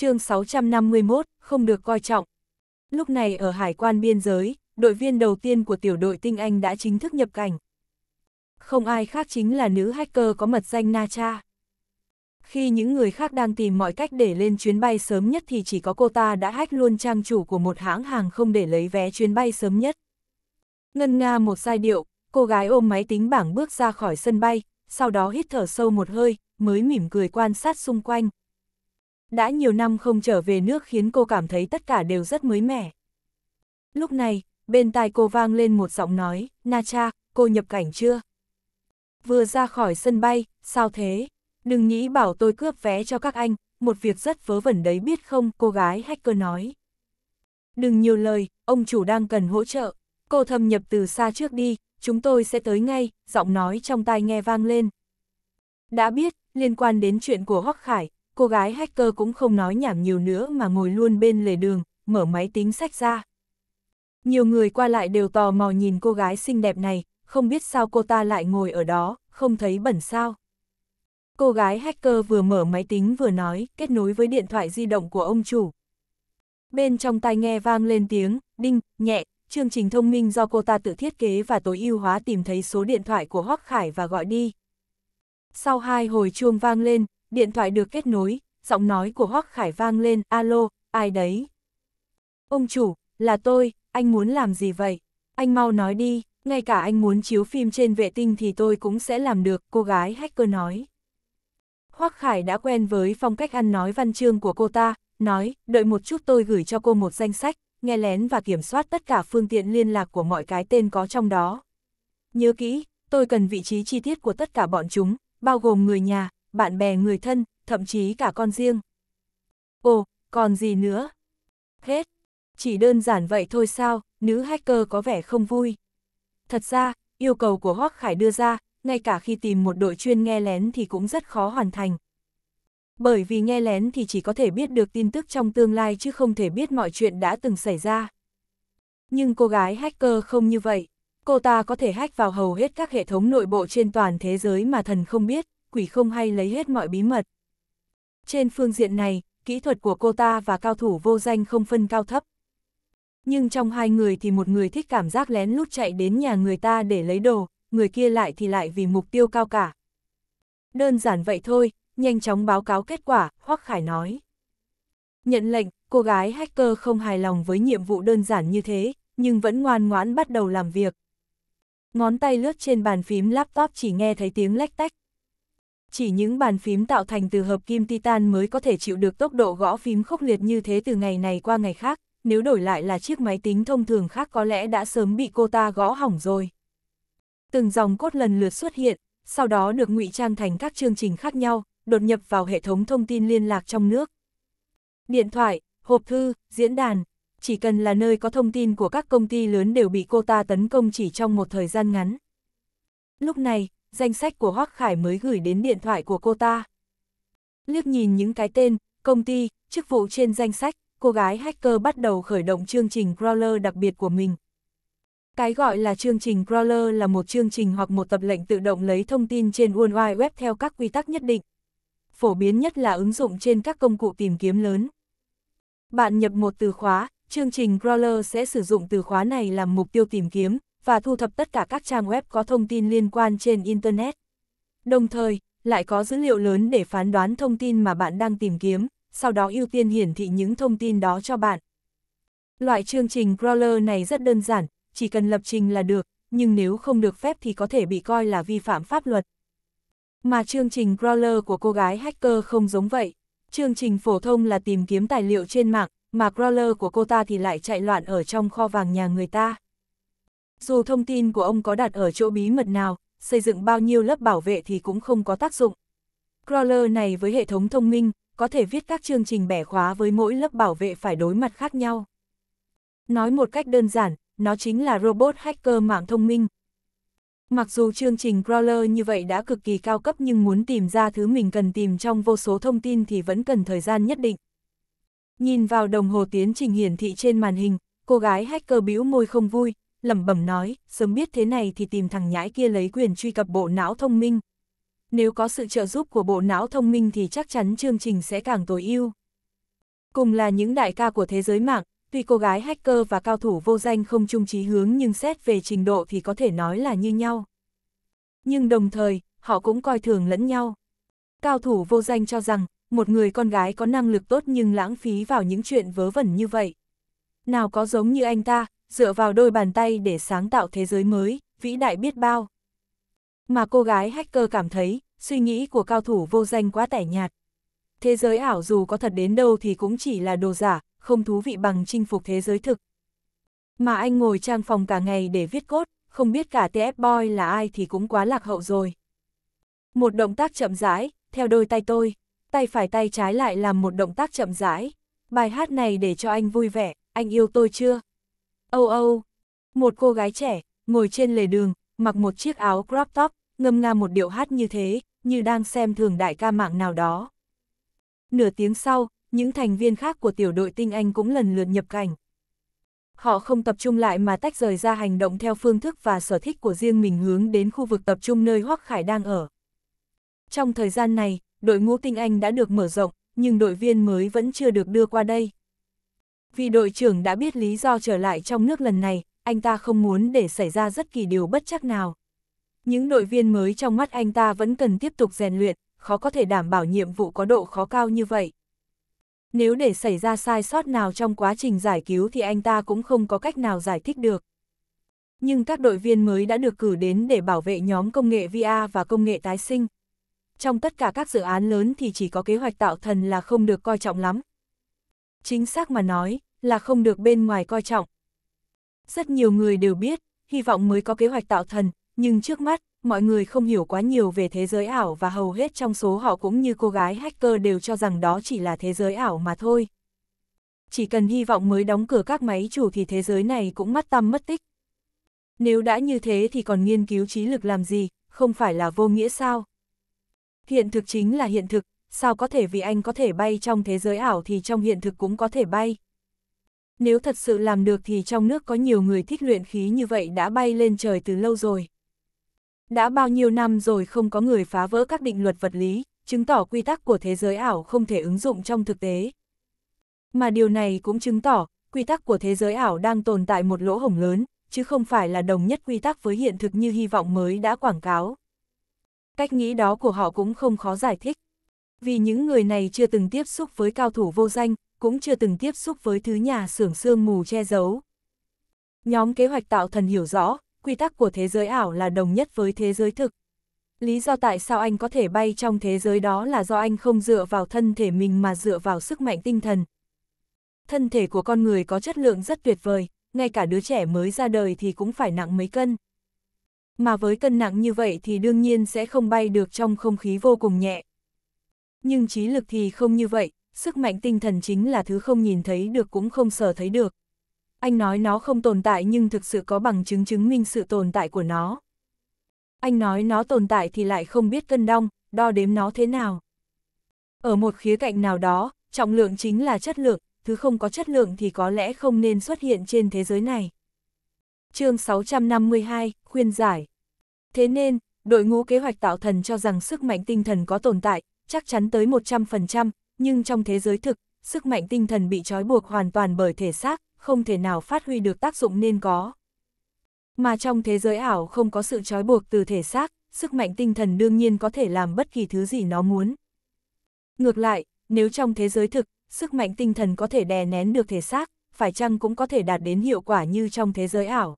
chương 651, không được coi trọng. Lúc này ở hải quan biên giới, đội viên đầu tiên của tiểu đội tinh anh đã chính thức nhập cảnh. Không ai khác chính là nữ hacker có mật danh Na Cha. Khi những người khác đang tìm mọi cách để lên chuyến bay sớm nhất thì chỉ có cô ta đã hack luôn trang chủ của một hãng hàng không để lấy vé chuyến bay sớm nhất. Ngân nga một giai điệu, cô gái ôm máy tính bảng bước ra khỏi sân bay, sau đó hít thở sâu một hơi, mới mỉm cười quan sát xung quanh đã nhiều năm không trở về nước khiến cô cảm thấy tất cả đều rất mới mẻ. Lúc này, bên tai cô vang lên một giọng nói, Na cha, cô nhập cảnh chưa? Vừa ra khỏi sân bay, sao thế? Đừng nghĩ bảo tôi cướp vé cho các anh, một việc rất vớ vẩn đấy biết không, cô gái hacker nói. Đừng nhiều lời, ông chủ đang cần hỗ trợ, cô thâm nhập từ xa trước đi, chúng tôi sẽ tới ngay, giọng nói trong tai nghe vang lên. Đã biết, liên quan đến chuyện của Hoắc Khải, cô gái hacker cũng không nói nhảm nhiều nữa mà ngồi luôn bên lề đường, mở máy tính sách ra. Nhiều người qua lại đều tò mò nhìn cô gái xinh đẹp này, không biết sao cô ta lại ngồi ở đó, không thấy bẩn sao. Cô gái hacker vừa mở máy tính vừa nói, kết nối với điện thoại di động của ông chủ. Bên trong tai nghe vang lên tiếng, đinh, nhẹ, chương trình thông minh do cô ta tự thiết kế và tối ưu hóa tìm thấy số điện thoại của Hoắc Khải và gọi đi. Sau hai hồi chuông vang lên, điện thoại được kết nối, giọng nói của Hoắc Khải vang lên, alo, ai đấy? Ông chủ, là tôi, anh muốn làm gì vậy? Anh mau nói đi, ngay cả anh muốn chiếu phim trên vệ tinh thì tôi cũng sẽ làm được, cô gái hacker nói. Hoắc Khải đã quen với phong cách ăn nói văn chương của cô ta, nói, đợi một chút tôi gửi cho cô một danh sách, nghe lén và kiểm soát tất cả phương tiện liên lạc của mọi cái tên có trong đó. Nhớ kỹ, tôi cần vị trí chi tiết của tất cả bọn chúng, bao gồm người nhà, bạn bè người thân, thậm chí cả con riêng. Ồ, còn gì nữa? Hết. Chỉ đơn giản vậy thôi sao, nữ hacker có vẻ không vui. Thật ra, yêu cầu của Hoác Khải đưa ra, ngay cả khi tìm một đội chuyên nghe lén thì cũng rất khó hoàn thành. Bởi vì nghe lén thì chỉ có thể biết được tin tức trong tương lai chứ không thể biết mọi chuyện đã từng xảy ra. Nhưng cô gái hacker không như vậy. Cô ta có thể hack vào hầu hết các hệ thống nội bộ trên toàn thế giới mà thần không biết, quỷ không hay lấy hết mọi bí mật. Trên phương diện này, kỹ thuật của cô ta và cao thủ vô danh không phân cao thấp. Nhưng trong hai người thì một người thích cảm giác lén lút chạy đến nhà người ta để lấy đồ, người kia lại thì lại vì mục tiêu cao cả. Đơn giản vậy thôi, nhanh chóng báo cáo kết quả, Hoắc Khải nói. Nhận lệnh, cô gái hacker không hài lòng với nhiệm vụ đơn giản như thế, nhưng vẫn ngoan ngoãn bắt đầu làm việc. Ngón tay lướt trên bàn phím laptop chỉ nghe thấy tiếng lách tách, chỉ những bàn phím tạo thành từ hợp kim titan mới có thể chịu được tốc độ gõ phím khốc liệt như thế từ ngày này qua ngày khác, nếu đổi lại là chiếc máy tính thông thường khác có lẽ đã sớm bị cô ta gõ hỏng rồi. Từng dòng cốt lần lượt xuất hiện, sau đó được ngụy trang thành các chương trình khác nhau, đột nhập vào hệ thống thông tin liên lạc trong nước. Điện thoại, hộp thư, diễn đàn, chỉ cần là nơi có thông tin của các công ty lớn đều bị cô ta tấn công chỉ trong một thời gian ngắn. Lúc này, danh sách của Hoác Khải mới gửi đến điện thoại của cô ta. Liếc nhìn những cái tên, công ty, chức vụ trên danh sách, cô gái hacker bắt đầu khởi động chương trình crawler đặc biệt của mình. Cái gọi là chương trình crawler là một chương trình hoặc một tập lệnh tự động lấy thông tin trên World Wide Web theo các quy tắc nhất định. Phổ biến nhất là ứng dụng trên các công cụ tìm kiếm lớn. Bạn nhập một từ khóa, chương trình crawler sẽ sử dụng từ khóa này làm mục tiêu tìm kiếm, và thu thập tất cả các trang web có thông tin liên quan trên Internet. Đồng thời, lại có dữ liệu lớn để phán đoán thông tin mà bạn đang tìm kiếm, sau đó ưu tiên hiển thị những thông tin đó cho bạn. Loại chương trình crawler này rất đơn giản, chỉ cần lập trình là được, nhưng nếu không được phép thì có thể bị coi là vi phạm pháp luật. Mà chương trình crawler của cô gái hacker không giống vậy. Chương trình phổ thông là tìm kiếm tài liệu trên mạng, mà crawler của cô ta thì lại chạy loạn ở trong kho vàng nhà người ta. Dù thông tin của ông có đặt ở chỗ bí mật nào, xây dựng bao nhiêu lớp bảo vệ thì cũng không có tác dụng. Crawler này với hệ thống thông minh, có thể viết các chương trình bẻ khóa với mỗi lớp bảo vệ phải đối mặt khác nhau. Nói một cách đơn giản, nó chính là robot hacker mạng thông minh. Mặc dù chương trình crawler như vậy đã cực kỳ cao cấp nhưng muốn tìm ra thứ mình cần tìm trong vô số thông tin thì vẫn cần thời gian nhất định. Nhìn vào đồng hồ tiến trình hiển thị trên màn hình, cô gái hacker bĩu môi không vui, lẩm bẩm nói, sớm biết thế này thì tìm thằng nhãi kia lấy quyền truy cập bộ não thông minh. Nếu có sự trợ giúp của bộ não thông minh thì chắc chắn chương trình sẽ càng tối ưu. Cùng là những đại ca của thế giới mạng, tuy cô gái hacker và cao thủ vô danh không chung chí hướng nhưng xét về trình độ thì có thể nói là như nhau. Nhưng đồng thời, họ cũng coi thường lẫn nhau. Cao thủ vô danh cho rằng, một người con gái có năng lực tốt nhưng lãng phí vào những chuyện vớ vẩn như vậy. Nào có giống như anh ta, dựa vào đôi bàn tay để sáng tạo thế giới mới, vĩ đại biết bao. Mà cô gái hacker cảm thấy, suy nghĩ của cao thủ vô danh quá tẻ nhạt. Thế giới ảo dù có thật đến đâu thì cũng chỉ là đồ giả, không thú vị bằng chinh phục thế giới thực. Mà anh ngồi trang phòng cả ngày để viết cốt, không biết cả TF Boy là ai thì cũng quá lạc hậu rồi. Một động tác chậm rãi, theo đôi tay tôi, tay phải tay trái lại làm một động tác chậm rãi. Bài hát này để cho anh vui vẻ, anh yêu tôi chưa? Âu Âu, một cô gái trẻ, ngồi trên lề đường, mặc một chiếc áo crop top, ngâm nga một điệu hát như thế, như đang xem thường đại ca mạng nào đó. Nửa tiếng sau, những thành viên khác của tiểu đội tinh anh cũng lần lượt nhập cảnh. Họ không tập trung lại mà tách rời ra hành động theo phương thức và sở thích của riêng mình hướng đến khu vực tập trung nơi Hoắc Khải đang ở. Trong thời gian này, đội ngũ tinh anh đã được mở rộng, nhưng đội viên mới vẫn chưa được đưa qua đây. Vì đội trưởng đã biết lý do trở lại trong nước lần này, anh ta không muốn để xảy ra rất kỳ điều bất chắc nào. Những đội viên mới trong mắt anh ta vẫn cần tiếp tục rèn luyện, khó có thể đảm bảo nhiệm vụ có độ khó cao như vậy. Nếu để xảy ra sai sót nào trong quá trình giải cứu thì anh ta cũng không có cách nào giải thích được. Nhưng các đội viên mới đã được cử đến để bảo vệ nhóm công nghệ VR và công nghệ tái sinh. Trong tất cả các dự án lớn thì chỉ có kế hoạch tạo thần là không được coi trọng lắm, chính xác mà nói, là không được bên ngoài coi trọng. Rất nhiều người đều biết, hy vọng mới có kế hoạch tạo thần, nhưng trước mắt, mọi người không hiểu quá nhiều về thế giới ảo và hầu hết trong số họ cũng như cô gái hacker đều cho rằng đó chỉ là thế giới ảo mà thôi. Chỉ cần hy vọng mới đóng cửa các máy chủ thì thế giới này cũng mất tăm mất tích. Nếu đã như thế thì còn nghiên cứu trí lực làm gì, không phải là vô nghĩa sao? Hiện thực chính là hiện thực, sao có thể vì anh có thể bay trong thế giới ảo thì trong hiện thực cũng có thể bay. Nếu thật sự làm được thì trong nước có nhiều người thích luyện khí như vậy đã bay lên trời từ lâu rồi. Đã bao nhiêu năm rồi không có người phá vỡ các định luật vật lý, chứng tỏ quy tắc của thế giới ảo không thể ứng dụng trong thực tế. Mà điều này cũng chứng tỏ, quy tắc của thế giới ảo đang tồn tại một lỗ hổng lớn, chứ không phải là đồng nhất quy tắc với hiện thực như hy vọng mới đã quảng cáo. Cách nghĩ đó của họ cũng không khó giải thích vì những người này chưa từng tiếp xúc với cao thủ vô danh, cũng chưa từng tiếp xúc với thứ nhà xưởng sương mù che giấu. Nhóm kế hoạch tạo thần hiểu rõ, quy tắc của thế giới ảo là đồng nhất với thế giới thực. Lý do tại sao anh có thể bay trong thế giới đó là do anh không dựa vào thân thể mình mà dựa vào sức mạnh tinh thần. Thân thể của con người có chất lượng rất tuyệt vời, ngay cả đứa trẻ mới ra đời thì cũng phải nặng mấy cân. Mà với cân nặng như vậy thì đương nhiên sẽ không bay được trong không khí vô cùng nhẹ. Nhưng trí lực thì không như vậy, sức mạnh tinh thần chính là thứ không nhìn thấy được cũng không sở thấy được. Anh nói nó không tồn tại nhưng thực sự có bằng chứng chứng minh sự tồn tại của nó. Anh nói nó tồn tại thì lại không biết cân đong, đo đếm nó thế nào. Ở một khía cạnh nào đó, trọng lượng chính là chất lượng, thứ không có chất lượng thì có lẽ không nên xuất hiện trên thế giới này. chương 652, khuyên giải. Thế nên, đội ngũ kế hoạch tạo thần cho rằng sức mạnh tinh thần có tồn tại, chắc chắn tới 100%, nhưng trong thế giới thực, sức mạnh tinh thần bị trói buộc hoàn toàn bởi thể xác, không thể nào phát huy được tác dụng nên có. Mà trong thế giới ảo không có sự trói buộc từ thể xác, sức mạnh tinh thần đương nhiên có thể làm bất kỳ thứ gì nó muốn. Ngược lại, nếu trong thế giới thực, sức mạnh tinh thần có thể đè nén được thể xác, phải chăng cũng có thể đạt đến hiệu quả như trong thế giới ảo.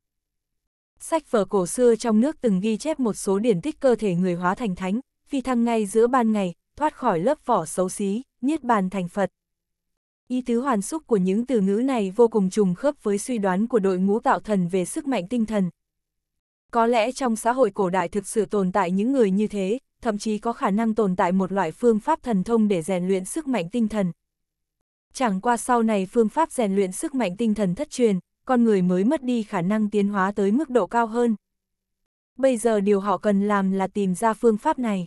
Sách vở cổ xưa trong nước từng ghi chép một số điển tích cơ thể người hóa thành thánh, phi thăng ngay giữa ban ngày, thoát khỏi lớp vỏ xấu xí, niết bàn thành Phật. Ý tứ hoàn xúc của những từ ngữ này vô cùng trùng khớp với suy đoán của đội ngũ tạo thần về sức mạnh tinh thần. Có lẽ trong xã hội cổ đại thực sự tồn tại những người như thế, thậm chí có khả năng tồn tại một loại phương pháp thần thông để rèn luyện sức mạnh tinh thần. Chẳng qua sau này phương pháp rèn luyện sức mạnh tinh thần thất truyền, con người mới mất đi khả năng tiến hóa tới mức độ cao hơn. Bây giờ điều họ cần làm là tìm ra phương pháp này.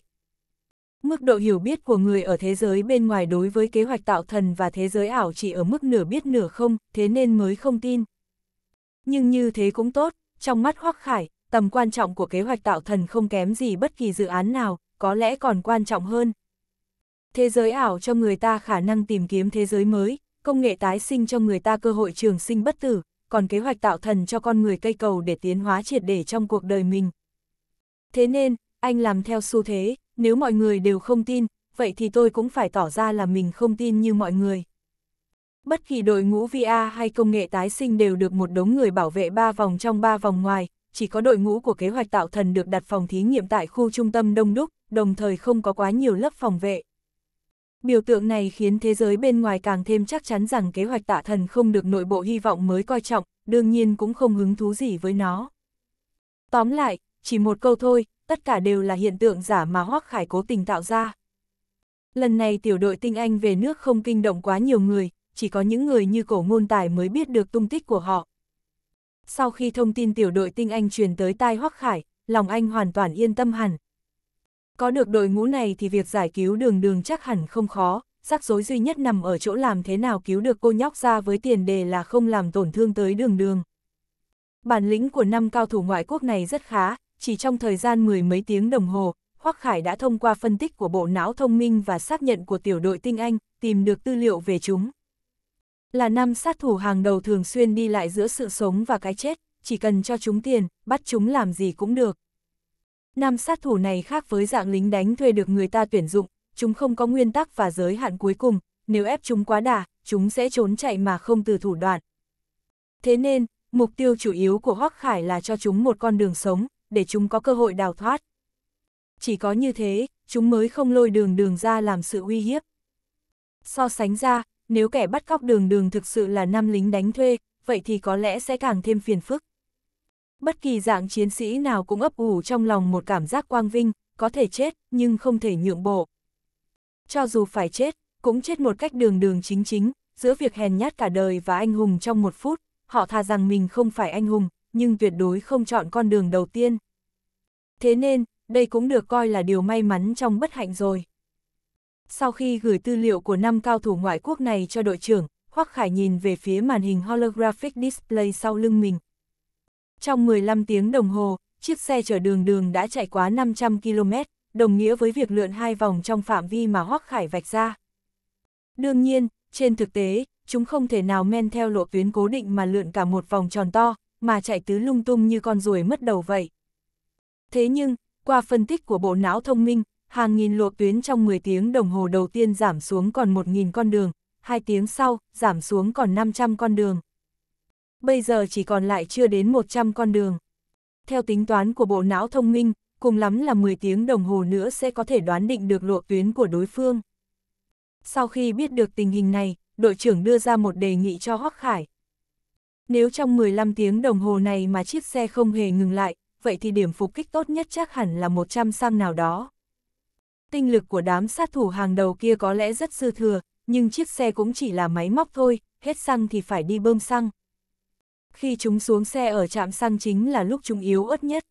Mức độ hiểu biết của người ở thế giới bên ngoài đối với kế hoạch tạo thần và thế giới ảo chỉ ở mức nửa biết nửa không, thế nên mới không tin. Nhưng như thế cũng tốt, trong mắt Hoắc Khải, tầm quan trọng của kế hoạch tạo thần không kém gì bất kỳ dự án nào, có lẽ còn quan trọng hơn. Thế giới ảo cho người ta khả năng tìm kiếm thế giới mới, công nghệ tái sinh cho người ta cơ hội trường sinh bất tử, còn kế hoạch tạo thần cho con người cây cầu để tiến hóa triệt để trong cuộc đời mình. Thế nên, anh làm theo xu thế, nếu mọi người đều không tin, vậy thì tôi cũng phải tỏ ra là mình không tin như mọi người. Bất kỳ đội ngũ VR hay công nghệ tái sinh đều được một đống người bảo vệ ba vòng trong ba vòng ngoài, chỉ có đội ngũ của kế hoạch tạo thần được đặt phòng thí nghiệm tại khu trung tâm đông đúc, đồng thời không có quá nhiều lớp phòng vệ. Biểu tượng này khiến thế giới bên ngoài càng thêm chắc chắn rằng kế hoạch tạ thần không được nội bộ hy vọng mới coi trọng, đương nhiên cũng không hứng thú gì với nó. Tóm lại, chỉ một câu thôi, tất cả đều là hiện tượng giả mà Hoác Khải cố tình tạo ra. Lần này tiểu đội tinh anh về nước không kinh động quá nhiều người, chỉ có những người như cổ ngôn tài mới biết được tung tích của họ. Sau khi thông tin tiểu đội tinh anh truyền tới tai Hoắc Khải, lòng anh hoàn toàn yên tâm hẳn. Có được đội ngũ này thì việc giải cứu đường đường chắc hẳn không khó, rắc rối duy nhất nằm ở chỗ làm thế nào cứu được cô nhóc ra với tiền đề là không làm tổn thương tới đường đường. Bản lĩnh của năm cao thủ ngoại quốc này rất khá, chỉ trong thời gian mười mấy tiếng đồng hồ, Hoắc Khải đã thông qua phân tích của bộ não thông minh và xác nhận của tiểu đội tinh anh, tìm được tư liệu về chúng. Là năm sát thủ hàng đầu thường xuyên đi lại giữa sự sống và cái chết, chỉ cần cho chúng tiền, bắt chúng làm gì cũng được. Năm sát thủ này khác với dạng lính đánh thuê được người ta tuyển dụng, chúng không có nguyên tắc và giới hạn cuối cùng, nếu ép chúng quá đà, chúng sẽ trốn chạy mà không từ thủ đoạn. Thế nên, mục tiêu chủ yếu của Hoắc Khải là cho chúng một con đường sống, để chúng có cơ hội đào thoát. Chỉ có như thế, chúng mới không lôi đường đường ra làm sự uy hiếp. So sánh ra, nếu kẻ bắt cóc đường đường thực sự là nam lính đánh thuê, vậy thì có lẽ sẽ càng thêm phiền phức. Bất kỳ dạng chiến sĩ nào cũng ấp ủ trong lòng một cảm giác quang vinh, có thể chết, nhưng không thể nhượng bộ. Cho dù phải chết, cũng chết một cách đường đường chính chính, giữa việc hèn nhát cả đời và anh hùng trong một phút, họ thà rằng mình không phải anh hùng, nhưng tuyệt đối không chọn con đường đầu tiên. Thế nên, đây cũng được coi là điều may mắn trong bất hạnh rồi. Sau khi gửi tư liệu của năm cao thủ ngoại quốc này cho đội trưởng, Hoắc Khải nhìn về phía màn hình holographic display sau lưng mình. Trong 15 tiếng đồng hồ, chiếc xe chở đường đường đã chạy quá 500 km, đồng nghĩa với việc lượn hai vòng trong phạm vi mà Hoắc Khải vạch ra. Đương nhiên, trên thực tế, chúng không thể nào men theo lộ tuyến cố định mà lượn cả một vòng tròn to, mà chạy tứ lung tung như con ruồi mất đầu vậy. Thế nhưng, qua phân tích của bộ não thông minh, hàng nghìn lộ tuyến trong 10 tiếng đồng hồ đầu tiên giảm xuống còn 1.000 con đường, 2 tiếng sau, giảm xuống còn 500 con đường. Bây giờ chỉ còn lại chưa đến 100 con đường. Theo tính toán của bộ não thông minh, cùng lắm là 10 tiếng đồng hồ nữa sẽ có thể đoán định được lộ tuyến của đối phương. Sau khi biết được tình hình này, đội trưởng đưa ra một đề nghị cho Hoắc Khải. Nếu trong 15 tiếng đồng hồ này mà chiếc xe không hề ngừng lại, vậy thì điểm phục kích tốt nhất chắc hẳn là 100 xăng nào đó. Tinh lực của đám sát thủ hàng đầu kia có lẽ rất dư thừa, nhưng chiếc xe cũng chỉ là máy móc thôi, hết xăng thì phải đi bơm xăng. Khi chúng xuống xe ở trạm xăng chính là lúc chúng yếu ớt nhất.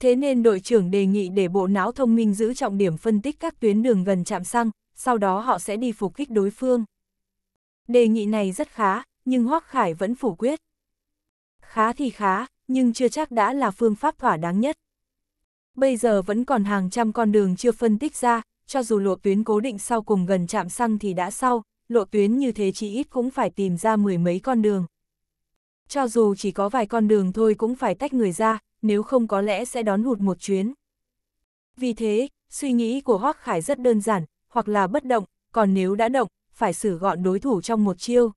Thế nên đội trưởng đề nghị để bộ não thông minh giữ trọng điểm phân tích các tuyến đường gần trạm xăng, sau đó họ sẽ đi phục kích đối phương. Đề nghị này rất khá, nhưng Hoắc Khải vẫn phủ quyết. Khá thì khá, nhưng chưa chắc đã là phương pháp thỏa đáng nhất. Bây giờ vẫn còn hàng trăm con đường chưa phân tích ra, cho dù lộ tuyến cố định sau cùng gần chạm xăng thì đã sau, lộ tuyến như thế chỉ ít cũng phải tìm ra mười mấy con đường. Cho dù chỉ có vài con đường thôi cũng phải tách người ra, nếu không có lẽ sẽ đón hụt một chuyến. Vì thế, suy nghĩ của Hoác Khải rất đơn giản, hoặc là bất động, còn nếu đã động, phải xử gọn đối thủ trong một chiêu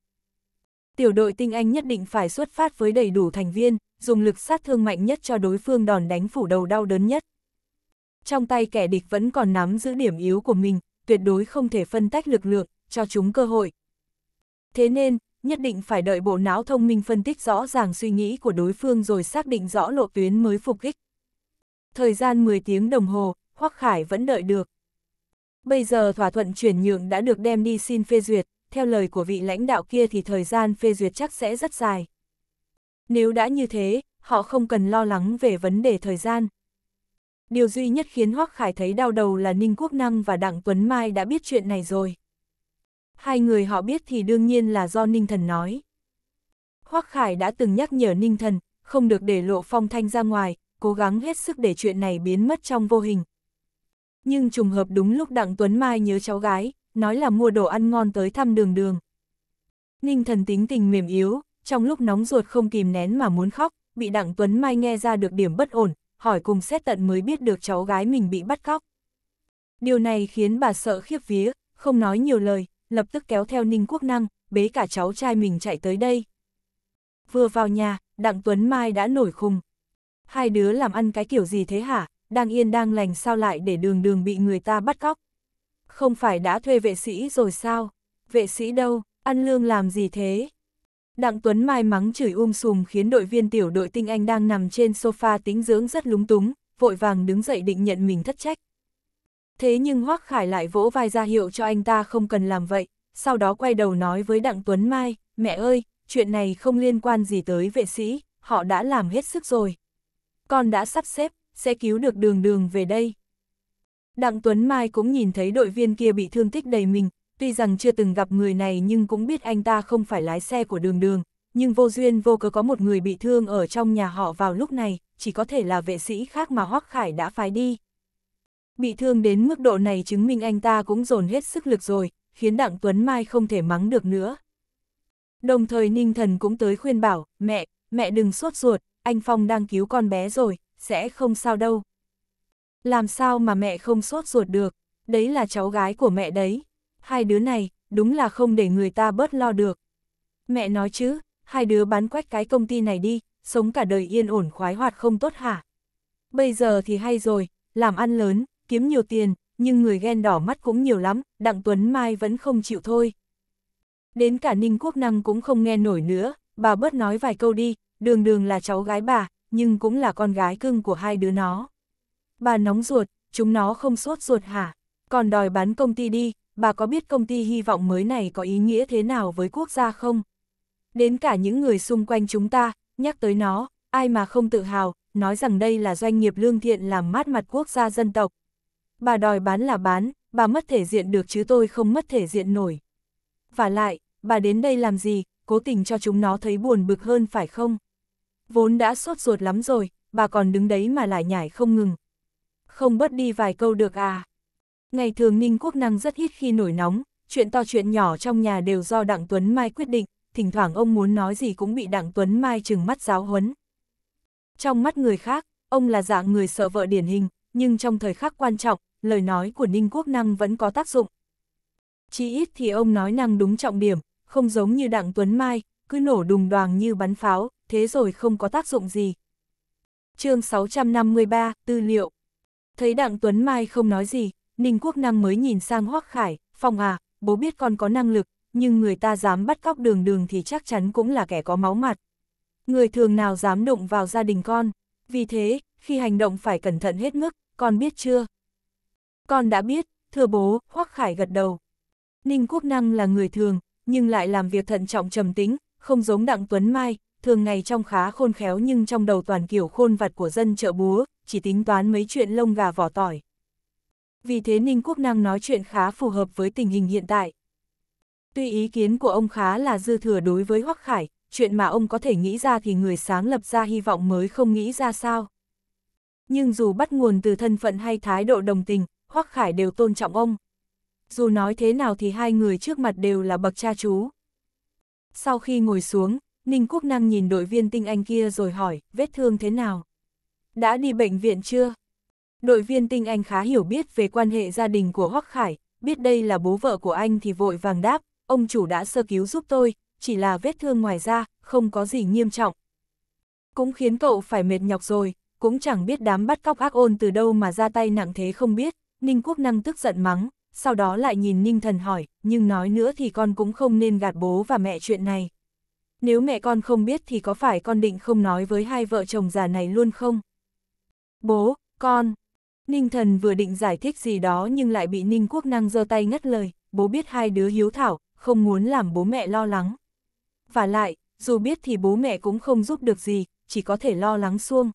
tiểu đội tinh anh nhất định phải xuất phát với đầy đủ thành viên, dùng lực sát thương mạnh nhất cho đối phương đòn đánh phủ đầu đau đớn nhất. Trong tay kẻ địch vẫn còn nắm giữ điểm yếu của mình, tuyệt đối không thể phân tách lực lượng, cho chúng cơ hội. Thế nên, nhất định phải đợi bộ não thông minh phân tích rõ ràng suy nghĩ của đối phương rồi xác định rõ lộ tuyến mới phục kích. Thời gian 10 tiếng đồng hồ, Hoắc Khải vẫn đợi được. Bây giờ thỏa thuận chuyển nhượng đã được đem đi xin phê duyệt, theo lời của vị lãnh đạo kia thì thời gian phê duyệt chắc sẽ rất dài. Nếu đã như thế, họ không cần lo lắng về vấn đề thời gian. Điều duy nhất khiến Hoắc Khải thấy đau đầu là Ninh Quốc Năng và Đặng Tuấn Mai đã biết chuyện này rồi. Hai người họ biết thì đương nhiên là do Ninh Thần nói. Hoắc Khải đã từng nhắc nhở Ninh Thần, không được để lộ phong thanh ra ngoài, cố gắng hết sức để chuyện này biến mất trong vô hình. Nhưng trùng hợp đúng lúc Đặng Tuấn Mai nhớ cháu gái, nói là mua đồ ăn ngon tới thăm đường đường. Ninh thần tính tình mềm yếu, trong lúc nóng ruột không kìm nén mà muốn khóc, bị Đặng Tuấn Mai nghe ra được điểm bất ổn, hỏi cùng xét tận mới biết được cháu gái mình bị bắt cóc. Điều này khiến bà sợ khiếp vía, không nói nhiều lời, lập tức kéo theo Ninh Quốc Năng, bế cả cháu trai mình chạy tới đây. Vừa vào nhà, Đặng Tuấn Mai đã nổi khùng. Hai đứa làm ăn cái kiểu gì thế hả, đang yên đang lành sao lại để đường đường bị người ta bắt cóc không phải đã thuê vệ sĩ rồi sao? Vệ sĩ đâu, ăn lương làm gì thế? Đặng Tuấn Mai mắng chửi um sùm khiến đội viên tiểu đội tinh anh đang nằm trên sofa tính dưỡng rất lúng túng, vội vàng đứng dậy định nhận mình thất trách. Thế nhưng Hoác Khải lại vỗ vai ra hiệu cho anh ta không cần làm vậy, sau đó quay đầu nói với Đặng Tuấn Mai, mẹ ơi, chuyện này không liên quan gì tới vệ sĩ, họ đã làm hết sức rồi. Con đã sắp xếp, sẽ cứu được đường đường về đây. Đặng Tuấn Mai cũng nhìn thấy đội viên kia bị thương tích đầy mình, tuy rằng chưa từng gặp người này nhưng cũng biết anh ta không phải lái xe của đường đường, nhưng vô duyên vô cớ có một người bị thương ở trong nhà họ vào lúc này, chỉ có thể là vệ sĩ khác mà Hoắc Khải đã phái đi. Bị thương đến mức độ này chứng minh anh ta cũng dồn hết sức lực rồi, khiến Đặng Tuấn Mai không thể mắng được nữa. Đồng thời Ninh Thần cũng tới khuyên bảo, mẹ, mẹ đừng sốt ruột, anh Phong đang cứu con bé rồi, sẽ không sao đâu. Làm sao mà mẹ không sốt ruột được, đấy là cháu gái của mẹ đấy. Hai đứa này, đúng là không để người ta bớt lo được. Mẹ nói chứ, hai đứa bán quách cái công ty này đi, sống cả đời yên ổn khoái hoạt không tốt hả? Bây giờ thì hay rồi, làm ăn lớn, kiếm nhiều tiền, nhưng người ghen đỏ mắt cũng nhiều lắm, Đặng Tuấn Mai vẫn không chịu thôi. Đến cả Ninh Quốc Năng cũng không nghe nổi nữa, bà bớt nói vài câu đi, đường đường là cháu gái bà, nhưng cũng là con gái cưng của hai đứa nó. Bà nóng ruột, chúng nó không sốt ruột hả? Còn đòi bán công ty đi, bà có biết công ty hy vọng mới này có ý nghĩa thế nào với quốc gia không? Đến cả những người xung quanh chúng ta, nhắc tới nó, ai mà không tự hào, nói rằng đây là doanh nghiệp lương thiện làm mát mặt quốc gia dân tộc. Bà đòi bán là bán, bà mất thể diện được chứ tôi không mất thể diện nổi. Và lại, bà đến đây làm gì, cố tình cho chúng nó thấy buồn bực hơn phải không? Vốn đã sốt ruột lắm rồi, bà còn đứng đấy mà lại nhảy không ngừng, không bớt đi vài câu được à. Ngày thường Ninh Quốc Năng rất ít khi nổi nóng, chuyện to chuyện nhỏ trong nhà đều do Đặng Tuấn Mai quyết định, thỉnh thoảng ông muốn nói gì cũng bị Đặng Tuấn Mai trừng mắt giáo huấn. Trong mắt người khác, ông là dạng người sợ vợ điển hình, nhưng trong thời khắc quan trọng, lời nói của Ninh Quốc Năng vẫn có tác dụng. Chỉ ít thì ông nói năng đúng trọng điểm, không giống như Đặng Tuấn Mai, cứ nổ đùng đoàn như bắn pháo, thế rồi không có tác dụng gì. chương 653, tư liệu Thấy Đặng Tuấn Mai không nói gì, Ninh Quốc Năng mới nhìn sang Hoắc Khải, Phong à, bố biết con có năng lực, nhưng người ta dám bắt cóc đường đường thì chắc chắn cũng là kẻ có máu mặt. Người thường nào dám đụng vào gia đình con, vì thế, khi hành động phải cẩn thận hết mức, con biết chưa? Con đã biết, thưa bố, Hoắc Khải gật đầu. Ninh Quốc Năng là người thường, nhưng lại làm việc thận trọng trầm tính, không giống Đặng Tuấn Mai, thường ngày trong khá khôn khéo nhưng trong đầu toàn kiểu khôn vặt của dân chợ búa, chỉ tính toán mấy chuyện lông gà vỏ tỏi. Vì thế Ninh Quốc Năng nói chuyện khá phù hợp với tình hình hiện tại. Tuy ý kiến của ông khá là dư thừa đối với Hoắc Khải, chuyện mà ông có thể nghĩ ra thì người sáng lập ra hy vọng mới không nghĩ ra sao. Nhưng dù bắt nguồn từ thân phận hay thái độ đồng tình, Hoắc Khải đều tôn trọng ông. Dù nói thế nào thì hai người trước mặt đều là bậc cha chú. Sau khi ngồi xuống, Ninh Quốc Năng nhìn đội viên tinh anh kia rồi hỏi, vết thương thế nào? đã đi bệnh viện chưa? Đội viên tinh anh khá hiểu biết về quan hệ gia đình của Hoắc Khải, biết đây là bố vợ của anh thì vội vàng đáp, ông chủ đã sơ cứu giúp tôi, chỉ là vết thương ngoài da, không có gì nghiêm trọng. Cũng khiến cậu phải mệt nhọc rồi, cũng chẳng biết đám bắt cóc ác ôn từ đâu mà ra tay nặng thế không biết, Ninh Quốc Năng tức giận mắng, sau đó lại nhìn Ninh Thần hỏi, nhưng nói nữa thì con cũng không nên gạt bố và mẹ chuyện này. Nếu mẹ con không biết thì có phải con định không nói với hai vợ chồng già này luôn không? bố, con. Ninh thần vừa định giải thích gì đó nhưng lại bị Ninh quốc năng giơ tay ngắt lời, bố biết hai đứa hiếu thảo, không muốn làm bố mẹ lo lắng. Và lại, dù biết thì bố mẹ cũng không giúp được gì, chỉ có thể lo lắng xuông.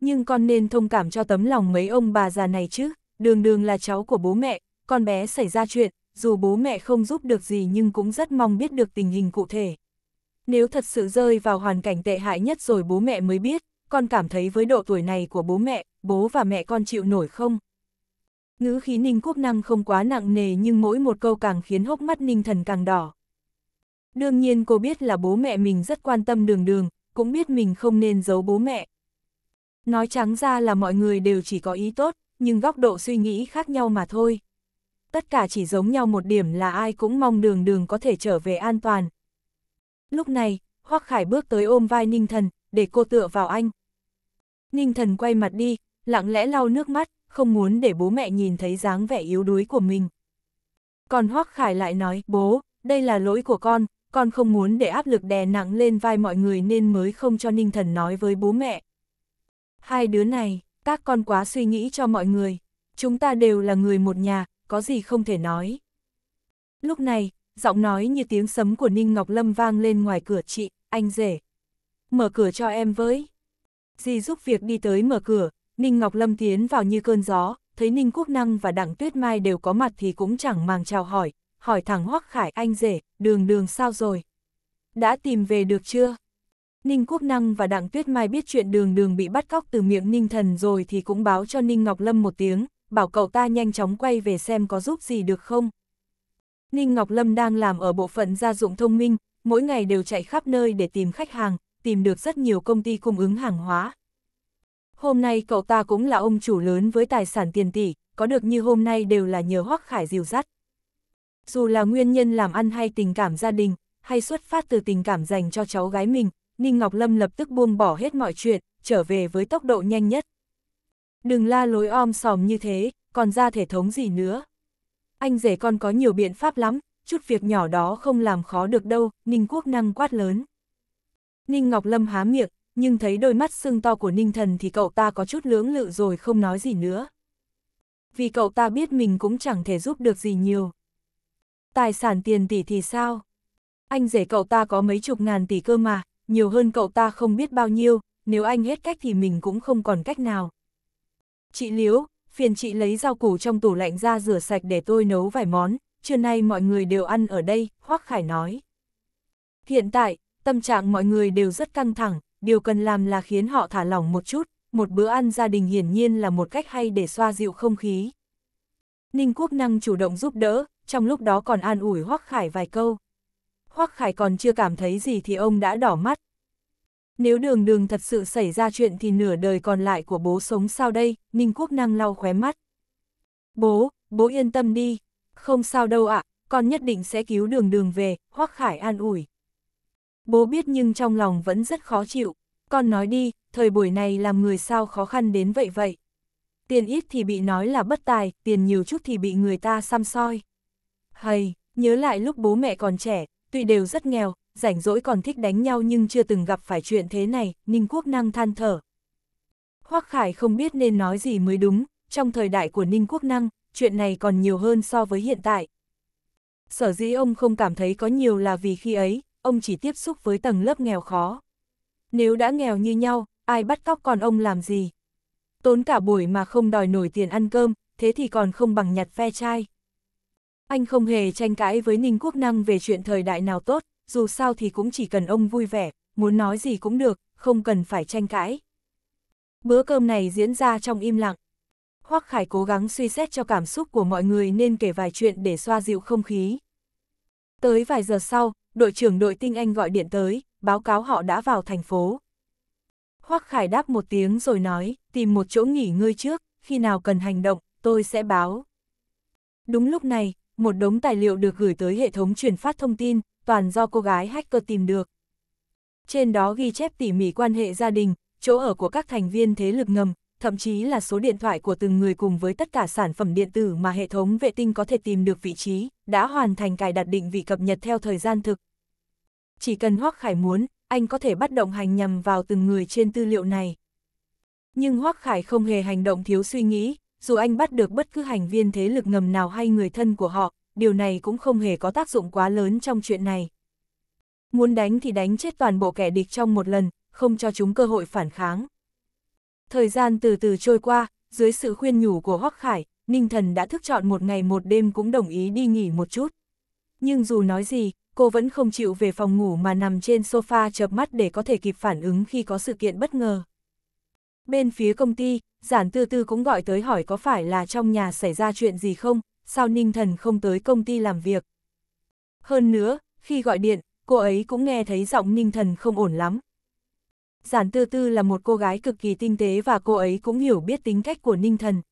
Nhưng con nên thông cảm cho tấm lòng mấy ông bà già này chứ, đường đường là cháu của bố mẹ, con bé xảy ra chuyện, dù bố mẹ không giúp được gì nhưng cũng rất mong biết được tình hình cụ thể. Nếu thật sự rơi vào hoàn cảnh tệ hại nhất rồi bố mẹ mới biết, con cảm thấy với độ tuổi này của bố mẹ, bố và mẹ con chịu nổi không? Ngữ khí Ninh Quốc Năng không quá nặng nề nhưng mỗi một câu càng khiến hốc mắt Ninh Thần càng đỏ. Đương nhiên cô biết là bố mẹ mình rất quan tâm đường đường, cũng biết mình không nên giấu bố mẹ. Nói trắng ra là mọi người đều chỉ có ý tốt, nhưng góc độ suy nghĩ khác nhau mà thôi. Tất cả chỉ giống nhau một điểm là ai cũng mong đường đường có thể trở về an toàn. Lúc này, Hoắc Khải bước tới ôm vai Ninh Thần, để cô tựa vào anh. Ninh thần quay mặt đi, lặng lẽ lau nước mắt, không muốn để bố mẹ nhìn thấy dáng vẻ yếu đuối của mình. Còn Hoắc Khải lại nói, bố, đây là lỗi của con, con không muốn để áp lực đè nặng lên vai mọi người nên mới không cho Ninh Thần nói với bố mẹ. Hai đứa này, các con quá suy nghĩ cho mọi người, chúng ta đều là người một nhà, có gì không thể nói. Lúc này, giọng nói như tiếng sấm của Ninh Ngọc Lâm vang lên ngoài cửa chị, anh rể. Mở cửa cho em với. Di giúp việc đi tới mở cửa, Ninh Ngọc Lâm tiến vào như cơn gió, thấy Ninh Quốc Năng và Đặng Tuyết Mai đều có mặt thì cũng chẳng màng chào hỏi, hỏi thẳng Hoắc Khải anh rể, đường đường sao rồi? Đã tìm về được chưa? Ninh Quốc Năng và Đặng Tuyết Mai biết chuyện đường đường bị bắt cóc từ miệng Ninh Thần rồi thì cũng báo cho Ninh Ngọc Lâm một tiếng, bảo cậu ta nhanh chóng quay về xem có giúp gì được không. Ninh Ngọc Lâm đang làm ở bộ phận gia dụng thông minh, mỗi ngày đều chạy khắp nơi để tìm khách hàng, tìm được rất nhiều công ty cung ứng hàng hóa. Hôm nay cậu ta cũng là ông chủ lớn với tài sản tiền tỷ, có được như hôm nay đều là nhờ Hoắc Khải dìu dắt. Dù là nguyên nhân làm ăn hay tình cảm gia đình, hay xuất phát từ tình cảm dành cho cháu gái mình, Ninh Ngọc Lâm lập tức buông bỏ hết mọi chuyện, trở về với tốc độ nhanh nhất. Đừng la lối om sòm như thế, còn ra thể thống gì nữa. Anh rể con có nhiều biện pháp lắm, chút việc nhỏ đó không làm khó được đâu, Ninh Quốc Năng quát lớn. Ninh Ngọc Lâm há miệng, nhưng thấy đôi mắt sưng to của Ninh Thần thì cậu ta có chút lưỡng lự rồi không nói gì nữa. Vì cậu ta biết mình cũng chẳng thể giúp được gì nhiều. Tài sản tiền tỷ thì sao? Anh rể cậu ta có mấy chục ngàn tỷ cơ mà, nhiều hơn cậu ta không biết bao nhiêu, nếu anh hết cách thì mình cũng không còn cách nào. Chị Liễu, phiền chị lấy rau củ trong tủ lạnh ra rửa sạch để tôi nấu vài món, trưa nay mọi người đều ăn ở đây, Hoắc Khải nói. Hiện tại, tâm trạng mọi người đều rất căng thẳng, điều cần làm là khiến họ thả lỏng một chút, một bữa ăn gia đình hiển nhiên là một cách hay để xoa dịu không khí. Ninh Quốc Năng chủ động giúp đỡ, trong lúc đó còn an ủi Hoắc Khải vài câu. Hoắc Khải còn chưa cảm thấy gì thì ông đã đỏ mắt. Nếu đường đường thật sự xảy ra chuyện thì nửa đời còn lại của bố sống sao đây, Ninh Quốc Năng lau khóe mắt. Bố, bố yên tâm đi, không sao đâu ạ, à, con nhất định sẽ cứu đường đường về, Hoắc Khải an ủi. Bố biết nhưng trong lòng vẫn rất khó chịu. Con nói đi, thời buổi này làm người sao khó khăn đến vậy vậy. Tiền ít thì bị nói là bất tài, tiền nhiều chút thì bị người ta xăm soi. Hay, nhớ lại lúc bố mẹ còn trẻ, tuy đều rất nghèo, rảnh rỗi còn thích đánh nhau nhưng chưa từng gặp phải chuyện thế này, Ninh Quốc Năng than thở. Hoắc Khải không biết nên nói gì mới đúng, trong thời đại của Ninh Quốc Năng, chuyện này còn nhiều hơn so với hiện tại. Sở dĩ ông không cảm thấy có nhiều là vì khi ấy, ông chỉ tiếp xúc với tầng lớp nghèo khó. Nếu đã nghèo như nhau, ai bắt cóc con ông làm gì? Tốn cả buổi mà không đòi nổi tiền ăn cơm, thế thì còn không bằng nhặt ve chai. Anh không hề tranh cãi với Ninh Quốc Năng về chuyện thời đại nào tốt, dù sao thì cũng chỉ cần ông vui vẻ, muốn nói gì cũng được, không cần phải tranh cãi. Bữa cơm này diễn ra trong im lặng. Hoắc Khải cố gắng suy xét cho cảm xúc của mọi người nên kể vài chuyện để xoa dịu không khí. Tới vài giờ sau, đội trưởng đội tinh anh gọi điện tới, báo cáo họ đã vào thành phố. Hoắc Khải đáp một tiếng rồi nói, tìm một chỗ nghỉ ngơi trước, khi nào cần hành động, tôi sẽ báo. Đúng lúc này, một đống tài liệu được gửi tới hệ thống truyền phát thông tin, toàn do cô gái hacker tìm được. Trên đó ghi chép tỉ mỉ quan hệ gia đình, chỗ ở của các thành viên thế lực ngầm, thậm chí là số điện thoại của từng người cùng với tất cả sản phẩm điện tử mà hệ thống vệ tinh có thể tìm được vị trí, đã hoàn thành cài đặt định vị cập nhật theo thời gian thực. Chỉ cần Hoắc Khải muốn, anh có thể bắt động hành nhằm vào từng người trên tư liệu này. Nhưng Hoắc Khải không hề hành động thiếu suy nghĩ, dù anh bắt được bất cứ hành viên thế lực ngầm nào hay người thân của họ, điều này cũng không hề có tác dụng quá lớn trong chuyện này. Muốn đánh thì đánh chết toàn bộ kẻ địch trong một lần, không cho chúng cơ hội phản kháng. Thời gian từ từ trôi qua, dưới sự khuyên nhủ của Hoắc Khải, Ninh Thần đã thức chọn một ngày một đêm cũng đồng ý đi nghỉ một chút. Nhưng dù nói gì, cô vẫn không chịu về phòng ngủ mà nằm trên sofa chợp mắt để có thể kịp phản ứng khi có sự kiện bất ngờ. Bên phía công ty, Giản Tư Tư cũng gọi tới hỏi có phải là trong nhà xảy ra chuyện gì không, sao Ninh Thần không tới công ty làm việc. Hơn nữa, khi gọi điện, cô ấy cũng nghe thấy giọng Ninh Thần không ổn lắm, Giản Tư Tư là một cô gái cực kỳ tinh tế và cô ấy cũng hiểu biết tính cách của Ninh Thần.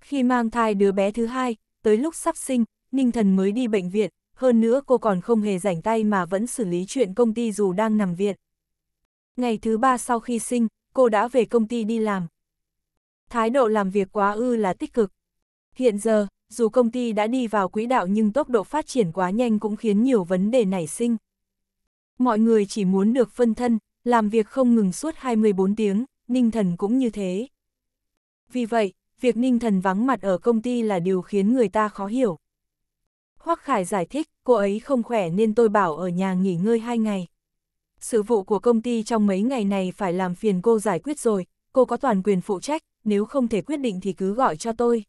Khi mang thai đứa bé thứ hai, tới lúc sắp sinh, Ninh Thần mới đi bệnh viện, hơn nữa cô còn không hề rảnh tay mà vẫn xử lý chuyện công ty dù đang nằm viện. Ngày thứ ba sau khi sinh, cô đã về công ty đi làm. Thái độ làm việc quá ư là tích cực. Hiện giờ, dù công ty đã đi vào quỹ đạo nhưng tốc độ phát triển quá nhanh cũng khiến nhiều vấn đề nảy sinh. Mọi người chỉ muốn được phân thân, làm việc không ngừng suốt 24 tiếng, Ninh Thần cũng như thế. Vì vậy, việc Ninh Thần vắng mặt ở công ty là điều khiến người ta khó hiểu. Hoắc Khải giải thích, cô ấy không khỏe nên tôi bảo ở nhà nghỉ ngơi hai ngày. Sự vụ của công ty trong mấy ngày này phải làm phiền cô giải quyết rồi, cô có toàn quyền phụ trách, nếu không thể quyết định thì cứ gọi cho tôi.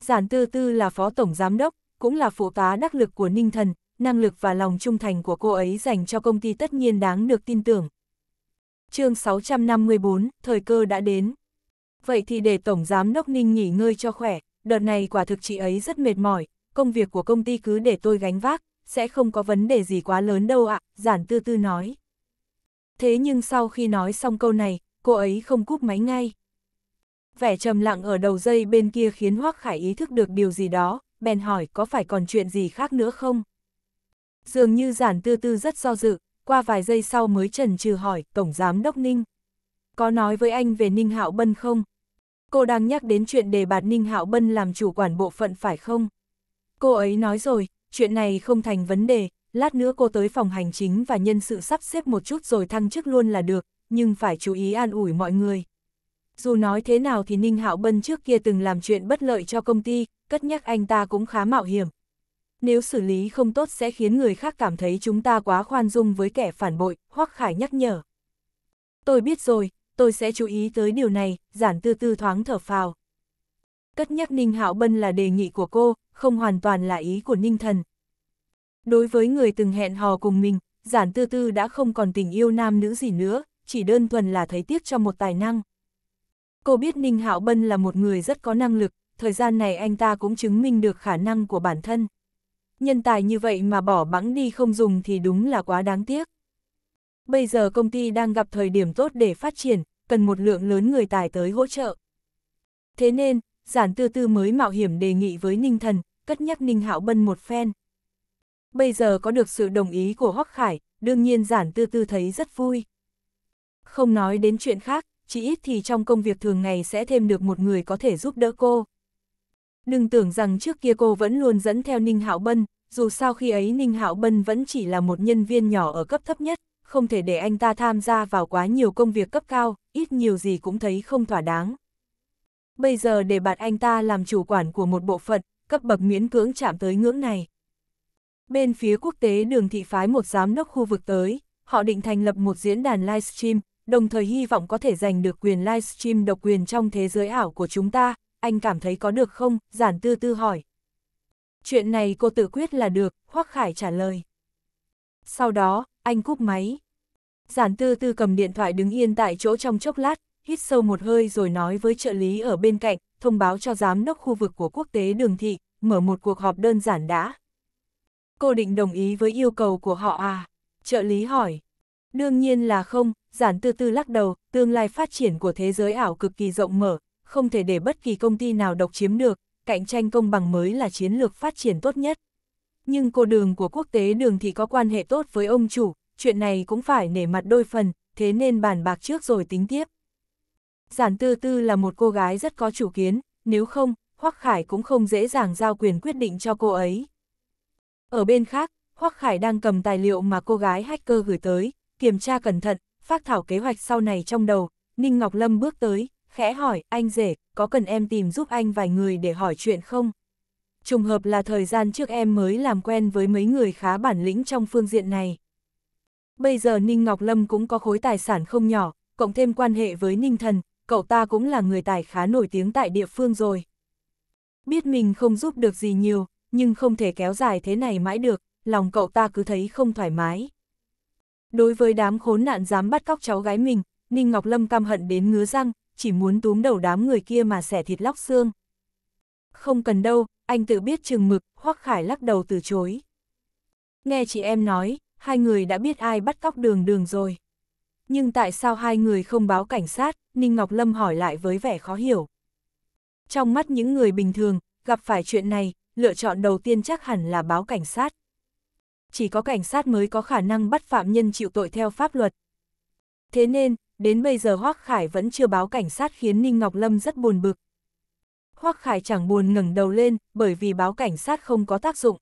Giản Tư Tư là phó tổng giám đốc, cũng là phụ tá đắc lực của Ninh Thần, năng lực và lòng trung thành của cô ấy dành cho công ty tất nhiên đáng được tin tưởng. chương 654, thời cơ đã đến. Vậy thì để Tổng Giám Đốc Ninh nghỉ ngơi cho khỏe, đợt này quả thực chị ấy rất mệt mỏi, công việc của công ty cứ để tôi gánh vác, sẽ không có vấn đề gì quá lớn đâu ạ, giản tư tư nói. Thế nhưng sau khi nói xong câu này, cô ấy không cúp máy ngay. Vẻ trầm lặng ở đầu dây bên kia khiến Hoác Khải ý thức được điều gì đó, bèn hỏi có phải còn chuyện gì khác nữa không? Dường như giản tư tư rất do dự, qua vài giây sau mới trần trừ hỏi, Tổng Giám Đốc Ninh. Có nói với anh về Ninh Hạo Bân không? Cô đang nhắc đến chuyện đề bạt Ninh Hạo Bân làm chủ quản bộ phận phải không? Cô ấy nói rồi, chuyện này không thành vấn đề, lát nữa cô tới phòng hành chính và nhân sự sắp xếp một chút rồi thăng chức luôn là được, nhưng phải chú ý an ủi mọi người. Dù nói thế nào thì Ninh Hạo Bân trước kia từng làm chuyện bất lợi cho công ty, cất nhắc anh ta cũng khá mạo hiểm, nếu xử lý không tốt sẽ khiến người khác cảm thấy chúng ta quá khoan dung với kẻ phản bội, Hoắc Khải nhắc nhở. Tôi biết rồi, tôi sẽ chú ý tới điều này, giản tư tư thoáng thở phào. Cất nhắc Ninh Hạo Bân là đề nghị của cô, không hoàn toàn là ý của Ninh Thần. Đối với người từng hẹn hò cùng mình, giản tư tư đã không còn tình yêu nam nữ gì nữa, chỉ đơn thuần là thấy tiếc cho một tài năng. Cô biết Ninh Hạo Bân là một người rất có năng lực, thời gian này anh ta cũng chứng minh được khả năng của bản thân nhân tài như vậy mà bỏ bẵng đi không dùng thì đúng là quá đáng tiếc. Bây giờ công ty đang gặp thời điểm tốt để phát triển, cần một lượng lớn người tài tới hỗ trợ. Thế nên, giản tư tư mới mạo hiểm đề nghị với Ninh Thần, cất nhắc Ninh Hạo Bân một phen. Bây giờ có được sự đồng ý của Hoắc Khải, đương nhiên giản tư tư thấy rất vui. Không nói đến chuyện khác, chỉ ít thì trong công việc thường ngày sẽ thêm được một người có thể giúp đỡ cô. Đừng tưởng rằng trước kia cô vẫn luôn dẫn theo Ninh Hạo Bân, dù sao khi ấy Ninh Hạo Bân vẫn chỉ là một nhân viên nhỏ ở cấp thấp nhất, không thể để anh ta tham gia vào quá nhiều công việc cấp cao, ít nhiều gì cũng thấy không thỏa đáng. Bây giờ để bạt anh ta làm chủ quản của một bộ phận, cấp bậc miễn cưỡng chạm tới ngưỡng này. Bên phía quốc tế đường thị phái một giám đốc khu vực tới, họ định thành lập một diễn đàn livestream, đồng thời hy vọng có thể giành được quyền livestream độc quyền trong thế giới ảo của chúng ta, anh cảm thấy có được không, giản tư tư hỏi. Chuyện này cô tự quyết là được, Hoắc Khải trả lời. Sau đó, anh cúp máy. Giản tư tư cầm điện thoại đứng yên tại chỗ trong chốc lát, hít sâu một hơi rồi nói với trợ lý ở bên cạnh, thông báo cho giám đốc khu vực của quốc tế đường thị, mở một cuộc họp đơn giản đã. Cô định đồng ý với yêu cầu của họ à? Trợ lý hỏi. Đương nhiên là không, giản tư tư lắc đầu, tương lai phát triển của thế giới ảo cực kỳ rộng mở, không thể để bất kỳ công ty nào độc chiếm được, cạnh tranh công bằng mới là chiến lược phát triển tốt nhất. Nhưng cô đường của quốc tế đường thì có quan hệ tốt với ông chủ, chuyện này cũng phải nể mặt đôi phần, thế nên bàn bạc trước rồi tính tiếp. Giản Tư Tư là một cô gái rất có chủ kiến, nếu không, Hoắc Khải cũng không dễ dàng giao quyền quyết định cho cô ấy. Ở bên khác, Hoắc Khải đang cầm tài liệu mà cô gái hacker gửi tới, kiểm tra cẩn thận, phát thảo kế hoạch sau này trong đầu, Ninh Ngọc Lâm bước tới, khẽ hỏi, anh rể, có cần em tìm giúp anh vài người để hỏi chuyện không? Trùng hợp là thời gian trước em mới làm quen với mấy người khá bản lĩnh trong phương diện này. Bây giờ Ninh Ngọc Lâm cũng có khối tài sản không nhỏ, cộng thêm quan hệ với Ninh Thần, cậu ta cũng là người tài khá nổi tiếng tại địa phương rồi. Biết mình không giúp được gì nhiều, nhưng không thể kéo dài thế này mãi được, lòng cậu ta cứ thấy không thoải mái. Đối với đám khốn nạn dám bắt cóc cháu gái mình, Ninh Ngọc Lâm căm hận đến ngứa răng, chỉ muốn túm đầu đám người kia mà xẻ thịt lóc xương. Không cần đâu, anh tự biết chừng mực, Hoắc Khải lắc đầu từ chối. Nghe chị em nói, hai người đã biết ai bắt cóc đường đường rồi. Nhưng tại sao hai người không báo cảnh sát, Ninh Ngọc Lâm hỏi lại với vẻ khó hiểu. Trong mắt những người bình thường, gặp phải chuyện này, lựa chọn đầu tiên chắc hẳn là báo cảnh sát. Chỉ có cảnh sát mới có khả năng bắt phạm nhân chịu tội theo pháp luật. Thế nên, đến bây giờ Hoác Khải vẫn chưa báo cảnh sát khiến Ninh Ngọc Lâm rất buồn bực. Hoác Khải chẳng buồn ngẩng đầu lên, bởi vì báo cảnh sát không có tác dụng.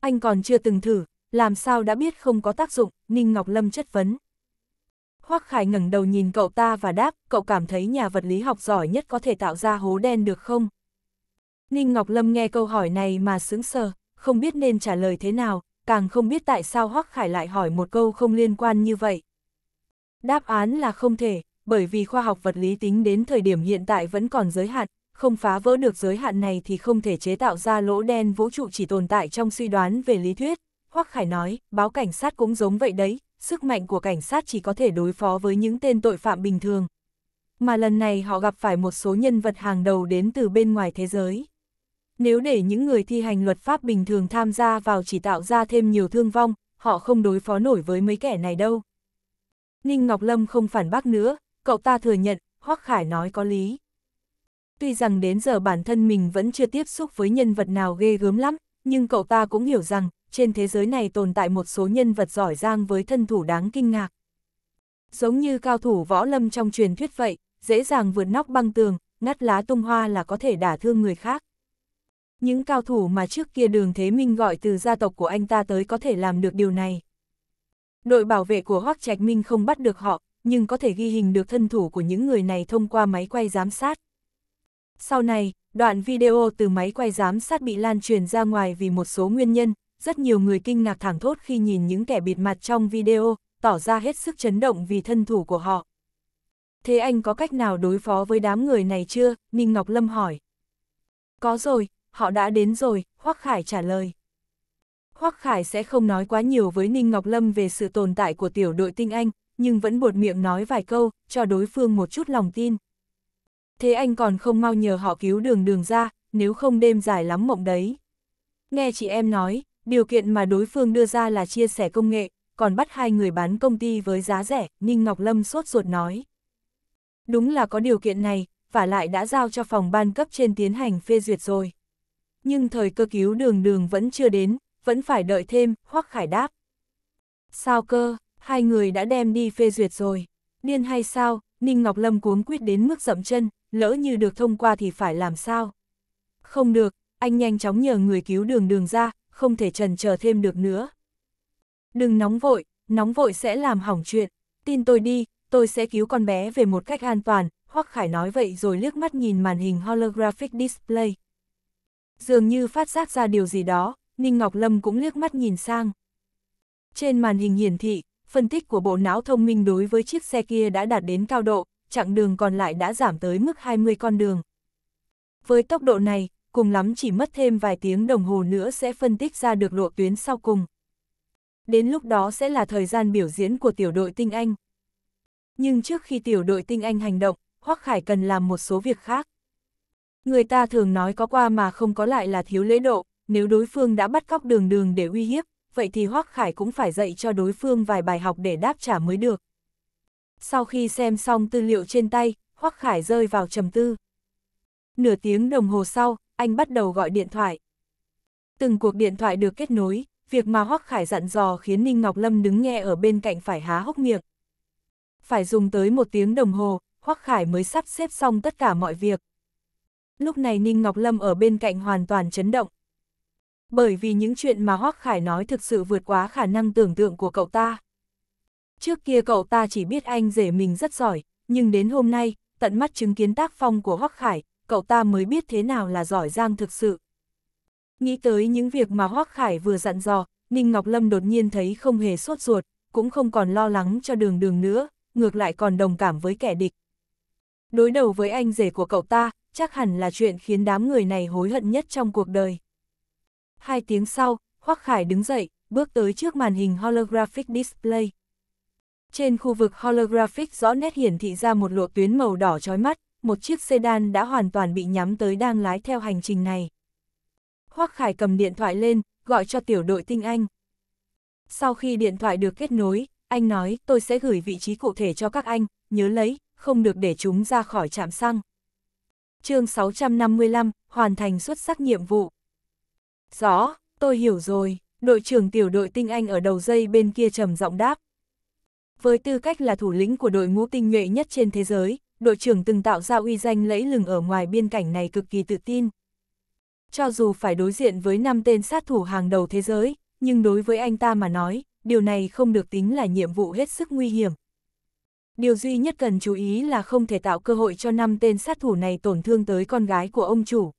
Anh còn chưa từng thử, làm sao đã biết không có tác dụng, Ninh Ngọc Lâm chất vấn. Hoác Khải ngẩng đầu nhìn cậu ta và đáp, cậu cảm thấy nhà vật lý học giỏi nhất có thể tạo ra hố đen được không? Ninh Ngọc Lâm nghe câu hỏi này mà sững sờ, không biết nên trả lời thế nào, càng không biết tại sao Hoác Khải lại hỏi một câu không liên quan như vậy. Đáp án là không thể, bởi vì khoa học vật lý tính đến thời điểm hiện tại vẫn còn giới hạn, không phá vỡ được giới hạn này thì không thể chế tạo ra lỗ đen vũ trụ chỉ tồn tại trong suy đoán về lý thuyết. Hoắc Khải nói, báo cảnh sát cũng giống vậy đấy, sức mạnh của cảnh sát chỉ có thể đối phó với những tên tội phạm bình thường. Mà lần này họ gặp phải một số nhân vật hàng đầu đến từ bên ngoài thế giới. Nếu để những người thi hành luật pháp bình thường tham gia vào chỉ tạo ra thêm nhiều thương vong, họ không đối phó nổi với mấy kẻ này đâu. Ninh Ngọc Lâm không phản bác nữa, cậu ta thừa nhận, Hoắc Khải nói có lý. Tuy rằng đến giờ bản thân mình vẫn chưa tiếp xúc với nhân vật nào ghê gớm lắm, nhưng cậu ta cũng hiểu rằng, trên thế giới này tồn tại một số nhân vật giỏi giang với thân thủ đáng kinh ngạc. Giống như cao thủ võ lâm trong truyền thuyết vậy, dễ dàng vượt nóc băng tường, ngắt lá tung hoa là có thể đả thương người khác. Những cao thủ mà trước kia đường Thế Minh gọi từ gia tộc của anh ta tới có thể làm được điều này. Đội bảo vệ của Hoắc Trạch Minh không bắt được họ, nhưng có thể ghi hình được thân thủ của những người này thông qua máy quay giám sát. Sau này, đoạn video từ máy quay giám sát bị lan truyền ra ngoài vì một số nguyên nhân, rất nhiều người kinh ngạc thẳng thốt khi nhìn những kẻ bịt mặt trong video, tỏ ra hết sức chấn động vì thân thủ của họ. Thế anh có cách nào đối phó với đám người này chưa? Ninh Ngọc Lâm hỏi. Có rồi, họ đã đến rồi, Hoắc Khải trả lời. Hoắc Khải sẽ không nói quá nhiều với Ninh Ngọc Lâm về sự tồn tại của tiểu đội tinh anh, nhưng vẫn buột miệng nói vài câu, cho đối phương một chút lòng tin. Thế anh còn không mau nhờ họ cứu đường đường ra, nếu không đêm dài lắm mộng đấy. Nghe chị em nói, điều kiện mà đối phương đưa ra là chia sẻ công nghệ, còn bắt hai người bán công ty với giá rẻ, Ninh Ngọc Lâm sốt ruột nói. Đúng là có điều kiện này, và lại đã giao cho phòng ban cấp trên tiến hành phê duyệt rồi. Nhưng thời cơ cứu đường đường vẫn chưa đến, vẫn phải đợi thêm, Hoắc Khải đáp. Sao cơ, hai người đã đem đi phê duyệt rồi. Điên hay sao, Ninh Ngọc Lâm cuốn quyết đến mức dậm chân, lỡ như được thông qua thì phải làm sao? Không được, anh nhanh chóng nhờ người cứu đường đường ra, không thể trần chờ thêm được nữa. Đừng nóng vội, nóng vội sẽ làm hỏng chuyện. Tin tôi đi, tôi sẽ cứu con bé về một cách an toàn, Hoắc Khải nói vậy rồi liếc mắt nhìn màn hình holographic display. Dường như phát giác ra điều gì đó, Ninh Ngọc Lâm cũng liếc mắt nhìn sang. Trên màn hình hiển thị, phân tích của bộ não thông minh đối với chiếc xe kia đã đạt đến cao độ, chặng đường còn lại đã giảm tới mức 20 con đường. Với tốc độ này, cùng lắm chỉ mất thêm vài tiếng đồng hồ nữa sẽ phân tích ra được lộ tuyến sau cùng. Đến lúc đó sẽ là thời gian biểu diễn của tiểu đội tinh anh. Nhưng trước khi tiểu đội tinh anh hành động, Hoắc Khải cần làm một số việc khác. Người ta thường nói có qua mà không có lại là thiếu lễ độ, nếu đối phương đã bắt cóc đường đường để uy hiếp, vậy thì Hoác Khải cũng phải dạy cho đối phương vài bài học để đáp trả mới được. Sau khi xem xong tư liệu trên tay, Hoác Khải rơi vào trầm tư. Nửa tiếng đồng hồ sau, anh bắt đầu gọi điện thoại. Từng cuộc điện thoại được kết nối, việc mà Hoác Khải dặn dò khiến Ninh Ngọc Lâm đứng nghe ở bên cạnh phải há hốc miệng. Phải dùng tới một tiếng đồng hồ, Hoác Khải mới sắp xếp xong tất cả mọi việc. Lúc này Ninh Ngọc Lâm ở bên cạnh hoàn toàn chấn động, bởi vì những chuyện mà Hoác Khải nói thực sự vượt quá khả năng tưởng tượng của cậu ta. Trước kia cậu ta chỉ biết anh rể mình rất giỏi, nhưng đến hôm nay, tận mắt chứng kiến tác phong của Hoác Khải, cậu ta mới biết thế nào là giỏi giang thực sự. Nghĩ tới những việc mà Hoác Khải vừa dặn dò, Ninh Ngọc Lâm đột nhiên thấy không hề sốt ruột, cũng không còn lo lắng cho đường đường nữa, ngược lại còn đồng cảm với kẻ địch. Đối đầu với anh rể của cậu ta, chắc hẳn là chuyện khiến đám người này hối hận nhất trong cuộc đời hai tiếng sau, Hoắc Khải đứng dậy, bước tới trước màn hình holographic display. Trên khu vực holographic rõ nét hiển thị ra một lộ tuyến màu đỏ chói mắt, một chiếc sedan đã hoàn toàn bị nhắm tới đang lái theo hành trình này. Hoắc Khải cầm điện thoại lên, gọi cho tiểu đội tinh anh. Sau khi điện thoại được kết nối, anh nói tôi sẽ gửi vị trí cụ thể cho các anh, nhớ lấy, không được để chúng ra khỏi trạm xăng. chương 655, hoàn thành xuất sắc nhiệm vụ. Rõ, tôi hiểu rồi, đội trưởng tiểu đội tinh anh ở đầu dây bên kia trầm giọng đáp. Với tư cách là thủ lĩnh của đội ngũ tinh nhuệ nhất trên thế giới, đội trưởng từng tạo ra uy danh lẫy lừng ở ngoài biên cảnh này cực kỳ tự tin. Cho dù phải đối diện với năm tên sát thủ hàng đầu thế giới, nhưng đối với anh ta mà nói, điều này không được tính là nhiệm vụ hết sức nguy hiểm. Điều duy nhất cần chú ý là không thể tạo cơ hội cho năm tên sát thủ này tổn thương tới con gái của ông chủ.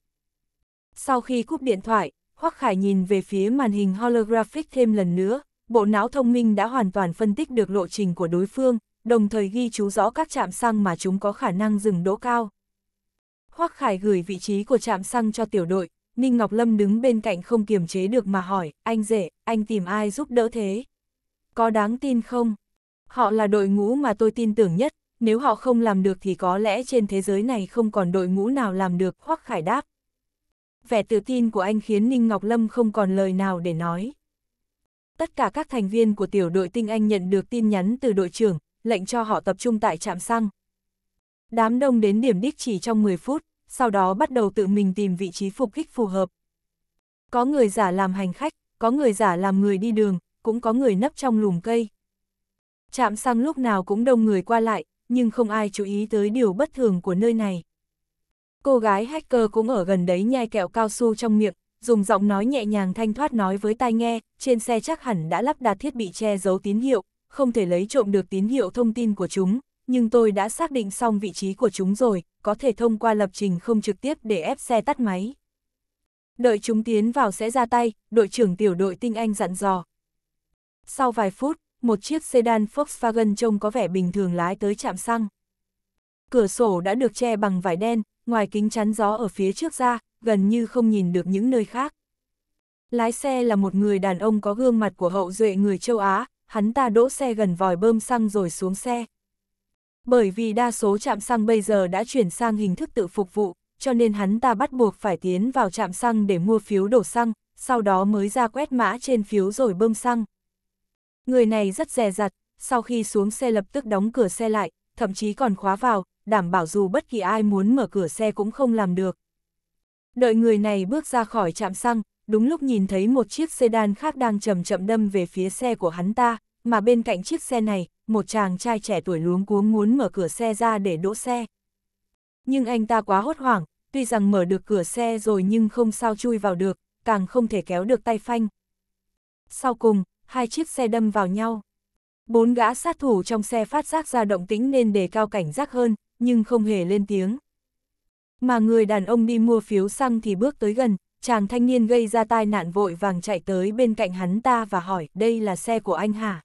Sau khi cúp điện thoại, Hoắc Khải nhìn về phía màn hình holographic thêm lần nữa, bộ não thông minh đã hoàn toàn phân tích được lộ trình của đối phương, đồng thời ghi chú rõ các trạm xăng mà chúng có khả năng dừng đỗ cao. Hoắc Khải gửi vị trí của trạm xăng cho tiểu đội, Ninh Ngọc Lâm đứng bên cạnh không kiềm chế được mà hỏi, anh rể, anh tìm ai giúp đỡ thế? Có đáng tin không? Họ là đội ngũ mà tôi tin tưởng nhất, nếu họ không làm được thì có lẽ trên thế giới này không còn đội ngũ nào làm được, Hoắc Khải đáp vẻ tự tin của anh khiến Ninh Ngọc Lâm không còn lời nào để nói. Tất cả các thành viên của tiểu đội tinh anh nhận được tin nhắn từ đội trưởng, lệnh cho họ tập trung tại trạm xăng. Đám đông đến điểm đích chỉ trong 10 phút, sau đó bắt đầu tự mình tìm vị trí phục kích phù hợp. Có người giả làm hành khách, có người giả làm người đi đường, cũng có người nấp trong lùm cây. Trạm xăng lúc nào cũng đông người qua lại, nhưng không ai chú ý tới điều bất thường của nơi này. Cô gái hacker cũng ở gần đấy nhai kẹo cao su trong miệng, dùng giọng nói nhẹ nhàng thanh thoát nói với tai nghe, trên xe chắc hẳn đã lắp đặt thiết bị che giấu tín hiệu, không thể lấy trộm được tín hiệu thông tin của chúng, nhưng tôi đã xác định xong vị trí của chúng rồi, có thể thông qua lập trình không trực tiếp để ép xe tắt máy. Đợi chúng tiến vào sẽ ra tay, đội trưởng tiểu đội tinh anh dặn dò. Sau vài phút, một chiếc sedan Volkswagen trông có vẻ bình thường lái tới trạm xăng. Cửa sổ đã được che bằng vải đen, ngoài kính chắn gió ở phía trước ra, gần như không nhìn được những nơi khác. Lái xe là một người đàn ông có gương mặt của hậu duệ người châu Á, hắn ta đỗ xe gần vòi bơm xăng rồi xuống xe. Bởi vì đa số trạm xăng bây giờ đã chuyển sang hình thức tự phục vụ, cho nên hắn ta bắt buộc phải tiến vào trạm xăng để mua phiếu đổ xăng, sau đó mới ra quét mã trên phiếu rồi bơm xăng. Người này rất dè dặt, sau khi xuống xe lập tức đóng cửa xe lại, thậm chí còn khóa vào, đảm bảo dù bất kỳ ai muốn mở cửa xe cũng không làm được. Đợi người này bước ra khỏi trạm xăng, đúng lúc nhìn thấy một chiếc sedan khác đang chậm chậm đâm về phía xe của hắn ta, mà bên cạnh chiếc xe này, một chàng trai trẻ tuổi luống cuống muốn mở cửa xe ra để đỗ xe. Nhưng anh ta quá hốt hoảng, tuy rằng mở được cửa xe rồi nhưng không sao chui vào được, càng không thể kéo được tay phanh. Sau cùng, hai chiếc xe đâm vào nhau. Bốn gã sát thủ trong xe phát giác ra động tĩnh nên đề cao cảnh giác hơn, nhưng không hề lên tiếng. Mà người đàn ông đi mua phiếu xăng thì bước tới gần, chàng thanh niên gây ra tai nạn vội vàng chạy tới bên cạnh hắn ta và hỏi, đây là xe của anh hả?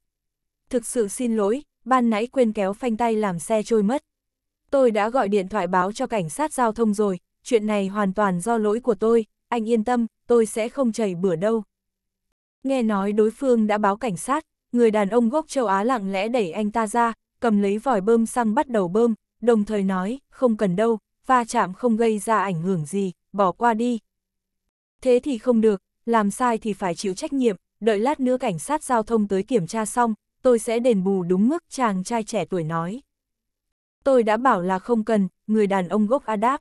Thực sự xin lỗi, ban nãy quên kéo phanh tay làm xe trôi mất. Tôi đã gọi điện thoại báo cho cảnh sát giao thông rồi, chuyện này hoàn toàn do lỗi của tôi, anh yên tâm, tôi sẽ không chảy bữa đâu. Nghe nói đối phương đã báo cảnh sát, người đàn ông gốc châu Á lặng lẽ đẩy anh ta ra, cầm lấy vòi bơm xăng bắt đầu bơm, đồng thời nói, không cần đâu, va chạm không gây ra ảnh hưởng gì, bỏ qua đi. Thế thì không được, làm sai thì phải chịu trách nhiệm, đợi lát nữa cảnh sát giao thông tới kiểm tra xong, tôi sẽ đền bù đúng mức chàng trai trẻ tuổi nói. Tôi đã bảo là không cần, người đàn ông gốc A đáp.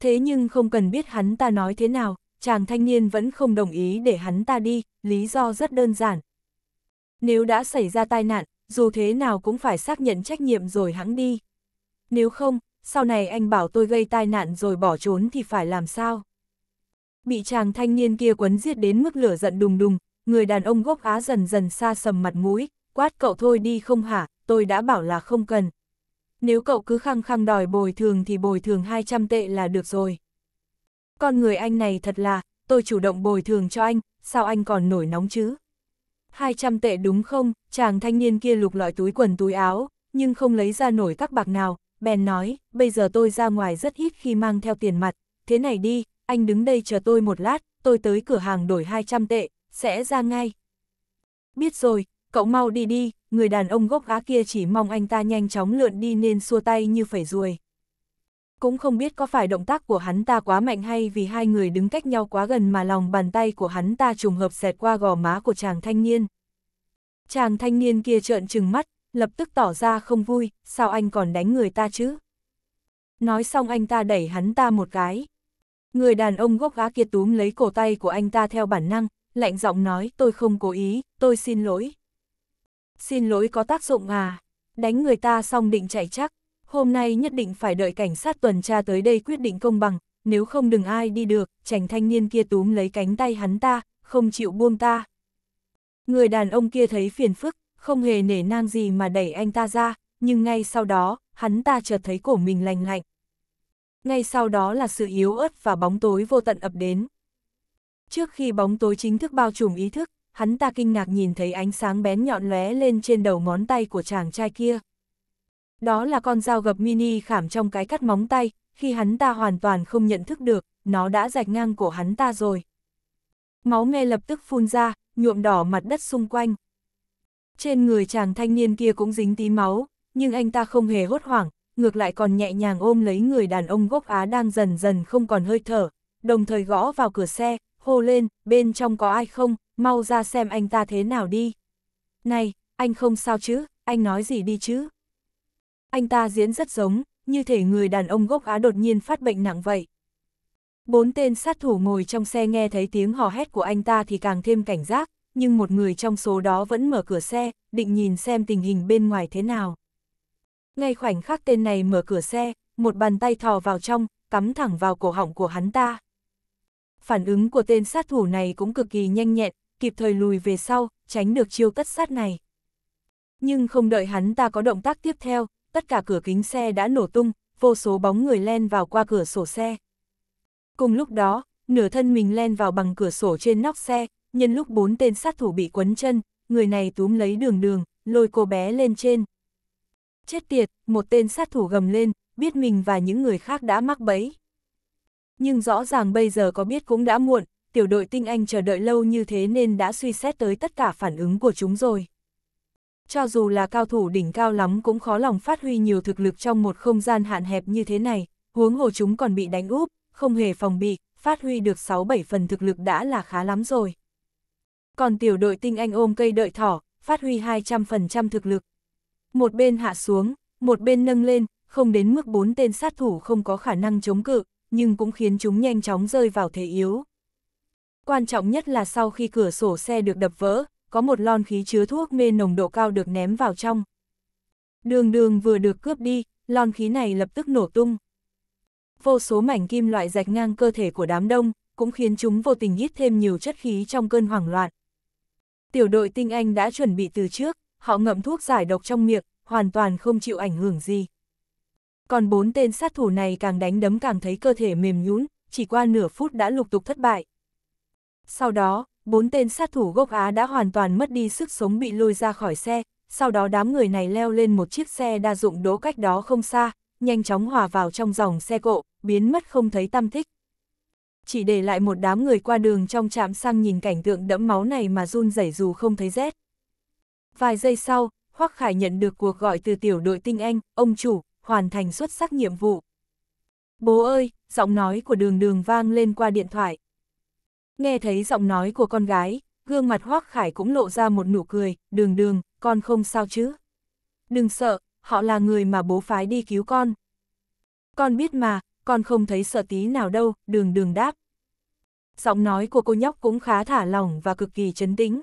Thế nhưng không cần biết hắn ta nói thế nào, chàng thanh niên vẫn không đồng ý để hắn ta đi, lý do rất đơn giản. Nếu đã xảy ra tai nạn, dù thế nào cũng phải xác nhận trách nhiệm rồi hãng đi nếu không, sau này anh bảo tôi gây tai nạn rồi bỏ trốn thì phải làm sao? Bị chàng thanh niên kia quấn giết đến mức lửa giận đùng đùng, người đàn ông gốc Á dần dần xa sầm mặt mũi, quát cậu thôi đi không hả, tôi đã bảo là không cần. Nếu cậu cứ khăng khăng đòi bồi thường thì bồi thường 200 tệ là được rồi. Con người anh này thật là, tôi chủ động bồi thường cho anh, sao anh còn nổi nóng chứ? 200 tệ đúng không, chàng thanh niên kia lục lọi túi quần túi áo, nhưng không lấy ra nổi các bạc nào, bèn nói, bây giờ tôi ra ngoài rất ít khi mang theo tiền mặt, thế này đi, anh đứng đây chờ tôi một lát, tôi tới cửa hàng đổi 200 tệ, sẽ ra ngay. Biết rồi, cậu mau đi đi, người đàn ông gốc gá kia chỉ mong anh ta nhanh chóng lượn đi nên xua tay như phải ruồi. Cũng không biết có phải động tác của hắn ta quá mạnh hay vì hai người đứng cách nhau quá gần mà lòng bàn tay của hắn ta trùng hợp xẹt qua gò má của chàng thanh niên. Chàng thanh niên kia trợn trừng mắt, lập tức tỏ ra không vui, sao anh còn đánh người ta chứ? Nói xong anh ta đẩy hắn ta một cái. Người đàn ông gốc gá kia túm lấy cổ tay của anh ta theo bản năng, lạnh giọng nói tôi không cố ý, tôi xin lỗi. Xin lỗi có tác dụng à? Đánh người ta xong định chạy chắc, hôm nay nhất định phải đợi cảnh sát tuần tra tới đây quyết định công bằng, nếu không đừng ai đi được, chảnh thanh niên kia túm lấy cánh tay hắn ta, không chịu buông ta. Người đàn ông kia thấy phiền phức, không hề nể nang gì mà đẩy anh ta ra, nhưng ngay sau đó, hắn ta chợt thấy cổ mình lành lạnh. Ngay sau đó là sự yếu ớt và bóng tối vô tận ập đến. Trước khi bóng tối chính thức bao trùm ý thức, hắn ta kinh ngạc nhìn thấy ánh sáng bén nhọn lóe lên trên đầu ngón tay của chàng trai kia. Đó là con dao gập mini khảm trong cái cắt móng tay, khi hắn ta hoàn toàn không nhận thức được, nó đã rạch ngang cổ hắn ta rồi. Máu me lập tức phun ra, nhuộm đỏ mặt đất xung quanh. Trên người chàng thanh niên kia cũng dính tí máu, nhưng anh ta không hề hốt hoảng, ngược lại còn nhẹ nhàng ôm lấy người đàn ông gốc Á đang dần dần không còn hơi thở, đồng thời gõ vào cửa xe, hô lên, bên trong có ai không, mau ra xem anh ta thế nào đi. Này, anh không sao chứ, anh nói gì đi chứ. Anh ta diễn rất giống, như thể người đàn ông gốc Á đột nhiên phát bệnh nặng vậy. Bốn tên sát thủ ngồi trong xe nghe thấy tiếng hò hét của anh ta thì càng thêm cảnh giác, nhưng một người trong số đó vẫn mở cửa xe, định nhìn xem tình hình bên ngoài thế nào. Ngay khoảnh khắc tên này mở cửa xe, một bàn tay thò vào trong, cắm thẳng vào cổ họng của hắn ta. Phản ứng của tên sát thủ này cũng cực kỳ nhanh nhẹn, kịp thời lùi về sau, tránh được chiêu tất sát này. Nhưng không đợi hắn ta có động tác tiếp theo, tất cả cửa kính xe đã nổ tung, vô số bóng người len vào qua cửa sổ xe. Cùng lúc đó, nửa thân mình len vào bằng cửa sổ trên nóc xe, nhân lúc bốn tên sát thủ bị quấn chân, người này túm lấy đường đường, lôi cô bé lên trên. Chết tiệt, một tên sát thủ gầm lên, biết mình và những người khác đã mắc bẫy. Nhưng rõ ràng bây giờ có biết cũng đã muộn, tiểu đội tinh anh chờ đợi lâu như thế nên đã suy xét tới tất cả phản ứng của chúng rồi. Cho dù là cao thủ đỉnh cao lắm cũng khó lòng phát huy nhiều thực lực trong một không gian hạn hẹp như thế này, huống hồ chúng còn bị đánh úp, không hề phòng bị, phát huy được 6-7 phần thực lực đã là khá lắm rồi còn tiểu đội tinh anh ôm cây đợi thỏ, phát huy 200% thực lực. Một bên hạ xuống, một bên nâng lên, không đến mức bốn tên sát thủ không có khả năng chống cự, nhưng cũng khiến chúng nhanh chóng rơi vào thế yếu. Quan trọng nhất là sau khi cửa sổ xe được đập vỡ, có một lon khí chứa thuốc mê nồng độ cao được ném vào trong. Đường đường vừa được cướp đi, lon khí này lập tức nổ tung. Vô số mảnh kim loại rạch ngang cơ thể của đám đông, cũng khiến chúng vô tình hít thêm nhiều chất khí trong cơn hoảng loạn tiểu đội tinh anh đã chuẩn bị từ trước, họ ngậm thuốc giải độc trong miệng, hoàn toàn không chịu ảnh hưởng gì. Còn bốn tên sát thủ này càng đánh đấm càng thấy cơ thể mềm nhũn, chỉ qua nửa phút đã lục tục thất bại. Sau đó, bốn tên sát thủ gốc Á đã hoàn toàn mất đi sức sống bị lôi ra khỏi xe, sau đó đám người này leo lên một chiếc xe đa dụng đỗ cách đó không xa, nhanh chóng hòa vào trong dòng xe cộ, biến mất không thấy tâm thích chỉ để lại một đám người qua đường trong trạm xăng nhìn cảnh tượng đẫm máu này mà run rẩy dù không thấy rét. Vài giây sau, Hoắc Khải nhận được cuộc gọi từ tiểu đội tinh anh, ông chủ, hoàn thành xuất sắc nhiệm vụ. Bố ơi, giọng nói của đường đường vang lên qua điện thoại. Nghe thấy giọng nói của con gái, gương mặt Hoắc Khải cũng lộ ra một nụ cười, đường đường, con không sao chứ. Đừng sợ, họ là người mà bố phái đi cứu con. Con biết mà, con không thấy sợ tí nào đâu, đường đường đáp. Giọng nói của cô nhóc cũng khá thả lỏng và cực kỳ chấn tĩnh.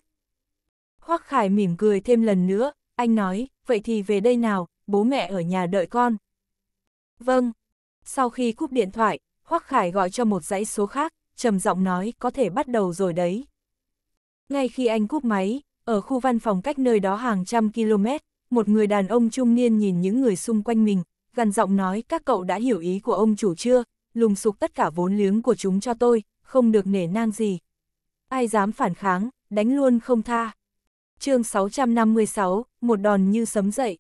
Hoắc Khải mỉm cười thêm lần nữa, anh nói, vậy thì về đây nào, bố mẹ ở nhà đợi con. Vâng. Sau khi cúp điện thoại, Hoắc Khải gọi cho một dãy số khác, trầm giọng nói có thể bắt đầu rồi đấy. Ngay khi anh cúp máy, ở khu văn phòng cách nơi đó hàng trăm km, một người đàn ông trung niên nhìn những người xung quanh mình, gần giọng nói các cậu đã hiểu ý của ông chủ chưa, lùng sục tất cả vốn liếng của chúng cho tôi, không được nể nang gì. Ai dám phản kháng, đánh luôn không tha. chương 656, một đòn như sấm dậy.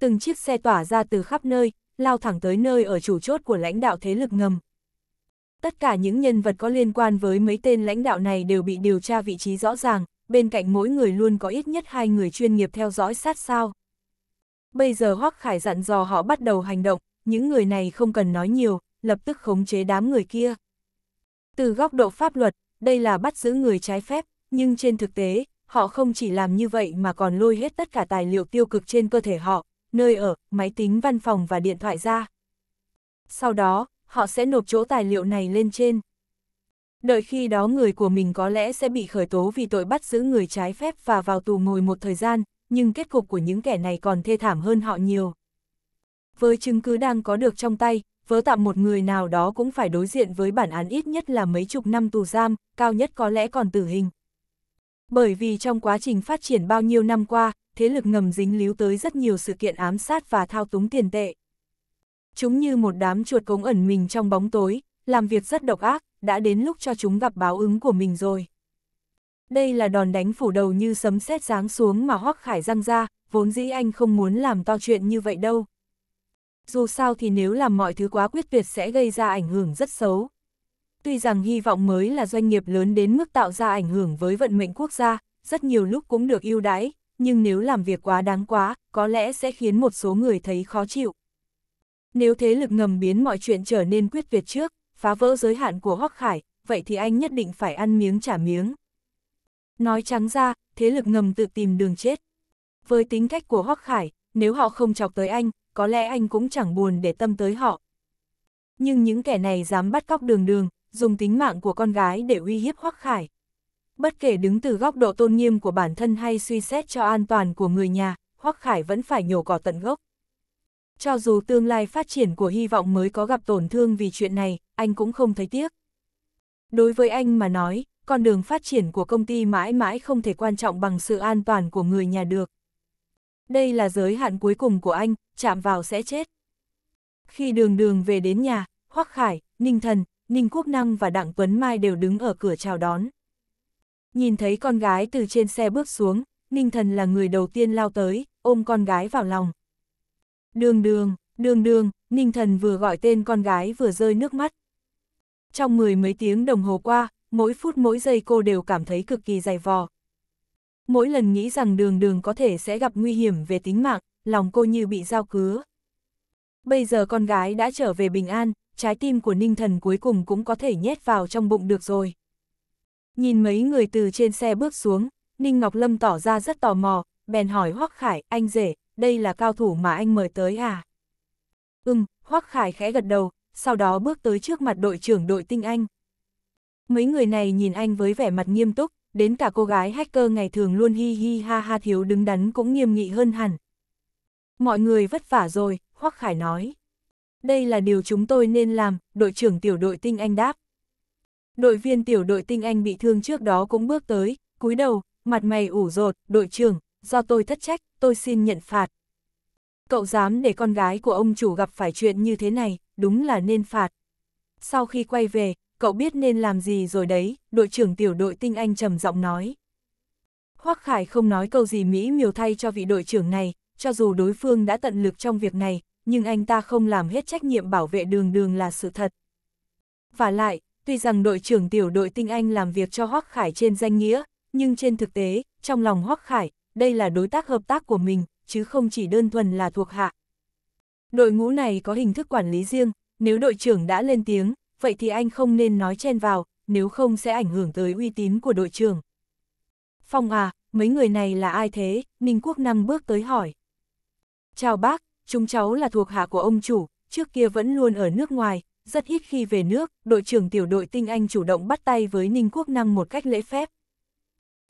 Từng chiếc xe tỏa ra từ khắp nơi, lao thẳng tới nơi ở chủ chốt của lãnh đạo thế lực ngầm. Tất cả những nhân vật có liên quan với mấy tên lãnh đạo này đều bị điều tra vị trí rõ ràng, bên cạnh mỗi người luôn có ít nhất hai người chuyên nghiệp theo dõi sát sao bây giờ Hoắc Khải dặn dò họ bắt đầu hành động, những người này không cần nói nhiều, lập tức khống chế đám người kia. Từ góc độ pháp luật, đây là bắt giữ người trái phép, nhưng trên thực tế, họ không chỉ làm như vậy mà còn lôi hết tất cả tài liệu tiêu cực trên cơ thể họ, nơi ở, máy tính văn phòng và điện thoại ra. Sau đó, họ sẽ nộp chỗ tài liệu này lên trên. Đợi khi đó người của mình có lẽ sẽ bị khởi tố vì tội bắt giữ người trái phép và vào tù ngồi một thời gian, nhưng kết cục của những kẻ này còn thê thảm hơn họ nhiều. Với chứng cứ đang có được trong tay, vớ tạm một người nào đó cũng phải đối diện với bản án ít nhất là mấy chục năm tù giam, cao nhất có lẽ còn tử hình. Bởi vì trong quá trình phát triển bao nhiêu năm qua, thế lực ngầm dính líu tới rất nhiều sự kiện ám sát và thao túng tiền tệ. Chúng như một đám chuột cống ẩn mình trong bóng tối, làm việc rất độc ác, đã đến lúc cho chúng gặp báo ứng của mình rồi. Đây là đòn đánh phủ đầu như sấm sét giáng xuống mà Hoắc Khải răng ra, vốn dĩ anh không muốn làm to chuyện như vậy đâu. Dù sao thì nếu làm mọi thứ quá quyết tuyệt sẽ gây ra ảnh hưởng rất xấu. Tuy rằng hy vọng mới là doanh nghiệp lớn đến mức tạo ra ảnh hưởng với vận mệnh quốc gia, rất nhiều lúc cũng được ưu đãi, nhưng nếu làm việc quá đáng quá, có lẽ sẽ khiến một số người thấy khó chịu. Nếu thế lực ngầm biến mọi chuyện trở nên quyết tuyệt trước, phá vỡ giới hạn của Hoắc Khải, vậy thì anh nhất định phải ăn miếng trả miếng. Nói trắng ra, thế lực ngầm tự tìm đường chết. Với tính cách của Hoắc Khải, nếu họ không chọc tới anh, có lẽ anh cũng chẳng buồn để tâm tới họ. Nhưng những kẻ này dám bắt cóc đường đường, dùng tính mạng của con gái để uy hiếp Hoắc Khải. Bất kể đứng từ góc độ tôn nghiêm của bản thân hay suy xét cho an toàn của người nhà, Hoắc Khải vẫn phải nhổ cỏ tận gốc. Cho dù tương lai phát triển của hy vọng mới có gặp tổn thương vì chuyện này, anh cũng không thấy tiếc. Đối với anh mà nói, con đường phát triển của công ty mãi mãi không thể quan trọng bằng sự an toàn của người nhà được. Đây là giới hạn cuối cùng của anh, chạm vào sẽ chết. Khi đường đường về đến nhà, Hoắc Khải, Ninh Thần, Ninh Quốc Năng và Đặng Tuấn Mai đều đứng ở cửa chào đón. Nhìn thấy con gái từ trên xe bước xuống, Ninh Thần là người đầu tiên lao tới, ôm con gái vào lòng. Đường đường, đường đường, Ninh Thần vừa gọi tên con gái vừa rơi nước mắt. Trong mười mấy tiếng đồng hồ qua, mỗi phút mỗi giây cô đều cảm thấy cực kỳ dày vò. Mỗi lần nghĩ rằng đường đường có thể sẽ gặp nguy hiểm về tính mạng, lòng cô như bị dao cứa. Bây giờ con gái đã trở về bình an, trái tim của ninh thần cuối cùng cũng có thể nhét vào trong bụng được rồi. Nhìn mấy người từ trên xe bước xuống, Ninh Ngọc Lâm tỏ ra rất tò mò, bèn hỏi Hoắc Khải, anh rể, đây là cao thủ mà anh mời tới à? Ừm, Hoắc Khải khẽ gật đầu, sau đó bước tới trước mặt đội trưởng đội tinh anh. Mấy người này nhìn anh với vẻ mặt nghiêm túc, đến cả cô gái hacker ngày thường luôn hi hi ha ha thiếu đứng đắn cũng nghiêm nghị hơn hẳn. Mọi người vất vả rồi, Hoắc Khải nói. Đây là điều chúng tôi nên làm, đội trưởng tiểu đội tinh anh đáp. Đội viên tiểu đội tinh anh bị thương trước đó cũng bước tới, cúi đầu, mặt mày ủ rột, đội trưởng, do tôi thất trách, tôi xin nhận phạt. Cậu dám để con gái của ông chủ gặp phải chuyện như thế này, đúng là nên phạt. Sau khi quay về, cậu biết nên làm gì rồi đấy, đội trưởng tiểu đội tinh anh trầm giọng nói. Hoắc Khải không nói câu gì Mỹ miều thay cho vị đội trưởng này, cho dù đối phương đã tận lực trong việc này, nhưng anh ta không làm hết trách nhiệm bảo vệ đường đường là sự thật. Và lại, tuy rằng đội trưởng tiểu đội tinh anh làm việc cho Hoắc Khải trên danh nghĩa, nhưng trên thực tế, trong lòng Hoắc Khải, đây là đối tác hợp tác của mình, chứ không chỉ đơn thuần là thuộc hạ. Đội ngũ này có hình thức quản lý riêng, nếu đội trưởng đã lên tiếng, vậy thì anh không nên nói chen vào, nếu không sẽ ảnh hưởng tới uy tín của đội trưởng. Phong à, mấy người này là ai thế? Ninh Quốc Năng bước tới hỏi. Chào bác, chúng cháu là thuộc hạ của ông chủ, trước kia vẫn luôn ở nước ngoài, rất ít khi về nước, đội trưởng tiểu đội tinh anh chủ động bắt tay với Ninh Quốc Năng một cách lễ phép.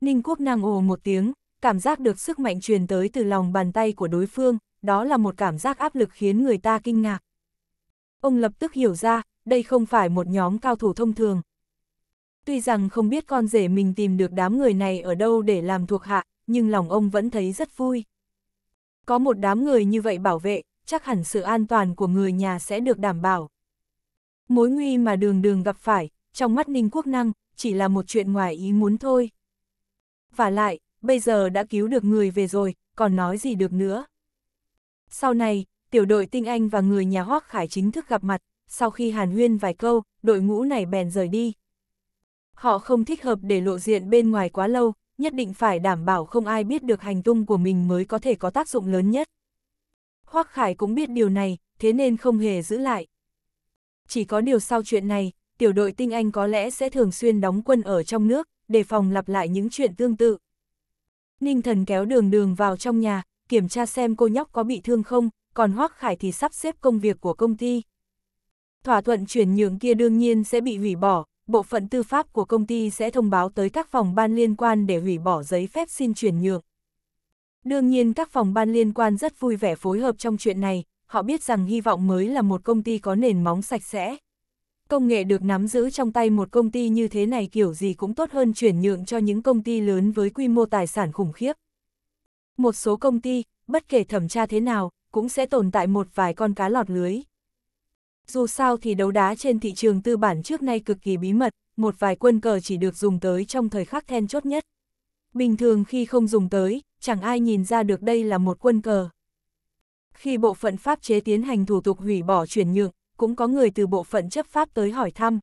Ninh Quốc Năng ồ một tiếng, cảm giác được sức mạnh truyền tới từ lòng bàn tay của đối phương, đó là một cảm giác áp lực khiến người ta kinh ngạc ông lập tức hiểu ra, đây không phải một nhóm cao thủ thông thường. Tuy rằng không biết con rể mình tìm được đám người này ở đâu để làm thuộc hạ, nhưng lòng ông vẫn thấy rất vui. Có một đám người như vậy bảo vệ, chắc hẳn sự an toàn của người nhà sẽ được đảm bảo. Mối nguy mà đường đường gặp phải, trong mắt Ninh Quốc Năng, chỉ là một chuyện ngoài ý muốn thôi. Và lại, bây giờ đã cứu được người về rồi, còn nói gì được nữa. Sau này, tiểu đội tinh anh và người nhà Hoác Khải chính thức gặp mặt, sau khi hàn huyên vài câu, đội ngũ này bèn rời đi. Họ không thích hợp để lộ diện bên ngoài quá lâu, nhất định phải đảm bảo không ai biết được hành tung của mình mới có thể có tác dụng lớn nhất. Hoác Khải cũng biết điều này, thế nên không hề giữ lại. Chỉ có điều sau chuyện này, tiểu đội tinh anh có lẽ sẽ thường xuyên đóng quân ở trong nước, để phòng lặp lại những chuyện tương tự. Ninh thần kéo đường đường vào trong nhà, kiểm tra xem cô nhóc có bị thương không, còn Hoắc Khải thì sắp xếp công việc của công ty. Thỏa thuận chuyển nhượng kia đương nhiên sẽ bị hủy bỏ, bộ phận tư pháp của công ty sẽ thông báo tới các phòng ban liên quan để hủy bỏ giấy phép xin chuyển nhượng. Đương nhiên các phòng ban liên quan rất vui vẻ phối hợp trong chuyện này, họ biết rằng hy vọng mới là một công ty có nền móng sạch sẽ. Công nghệ được nắm giữ trong tay một công ty như thế này kiểu gì cũng tốt hơn chuyển nhượng cho những công ty lớn với quy mô tài sản khủng khiếp. Một số công ty, bất kể thẩm tra thế nào, cũng sẽ tồn tại một vài con cá lọt lưới. Dù sao thì đấu đá trên thị trường tư bản trước nay cực kỳ bí mật, một vài quân cờ chỉ được dùng tới trong thời khắc then chốt nhất. Bình thường khi không dùng tới, chẳng ai nhìn ra được đây là một quân cờ. Khi bộ phận pháp chế tiến hành thủ tục hủy bỏ chuyển nhượng, cũng có người từ bộ phận chấp pháp tới hỏi thăm.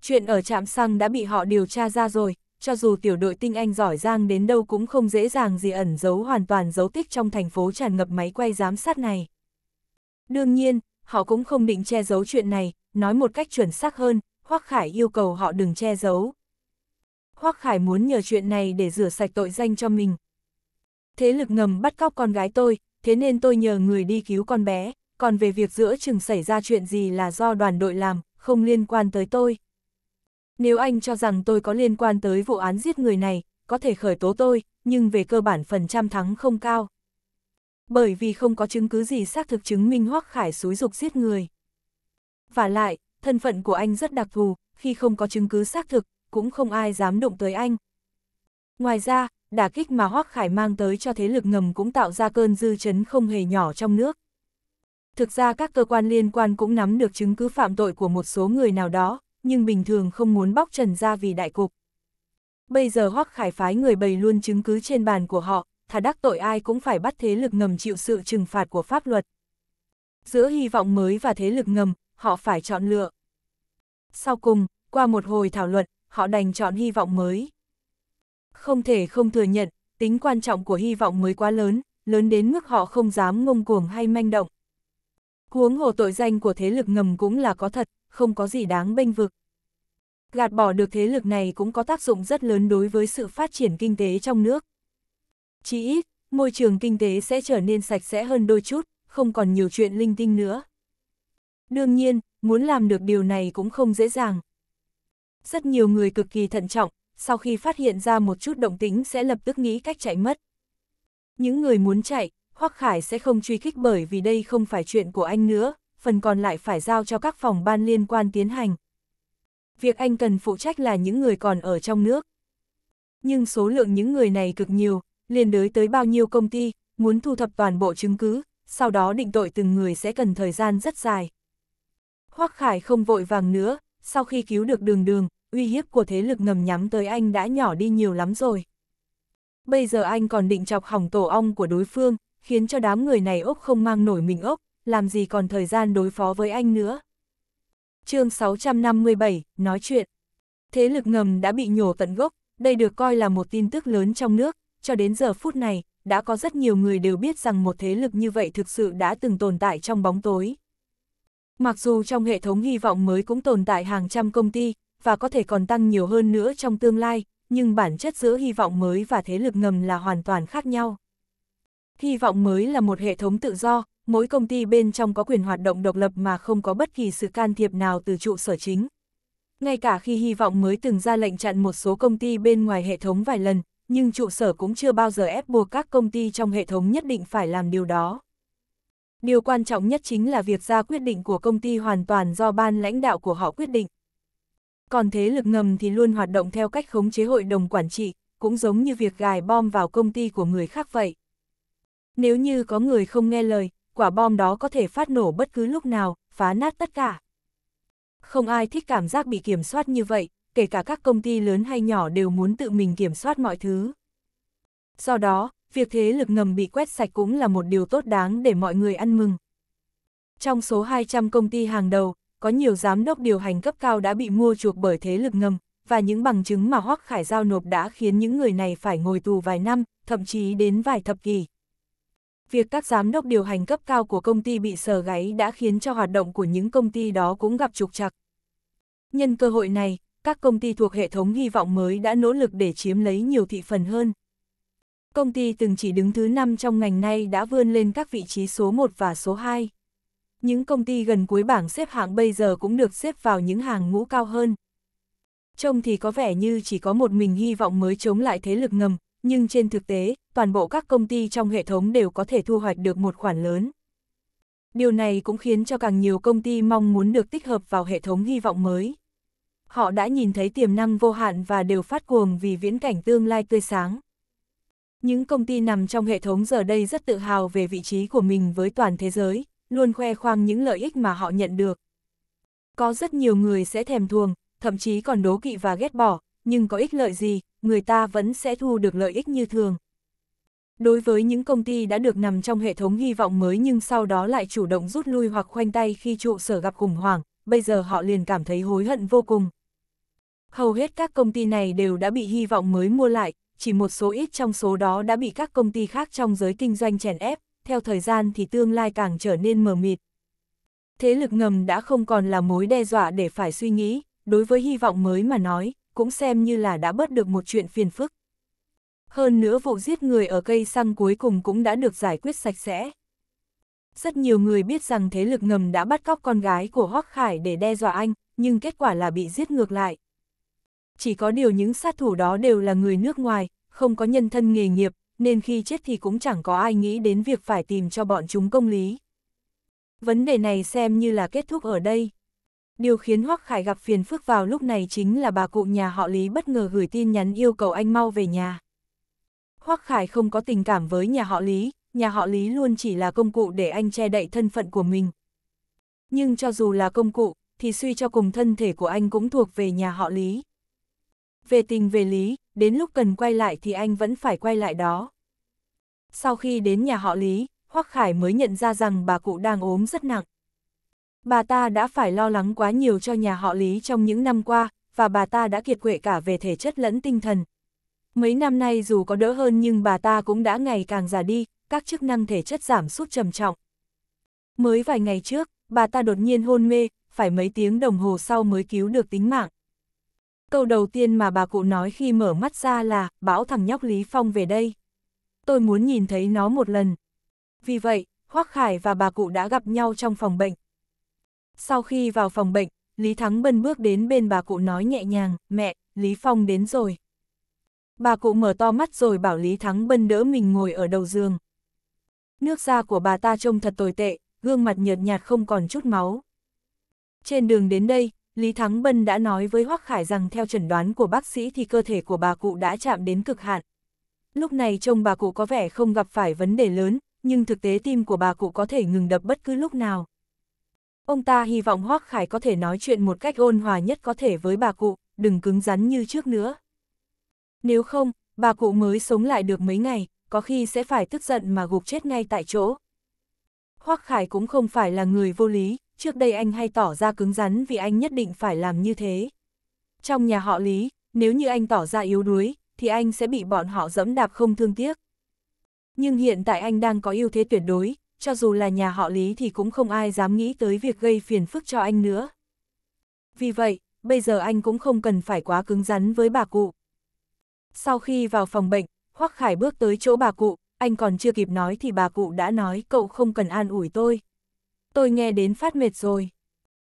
Chuyện ở trạm xăng đã bị họ điều tra ra rồi, cho dù tiểu đội tinh anh giỏi giang đến đâu cũng không dễ dàng gì ẩn giấu hoàn toàn dấu tích trong thành phố tràn ngập máy quay giám sát này. Đương nhiên, họ cũng không định che giấu chuyện này, nói một cách chuẩn xác hơn, Hoác Khải yêu cầu họ đừng che giấu. Hoác Khải muốn nhờ chuyện này để rửa sạch tội danh cho mình. Thế lực ngầm bắt cóc con gái tôi, thế nên tôi nhờ người đi cứu con bé, còn về việc giữa chừng xảy ra chuyện gì là do đoàn đội làm, không liên quan tới tôi. Nếu anh cho rằng tôi có liên quan tới vụ án giết người này, có thể khởi tố tôi, nhưng về cơ bản phần trăm thắng không cao. Bởi vì không có chứng cứ gì xác thực chứng minh Hoắc Khải xúi dục giết người. Và lại, thân phận của anh rất đặc thù, khi không có chứng cứ xác thực, cũng không ai dám động tới anh. Ngoài ra, đả kích mà Hoắc Khải mang tới cho thế lực ngầm cũng tạo ra cơn dư chấn không hề nhỏ trong nước. Thực ra các cơ quan liên quan cũng nắm được chứng cứ phạm tội của một số người nào đó, nhưng bình thường không muốn bóc trần ra vì đại cục. Bây giờ Hoắc Khải phái người bày luôn chứng cứ trên bàn của họ, thà đắc tội ai cũng phải bắt thế lực ngầm chịu sự trừng phạt của pháp luật. Giữa hy vọng mới và thế lực ngầm, họ phải chọn lựa. Sau cùng, qua một hồi thảo luận, họ đành chọn hy vọng mới. Không thể không thừa nhận, tính quan trọng của hy vọng mới quá lớn, lớn đến mức họ không dám ngông cuồng hay manh động. Huống hồ tội danh của thế lực ngầm cũng là có thật, không có gì đáng bênh vực. Gạt bỏ được thế lực này cũng có tác dụng rất lớn đối với sự phát triển kinh tế trong nước. Chỉ ít, môi trường kinh tế sẽ trở nên sạch sẽ hơn đôi chút, không còn nhiều chuyện linh tinh nữa. Đương nhiên, muốn làm được điều này cũng không dễ dàng. Rất nhiều người cực kỳ thận trọng, sau khi phát hiện ra một chút động tính sẽ lập tức nghĩ cách chạy mất. Những người muốn chạy, Hoắc Khải sẽ không truy kích bởi vì đây không phải chuyện của anh nữa phần còn lại phải giao cho các phòng ban liên quan tiến hành. Việc anh cần phụ trách là những người còn ở trong nước. Nhưng số lượng những người này cực nhiều, liên đới tới bao nhiêu công ty, muốn thu thập toàn bộ chứng cứ, sau đó định tội từng người sẽ cần thời gian rất dài. Hoắc Khải không vội vàng nữa, sau khi cứu được đường đường, uy hiếp của thế lực ngầm nhắm tới anh đã nhỏ đi nhiều lắm rồi. Bây giờ anh còn định chọc hỏng tổ ong của đối phương, khiến cho đám người này ốc không mang nổi mình ốc, làm gì còn thời gian đối phó với anh nữa. chương 657, nói chuyện. Thế lực ngầm đã bị nhổ tận gốc, đây được coi là một tin tức lớn trong nước, cho đến giờ phút này, đã có rất nhiều người đều biết rằng một thế lực như vậy thực sự đã từng tồn tại trong bóng tối. Mặc dù trong hệ thống hy vọng mới cũng tồn tại hàng trăm công ty, và có thể còn tăng nhiều hơn nữa trong tương lai, nhưng bản chất giữa hy vọng mới và thế lực ngầm là hoàn toàn khác nhau. Hy vọng mới là một hệ thống tự do, mỗi công ty bên trong có quyền hoạt động độc lập mà không có bất kỳ sự can thiệp nào từ trụ sở chính. Ngay cả khi hy vọng mới từng ra lệnh chặn một số công ty bên ngoài hệ thống vài lần, nhưng trụ sở cũng chưa bao giờ ép buộc các công ty trong hệ thống nhất định phải làm điều đó. Điều quan trọng nhất chính là việc ra quyết định của công ty hoàn toàn do ban lãnh đạo của họ quyết định. Còn thế lực ngầm thì luôn hoạt động theo cách khống chế hội đồng quản trị, cũng giống như việc gài bom vào công ty của người khác vậy. Nếu như có người không nghe lời, quả bom đó có thể phát nổ bất cứ lúc nào, phá nát tất cả. Không ai thích cảm giác bị kiểm soát như vậy, kể cả các công ty lớn hay nhỏ đều muốn tự mình kiểm soát mọi thứ. Do đó, việc thế lực ngầm bị quét sạch cũng là một điều tốt đáng để mọi người ăn mừng. Trong số 200 công ty hàng đầu, có nhiều giám đốc điều hành cấp cao đã bị mua chuộc bởi thế lực ngầm, và những bằng chứng mà Hoắc Khải giao nộp đã khiến những người này phải ngồi tù vài năm, thậm chí đến vài thập kỷ việc các giám đốc điều hành cấp cao của công ty bị sờ gáy đã khiến cho hoạt động của những công ty đó cũng gặp trục trặc. Nhân cơ hội này, các công ty thuộc hệ thống hy vọng mới đã nỗ lực để chiếm lấy nhiều thị phần hơn. Công ty từng chỉ đứng thứ 5 trong ngành nay đã vươn lên các vị trí số 1 và số 2. Những công ty gần cuối bảng xếp hạng bây giờ cũng được xếp vào những hàng ngũ cao hơn. Trông thì có vẻ như chỉ có một mình hy vọng mới chống lại thế lực ngầm, nhưng trên thực tế, toàn bộ các công ty trong hệ thống đều có thể thu hoạch được một khoản lớn. Điều này cũng khiến cho càng nhiều công ty mong muốn được tích hợp vào hệ thống hy vọng mới. Họ đã nhìn thấy tiềm năng vô hạn và đều phát cuồng vì viễn cảnh tương lai tươi sáng. Những công ty nằm trong hệ thống giờ đây rất tự hào về vị trí của mình với toàn thế giới, luôn khoe khoang những lợi ích mà họ nhận được. Có rất nhiều người sẽ thèm thuồng, thậm chí còn đố kỵ và ghét bỏ, nhưng có ích lợi gì, người ta vẫn sẽ thu được lợi ích như thường. Đối với những công ty đã được nằm trong hệ thống hy vọng mới nhưng sau đó lại chủ động rút lui hoặc khoanh tay khi trụ sở gặp khủng hoảng, bây giờ họ liền cảm thấy hối hận vô cùng. Hầu hết các công ty này đều đã bị hy vọng mới mua lại, chỉ một số ít trong số đó đã bị các công ty khác trong giới kinh doanh chèn ép, theo thời gian thì tương lai càng trở nên mờ mịt. Thế lực ngầm đã không còn là mối đe dọa để phải suy nghĩ, đối với hy vọng mới mà nói, cũng xem như là đã bớt được một chuyện phiền phức. Hơn nữa vụ giết người ở cây xăng cuối cùng cũng đã được giải quyết sạch sẽ. Rất nhiều người biết rằng thế lực ngầm đã bắt cóc con gái của Hoắc Khải để đe dọa anh, nhưng kết quả là bị giết ngược lại. Chỉ có điều những sát thủ đó đều là người nước ngoài, không có nhân thân nghề nghiệp, nên khi chết thì cũng chẳng có ai nghĩ đến việc phải tìm cho bọn chúng công lý. Vấn đề này xem như là kết thúc ở đây. Điều khiến Hoắc Khải gặp phiền phức vào lúc này chính là bà cụ nhà họ Lý bất ngờ gửi tin nhắn yêu cầu anh mau về nhà. Hoắc Khải không có tình cảm với nhà họ Lý, nhà họ Lý luôn chỉ là công cụ để anh che đậy thân phận của mình. Nhưng cho dù là công cụ, thì suy cho cùng thân thể của anh cũng thuộc về nhà họ Lý. Về tình về lý, đến lúc cần quay lại thì anh vẫn phải quay lại đó. Sau khi đến nhà họ Lý, Hoắc Khải mới nhận ra rằng bà cụ đang ốm rất nặng bà ta đã phải lo lắng quá nhiều cho nhà họ Lý trong những năm qua, và bà ta đã kiệt quệ cả về thể chất lẫn tinh thần. Mấy năm nay dù có đỡ hơn nhưng bà ta cũng đã ngày càng già đi, các chức năng thể chất giảm sút trầm trọng. Mới vài ngày trước, bà ta đột nhiên hôn mê, phải mấy tiếng đồng hồ sau mới cứu được tính mạng. Câu đầu tiên mà bà cụ nói khi mở mắt ra là, bảo thằng nhóc Lý Phong về đây. Tôi muốn nhìn thấy nó một lần. Vì vậy, Hoác Khải và bà cụ đã gặp nhau trong phòng bệnh, sau khi vào phòng bệnh, Lý Thắng Bân bước đến bên bà cụ nói nhẹ nhàng, mẹ, Lý Phong đến rồi. Bà cụ mở to mắt rồi bảo Lý Thắng Bân đỡ mình ngồi ở đầu giường. Nước da của bà ta trông thật tồi tệ, gương mặt nhợt nhạt không còn chút máu. Trên đường đến đây, Lý Thắng Bân đã nói với Hoắc Khải rằng theo chẩn đoán của bác sĩ thì cơ thể của bà cụ đã chạm đến cực hạn. Lúc này trông bà cụ có vẻ không gặp phải vấn đề lớn, nhưng thực tế tim của bà cụ có thể ngừng đập bất cứ lúc nào. Ông ta hy vọng Hoác Khải có thể nói chuyện một cách ôn hòa nhất có thể với bà cụ, đừng cứng rắn như trước nữa. Nếu không, bà cụ mới sống lại được mấy ngày, có khi sẽ phải tức giận mà gục chết ngay tại chỗ. Hoác Khải cũng không phải là người vô lý, trước đây anh hay tỏ ra cứng rắn vì anh nhất định phải làm như thế. Trong nhà họ Lý, nếu như anh tỏ ra yếu đuối, thì anh sẽ bị bọn họ dẫm đạp không thương tiếc. Nhưng hiện tại anh đang có ưu thế tuyệt đối, cho dù là nhà họ Lý thì cũng không ai dám nghĩ tới việc gây phiền phức cho anh nữa. Vì vậy, bây giờ anh cũng không cần phải quá cứng rắn với bà cụ. Sau khi vào phòng bệnh, Hoắc Khải bước tới chỗ bà cụ, anh còn chưa kịp nói thì bà cụ đã nói cậu không cần an ủi tôi. Tôi nghe đến phát mệt rồi.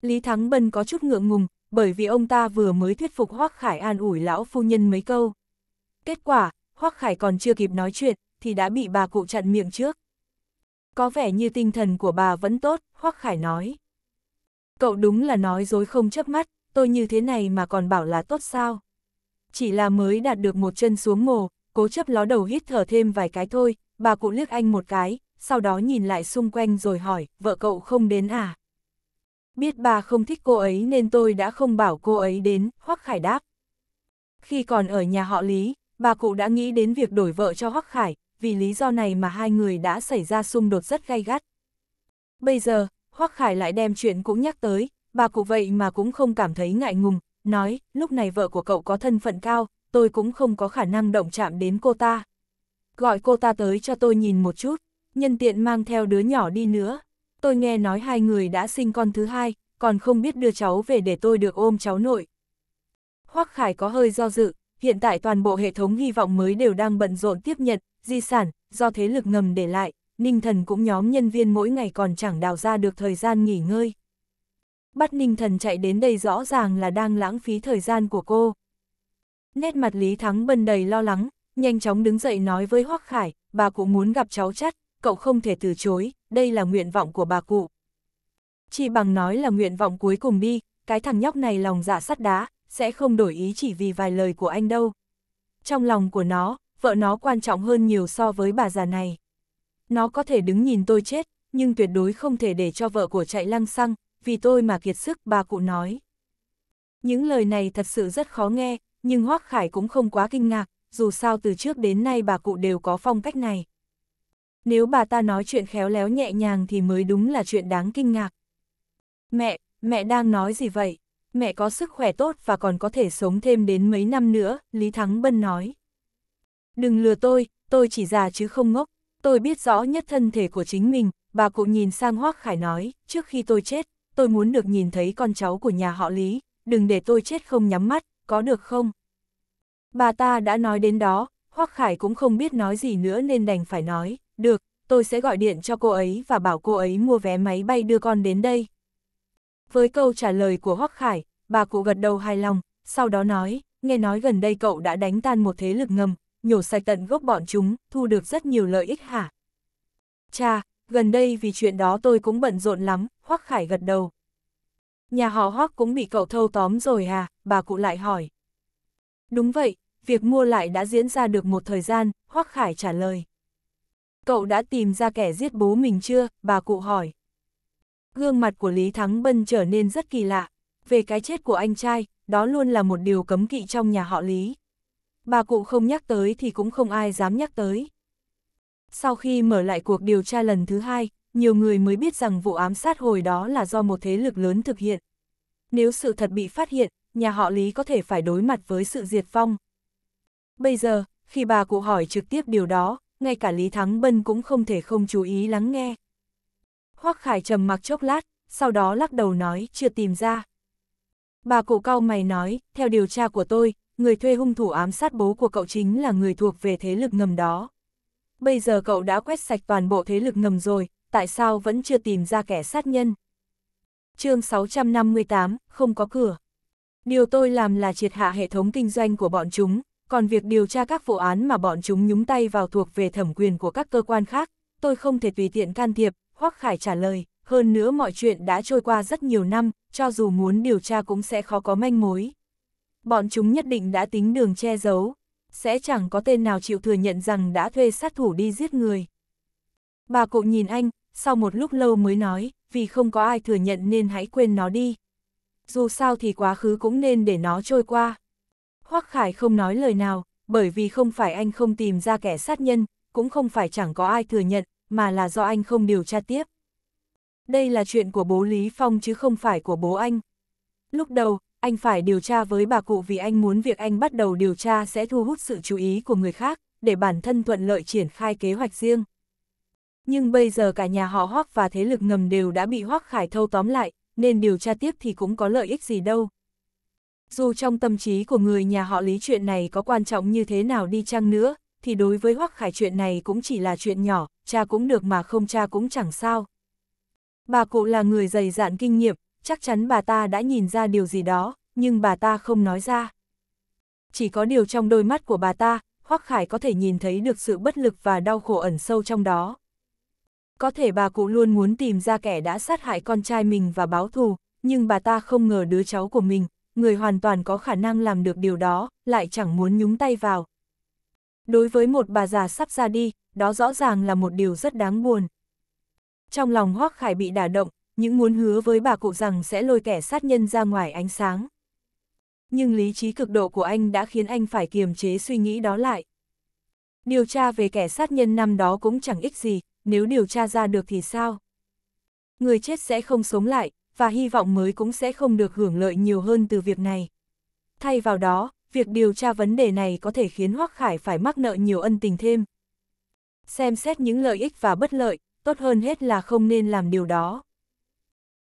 Lý Thắng Bân có chút ngượng ngùng, bởi vì ông ta vừa mới thuyết phục Hoắc Khải an ủi lão phu nhân mấy câu. Kết quả, Hoắc Khải còn chưa kịp nói chuyện, thì đã bị bà cụ chặn miệng trước. Có vẻ như tinh thần của bà vẫn tốt, Hoắc Khải nói. Cậu đúng là nói dối không chớp mắt, tôi như thế này mà còn bảo là tốt sao. Chỉ là mới đạt được một chân xuống mồ, cố chấp ló đầu hít thở thêm vài cái thôi, bà cụ liếc anh một cái, sau đó nhìn lại xung quanh rồi hỏi, vợ cậu không đến à? Biết bà không thích cô ấy nên tôi đã không bảo cô ấy đến, Hoắc Khải đáp. Khi còn ở nhà họ Lý, bà cụ đã nghĩ đến việc đổi vợ cho Hoắc Khải, vì lý do này mà hai người đã xảy ra xung đột rất gay gắt. Bây giờ, Hoắc Khải lại đem chuyện cũng nhắc tới, bà cụ vậy mà cũng không cảm thấy ngại ngùng, nói, lúc này vợ của cậu có thân phận cao, tôi cũng không có khả năng động chạm đến cô ta. Gọi cô ta tới cho tôi nhìn một chút, nhân tiện mang theo đứa nhỏ đi nữa. Tôi nghe nói hai người đã sinh con thứ hai, còn không biết đưa cháu về để tôi được ôm cháu nội. Hoắc Khải có hơi do dự, hiện tại toàn bộ hệ thống hy vọng mới đều đang bận rộn tiếp nhận, di sản, do thế lực ngầm để lại, Ninh Thần cũng nhóm nhân viên mỗi ngày còn chẳng đào ra được thời gian nghỉ ngơi. Bắt Ninh Thần chạy đến đây rõ ràng là đang lãng phí thời gian của cô. Nét mặt Lý Thắng bần đầy lo lắng, nhanh chóng đứng dậy nói với Hoắc Khải, bà cụ muốn gặp cháu chắt, cậu không thể từ chối, đây là nguyện vọng của bà cụ. Chỉ bằng nói là nguyện vọng cuối cùng đi, cái thằng nhóc này lòng dạ sắt đá, sẽ không đổi ý chỉ vì vài lời của anh đâu. Trong lòng của nó, vợ nó quan trọng hơn nhiều so với bà già này. Nó có thể đứng nhìn tôi chết, nhưng tuyệt đối không thể để cho vợ của chạy lăng xăng, vì tôi mà kiệt sức, bà cụ nói. Những lời này thật sự rất khó nghe, nhưng Hoác Khải cũng không quá kinh ngạc, dù sao từ trước đến nay bà cụ đều có phong cách này. Nếu bà ta nói chuyện khéo léo nhẹ nhàng thì mới đúng là chuyện đáng kinh ngạc. Mẹ, mẹ đang nói gì vậy? Mẹ có sức khỏe tốt và còn có thể sống thêm đến mấy năm nữa, Lý Thắng Bân nói. Đừng lừa tôi, tôi chỉ già chứ không ngốc, tôi biết rõ nhất thân thể của chính mình, bà cụ nhìn sang Hoác Khải nói, trước khi tôi chết, tôi muốn được nhìn thấy con cháu của nhà họ Lý, đừng để tôi chết không nhắm mắt, có được không? Bà ta đã nói đến đó, Hoác Khải cũng không biết nói gì nữa nên đành phải nói, được, tôi sẽ gọi điện cho cô ấy và bảo cô ấy mua vé máy bay đưa con đến đây. Với câu trả lời của Hoác Khải, bà cụ gật đầu hài lòng, sau đó nói, nghe nói gần đây cậu đã đánh tan một thế lực ngầm, nhổ sạch tận gốc bọn chúng, thu được rất nhiều lợi ích hả? Cha, gần đây vì chuyện đó tôi cũng bận rộn lắm, Hoắc Khải gật đầu. Nhà họ Hoắc cũng bị cậu thâu tóm rồi à, bà cụ lại hỏi. Đúng vậy, việc mua lại đã diễn ra được một thời gian, Hoắc Khải trả lời. Cậu đã tìm ra kẻ giết bố mình chưa, bà cụ hỏi. Gương mặt của Lý Thắng Bân trở nên rất kỳ lạ. Về cái chết của anh trai, đó luôn là một điều cấm kỵ trong nhà họ Lý bà cụ không nhắc tới thì cũng không ai dám nhắc tới. Sau khi mở lại cuộc điều tra lần thứ hai, nhiều người mới biết rằng vụ ám sát hồi đó là do một thế lực lớn thực hiện. Nếu sự thật bị phát hiện, nhà họ Lý có thể phải đối mặt với sự diệt vong. Bây giờ, khi bà cụ hỏi trực tiếp điều đó, ngay cả Lý Thắng Bân cũng không thể không chú ý lắng nghe. Hoắc Khải trầm mặc chốc lát, sau đó lắc đầu nói chưa tìm ra. Bà cụ cau mày nói, theo điều tra của tôi, người thuê hung thủ ám sát bố của cậu chính là người thuộc về thế lực ngầm đó. Bây giờ cậu đã quét sạch toàn bộ thế lực ngầm rồi, tại sao vẫn chưa tìm ra kẻ sát nhân? chương 658, không có cửa. Điều tôi làm là triệt hạ hệ thống kinh doanh của bọn chúng, còn việc điều tra các vụ án mà bọn chúng nhúng tay vào thuộc về thẩm quyền của các cơ quan khác, tôi không thể tùy tiện can thiệp, hoặc Khải trả lời, hơn nữa mọi chuyện đã trôi qua rất nhiều năm, cho dù muốn điều tra cũng sẽ khó có manh mối. Bọn chúng nhất định đã tính đường che giấu, sẽ chẳng có tên nào chịu thừa nhận rằng đã thuê sát thủ đi giết người. Bà cụ nhìn anh, sau một lúc lâu mới nói, vì không có ai thừa nhận nên hãy quên nó đi. Dù sao thì quá khứ cũng nên để nó trôi qua. Hoắc Khải không nói lời nào, bởi vì không phải anh không tìm ra kẻ sát nhân, cũng không phải chẳng có ai thừa nhận, mà là do anh không điều tra tiếp. Đây là chuyện của bố Lý Phong chứ không phải của bố anh. Lúc đầu, anh phải điều tra với bà cụ vì anh muốn việc anh bắt đầu điều tra sẽ thu hút sự chú ý của người khác, để bản thân thuận lợi triển khai kế hoạch riêng. Nhưng bây giờ cả nhà họ Hoắc và thế lực ngầm đều đã bị Hoắc Khải thâu tóm lại, nên điều tra tiếp thì cũng có lợi ích gì đâu. Dù trong tâm trí của người nhà họ Lý chuyện này có quan trọng như thế nào đi chăng nữa, thì đối với Hoắc Khải chuyện này cũng chỉ là chuyện nhỏ, cha cũng được mà không cha cũng chẳng sao. Bà cụ là người dày dạn kinh nghiệm, chắc chắn bà ta đã nhìn ra điều gì đó, nhưng bà ta không nói ra. Chỉ có điều trong đôi mắt của bà ta, Hoắc Khải có thể nhìn thấy được sự bất lực và đau khổ ẩn sâu trong đó. Có thể bà cụ luôn muốn tìm ra kẻ đã sát hại con trai mình và báo thù, nhưng bà ta không ngờ đứa cháu của mình, người hoàn toàn có khả năng làm được điều đó, lại chẳng muốn nhúng tay vào. Đối với một bà già sắp ra đi, đó rõ ràng là một điều rất đáng buồn. Trong lòng Hoắc Khải bị đả động, những muốn hứa với bà cụ rằng sẽ lôi kẻ sát nhân ra ngoài ánh sáng. Nhưng lý trí cực độ của anh đã khiến anh phải kiềm chế suy nghĩ đó lại. Điều tra về kẻ sát nhân năm đó cũng chẳng ích gì, nếu điều tra ra được thì sao? Người chết sẽ không sống lại, và hy vọng mới cũng sẽ không được hưởng lợi nhiều hơn từ việc này. Thay vào đó, việc điều tra vấn đề này có thể khiến Hoắc Khải phải mắc nợ nhiều ân tình thêm. Xem xét những lợi ích và bất lợi, tốt hơn hết là không nên làm điều đó.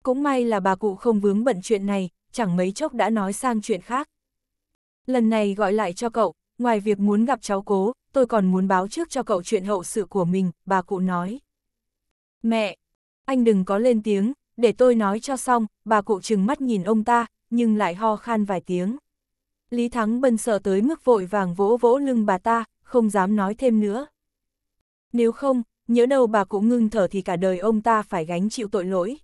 Cũng may là bà cụ không vướng bận chuyện này, chẳng mấy chốc đã nói sang chuyện khác. Lần này gọi lại cho cậu, ngoài việc muốn gặp cháu cố, tôi còn muốn báo trước cho cậu chuyện hậu sự của mình, bà cụ nói. Mẹ, anh đừng có lên tiếng, để tôi nói cho xong, bà cụ trừng mắt nhìn ông ta, nhưng lại ho khan vài tiếng. Lý Thắng Bân sợ tới mức vội vàng vỗ vỗ lưng bà ta, không dám nói thêm nữa. Nếu không, nhớ đâu bà cụ ngưng thở thì cả đời ông ta phải gánh chịu tội lỗi.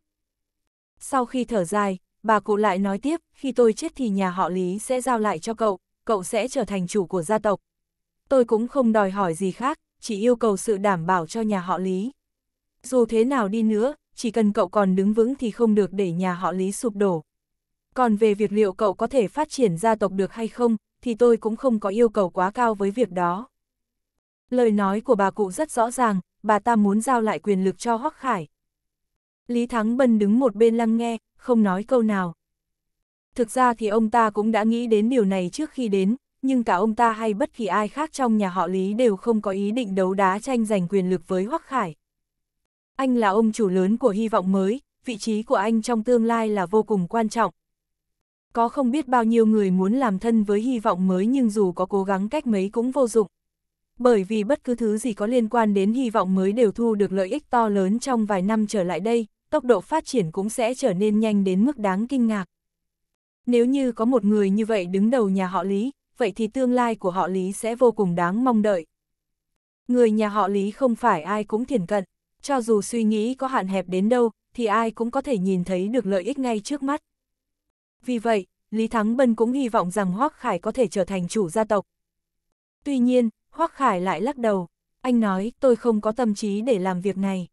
Sau khi thở dài, bà cụ lại nói tiếp, khi tôi chết thì nhà họ Lý sẽ giao lại cho cậu, cậu sẽ trở thành chủ của gia tộc. Tôi cũng không đòi hỏi gì khác, chỉ yêu cầu sự đảm bảo cho nhà họ Lý. Dù thế nào đi nữa, chỉ cần cậu còn đứng vững thì không được để nhà họ Lý sụp đổ. Còn về việc liệu cậu có thể phát triển gia tộc được hay không, thì tôi cũng không có yêu cầu quá cao với việc đó. Lời nói của bà cụ rất rõ ràng, bà ta muốn giao lại quyền lực cho Hoắc Khải, Lý Thắng Bân đứng một bên lắng nghe, không nói câu nào. Thực ra thì ông ta cũng đã nghĩ đến điều này trước khi đến, nhưng cả ông ta hay bất kỳ ai khác trong nhà họ Lý đều không có ý định đấu đá tranh giành quyền lực với Hoắc Khải. Anh là ông chủ lớn của hy vọng mới, vị trí của anh trong tương lai là vô cùng quan trọng. Có không biết bao nhiêu người muốn làm thân với hy vọng mới nhưng dù có cố gắng cách mấy cũng vô dụng. Bởi vì bất cứ thứ gì có liên quan đến hy vọng mới đều thu được lợi ích to lớn trong vài năm trở lại đây, tốc độ phát triển cũng sẽ trở nên nhanh đến mức đáng kinh ngạc. Nếu như có một người như vậy đứng đầu nhà họ Lý, vậy thì tương lai của họ Lý sẽ vô cùng đáng mong đợi. Người nhà họ Lý không phải ai cũng thiền cận, cho dù suy nghĩ có hạn hẹp đến đâu, thì ai cũng có thể nhìn thấy được lợi ích ngay trước mắt. Vì vậy, Lý Thắng Bân cũng hy vọng rằng Hoác Khải có thể trở thành chủ gia tộc. Tuy nhiên, Hoác Khải lại lắc đầu. Anh nói, tôi không có tâm trí để làm việc này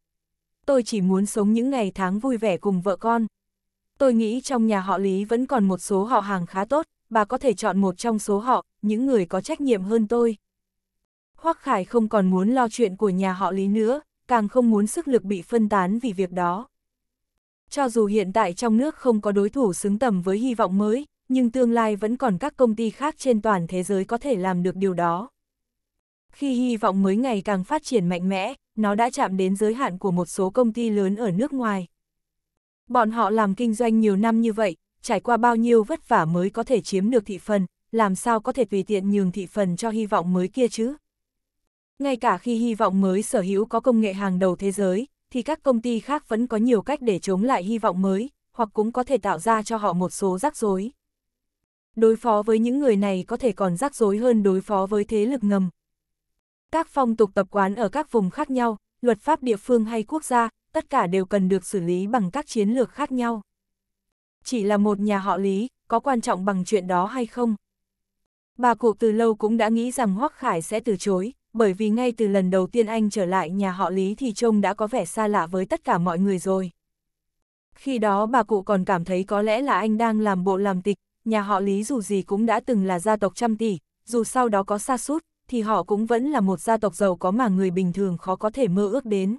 tôi chỉ muốn sống những ngày tháng vui vẻ cùng vợ con. Tôi nghĩ trong nhà họ Lý vẫn còn một số họ hàng khá tốt, bà có thể chọn một trong số họ, những người có trách nhiệm hơn tôi. Hoắc Khải không còn muốn lo chuyện của nhà họ Lý nữa, càng không muốn sức lực bị phân tán vì việc đó. Cho dù hiện tại trong nước không có đối thủ xứng tầm với hy vọng mới, nhưng tương lai vẫn còn các công ty khác trên toàn thế giới có thể làm được điều đó. Khi hy vọng mới ngày càng phát triển mạnh mẽ, nó đã chạm đến giới hạn của một số công ty lớn ở nước ngoài. Bọn họ làm kinh doanh nhiều năm như vậy, trải qua bao nhiêu vất vả mới có thể chiếm được thị phần, làm sao có thể tùy tiện nhường thị phần cho hy vọng mới kia chứ? Ngay cả khi hy vọng mới sở hữu có công nghệ hàng đầu thế giới, thì các công ty khác vẫn có nhiều cách để chống lại hy vọng mới, hoặc cũng có thể tạo ra cho họ một số rắc rối. Đối phó với những người này có thể còn rắc rối hơn đối phó với thế lực ngầm. Các phong tục tập quán ở các vùng khác nhau, luật pháp địa phương hay quốc gia, tất cả đều cần được xử lý bằng các chiến lược khác nhau. Chỉ là một nhà họ Lý, có quan trọng bằng chuyện đó hay không? Bà cụ từ lâu cũng đã nghĩ rằng Hoắc Khải sẽ từ chối, bởi vì ngay từ lần đầu tiên anh trở lại nhà họ Lý thì trông đã có vẻ xa lạ với tất cả mọi người rồi. Khi đó bà cụ còn cảm thấy có lẽ là anh đang làm bộ làm tịch, nhà họ Lý dù gì cũng đã từng là gia tộc trăm tỷ, dù sau đó có xa sút thì họ cũng vẫn là một gia tộc giàu có mà người bình thường khó có thể mơ ước đến.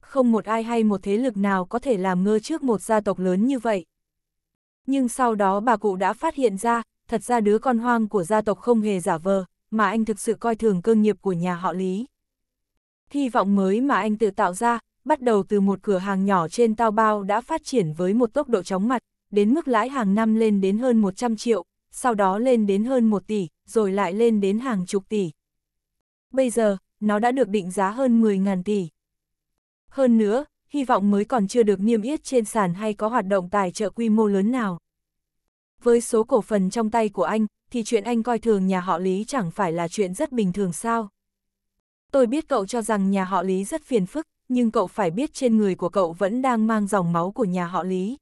Không một ai hay một thế lực nào có thể làm ngơ trước một gia tộc lớn như vậy. Nhưng sau đó bà cụ đã phát hiện ra, thật ra đứa con hoang của gia tộc không hề giả vờ, mà anh thực sự coi thường cơ nghiệp của nhà họ Lý. Hy vọng mới mà anh tự tạo ra, bắt đầu từ một cửa hàng nhỏ trên Tao Bao đã phát triển với một tốc độ chóng mặt, đến mức lãi hàng năm lên đến hơn 100 triệu, sau đó lên đến hơn 1 tỷ, rồi lại lên đến hàng chục tỷ. Bây giờ, nó đã được định giá hơn 10.000 tỷ. Hơn nữa, hy vọng mới còn chưa được niêm yết trên sàn hay có hoạt động tài trợ quy mô lớn nào. Với số cổ phần trong tay của anh, thì chuyện anh coi thường nhà họ Lý chẳng phải là chuyện rất bình thường sao. Tôi biết cậu cho rằng nhà họ Lý rất phiền phức, nhưng cậu phải biết trên người của cậu vẫn đang mang dòng máu của nhà họ Lý.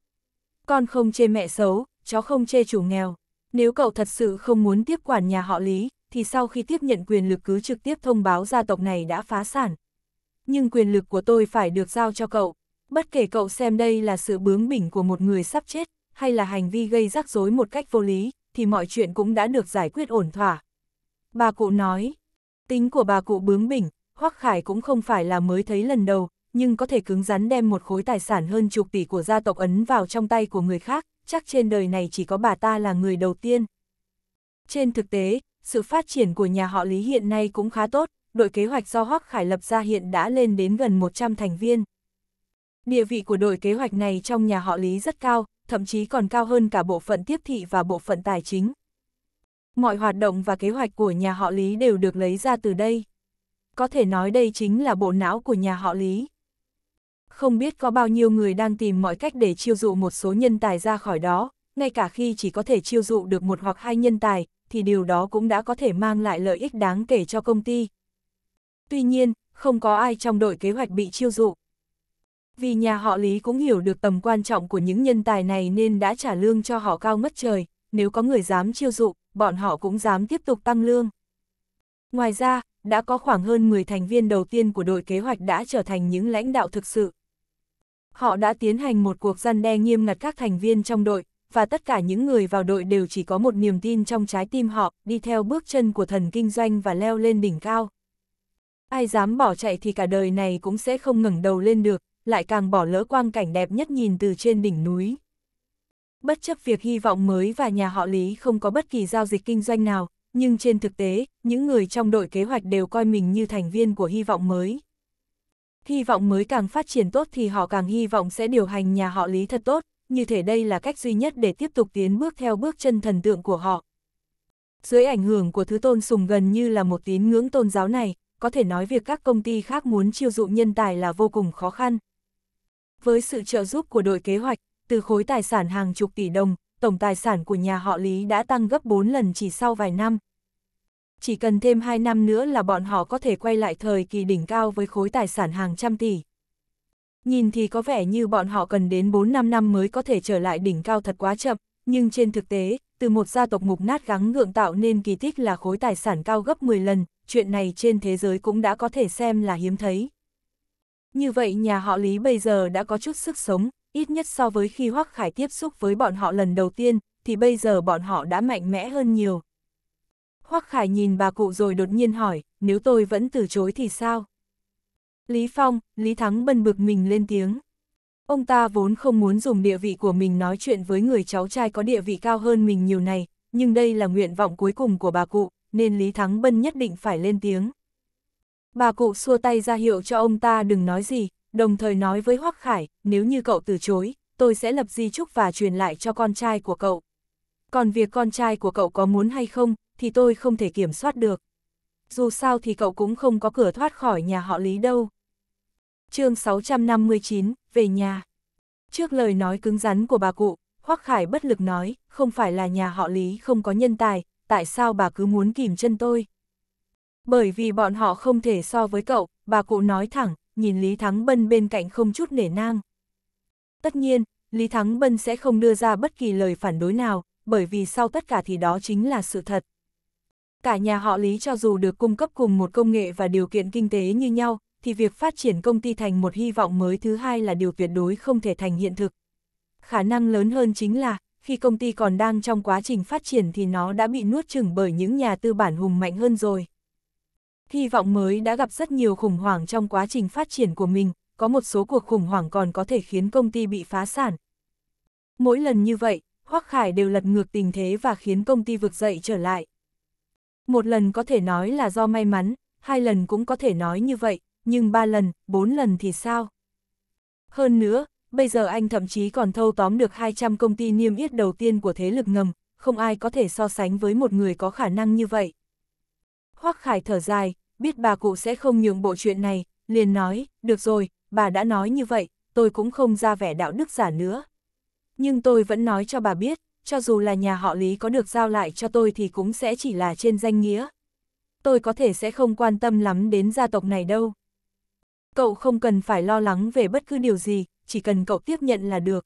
Con không chê mẹ xấu, chó không chê chủ nghèo. Nếu cậu thật sự không muốn tiếp quản nhà họ Lý, thì sau khi tiếp nhận quyền lực cứ trực tiếp thông báo gia tộc này đã phá sản. Nhưng quyền lực của tôi phải được giao cho cậu. Bất kể cậu xem đây là sự bướng bỉnh của một người sắp chết, hay là hành vi gây rắc rối một cách vô lý, thì mọi chuyện cũng đã được giải quyết ổn thỏa. Bà cụ nói, tính của bà cụ bướng bỉnh, Hoắc Khải cũng không phải là mới thấy lần đầu, nhưng có thể cứng rắn đem một khối tài sản hơn chục tỷ của gia tộc ấn vào trong tay của người khác, chắc trên đời này chỉ có bà ta là người đầu tiên. Trên thực tế, sự phát triển của nhà họ Lý hiện nay cũng khá tốt, đội kế hoạch do Hoắc Khải lập ra hiện đã lên đến gần 100 thành viên. Địa vị của đội kế hoạch này trong nhà họ Lý rất cao, thậm chí còn cao hơn cả bộ phận tiếp thị và bộ phận tài chính. Mọi hoạt động và kế hoạch của nhà họ Lý đều được lấy ra từ đây. Có thể nói đây chính là bộ não của nhà họ Lý không biết có bao nhiêu người đang tìm mọi cách để chiêu dụ một số nhân tài ra khỏi đó, ngay cả khi chỉ có thể chiêu dụ được một hoặc hai nhân tài, thì điều đó cũng đã có thể mang lại lợi ích đáng kể cho công ty. Tuy nhiên, không có ai trong đội kế hoạch bị chiêu dụ. Vì nhà họ Lý cũng hiểu được tầm quan trọng của những nhân tài này nên đã trả lương cho họ cao mất trời, nếu có người dám chiêu dụ, bọn họ cũng dám tiếp tục tăng lương. Ngoài ra, đã có khoảng hơn 10 thành viên đầu tiên của đội kế hoạch đã trở thành những lãnh đạo thực sự. Họ đã tiến hành một cuộc gian đe nghiêm ngặt các thành viên trong đội, và tất cả những người vào đội đều chỉ có một niềm tin trong trái tim họ, đi theo bước chân của thần kinh doanh và leo lên đỉnh cao. Ai dám bỏ chạy thì cả đời này cũng sẽ không ngẩng đầu lên được, lại càng bỏ lỡ quang cảnh đẹp nhất nhìn từ trên đỉnh núi. Bất chấp việc hy vọng mới và nhà họ Lý không có bất kỳ giao dịch kinh doanh nào, nhưng trên thực tế, những người trong đội kế hoạch đều coi mình như thành viên của hy vọng mới hy vọng mới càng phát triển tốt thì họ càng hy vọng sẽ điều hành nhà họ Lý thật tốt, như thể đây là cách duy nhất để tiếp tục tiến bước theo bước chân thần tượng của họ. Dưới ảnh hưởng của thứ tôn sùng gần như là một tín ngưỡng tôn giáo này, có thể nói việc các công ty khác muốn chiêu dụ nhân tài là vô cùng khó khăn. Với sự trợ giúp của đội kế hoạch, từ khối tài sản hàng chục tỷ đồng, tổng tài sản của nhà họ Lý đã tăng gấp 4 lần chỉ sau vài năm, chỉ cần thêm 2 năm nữa là bọn họ có thể quay lại thời kỳ đỉnh cao với khối tài sản hàng trăm tỷ. Nhìn thì có vẻ như bọn họ cần đến 4-5 năm mới có thể trở lại đỉnh cao thật quá chậm, nhưng trên thực tế, từ một gia tộc mục nát gắng ngượng tạo nên kỳ tích là khối tài sản cao gấp 10 lần, chuyện này trên thế giới cũng đã có thể xem là hiếm thấy. Như vậy nhà họ Lý bây giờ đã có chút sức sống, ít nhất so với khi Hoắc Khải tiếp xúc với bọn họ lần đầu tiên, thì bây giờ bọn họ đã mạnh mẽ hơn nhiều. Hoắc Khải nhìn bà cụ rồi đột nhiên hỏi, nếu tôi vẫn từ chối thì sao? Lý Phong, Lý Thắng bần bực mình lên tiếng. Ông ta vốn không muốn dùng địa vị của mình nói chuyện với người cháu trai có địa vị cao hơn mình nhiều này, nhưng đây là nguyện vọng cuối cùng của bà cụ, nên Lý Thắng Bân nhất định phải lên tiếng. Bà cụ xua tay ra hiệu cho ông ta đừng nói gì, đồng thời nói với Hoắc Khải, nếu như cậu từ chối, tôi sẽ lập di chúc và truyền lại cho con trai của cậu. Còn việc con trai của cậu có muốn hay không, thì tôi không thể kiểm soát được. Dù sao thì cậu cũng không có cửa thoát khỏi nhà họ Lý đâu. chương 659, về nhà. Trước lời nói cứng rắn của bà cụ, Hoắc Khải bất lực nói, không phải là nhà họ Lý không có nhân tài, tại sao bà cứ muốn kìm chân tôi? Bởi vì bọn họ không thể so với cậu, bà cụ nói thẳng, nhìn Lý Thắng Bân bên cạnh không chút nể nang. Tất nhiên, Lý Thắng Bân sẽ không đưa ra bất kỳ lời phản đối nào, bởi vì sau tất cả thì đó chính là sự thật cả nhà họ Lý cho dù được cung cấp cùng một công nghệ và điều kiện kinh tế như nhau, thì việc phát triển công ty thành một hy vọng mới thứ hai là điều tuyệt đối không thể thành hiện thực. Khả năng lớn hơn chính là, khi công ty còn đang trong quá trình phát triển thì nó đã bị nuốt chửng bởi những nhà tư bản hùng mạnh hơn rồi. Hy vọng mới đã gặp rất nhiều khủng hoảng trong quá trình phát triển của mình, có một số cuộc khủng hoảng còn có thể khiến công ty bị phá sản. Mỗi lần như vậy, Hoắc Khải đều lật ngược tình thế và khiến công ty vực dậy trở lại. Một lần có thể nói là do may mắn, hai lần cũng có thể nói như vậy, nhưng ba lần, bốn lần thì sao? Hơn nữa, bây giờ anh thậm chí còn thâu tóm được 200 công ty niêm yết đầu tiên của thế lực ngầm, không ai có thể so sánh với một người có khả năng như vậy. Hoắc Khải thở dài, biết bà cụ sẽ không nhượng bộ chuyện này, liền nói, được rồi, bà đã nói như vậy, tôi cũng không ra vẻ đạo đức giả nữa. Nhưng tôi vẫn nói cho bà biết, cho dù là nhà họ Lý có được giao lại cho tôi thì cũng sẽ chỉ là trên danh nghĩa. Tôi có thể sẽ không quan tâm lắm đến gia tộc này đâu. Cậu không cần phải lo lắng về bất cứ điều gì, chỉ cần cậu tiếp nhận là được.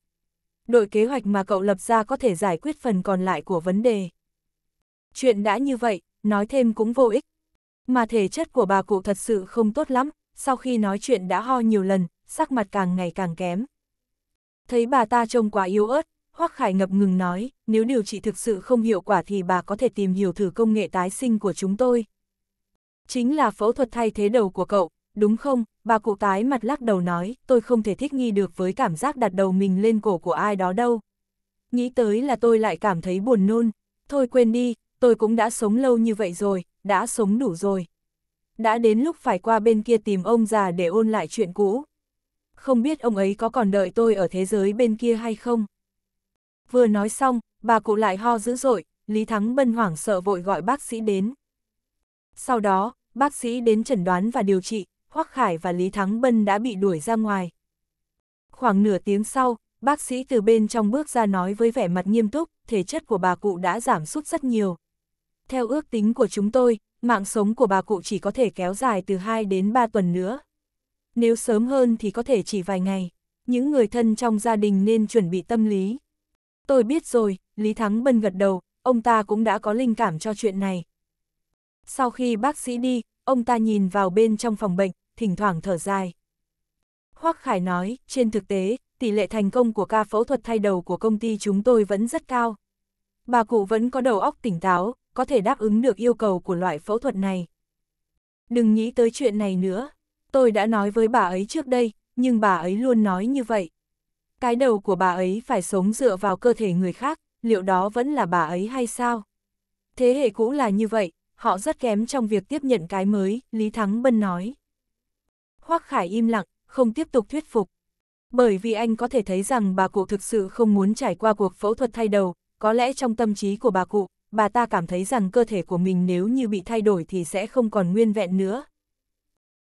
Đội kế hoạch mà cậu lập ra có thể giải quyết phần còn lại của vấn đề. Chuyện đã như vậy, nói thêm cũng vô ích. Mà thể chất của bà cụ thật sự không tốt lắm, sau khi nói chuyện đã ho nhiều lần, sắc mặt càng ngày càng kém. Thấy bà ta trông quá yếu ớt, Hoắc Khải ngập ngừng nói, nếu điều trị thực sự không hiệu quả thì bà có thể tìm hiểu thử công nghệ tái sinh của chúng tôi. Chính là phẫu thuật thay thế đầu của cậu, đúng không? Bà cụ tái mặt lắc đầu nói, tôi không thể thích nghi được với cảm giác đặt đầu mình lên cổ của ai đó đâu. Nghĩ tới là tôi lại cảm thấy buồn nôn. Thôi quên đi, tôi cũng đã sống lâu như vậy rồi, đã sống đủ rồi. Đã đến lúc phải qua bên kia tìm ông già để ôn lại chuyện cũ. Không biết ông ấy có còn đợi tôi ở thế giới bên kia hay không? Vừa nói xong, bà cụ lại ho dữ dội, Lý Thắng Bân hoảng sợ vội gọi bác sĩ đến. Sau đó, bác sĩ đến chẩn đoán và điều trị, Hoắc Khải và Lý Thắng Bân đã bị đuổi ra ngoài. Khoảng nửa tiếng sau, bác sĩ từ bên trong bước ra nói với vẻ mặt nghiêm túc, thể chất của bà cụ đã giảm sút rất nhiều. Theo ước tính của chúng tôi, mạng sống của bà cụ chỉ có thể kéo dài từ 2 đến 3 tuần nữa. Nếu sớm hơn thì có thể chỉ vài ngày. Những người thân trong gia đình nên chuẩn bị tâm lý. Tôi biết rồi, Lý Thắng Bân gật đầu, ông ta cũng đã có linh cảm cho chuyện này. Sau khi bác sĩ đi, ông ta nhìn vào bên trong phòng bệnh, thỉnh thoảng thở dài. hoắc Khải nói, trên thực tế, tỷ lệ thành công của ca phẫu thuật thay đầu của công ty chúng tôi vẫn rất cao. Bà cụ vẫn có đầu óc tỉnh táo, có thể đáp ứng được yêu cầu của loại phẫu thuật này. Đừng nghĩ tới chuyện này nữa. Tôi đã nói với bà ấy trước đây, nhưng bà ấy luôn nói như vậy cái đầu của bà ấy phải sống dựa vào cơ thể người khác, liệu đó vẫn là bà ấy hay sao? Thế hệ cũ là như vậy, họ rất kém trong việc tiếp nhận cái mới, Lý Thắng Bân nói. Hoác Khải im lặng, không tiếp tục thuyết phục. Bởi vì anh có thể thấy rằng bà cụ thực sự không muốn trải qua cuộc phẫu thuật thay đầu, có lẽ trong tâm trí của bà cụ, bà ta cảm thấy rằng cơ thể của mình nếu như bị thay đổi thì sẽ không còn nguyên vẹn nữa.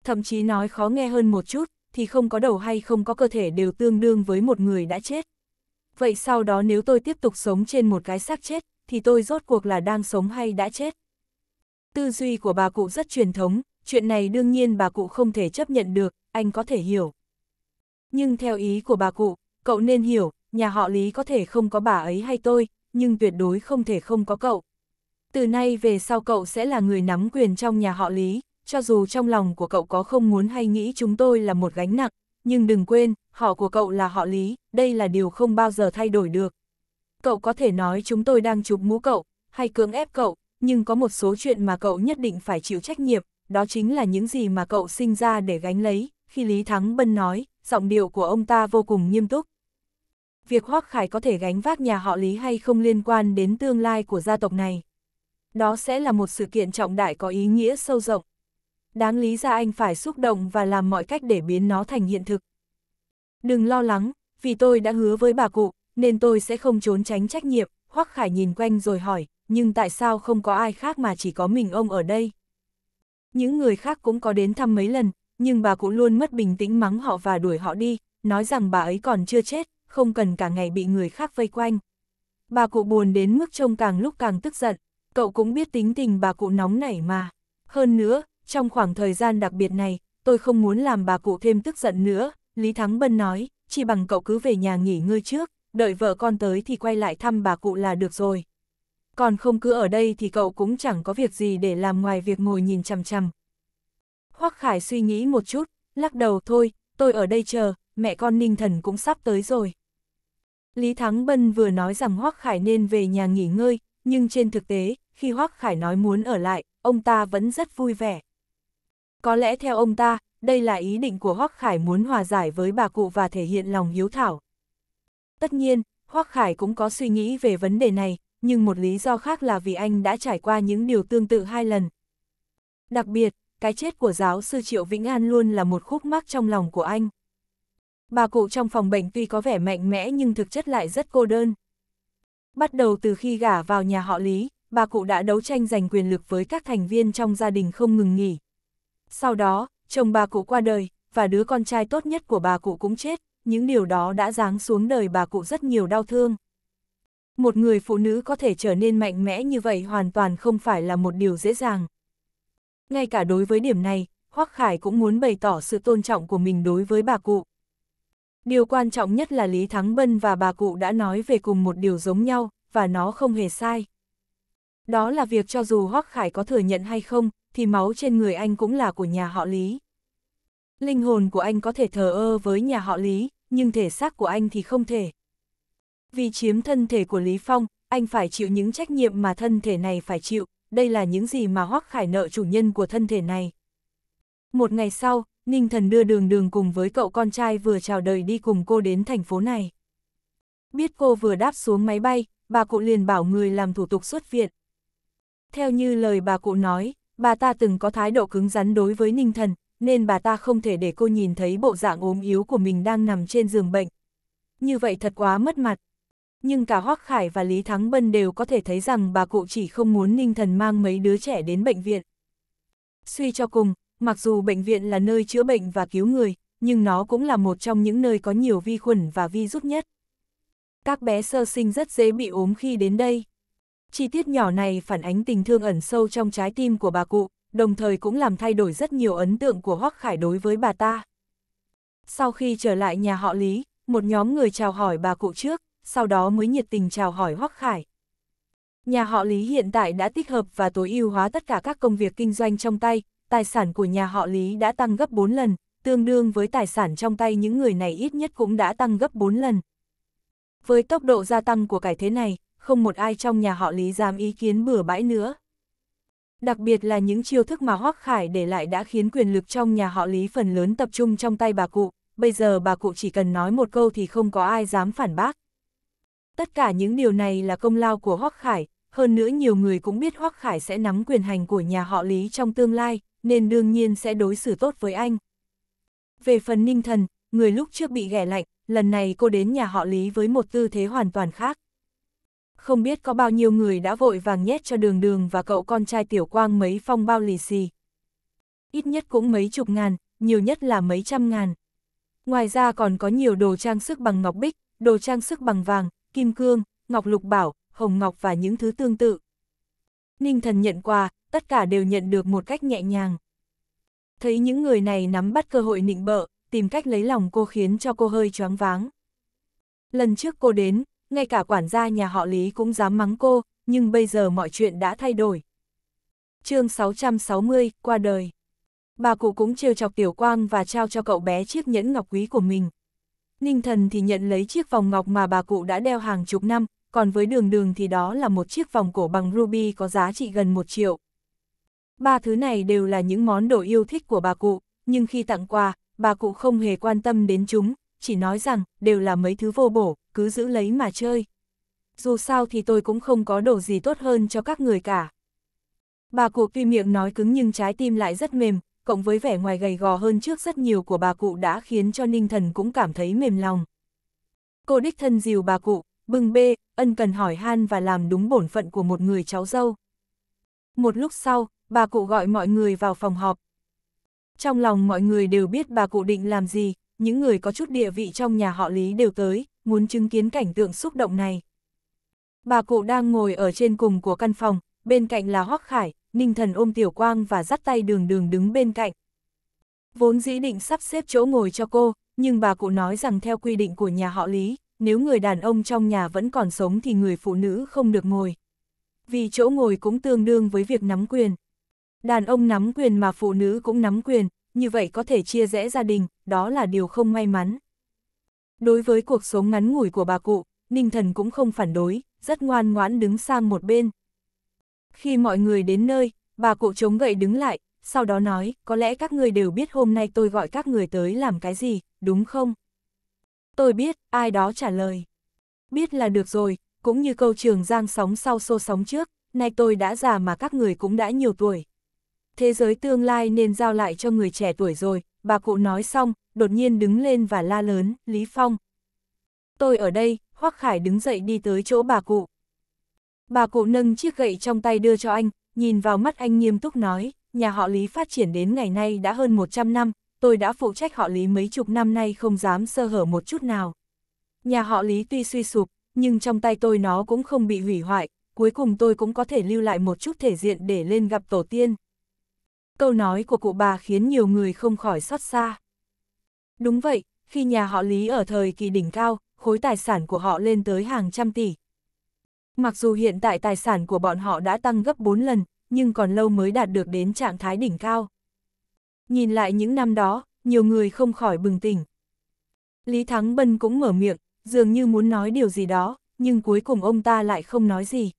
Thậm chí nói khó nghe hơn một chút, thì không có đầu hay không có cơ thể đều tương đương với một người đã chết. Vậy sau đó nếu tôi tiếp tục sống trên một cái xác chết, thì tôi rốt cuộc là đang sống hay đã chết? Tư duy của bà cụ rất truyền thống, chuyện này đương nhiên bà cụ không thể chấp nhận được, anh có thể hiểu. Nhưng theo ý của bà cụ, cậu nên hiểu, nhà họ Lý có thể không có bà ấy hay tôi, nhưng tuyệt đối không thể không có cậu. Từ nay về sau cậu sẽ là người nắm quyền trong nhà họ Lý, cho dù trong lòng của cậu có không muốn hay nghĩ chúng tôi là một gánh nặng, nhưng đừng quên, họ của cậu là họ lý, đây là điều không bao giờ thay đổi được. Cậu có thể nói chúng tôi đang chụp mũ cậu, hay cưỡng ép cậu, nhưng có một số chuyện mà cậu nhất định phải chịu trách nhiệm, đó chính là những gì mà cậu sinh ra để gánh lấy, khi Lý Thắng Bân nói, giọng điệu của ông ta vô cùng nghiêm túc. Việc Hoác Khải có thể gánh vác nhà họ Lý hay không liên quan đến tương lai của gia tộc này. Đó sẽ là một sự kiện trọng đại có ý nghĩa sâu rộng đáng lý ra anh phải xúc động và làm mọi cách để biến nó thành hiện thực. Đừng lo lắng, vì tôi đã hứa với bà cụ, nên tôi sẽ không trốn tránh trách nhiệm, Hoắc Khải nhìn quanh rồi hỏi, nhưng tại sao không có ai khác mà chỉ có mình ông ở đây? Những người khác cũng có đến thăm mấy lần, nhưng bà cụ luôn mất bình tĩnh mắng họ và đuổi họ đi, nói rằng bà ấy còn chưa chết, không cần cả ngày bị người khác vây quanh. Bà cụ buồn đến mức trông càng lúc càng tức giận, cậu cũng biết tính tình bà cụ nóng nảy mà. Hơn nữa, trong khoảng thời gian đặc biệt này, tôi không muốn làm bà cụ thêm tức giận nữa, Lý Thắng Bân nói, chỉ bằng cậu cứ về nhà nghỉ ngơi trước, đợi vợ con tới thì quay lại thăm bà cụ là được rồi. Còn không cứ ở đây thì cậu cũng chẳng có việc gì để làm ngoài việc ngồi nhìn chằm chằm. Hoắc Khải suy nghĩ một chút, lắc đầu thôi, tôi ở đây chờ, mẹ con Ninh Thần cũng sắp tới rồi. Lý Thắng Bân vừa nói rằng Hoắc Khải nên về nhà nghỉ ngơi, nhưng trên thực tế, khi Hoắc Khải nói muốn ở lại, ông ta vẫn rất vui vẻ. Có lẽ theo ông ta, đây là ý định của Hoắc Khải muốn hòa giải với bà cụ và thể hiện lòng hiếu thảo. Tất nhiên, Hoắc Khải cũng có suy nghĩ về vấn đề này, nhưng một lý do khác là vì anh đã trải qua những điều tương tự hai lần. Đặc biệt, cái chết của giáo sư Triệu Vĩnh An luôn là một khúc mắc trong lòng của anh. Bà cụ trong phòng bệnh tuy có vẻ mạnh mẽ nhưng thực chất lại rất cô đơn. Bắt đầu từ khi gả vào nhà họ Lý, bà cụ đã đấu tranh giành quyền lực với các thành viên trong gia đình không ngừng nghỉ, sau đó, chồng bà cụ qua đời, và đứa con trai tốt nhất của bà cụ cũng chết, những điều đó đã giáng xuống đời bà cụ rất nhiều đau thương. Một người phụ nữ có thể trở nên mạnh mẽ như vậy hoàn toàn không phải là một điều dễ dàng. Ngay cả đối với điểm này, Hoắc Khải cũng muốn bày tỏ sự tôn trọng của mình đối với bà cụ. Điều quan trọng nhất là Lý Thắng Bân và bà cụ đã nói về cùng một điều giống nhau, và nó không hề sai. Đó là việc cho dù Hoác Khải có thừa nhận hay không, thì máu trên người anh cũng là của nhà họ Lý. Linh hồn của anh có thể thờ ơ với nhà họ Lý, nhưng thể xác của anh thì không thể. Vì chiếm thân thể của Lý Phong, anh phải chịu những trách nhiệm mà thân thể này phải chịu, đây là những gì mà Hoác Khải nợ chủ nhân của thân thể này. Một ngày sau, Ninh Thần đưa đường đường cùng với cậu con trai vừa chào đời đi cùng cô đến thành phố này. Biết cô vừa đáp xuống máy bay, bà cụ liền bảo người làm thủ tục xuất viện. Theo như lời bà cụ nói, bà ta từng có thái độ cứng rắn đối với Ninh Thần, nên bà ta không thể để cô nhìn thấy bộ dạng ốm yếu của mình đang nằm trên giường bệnh. Như vậy thật quá mất mặt. Nhưng cả Hoác Khải và Lý Thắng Bân đều có thể thấy rằng bà cụ chỉ không muốn Ninh Thần mang mấy đứa trẻ đến bệnh viện. Suy cho cùng, mặc dù bệnh viện là nơi chữa bệnh và cứu người, nhưng nó cũng là một trong những nơi có nhiều vi khuẩn và vi rút nhất. Các bé sơ sinh rất dễ bị ốm khi đến đây. Chi tiết nhỏ này phản ánh tình thương ẩn sâu trong trái tim của bà cụ, đồng thời cũng làm thay đổi rất nhiều ấn tượng của Hoắc Khải đối với bà ta. Sau khi trở lại nhà họ Lý, một nhóm người chào hỏi bà cụ trước, sau đó mới nhiệt tình chào hỏi Hoắc Khải. Nhà họ Lý hiện tại đã tích hợp và tối ưu hóa tất cả các công việc kinh doanh trong tay, tài sản của nhà họ Lý đã tăng gấp 4 lần, tương đương với tài sản trong tay những người này ít nhất cũng đã tăng gấp 4 lần. Với tốc độ gia tăng của cải thế này, không một ai trong nhà họ Lý dám ý kiến bừa bãi nữa. Đặc biệt là những chiêu thức mà Hoắc Khải để lại đã khiến quyền lực trong nhà họ Lý phần lớn tập trung trong tay bà cụ, bây giờ bà cụ chỉ cần nói một câu thì không có ai dám phản bác. Tất cả những điều này là công lao của Hoắc Khải, hơn nữa nhiều người cũng biết Hoắc Khải sẽ nắm quyền hành của nhà họ Lý trong tương lai, nên đương nhiên sẽ đối xử tốt với anh. Về phần Ninh Thần, người lúc trước bị ghẻ lạnh, lần này cô đến nhà họ Lý với một tư thế hoàn toàn khác không biết có bao nhiêu người đã vội vàng nhét cho đường đường và cậu con trai tiểu quang mấy phong bao lì xì. Ít nhất cũng mấy chục ngàn, nhiều nhất là mấy trăm ngàn. Ngoài ra còn có nhiều đồ trang sức bằng ngọc bích, đồ trang sức bằng vàng, kim cương, ngọc lục bảo, hồng ngọc và những thứ tương tự. Ninh thần nhận quà, tất cả đều nhận được một cách nhẹ nhàng. Thấy những người này nắm bắt cơ hội nịnh bợ, tìm cách lấy lòng cô khiến cho cô hơi choáng váng. Lần trước cô đến, ngay cả quản gia nhà họ Lý cũng dám mắng cô, nhưng bây giờ mọi chuyện đã thay đổi. chương 660, qua đời. Bà cụ cũng trêu chọc Tiểu Quang và trao cho cậu bé chiếc nhẫn ngọc quý của mình. Ninh thần thì nhận lấy chiếc vòng ngọc mà bà cụ đã đeo hàng chục năm, còn với đường đường thì đó là một chiếc vòng cổ bằng ruby có giá trị gần một triệu. Ba thứ này đều là những món đồ yêu thích của bà cụ, nhưng khi tặng quà, bà cụ không hề quan tâm đến chúng, chỉ nói rằng, đều là mấy thứ vô bổ, cứ giữ lấy mà chơi. Dù sao thì tôi cũng không có đồ gì tốt hơn cho các người cả. Bà cụ tuy miệng nói cứng nhưng trái tim lại rất mềm, cộng với vẻ ngoài gầy gò hơn trước rất nhiều của bà cụ đã khiến cho Ninh Thần cũng cảm thấy mềm lòng. Cô đích thân dìu bà cụ, bưng bê, ân cần hỏi han và làm đúng bổn phận của một người cháu dâu. Một lúc sau, bà cụ gọi mọi người vào phòng họp. Trong lòng mọi người đều biết bà cụ định làm gì, những người có chút địa vị trong nhà họ Lý đều tới, muốn chứng kiến cảnh tượng xúc động này. Bà cụ đang ngồi ở trên cùng của căn phòng, bên cạnh là Hoắc Khải, Ninh Thần ôm Tiểu Quang và dắt tay đường đường đứng bên cạnh. Vốn dĩ định sắp xếp chỗ ngồi cho cô, nhưng bà cụ nói rằng theo quy định của nhà họ Lý, nếu người đàn ông trong nhà vẫn còn sống thì người phụ nữ không được ngồi. Vì chỗ ngồi cũng tương đương với việc nắm quyền. Đàn ông nắm quyền mà phụ nữ cũng nắm quyền, như vậy có thể chia rẽ gia đình, đó là điều không may mắn. Đối với cuộc sống ngắn ngủi của bà cụ, Ninh Thần cũng không phản đối, rất ngoan ngoãn đứng sang một bên. Khi mọi người đến nơi, bà cụ chống gậy đứng lại, sau đó nói, có lẽ các người đều biết hôm nay tôi gọi các người tới làm cái gì, đúng không? Tôi biết, ai đó trả lời. Biết là được rồi, cũng như câu trường giang sóng sau xô sóng trước, nay tôi đã già mà các người cũng đã nhiều tuổi, thế giới tương lai nên giao lại cho người trẻ tuổi rồi, bà cụ nói xong, đột nhiên đứng lên và la lớn, Lý Phong. Tôi ở đây, Hoắc Khải đứng dậy đi tới chỗ bà cụ. Bà cụ nâng chiếc gậy trong tay đưa cho anh, nhìn vào mắt anh nghiêm túc nói, nhà họ Lý phát triển đến ngày nay đã hơn 100 năm, tôi đã phụ trách họ Lý mấy chục năm nay không dám sơ hở một chút nào. Nhà họ Lý tuy suy sụp, nhưng trong tay tôi nó cũng không bị hủy hoại, cuối cùng tôi cũng có thể lưu lại một chút thể diện để lên gặp tổ tiên. Câu nói của cụ bà khiến nhiều người không khỏi xót xa. Đúng vậy, khi nhà họ Lý ở thời kỳ đỉnh cao, khối tài sản của họ lên tới hàng trăm tỷ. Mặc dù hiện tại tài sản của bọn họ đã tăng gấp 4 lần, nhưng còn lâu mới đạt được đến trạng thái đỉnh cao. Nhìn lại những năm đó, nhiều người không khỏi bừng tỉnh. Lý Thắng Bân cũng mở miệng, dường như muốn nói điều gì đó, nhưng cuối cùng ông ta lại không nói gì.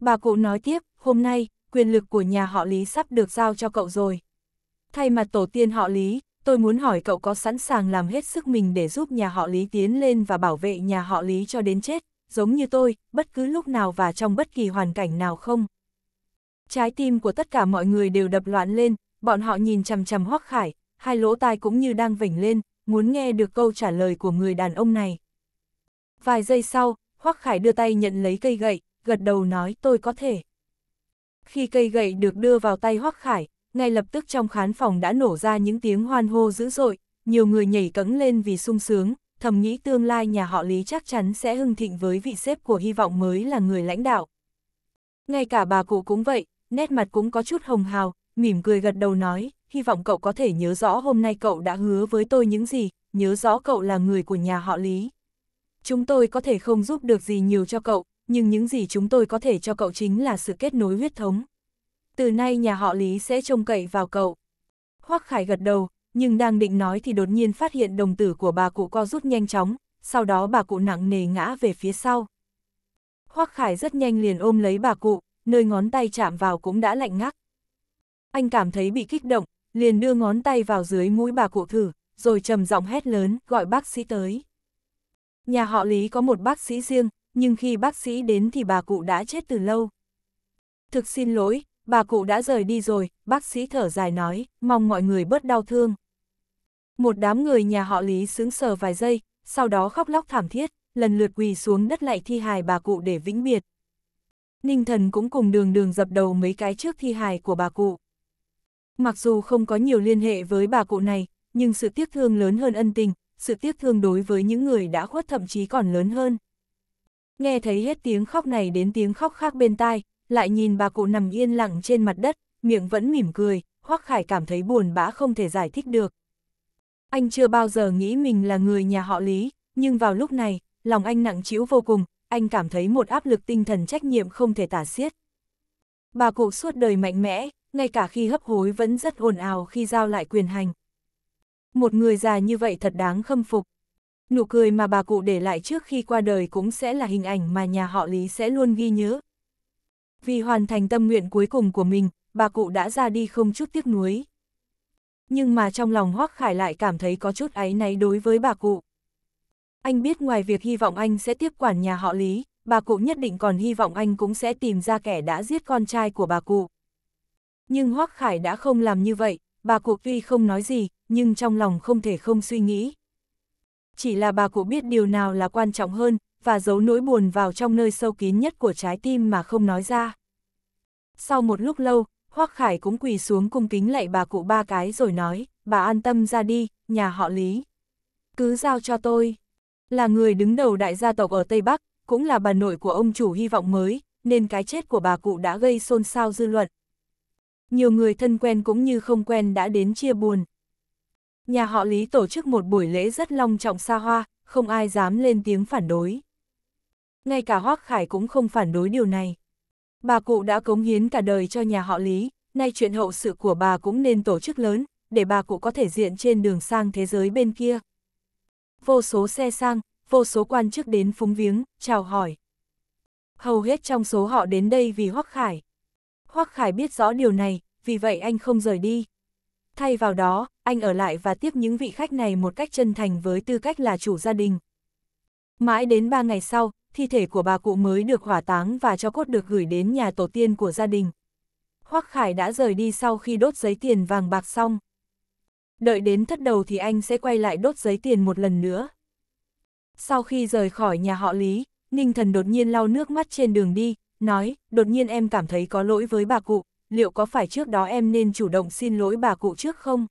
Bà cụ nói tiếp, hôm nay, quyền lực của nhà họ Lý sắp được giao cho cậu rồi. Thay mặt tổ tiên họ Lý, tôi muốn hỏi cậu có sẵn sàng làm hết sức mình để giúp nhà họ Lý tiến lên và bảo vệ nhà họ Lý cho đến chết, giống như tôi, bất cứ lúc nào và trong bất kỳ hoàn cảnh nào không? Trái tim của tất cả mọi người đều đập loạn lên, bọn họ nhìn chằm chằm Hoắc Khải, hai lỗ tai cũng như đang vểnh lên, muốn nghe được câu trả lời của người đàn ông này. Vài giây sau, Hoắc Khải đưa tay nhận lấy cây gậy, gật đầu nói tôi có thể khi cây gậy được đưa vào tay Hoắc Khải, ngay lập tức trong khán phòng đã nổ ra những tiếng hoan hô dữ dội, nhiều người nhảy cẫng lên vì sung sướng, thầm nghĩ tương lai nhà họ Lý chắc chắn sẽ hưng thịnh với vị xếp của hy vọng mới là người lãnh đạo. Ngay cả bà cụ cũng vậy, nét mặt cũng có chút hồng hào, mỉm cười gật đầu nói, hy vọng cậu có thể nhớ rõ hôm nay cậu đã hứa với tôi những gì, nhớ rõ cậu là người của nhà họ Lý. Chúng tôi có thể không giúp được gì nhiều cho cậu, nhưng những gì chúng tôi có thể cho cậu chính là sự kết nối huyết thống. Từ nay nhà họ Lý sẽ trông cậy vào cậu. Hoắc Khải gật đầu, nhưng đang định nói thì đột nhiên phát hiện đồng tử của bà cụ co rút nhanh chóng, sau đó bà cụ nặng nề ngã về phía sau. Hoắc Khải rất nhanh liền ôm lấy bà cụ, nơi ngón tay chạm vào cũng đã lạnh ngắt. Anh cảm thấy bị kích động, liền đưa ngón tay vào dưới mũi bà cụ thử, rồi trầm giọng hét lớn, gọi bác sĩ tới. Nhà họ Lý có một bác sĩ riêng, nhưng khi bác sĩ đến thì bà cụ đã chết từ lâu. Thực xin lỗi, bà cụ đã rời đi rồi, bác sĩ thở dài nói, mong mọi người bớt đau thương. Một đám người nhà họ Lý sướng sờ vài giây, sau đó khóc lóc thảm thiết, lần lượt quỳ xuống đất lại thi hài bà cụ để vĩnh biệt. Ninh thần cũng cùng đường đường dập đầu mấy cái trước thi hài của bà cụ. Mặc dù không có nhiều liên hệ với bà cụ này, nhưng sự tiếc thương lớn hơn ân tình, sự tiếc thương đối với những người đã khuất thậm chí còn lớn hơn nghe thấy hết tiếng khóc này đến tiếng khóc khác bên tai, lại nhìn bà cụ nằm yên lặng trên mặt đất, miệng vẫn mỉm cười, Hoắc Khải cảm thấy buồn bã không thể giải thích được. Anh chưa bao giờ nghĩ mình là người nhà họ Lý, nhưng vào lúc này, lòng anh nặng trĩu vô cùng, anh cảm thấy một áp lực tinh thần trách nhiệm không thể tả xiết. Bà cụ suốt đời mạnh mẽ, ngay cả khi hấp hối vẫn rất ồn ào khi giao lại quyền hành. Một người già như vậy thật đáng khâm phục. Nụ cười mà bà cụ để lại trước khi qua đời cũng sẽ là hình ảnh mà nhà họ Lý sẽ luôn ghi nhớ. Vì hoàn thành tâm nguyện cuối cùng của mình, bà cụ đã ra đi không chút tiếc nuối. Nhưng mà trong lòng Hoác Khải lại cảm thấy có chút áy náy đối với bà cụ. Anh biết ngoài việc hy vọng anh sẽ tiếp quản nhà họ Lý, bà cụ nhất định còn hy vọng anh cũng sẽ tìm ra kẻ đã giết con trai của bà cụ. Nhưng Hoác Khải đã không làm như vậy, bà cụ tuy không nói gì, nhưng trong lòng không thể không suy nghĩ chỉ là bà cụ biết điều nào là quan trọng hơn, và giấu nỗi buồn vào trong nơi sâu kín nhất của trái tim mà không nói ra. Sau một lúc lâu, Hoác Khải cũng quỳ xuống cung kính lạy bà cụ ba cái rồi nói, bà an tâm ra đi, nhà họ Lý. Cứ giao cho tôi. Là người đứng đầu đại gia tộc ở Tây Bắc, cũng là bà nội của ông chủ hy vọng mới, nên cái chết của bà cụ đã gây xôn xao dư luận. Nhiều người thân quen cũng như không quen đã đến chia buồn, Nhà họ Lý tổ chức một buổi lễ rất long trọng xa hoa, không ai dám lên tiếng phản đối. Ngay cả Hoác Khải cũng không phản đối điều này. Bà cụ đã cống hiến cả đời cho nhà họ Lý, nay chuyện hậu sự của bà cũng nên tổ chức lớn, để bà cụ có thể diện trên đường sang thế giới bên kia. Vô số xe sang, vô số quan chức đến phúng viếng, chào hỏi. Hầu hết trong số họ đến đây vì Hoắc Khải. Hoắc Khải biết rõ điều này, vì vậy anh không rời đi. Thay vào đó, anh ở lại và tiếp những vị khách này một cách chân thành với tư cách là chủ gia đình. Mãi đến ba ngày sau, thi thể của bà cụ mới được hỏa táng và cho cốt được gửi đến nhà tổ tiên của gia đình. Hoắc Khải đã rời đi sau khi đốt giấy tiền vàng bạc xong. Đợi đến thất đầu thì anh sẽ quay lại đốt giấy tiền một lần nữa. Sau khi rời khỏi nhà họ Lý, Ninh Thần đột nhiên lau nước mắt trên đường đi, nói, đột nhiên em cảm thấy có lỗi với bà cụ liệu có phải trước đó em nên chủ động xin lỗi bà cụ trước không?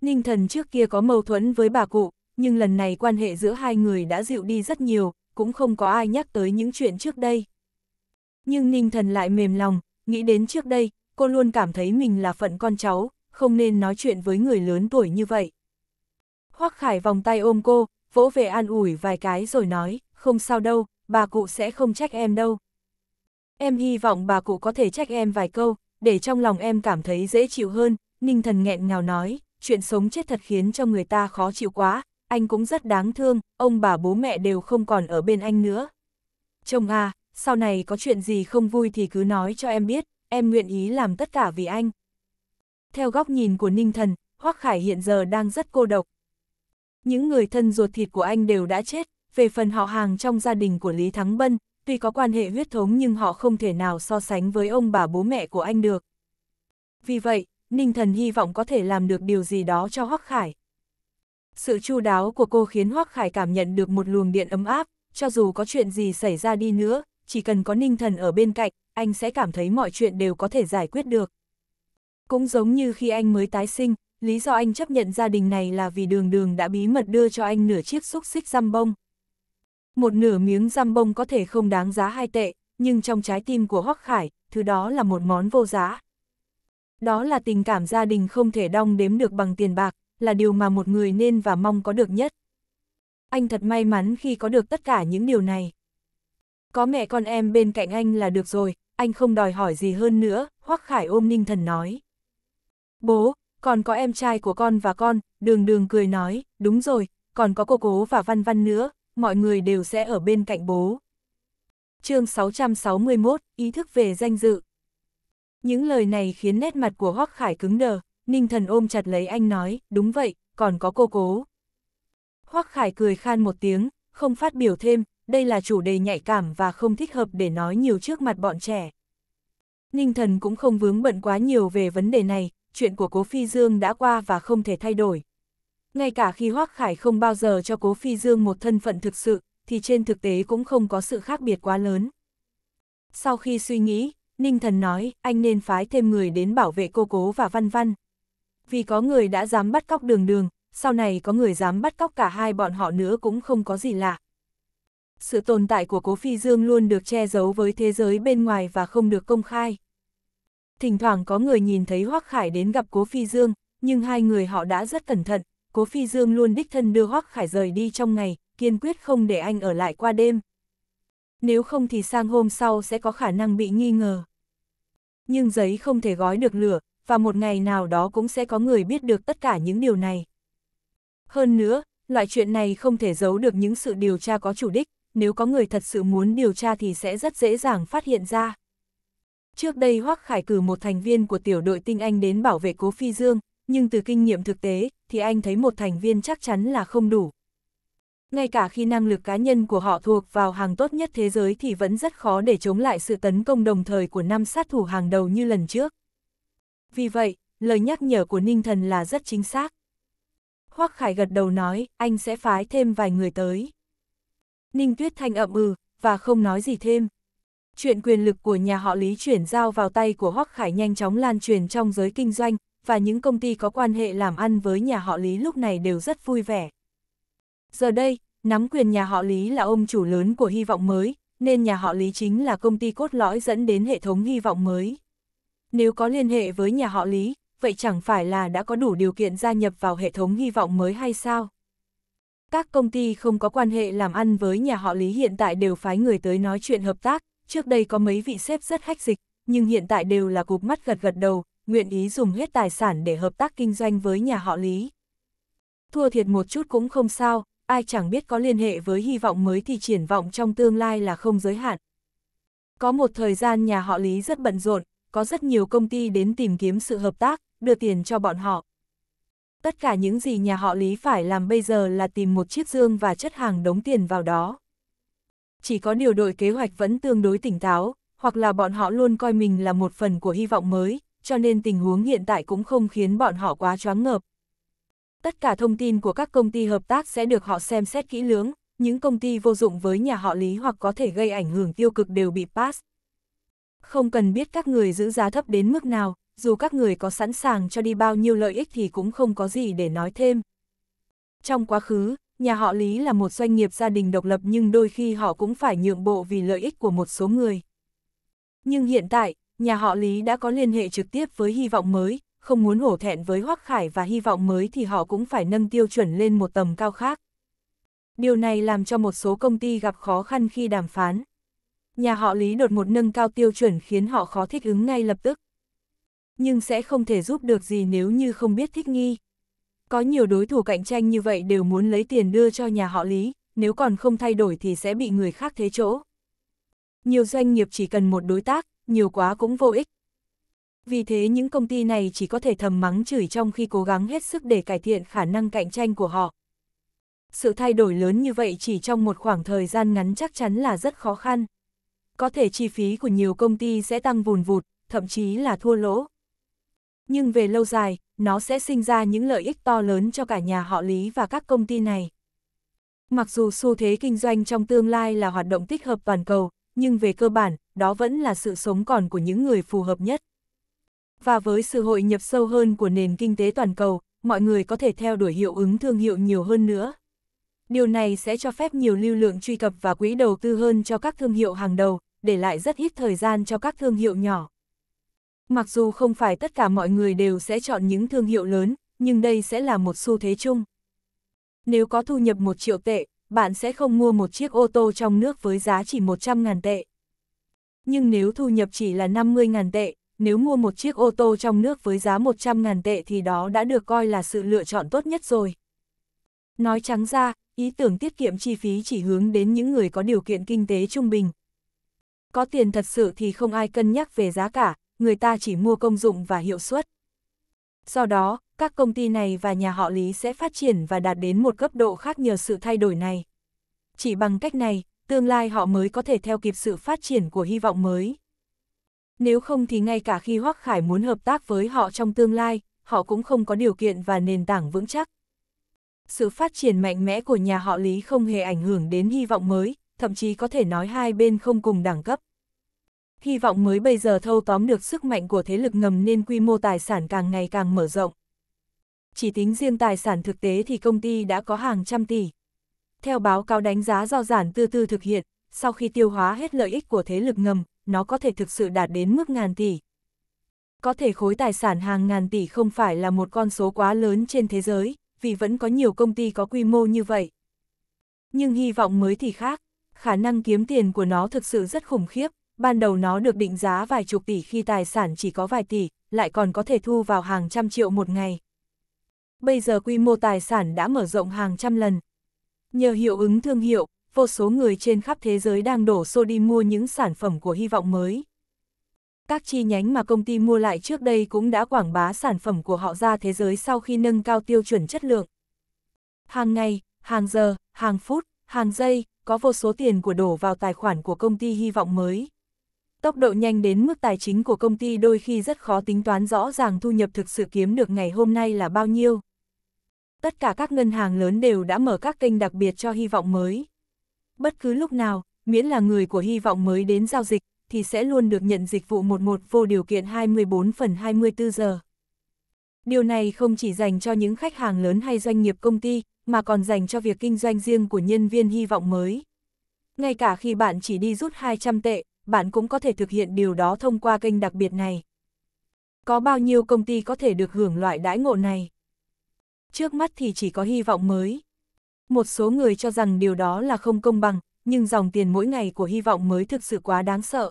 Ninh thần trước kia có mâu thuẫn với bà cụ, nhưng lần này quan hệ giữa hai người đã dịu đi rất nhiều, cũng không có ai nhắc tới những chuyện trước đây. Nhưng Ninh thần lại mềm lòng, nghĩ đến trước đây, cô luôn cảm thấy mình là phận con cháu, không nên nói chuyện với người lớn tuổi như vậy. Hoác Khải vòng tay ôm cô, vỗ về an ủi vài cái rồi nói, không sao đâu, bà cụ sẽ không trách em đâu. Em hy vọng bà cụ có thể trách em vài câu, để trong lòng em cảm thấy dễ chịu hơn, Ninh Thần nghẹn ngào nói, chuyện sống chết thật khiến cho người ta khó chịu quá, anh cũng rất đáng thương, ông bà bố mẹ đều không còn ở bên anh nữa. Chồng à, sau này có chuyện gì không vui thì cứ nói cho em biết, em nguyện ý làm tất cả vì anh. Theo góc nhìn của Ninh Thần, Hoắc Khải hiện giờ đang rất cô độc. Những người thân ruột thịt của anh đều đã chết, về phần họ hàng trong gia đình của Lý Thắng Bân, tuy có quan hệ huyết thống nhưng họ không thể nào so sánh với ông bà bố mẹ của anh được. Vì vậy, Ninh Thần hy vọng có thể làm được điều gì đó cho Hoắc Khải. Sự chu đáo của cô khiến Hoắc Khải cảm nhận được một luồng điện ấm áp, cho dù có chuyện gì xảy ra đi nữa, chỉ cần có Ninh Thần ở bên cạnh, anh sẽ cảm thấy mọi chuyện đều có thể giải quyết được. Cũng giống như khi anh mới tái sinh, lý do anh chấp nhận gia đình này là vì đường đường đã bí mật đưa cho anh nửa chiếc xúc xích răm bông. Một nửa miếng giam bông có thể không đáng giá hai tệ, nhưng trong trái tim của Hoắc Khải, thứ đó là một món vô giá. Đó là tình cảm gia đình không thể đong đếm được bằng tiền bạc, là điều mà một người nên và mong có được nhất. Anh thật may mắn khi có được tất cả những điều này. Có mẹ con em bên cạnh anh là được rồi, anh không đòi hỏi gì hơn nữa, Hoắc Khải ôm Ninh Thần nói. Bố, còn có em trai của con và con, đường đường cười nói, đúng rồi, còn có cô cố và văn văn nữa, mọi người đều sẽ ở bên cạnh bố. chương 661, ý thức về danh dự. Những lời này khiến nét mặt của Hoắc Khải cứng đờ, Ninh Thần ôm chặt lấy anh nói, đúng vậy, còn có cô cố. Hoắc Khải cười khan một tiếng, không phát biểu thêm, đây là chủ đề nhạy cảm và không thích hợp để nói nhiều trước mặt bọn trẻ. Ninh Thần cũng không vướng bận quá nhiều về vấn đề này, chuyện của Cố Phi Dương đã qua và không thể thay đổi ngay cả khi Hoác Khải không bao giờ cho Cố Phi Dương một thân phận thực sự, thì trên thực tế cũng không có sự khác biệt quá lớn. Sau khi suy nghĩ, Ninh Thần nói, anh nên phái thêm người đến bảo vệ cô Cố và Văn Văn. Vì có người đã dám bắt cóc đường đường, sau này có người dám bắt cóc cả hai bọn họ nữa cũng không có gì lạ. Sự tồn tại của Cố Phi Dương luôn được che giấu với thế giới bên ngoài và không được công khai. Thỉnh thoảng có người nhìn thấy Hoác Khải đến gặp Cố Phi Dương, nhưng hai người họ đã rất cẩn thận, Cố Phi Dương luôn đích thân đưa Hoắc Khải rời đi trong ngày, kiên quyết không để anh ở lại qua đêm. Nếu không thì sang hôm sau sẽ có khả năng bị nghi ngờ. Nhưng giấy không thể gói được lửa, và một ngày nào đó cũng sẽ có người biết được tất cả những điều này. Hơn nữa, loại chuyện này không thể giấu được những sự điều tra có chủ đích, nếu có người thật sự muốn điều tra thì sẽ rất dễ dàng phát hiện ra. Trước đây Hoắc Khải cử một thành viên của tiểu đội tinh anh đến bảo vệ Cố Phi Dương, nhưng từ kinh nghiệm thực tế, thì anh thấy một thành viên chắc chắn là không đủ. Ngay cả khi năng lực cá nhân của họ thuộc vào hàng tốt nhất thế giới thì vẫn rất khó để chống lại sự tấn công đồng thời của năm sát thủ hàng đầu như lần trước. Vì vậy, lời nhắc nhở của Ninh Thần là rất chính xác. Hoắc Khải gật đầu nói, anh sẽ phái thêm vài người tới. Ninh Tuyết Thanh ậm ừ, và không nói gì thêm. Chuyện quyền lực của nhà họ Lý chuyển giao vào tay của Hoắc Khải nhanh chóng lan truyền trong giới kinh doanh, và những công ty có quan hệ làm ăn với nhà họ Lý lúc này đều rất vui vẻ. Giờ đây, nắm quyền nhà họ Lý là ông chủ lớn của hy vọng mới, nên nhà họ Lý chính là công ty cốt lõi dẫn đến hệ thống hy vọng mới. Nếu có liên hệ với nhà họ Lý, vậy chẳng phải là đã có đủ điều kiện gia nhập vào hệ thống hy vọng mới hay sao? Các công ty không có quan hệ làm ăn với nhà họ Lý hiện tại đều phái người tới nói chuyện hợp tác, trước đây có mấy vị sếp rất hách dịch, nhưng hiện tại đều là cụp mắt gật gật đầu, nguyện ý dùng hết tài sản để hợp tác kinh doanh với nhà họ Lý. Thua thiệt một chút cũng không sao, ai chẳng biết có liên hệ với hy vọng mới thì triển vọng trong tương lai là không giới hạn. Có một thời gian nhà họ Lý rất bận rộn, có rất nhiều công ty đến tìm kiếm sự hợp tác, đưa tiền cho bọn họ. Tất cả những gì nhà họ Lý phải làm bây giờ là tìm một chiếc dương và chất hàng đống tiền vào đó. Chỉ có điều đội kế hoạch vẫn tương đối tỉnh táo, hoặc là bọn họ luôn coi mình là một phần của hy vọng mới, cho nên tình huống hiện tại cũng không khiến bọn họ quá choáng ngợp. Tất cả thông tin của các công ty hợp tác sẽ được họ xem xét kỹ lưỡng, những công ty vô dụng với nhà họ Lý hoặc có thể gây ảnh hưởng tiêu cực đều bị pass. Không cần biết các người giữ giá thấp đến mức nào, dù các người có sẵn sàng cho đi bao nhiêu lợi ích thì cũng không có gì để nói thêm. Trong quá khứ, nhà họ Lý là một doanh nghiệp gia đình độc lập nhưng đôi khi họ cũng phải nhượng bộ vì lợi ích của một số người. Nhưng hiện tại, Nhà họ Lý đã có liên hệ trực tiếp với hy vọng mới, không muốn hổ thẹn với Hoắc Khải và hy vọng mới thì họ cũng phải nâng tiêu chuẩn lên một tầm cao khác. Điều này làm cho một số công ty gặp khó khăn khi đàm phán. Nhà họ Lý đột một nâng cao tiêu chuẩn khiến họ khó thích ứng ngay lập tức. Nhưng sẽ không thể giúp được gì nếu như không biết thích nghi. Có nhiều đối thủ cạnh tranh như vậy đều muốn lấy tiền đưa cho nhà họ Lý, nếu còn không thay đổi thì sẽ bị người khác thế chỗ. Nhiều doanh nghiệp chỉ cần một đối tác, nhiều quá cũng vô ích. Vì thế những công ty này chỉ có thể thầm mắng chửi trong khi cố gắng hết sức để cải thiện khả năng cạnh tranh của họ. Sự thay đổi lớn như vậy chỉ trong một khoảng thời gian ngắn chắc chắn là rất khó khăn. Có thể chi phí của nhiều công ty sẽ tăng vùn vụt, thậm chí là thua lỗ. Nhưng về lâu dài, nó sẽ sinh ra những lợi ích to lớn cho cả nhà họ Lý và các công ty này. Mặc dù xu thế kinh doanh trong tương lai là hoạt động tích hợp toàn cầu, nhưng về cơ bản, đó vẫn là sự sống còn của những người phù hợp nhất. Và với sự hội nhập sâu hơn của nền kinh tế toàn cầu, mọi người có thể theo đuổi hiệu ứng thương hiệu nhiều hơn nữa. Điều này sẽ cho phép nhiều lưu lượng truy cập và quỹ đầu tư hơn cho các thương hiệu hàng đầu, để lại rất ít thời gian cho các thương hiệu nhỏ. Mặc dù không phải tất cả mọi người đều sẽ chọn những thương hiệu lớn, nhưng đây sẽ là một xu thế chung. Nếu có thu nhập 1 triệu tệ, bạn sẽ không mua một chiếc ô tô trong nước với giá chỉ 100.000 tệ. Nhưng nếu thu nhập chỉ là 50.000 tệ, nếu mua một chiếc ô tô trong nước với giá 100.000 tệ thì đó đã được coi là sự lựa chọn tốt nhất rồi. Nói trắng ra, ý tưởng tiết kiệm chi phí chỉ hướng đến những người có điều kiện kinh tế trung bình. Có tiền thật sự thì không ai cân nhắc về giá cả, người ta chỉ mua công dụng và hiệu suất. Do đó, các công ty này và nhà họ Lý sẽ phát triển và đạt đến một cấp độ khác nhờ sự thay đổi này. Chỉ bằng cách này, tương lai họ mới có thể theo kịp sự phát triển của hy vọng mới. Nếu không thì ngay cả khi Hoắc Khải muốn hợp tác với họ trong tương lai, họ cũng không có điều kiện và nền tảng vững chắc. Sự phát triển mạnh mẽ của nhà họ Lý không hề ảnh hưởng đến hy vọng mới, thậm chí có thể nói hai bên không cùng đẳng cấp. Hy vọng mới bây giờ thâu tóm được sức mạnh của thế lực ngầm nên quy mô tài sản càng ngày càng mở rộng. Chỉ tính riêng tài sản thực tế thì công ty đã có hàng trăm tỷ. Theo báo cáo đánh giá do giản tư tư thực hiện, sau khi tiêu hóa hết lợi ích của thế lực ngầm, nó có thể thực sự đạt đến mức ngàn tỷ. Có thể khối tài sản hàng ngàn tỷ không phải là một con số quá lớn trên thế giới, vì vẫn có nhiều công ty có quy mô như vậy. Nhưng hy vọng mới thì khác, khả năng kiếm tiền của nó thực sự rất khủng khiếp, ban đầu nó được định giá vài chục tỷ khi tài sản chỉ có vài tỷ, lại còn có thể thu vào hàng trăm triệu một ngày. Bây giờ quy mô tài sản đã mở rộng hàng trăm lần, Nhờ hiệu ứng thương hiệu, vô số người trên khắp thế giới đang đổ xô đi mua những sản phẩm của hy vọng mới. Các chi nhánh mà công ty mua lại trước đây cũng đã quảng bá sản phẩm của họ ra thế giới sau khi nâng cao tiêu chuẩn chất lượng. Hàng ngày, hàng giờ, hàng phút, hàng giây, có vô số tiền của đổ vào tài khoản của công ty hy vọng mới. Tốc độ nhanh đến mức tài chính của công ty đôi khi rất khó tính toán rõ ràng thu nhập thực sự kiếm được ngày hôm nay là bao nhiêu tất cả các ngân hàng lớn đều đã mở các kênh đặc biệt cho hy vọng mới. Bất cứ lúc nào, miễn là người của hy vọng mới đến giao dịch, thì sẽ luôn được nhận dịch vụ 11 vô điều kiện 24 phần 24 giờ. Điều này không chỉ dành cho những khách hàng lớn hay doanh nghiệp công ty, mà còn dành cho việc kinh doanh riêng của nhân viên hy vọng mới. Ngay cả khi bạn chỉ đi rút 200 tệ, bạn cũng có thể thực hiện điều đó thông qua kênh đặc biệt này. Có bao nhiêu công ty có thể được hưởng loại đãi ngộ này? trước mắt thì chỉ có hy vọng mới. Một số người cho rằng điều đó là không công bằng, nhưng dòng tiền mỗi ngày của hy vọng mới thực sự quá đáng sợ.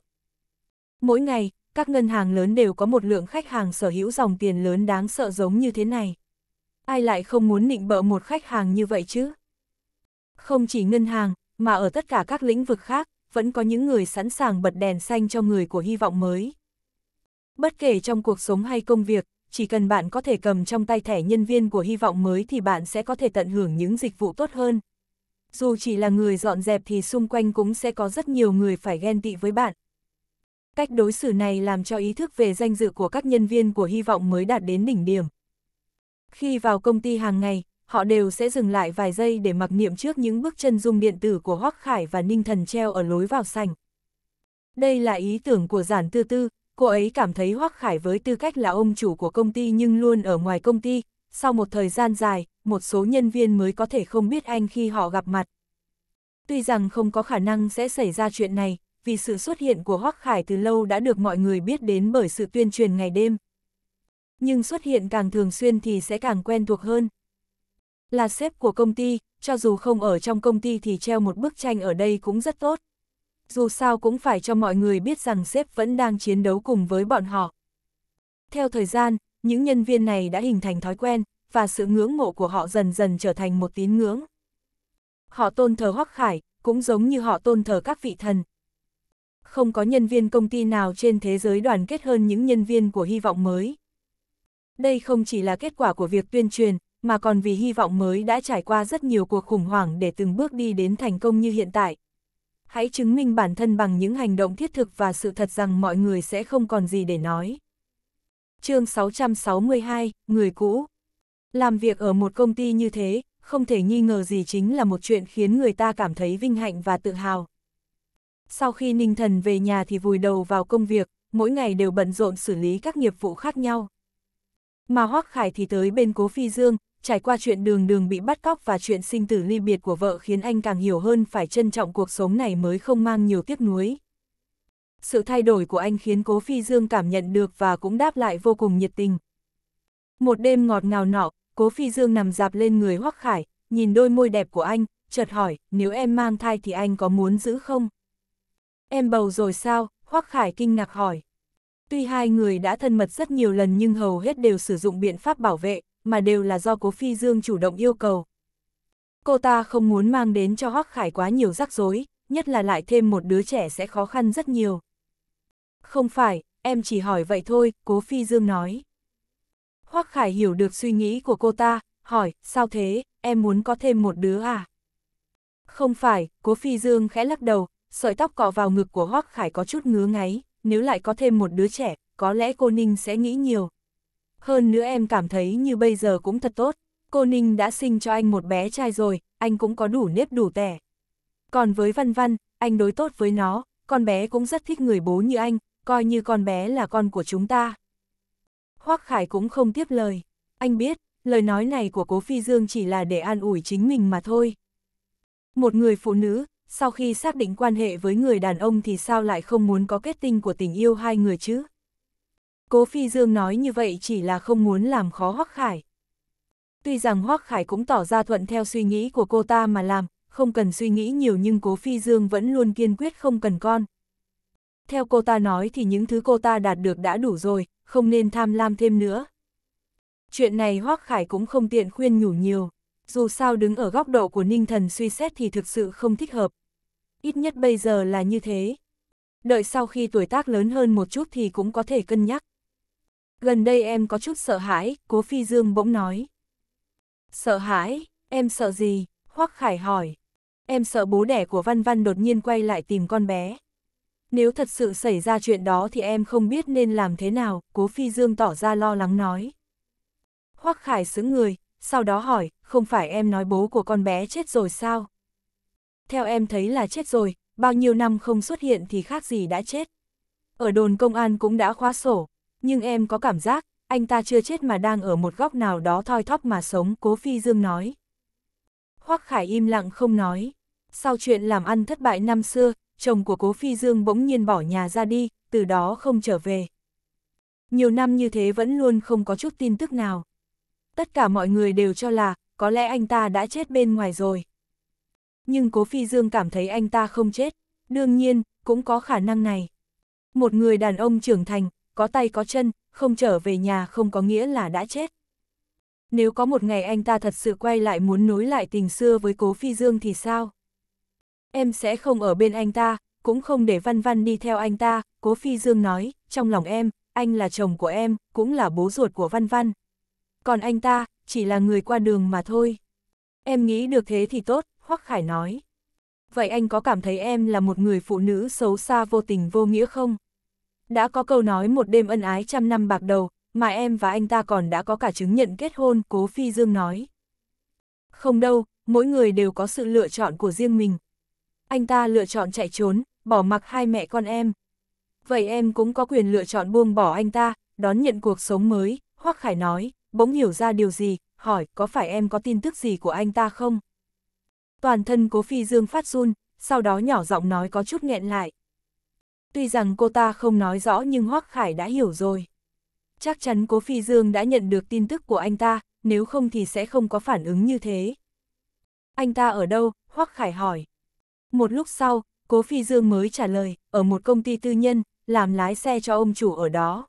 Mỗi ngày, các ngân hàng lớn đều có một lượng khách hàng sở hữu dòng tiền lớn đáng sợ giống như thế này. Ai lại không muốn nịnh bợ một khách hàng như vậy chứ? Không chỉ ngân hàng, mà ở tất cả các lĩnh vực khác, vẫn có những người sẵn sàng bật đèn xanh cho người của hy vọng mới. Bất kể trong cuộc sống hay công việc, chỉ cần bạn có thể cầm trong tay thẻ nhân viên của hy vọng mới thì bạn sẽ có thể tận hưởng những dịch vụ tốt hơn. Dù chỉ là người dọn dẹp thì xung quanh cũng sẽ có rất nhiều người phải ghen tị với bạn. Cách đối xử này làm cho ý thức về danh dự của các nhân viên của hy vọng mới đạt đến đỉnh điểm. Khi vào công ty hàng ngày, họ đều sẽ dừng lại vài giây để mặc niệm trước những bước chân dung điện tử của Hoắc Khải và Ninh Thần treo ở lối vào sảnh. Đây là ý tưởng của Giản Tư Tư, Cô ấy cảm thấy Hoắc Khải với tư cách là ông chủ của công ty nhưng luôn ở ngoài công ty, sau một thời gian dài, một số nhân viên mới có thể không biết anh khi họ gặp mặt. Tuy rằng không có khả năng sẽ xảy ra chuyện này, vì sự xuất hiện của Hoắc Khải từ lâu đã được mọi người biết đến bởi sự tuyên truyền ngày đêm. Nhưng xuất hiện càng thường xuyên thì sẽ càng quen thuộc hơn. Là sếp của công ty, cho dù không ở trong công ty thì treo một bức tranh ở đây cũng rất tốt dù sao cũng phải cho mọi người biết rằng sếp vẫn đang chiến đấu cùng với bọn họ. Theo thời gian, những nhân viên này đã hình thành thói quen, và sự ngưỡng mộ của họ dần dần trở thành một tín ngưỡng. Họ tôn thờ Hoắc Khải, cũng giống như họ tôn thờ các vị thần. Không có nhân viên công ty nào trên thế giới đoàn kết hơn những nhân viên của hy vọng mới. Đây không chỉ là kết quả của việc tuyên truyền, mà còn vì hy vọng mới đã trải qua rất nhiều cuộc khủng hoảng để từng bước đi đến thành công như hiện tại hãy chứng minh bản thân bằng những hành động thiết thực và sự thật rằng mọi người sẽ không còn gì để nói. chương 662, Người cũ Làm việc ở một công ty như thế, không thể nghi ngờ gì chính là một chuyện khiến người ta cảm thấy vinh hạnh và tự hào. Sau khi Ninh Thần về nhà thì vùi đầu vào công việc, mỗi ngày đều bận rộn xử lý các nghiệp vụ khác nhau. Mà Hoác Khải thì tới bên Cố Phi Dương, trải qua chuyện đường đường bị bắt cóc và chuyện sinh tử ly biệt của vợ khiến anh càng hiểu hơn phải trân trọng cuộc sống này mới không mang nhiều tiếc nuối. Sự thay đổi của anh khiến Cố Phi Dương cảm nhận được và cũng đáp lại vô cùng nhiệt tình. Một đêm ngọt ngào nọ, Cố Phi Dương nằm dạp lên người Hoắc Khải, nhìn đôi môi đẹp của anh, chợt hỏi, nếu em mang thai thì anh có muốn giữ không? Em bầu rồi sao? Hoắc Khải kinh ngạc hỏi. Tuy hai người đã thân mật rất nhiều lần nhưng hầu hết đều sử dụng biện pháp bảo vệ, mà đều là do Cố Phi Dương chủ động yêu cầu. Cô ta không muốn mang đến cho Hoắc Khải quá nhiều rắc rối, nhất là lại thêm một đứa trẻ sẽ khó khăn rất nhiều. Không phải, em chỉ hỏi vậy thôi, Cố Phi Dương nói. Hoắc Khải hiểu được suy nghĩ của cô ta, hỏi, sao thế, em muốn có thêm một đứa à? Không phải, Cố Phi Dương khẽ lắc đầu, sợi tóc cọ vào ngực của Hoắc Khải có chút ngứa ngáy, nếu lại có thêm một đứa trẻ, có lẽ cô Ninh sẽ nghĩ nhiều hơn nữa em cảm thấy như bây giờ cũng thật tốt, cô Ninh đã sinh cho anh một bé trai rồi, anh cũng có đủ nếp đủ tẻ. Còn với Văn Văn, anh đối tốt với nó, con bé cũng rất thích người bố như anh, coi như con bé là con của chúng ta. Hoác Khải cũng không tiếp lời, anh biết, lời nói này của cố Phi Dương chỉ là để an ủi chính mình mà thôi. Một người phụ nữ, sau khi xác định quan hệ với người đàn ông thì sao lại không muốn có kết tinh của tình yêu hai người chứ? Cố Phi Dương nói như vậy chỉ là không muốn làm khó Hoắc Khải. Tuy rằng Hoắc Khải cũng tỏ ra thuận theo suy nghĩ của cô ta mà làm, không cần suy nghĩ nhiều nhưng Cố Phi Dương vẫn luôn kiên quyết không cần con. Theo cô ta nói thì những thứ cô ta đạt được đã đủ rồi, không nên tham lam thêm nữa. Chuyện này Hoắc Khải cũng không tiện khuyên nhủ nhiều, dù sao đứng ở góc độ của Ninh Thần suy xét thì thực sự không thích hợp. Ít nhất bây giờ là như thế. Đợi sau khi tuổi tác lớn hơn một chút thì cũng có thể cân nhắc gần đây em có chút sợ hãi, Cố Phi Dương bỗng nói. Sợ hãi, em sợ gì? Hoắc Khải hỏi. Em sợ bố đẻ của Văn Văn đột nhiên quay lại tìm con bé. Nếu thật sự xảy ra chuyện đó thì em không biết nên làm thế nào, Cố Phi Dương tỏ ra lo lắng nói. Hoắc Khải xứng người, sau đó hỏi, không phải em nói bố của con bé chết rồi sao? Theo em thấy là chết rồi, bao nhiêu năm không xuất hiện thì khác gì đã chết. Ở đồn công an cũng đã khóa sổ, nhưng em có cảm giác, anh ta chưa chết mà đang ở một góc nào đó thoi thóp mà sống, Cố Phi Dương nói. Hoắc Khải im lặng không nói. Sau chuyện làm ăn thất bại năm xưa, chồng của Cố Phi Dương bỗng nhiên bỏ nhà ra đi, từ đó không trở về. Nhiều năm như thế vẫn luôn không có chút tin tức nào. Tất cả mọi người đều cho là, có lẽ anh ta đã chết bên ngoài rồi. Nhưng Cố Phi Dương cảm thấy anh ta không chết, đương nhiên, cũng có khả năng này. Một người đàn ông trưởng thành, có tay có chân, không trở về nhà không có nghĩa là đã chết. Nếu có một ngày anh ta thật sự quay lại muốn nối lại tình xưa với Cố Phi Dương thì sao? Em sẽ không ở bên anh ta, cũng không để Văn Văn đi theo anh ta, Cố Phi Dương nói, trong lòng em, anh là chồng của em, cũng là bố ruột của Văn Văn. Còn anh ta, chỉ là người qua đường mà thôi. Em nghĩ được thế thì tốt, Hoắc Khải nói. Vậy anh có cảm thấy em là một người phụ nữ xấu xa vô tình vô nghĩa không? Đã có câu nói một đêm ân ái trăm năm bạc đầu, mà em và anh ta còn đã có cả chứng nhận kết hôn, Cố Phi Dương nói. Không đâu, mỗi người đều có sự lựa chọn của riêng mình. Anh ta lựa chọn chạy trốn, bỏ mặc hai mẹ con em. Vậy em cũng có quyền lựa chọn buông bỏ anh ta, đón nhận cuộc sống mới, Hoắc Khải nói, bỗng hiểu ra điều gì, hỏi có phải em có tin tức gì của anh ta không? Toàn thân cố phi dương phát run, sau đó nhỏ giọng nói có chút nghẹn lại tuy rằng cô ta không nói rõ nhưng Hoắc Khải đã hiểu rồi. Chắc chắn Cố Phi Dương đã nhận được tin tức của anh ta, nếu không thì sẽ không có phản ứng như thế. Anh ta ở đâu? Hoắc Khải hỏi. Một lúc sau, Cố Phi Dương mới trả lời, ở một công ty tư nhân, làm lái xe cho ông chủ ở đó.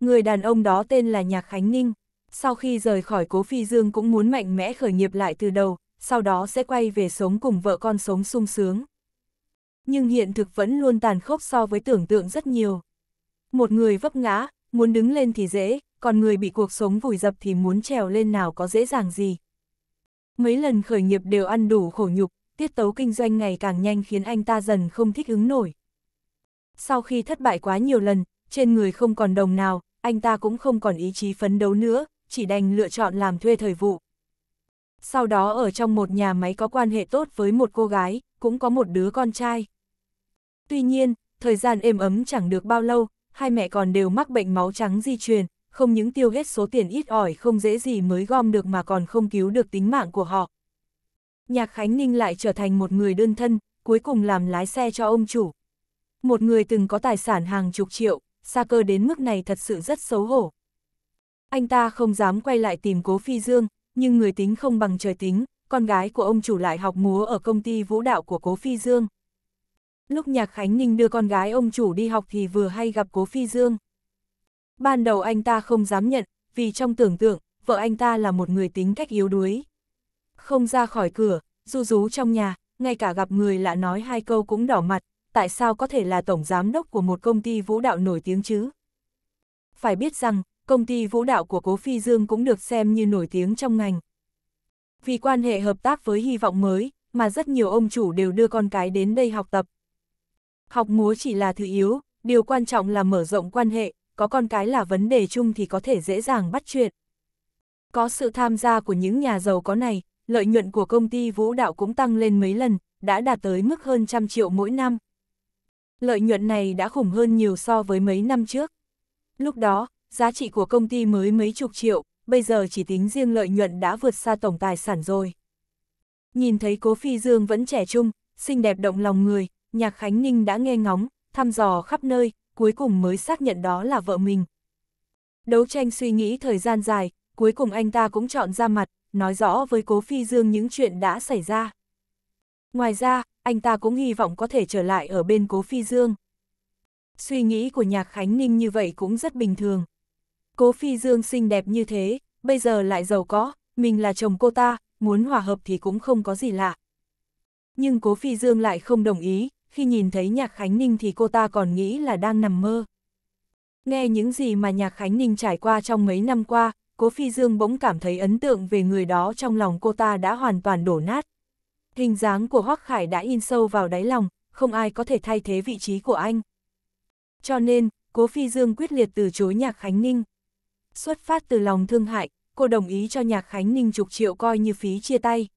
Người đàn ông đó tên là Nhạc Khánh Ninh. Sau khi rời khỏi Cố Phi Dương cũng muốn mạnh mẽ khởi nghiệp lại từ đầu, sau đó sẽ quay về sống cùng vợ con sống sung sướng. Nhưng hiện thực vẫn luôn tàn khốc so với tưởng tượng rất nhiều. Một người vấp ngã, muốn đứng lên thì dễ, còn người bị cuộc sống vùi dập thì muốn trèo lên nào có dễ dàng gì. Mấy lần khởi nghiệp đều ăn đủ khổ nhục, tiết tấu kinh doanh ngày càng nhanh khiến anh ta dần không thích ứng nổi. Sau khi thất bại quá nhiều lần, trên người không còn đồng nào, anh ta cũng không còn ý chí phấn đấu nữa, chỉ đành lựa chọn làm thuê thời vụ. Sau đó ở trong một nhà máy có quan hệ tốt với một cô gái, cũng có một đứa con trai. Tuy nhiên, thời gian êm ấm chẳng được bao lâu, hai mẹ còn đều mắc bệnh máu trắng di truyền, không những tiêu hết số tiền ít ỏi không dễ gì mới gom được mà còn không cứu được tính mạng của họ. Nhạc Khánh Ninh lại trở thành một người đơn thân, cuối cùng làm lái xe cho ông chủ. Một người từng có tài sản hàng chục triệu, xa cơ đến mức này thật sự rất xấu hổ. Anh ta không dám quay lại tìm cố phi dương, nhưng người tính không bằng trời tính, con gái của ông chủ lại học múa ở công ty vũ đạo của cố phi dương. Lúc Nhạc Khánh Ninh đưa con gái ông chủ đi học thì vừa hay gặp Cố Phi Dương. Ban đầu anh ta không dám nhận, vì trong tưởng tượng, vợ anh ta là một người tính cách yếu đuối. Không ra khỏi cửa, du rú trong nhà, ngay cả gặp người lạ nói hai câu cũng đỏ mặt, tại sao có thể là tổng giám đốc của một công ty vũ đạo nổi tiếng chứ? Phải biết rằng, công ty vũ đạo của Cố Phi Dương cũng được xem như nổi tiếng trong ngành. Vì quan hệ hợp tác với hy vọng mới, mà rất nhiều ông chủ đều đưa con cái đến đây học tập. Học múa chỉ là thứ yếu, điều quan trọng là mở rộng quan hệ, có con cái là vấn đề chung thì có thể dễ dàng bắt chuyện. Có sự tham gia của những nhà giàu có này, lợi nhuận của công ty vũ đạo cũng tăng lên mấy lần, đã đạt tới mức hơn trăm triệu mỗi năm. Lợi nhuận này đã khủng hơn nhiều so với mấy năm trước. Lúc đó, giá trị của công ty mới mấy chục triệu, bây giờ chỉ tính riêng lợi nhuận đã vượt xa tổng tài sản rồi. Nhìn thấy Cố Phi Dương vẫn trẻ trung, xinh đẹp động lòng người, Nhạc Khánh Ninh đã nghe ngóng, thăm dò khắp nơi, cuối cùng mới xác nhận đó là vợ mình. Đấu tranh suy nghĩ thời gian dài, cuối cùng anh ta cũng chọn ra mặt, nói rõ với Cố Phi Dương những chuyện đã xảy ra. Ngoài ra, anh ta cũng hy vọng có thể trở lại ở bên Cố Phi Dương. Suy nghĩ của Nhạc Khánh Ninh như vậy cũng rất bình thường. Cố Phi Dương xinh đẹp như thế, bây giờ lại giàu có, mình là chồng cô ta, muốn hòa hợp thì cũng không có gì lạ. Nhưng Cố Phi Dương lại không đồng ý, khi nhìn thấy Nhạc Khánh Ninh thì cô ta còn nghĩ là đang nằm mơ. Nghe những gì mà Nhạc Khánh Ninh trải qua trong mấy năm qua, Cố Phi Dương bỗng cảm thấy ấn tượng về người đó trong lòng cô ta đã hoàn toàn đổ nát. Hình dáng của Hoắc Khải đã in sâu vào đáy lòng, không ai có thể thay thế vị trí của anh. Cho nên, Cố Phi Dương quyết liệt từ chối Nhạc Khánh Ninh. Xuất phát từ lòng thương hại, cô đồng ý cho Nhạc Khánh Ninh chục triệu coi như phí chia tay.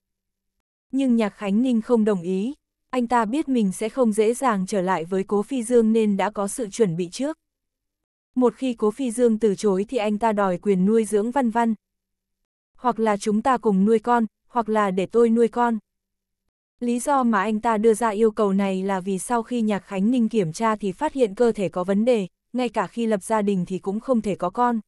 Nhưng Nhạc Khánh Ninh không đồng ý, anh ta biết mình sẽ không dễ dàng trở lại với Cố Phi Dương nên đã có sự chuẩn bị trước. Một khi Cố Phi Dương từ chối thì anh ta đòi quyền nuôi dưỡng văn văn. Hoặc là chúng ta cùng nuôi con, hoặc là để tôi nuôi con. Lý do mà anh ta đưa ra yêu cầu này là vì sau khi Nhạc Khánh Ninh kiểm tra thì phát hiện cơ thể có vấn đề, ngay cả khi lập gia đình thì cũng không thể có con.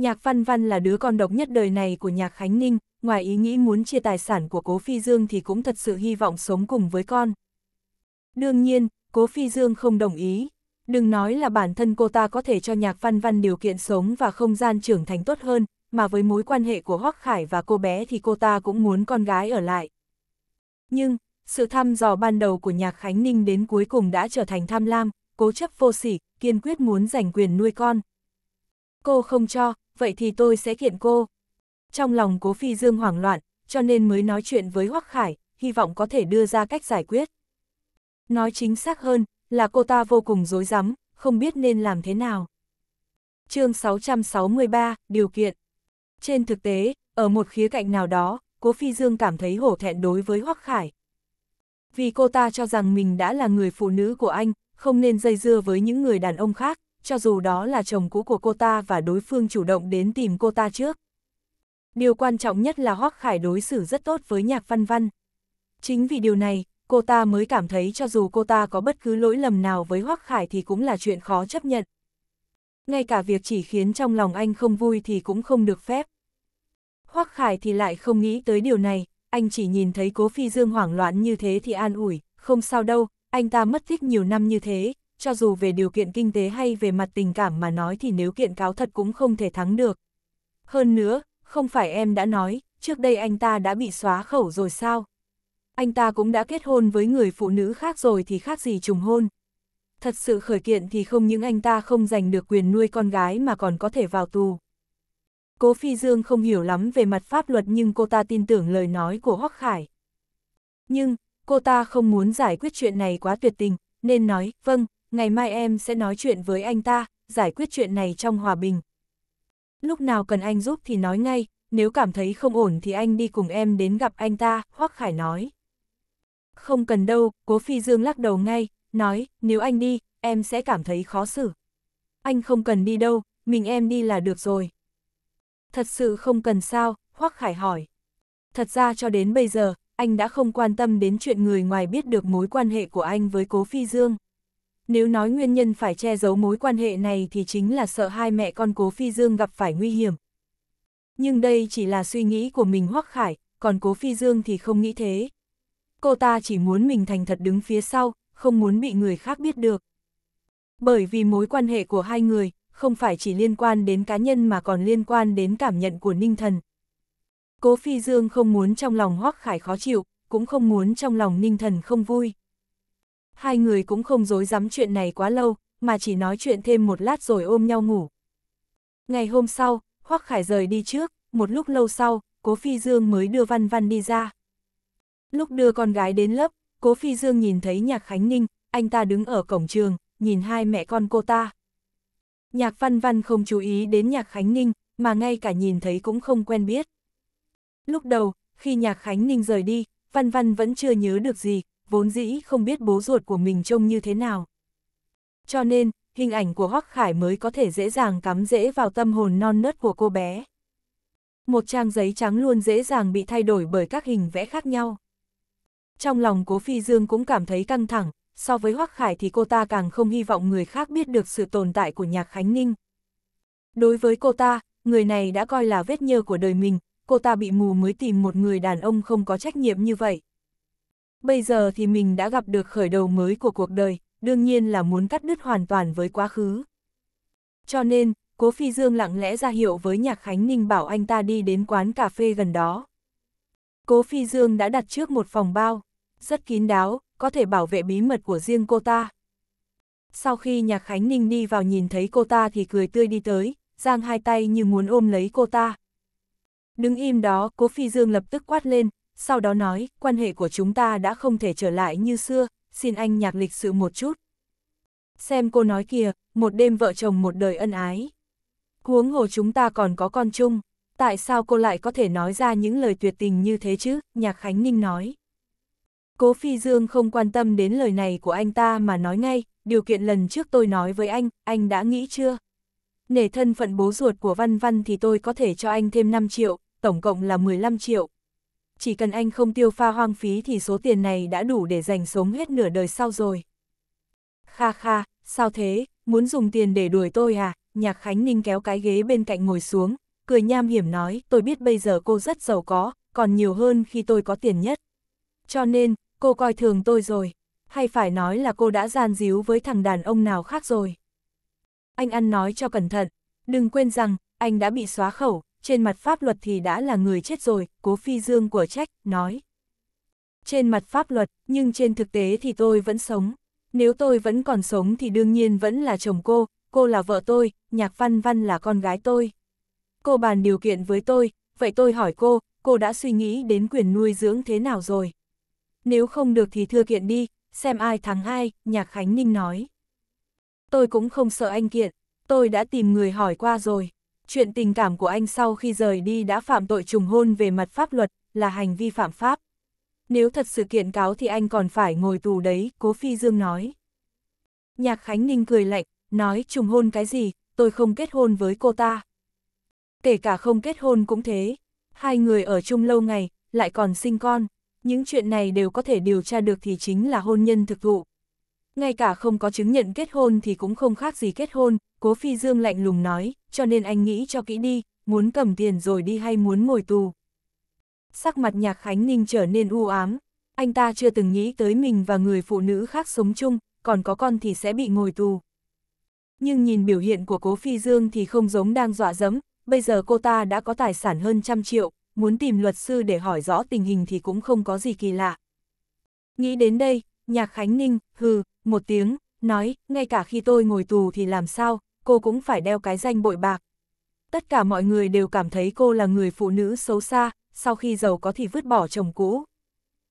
Nhạc Văn Văn là đứa con độc nhất đời này của Nhạc Khánh Ninh, ngoài ý nghĩ muốn chia tài sản của Cố Phi Dương thì cũng thật sự hy vọng sống cùng với con. Đương nhiên, Cố Phi Dương không đồng ý. Đừng nói là bản thân cô ta có thể cho Nhạc Văn Văn điều kiện sống và không gian trưởng thành tốt hơn, mà với mối quan hệ của Hoắc Khải và cô bé thì cô ta cũng muốn con gái ở lại. Nhưng, sự thăm dò ban đầu của Nhạc Khánh Ninh đến cuối cùng đã trở thành tham lam, cố chấp vô sỉ, kiên quyết muốn giành quyền nuôi con. Cô không cho, vậy thì tôi sẽ kiện cô. Trong lòng cố phi dương hoảng loạn, cho nên mới nói chuyện với Hoắc Khải, hy vọng có thể đưa ra cách giải quyết. Nói chính xác hơn, là cô ta vô cùng dối rắm không biết nên làm thế nào. chương 663, Điều kiện Trên thực tế, ở một khía cạnh nào đó, Cố Phi Dương cảm thấy hổ thẹn đối với Hoắc Khải. Vì cô ta cho rằng mình đã là người phụ nữ của anh, không nên dây dưa với những người đàn ông khác, cho dù đó là chồng cũ của cô ta và đối phương chủ động đến tìm cô ta trước. Điều quan trọng nhất là Hoắc Khải đối xử rất tốt với nhạc văn văn. Chính vì điều này, cô ta mới cảm thấy cho dù cô ta có bất cứ lỗi lầm nào với Hoắc Khải thì cũng là chuyện khó chấp nhận. Ngay cả việc chỉ khiến trong lòng anh không vui thì cũng không được phép. Hoắc Khải thì lại không nghĩ tới điều này, anh chỉ nhìn thấy Cố Phi Dương hoảng loạn như thế thì an ủi, không sao đâu, anh ta mất tích nhiều năm như thế, cho dù về điều kiện kinh tế hay về mặt tình cảm mà nói thì nếu kiện cáo thật cũng không thể thắng được. Hơn nữa, không phải em đã nói, trước đây anh ta đã bị xóa khẩu rồi sao? Anh ta cũng đã kết hôn với người phụ nữ khác rồi thì khác gì trùng hôn. Thật sự khởi kiện thì không những anh ta không giành được quyền nuôi con gái mà còn có thể vào tù. Cố Phi Dương không hiểu lắm về mặt pháp luật nhưng cô ta tin tưởng lời nói của Hoắc Khải. Nhưng, cô ta không muốn giải quyết chuyện này quá tuyệt tình, nên nói, vâng, ngày mai em sẽ nói chuyện với anh ta, giải quyết chuyện này trong hòa bình. Lúc nào cần anh giúp thì nói ngay, nếu cảm thấy không ổn thì anh đi cùng em đến gặp anh ta, Hoắc Khải nói. Không cần đâu, Cố Phi Dương lắc đầu ngay, nói, nếu anh đi, em sẽ cảm thấy khó xử. Anh không cần đi đâu, mình em đi là được rồi. Thật sự không cần sao, Hoắc Khải hỏi. Thật ra cho đến bây giờ, anh đã không quan tâm đến chuyện người ngoài biết được mối quan hệ của anh với Cố Phi Dương. Nếu nói nguyên nhân phải che giấu mối quan hệ này thì chính là sợ hai mẹ con Cố Phi Dương gặp phải nguy hiểm. Nhưng đây chỉ là suy nghĩ của mình Hoắc Khải, còn Cố Phi Dương thì không nghĩ thế. Cô ta chỉ muốn mình thành thật đứng phía sau, không muốn bị người khác biết được. Bởi vì mối quan hệ của hai người, không phải chỉ liên quan đến cá nhân mà còn liên quan đến cảm nhận của Ninh Thần. Cố Phi Dương không muốn trong lòng Hoắc Khải khó chịu, cũng không muốn trong lòng Ninh Thần không vui hai người cũng không dối dám chuyện này quá lâu, mà chỉ nói chuyện thêm một lát rồi ôm nhau ngủ. Ngày hôm sau, Hoắc Khải rời đi trước, một lúc lâu sau, Cố Phi Dương mới đưa Văn Văn đi ra. Lúc đưa con gái đến lớp, Cố Phi Dương nhìn thấy Nhạc Khánh Ninh, anh ta đứng ở cổng trường, nhìn hai mẹ con cô ta. Nhạc Văn Văn không chú ý đến Nhạc Khánh Ninh, mà ngay cả nhìn thấy cũng không quen biết. Lúc đầu, khi Nhạc Khánh Ninh rời đi, Văn Văn vẫn chưa nhớ được gì, vốn dĩ không biết bố ruột của mình trông như thế nào. Cho nên, hình ảnh của Hoắc Khải mới có thể dễ dàng cắm rễ vào tâm hồn non nớt của cô bé. Một trang giấy trắng luôn dễ dàng bị thay đổi bởi các hình vẽ khác nhau. Trong lòng cố Phi Dương cũng cảm thấy căng thẳng, so với Hoắc Khải thì cô ta càng không hy vọng người khác biết được sự tồn tại của nhạc Khánh Ninh. Đối với cô ta, người này đã coi là vết nhơ của đời mình, cô ta bị mù mới tìm một người đàn ông không có trách nhiệm như vậy. Bây giờ thì mình đã gặp được khởi đầu mới của cuộc đời, đương nhiên là muốn cắt đứt hoàn toàn với quá khứ. Cho nên, Cố Phi Dương lặng lẽ ra hiệu với Nhạc Khánh Ninh bảo anh ta đi đến quán cà phê gần đó. Cố Phi Dương đã đặt trước một phòng bao, rất kín đáo, có thể bảo vệ bí mật của riêng cô ta. Sau khi Nhạc Khánh Ninh đi vào nhìn thấy cô ta thì cười tươi đi tới, giang hai tay như muốn ôm lấy cô ta. Đứng im đó, Cố Phi Dương lập tức quát lên, sau đó nói, quan hệ của chúng ta đã không thể trở lại như xưa, xin anh nhạc lịch sự một chút. Xem cô nói kìa, một đêm vợ chồng một đời ân ái. Huống hồ chúng ta còn có con chung, tại sao cô lại có thể nói ra những lời tuyệt tình như thế chứ, nhạc Khánh Ninh nói. Cố Phi Dương không quan tâm đến lời này của anh ta mà nói ngay, điều kiện lần trước tôi nói với anh, anh đã nghĩ chưa? Nể thân phận bố ruột của Văn Văn thì tôi có thể cho anh thêm 5 triệu, tổng cộng là 15 triệu, chỉ cần anh không tiêu pha hoang phí thì số tiền này đã đủ để dành sống hết nửa đời sau rồi. Kha kha, sao thế, muốn dùng tiền để đuổi tôi à? Nhạc Khánh Ninh kéo cái ghế bên cạnh ngồi xuống, cười nham hiểm nói, tôi biết bây giờ cô rất giàu có, còn nhiều hơn khi tôi có tiền nhất. Cho nên, cô coi thường tôi rồi, hay phải nói là cô đã gian díu với thằng đàn ông nào khác rồi. Anh ăn nói cho cẩn thận, đừng quên rằng, anh đã bị xóa khẩu, trên mặt pháp luật thì đã là người chết rồi, cố phi dương của trách, nói. Trên mặt pháp luật, nhưng trên thực tế thì tôi vẫn sống. Nếu tôi vẫn còn sống thì đương nhiên vẫn là chồng cô, cô là vợ tôi, nhạc văn văn là con gái tôi. Cô bàn điều kiện với tôi, vậy tôi hỏi cô, cô đã suy nghĩ đến quyền nuôi dưỡng thế nào rồi? Nếu không được thì thưa kiện đi, xem ai thắng ai, nhạc Khánh Ninh nói. Tôi cũng không sợ anh kiện, tôi đã tìm người hỏi qua rồi chuyện tình cảm của anh sau khi rời đi đã phạm tội trùng hôn về mặt pháp luật, là hành vi phạm pháp. Nếu thật sự kiện cáo thì anh còn phải ngồi tù đấy, Cố Phi Dương nói. Nhạc Khánh Ninh cười lạnh, nói trùng hôn cái gì, tôi không kết hôn với cô ta. Kể cả không kết hôn cũng thế, hai người ở chung lâu ngày, lại còn sinh con, những chuyện này đều có thể điều tra được thì chính là hôn nhân thực thụ ngay cả không có chứng nhận kết hôn thì cũng không khác gì kết hôn, Cố Phi Dương lạnh lùng nói, cho nên anh nghĩ cho kỹ đi, muốn cầm tiền rồi đi hay muốn ngồi tù. Sắc mặt Nhạc Khánh Ninh trở nên u ám, anh ta chưa từng nghĩ tới mình và người phụ nữ khác sống chung, còn có con thì sẽ bị ngồi tù. Nhưng nhìn biểu hiện của Cố Phi Dương thì không giống đang dọa dẫm, bây giờ cô ta đã có tài sản hơn trăm triệu, muốn tìm luật sư để hỏi rõ tình hình thì cũng không có gì kỳ lạ. Nghĩ đến đây, Nhạc Khánh Ninh, hừ, một tiếng, nói, ngay cả khi tôi ngồi tù thì làm sao, cô cũng phải đeo cái danh bội bạc. Tất cả mọi người đều cảm thấy cô là người phụ nữ xấu xa, sau khi giàu có thì vứt bỏ chồng cũ.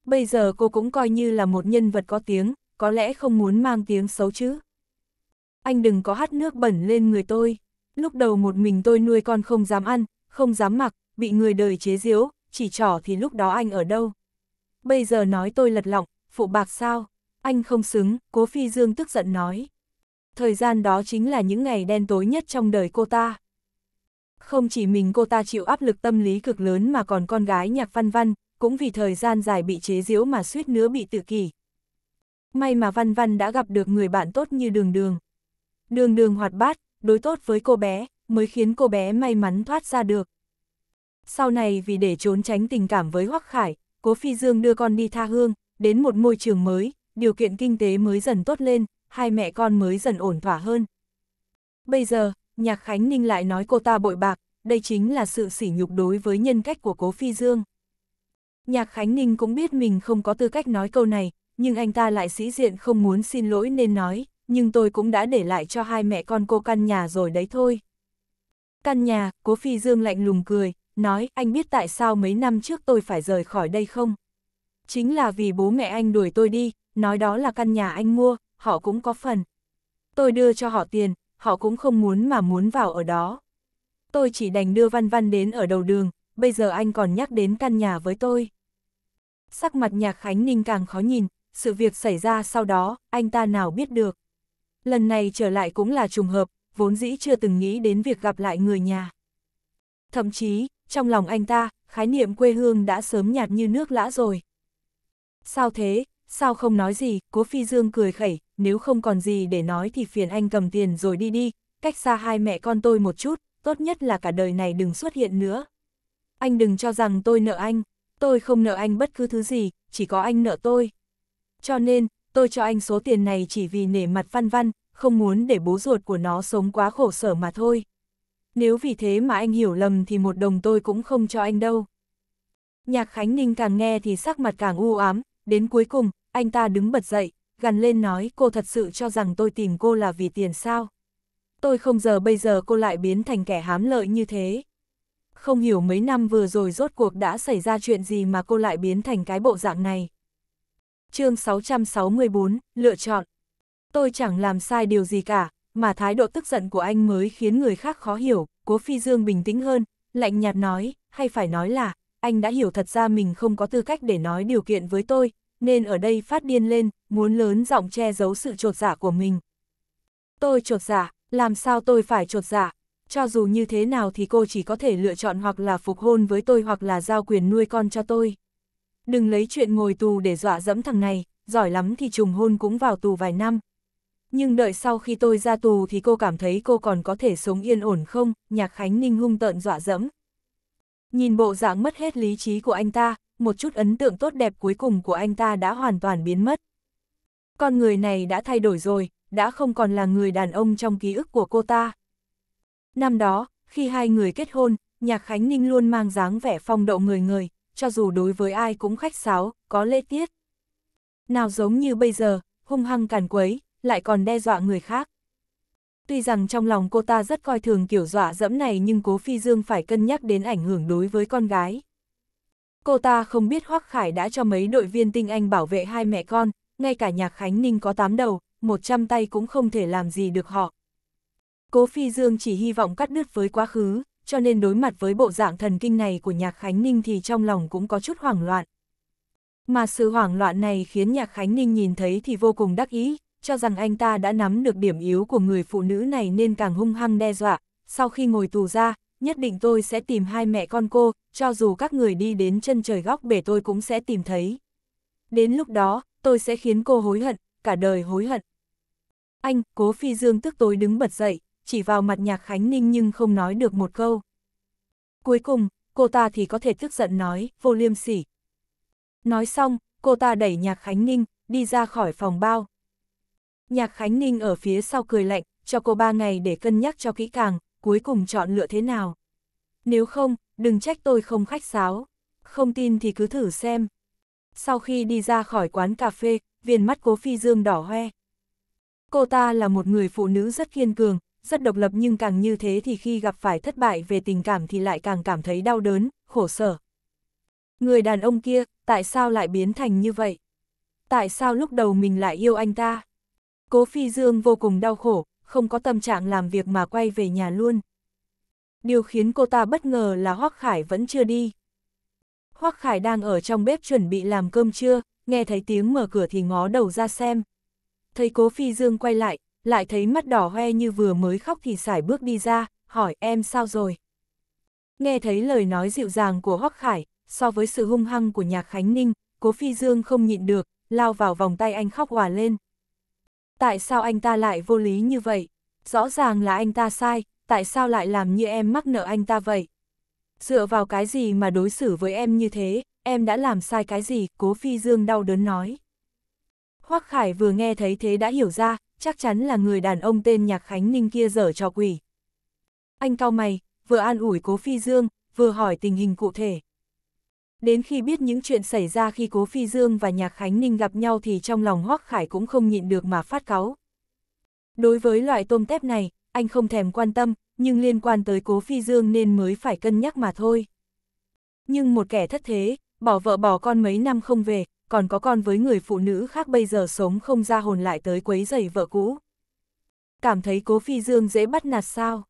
Bây giờ cô cũng coi như là một nhân vật có tiếng, có lẽ không muốn mang tiếng xấu chứ. Anh đừng có hắt nước bẩn lên người tôi. Lúc đầu một mình tôi nuôi con không dám ăn, không dám mặc, bị người đời chế giễu, chỉ trỏ thì lúc đó anh ở đâu. Bây giờ nói tôi lật lọng, phụ bạc sao, anh không xứng, cố phi dương tức giận nói. Thời gian đó chính là những ngày đen tối nhất trong đời cô ta. Không chỉ mình cô ta chịu áp lực tâm lý cực lớn mà còn con gái nhạc văn văn, cũng vì thời gian dài bị chế giễu mà suýt nữa bị tự kỷ. May mà văn văn đã gặp được người bạn tốt như đường đường. Đường đường hoạt bát, đối tốt với cô bé, mới khiến cô bé may mắn thoát ra được. Sau này vì để trốn tránh tình cảm với Hoắc Khải, Cố Phi Dương đưa con đi tha hương, đến một môi trường mới, điều kiện kinh tế mới dần tốt lên, hai mẹ con mới dần ổn thỏa hơn. Bây giờ, Nhạc Khánh Ninh lại nói cô ta bội bạc, đây chính là sự sỉ nhục đối với nhân cách của Cố Phi Dương. Nhạc Khánh Ninh cũng biết mình không có tư cách nói câu này, nhưng anh ta lại sĩ diện không muốn xin lỗi nên nói, nhưng tôi cũng đã để lại cho hai mẹ con cô căn nhà rồi đấy thôi. Căn nhà, Cố Phi Dương lạnh lùng cười, nói anh biết tại sao mấy năm trước tôi phải rời khỏi đây không? chính là vì bố mẹ anh đuổi tôi đi, nói đó là căn nhà anh mua, họ cũng có phần. Tôi đưa cho họ tiền, họ cũng không muốn mà muốn vào ở đó. Tôi chỉ đành đưa Văn Văn đến ở đầu đường, bây giờ anh còn nhắc đến căn nhà với tôi. Sắc mặt nhà Khánh Ninh càng khó nhìn, sự việc xảy ra sau đó, anh ta nào biết được. Lần này trở lại cũng là trùng hợp, vốn dĩ chưa từng nghĩ đến việc gặp lại người nhà. Thậm chí, trong lòng anh ta, khái niệm quê hương đã sớm nhạt như nước lã rồi. Sao thế, sao không nói gì, cố phi dương cười khẩy, nếu không còn gì để nói thì phiền anh cầm tiền rồi đi đi, cách xa hai mẹ con tôi một chút, tốt nhất là cả đời này đừng xuất hiện nữa. Anh đừng cho rằng tôi nợ anh, tôi không nợ anh bất cứ thứ gì, chỉ có anh nợ tôi. Cho nên, tôi cho anh số tiền này chỉ vì nể mặt văn văn, không muốn để bố ruột của nó sống quá khổ sở mà thôi. Nếu vì thế mà anh hiểu lầm thì một đồng tôi cũng không cho anh đâu. Nhạc Khánh Ninh càng nghe thì sắc mặt càng u ám, Đến cuối cùng, anh ta đứng bật dậy, gần lên nói cô thật sự cho rằng tôi tìm cô là vì tiền sao. Tôi không giờ bây giờ cô lại biến thành kẻ hám lợi như thế. Không hiểu mấy năm vừa rồi rốt cuộc đã xảy ra chuyện gì mà cô lại biến thành cái bộ dạng này. chương 664, lựa chọn. Tôi chẳng làm sai điều gì cả, mà thái độ tức giận của anh mới khiến người khác khó hiểu, cố phi dương bình tĩnh hơn, lạnh nhạt nói, hay phải nói là, anh đã hiểu thật ra mình không có tư cách để nói điều kiện với tôi, nên ở đây phát điên lên, muốn lớn giọng che giấu sự trột giả dạ của mình. Tôi trột giả, dạ, làm sao tôi phải trột giả? Dạ? Cho dù như thế nào thì cô chỉ có thể lựa chọn hoặc là phục hôn với tôi hoặc là giao quyền nuôi con cho tôi. Đừng lấy chuyện ngồi tù để dọa dẫm thằng này, giỏi lắm thì trùng hôn cũng vào tù vài năm. Nhưng đợi sau khi tôi ra tù thì cô cảm thấy cô còn có thể sống yên ổn không, nhạc Khánh Ninh hung tợn dọa dẫm. Nhìn bộ dạng mất hết lý trí của anh ta, một chút ấn tượng tốt đẹp cuối cùng của anh ta đã hoàn toàn biến mất. Con người này đã thay đổi rồi, đã không còn là người đàn ông trong ký ức của cô ta. Năm đó, khi hai người kết hôn, Nhạc Khánh Ninh luôn mang dáng vẻ phong độ người người, cho dù đối với ai cũng khách sáo, có lễ tiết. Nào giống như bây giờ, hung hăng càn quấy, lại còn đe dọa người khác. Tuy rằng trong lòng cô ta rất coi thường kiểu dọa dẫm này nhưng Cố Phi Dương phải cân nhắc đến ảnh hưởng đối với con gái. Cô ta không biết Hoắc Khải đã cho mấy đội viên tinh anh bảo vệ hai mẹ con, ngay cả nhạc Khánh Ninh có tám đầu, một trăm tay cũng không thể làm gì được họ. Cố Phi Dương chỉ hy vọng cắt đứt với quá khứ, cho nên đối mặt với bộ dạng thần kinh này của nhạc Khánh Ninh thì trong lòng cũng có chút hoảng loạn. Mà sự hoảng loạn này khiến nhạc Khánh Ninh nhìn thấy thì vô cùng đắc ý, cho rằng anh ta đã nắm được điểm yếu của người phụ nữ này nên càng hung hăng đe dọa. Sau khi ngồi tù ra, nhất định tôi sẽ tìm hai mẹ con cô, cho dù các người đi đến chân trời góc bể tôi cũng sẽ tìm thấy. Đến lúc đó, tôi sẽ khiến cô hối hận, cả đời hối hận. Anh, cố phi dương tức tối đứng bật dậy, chỉ vào mặt nhạc Khánh Ninh nhưng không nói được một câu. Cuối cùng, cô ta thì có thể tức giận nói, vô liêm sỉ. Nói xong, cô ta đẩy nhạc Khánh Ninh, đi ra khỏi phòng bao. Nhạc Khánh Ninh ở phía sau cười lạnh, cho cô ba ngày để cân nhắc cho kỹ càng, cuối cùng chọn lựa thế nào. Nếu không, đừng trách tôi không khách sáo. Không tin thì cứ thử xem. Sau khi đi ra khỏi quán cà phê, viền mắt cố phi dương đỏ hoe. Cô ta là một người phụ nữ rất kiên cường, rất độc lập nhưng càng như thế thì khi gặp phải thất bại về tình cảm thì lại càng cảm thấy đau đớn, khổ sở. Người đàn ông kia, tại sao lại biến thành như vậy? Tại sao lúc đầu mình lại yêu anh ta? Cố Phi Dương vô cùng đau khổ, không có tâm trạng làm việc mà quay về nhà luôn. Điều khiến cô ta bất ngờ là Hoác Khải vẫn chưa đi. Hoác Khải đang ở trong bếp chuẩn bị làm cơm trưa, nghe thấy tiếng mở cửa thì ngó đầu ra xem. Thấy cố phi dương quay lại, lại thấy mắt đỏ hoe như vừa mới khóc thì sải bước đi ra, hỏi em sao rồi. Nghe thấy lời nói dịu dàng của Hoác Khải, so với sự hung hăng của nhà Khánh Ninh, cố phi dương không nhịn được, lao vào vòng tay anh khóc hòa lên tại sao anh ta lại vô lý như vậy? Rõ ràng là anh ta sai, tại sao lại làm như em mắc nợ anh ta vậy? Dựa vào cái gì mà đối xử với em như thế, em đã làm sai cái gì? Cố Phi Dương đau đớn nói. Hoắc Khải vừa nghe thấy thế đã hiểu ra, chắc chắn là người đàn ông tên Nhạc Khánh Ninh kia dở trò quỷ. Anh cao mày, vừa an ủi Cố Phi Dương, vừa hỏi tình hình cụ thể. Đến khi biết những chuyện xảy ra khi Cố Phi Dương và Nhạc Khánh Ninh gặp nhau thì trong lòng Hoắc Khải cũng không nhịn được mà phát cáu. Đối với loại tôm tép này, anh không thèm quan tâm, nhưng liên quan tới Cố Phi Dương nên mới phải cân nhắc mà thôi. Nhưng một kẻ thất thế, bỏ vợ bỏ con mấy năm không về, còn có con với người phụ nữ khác bây giờ sống không ra hồn lại tới quấy rầy vợ cũ. Cảm thấy Cố Phi Dương dễ bắt nạt sao?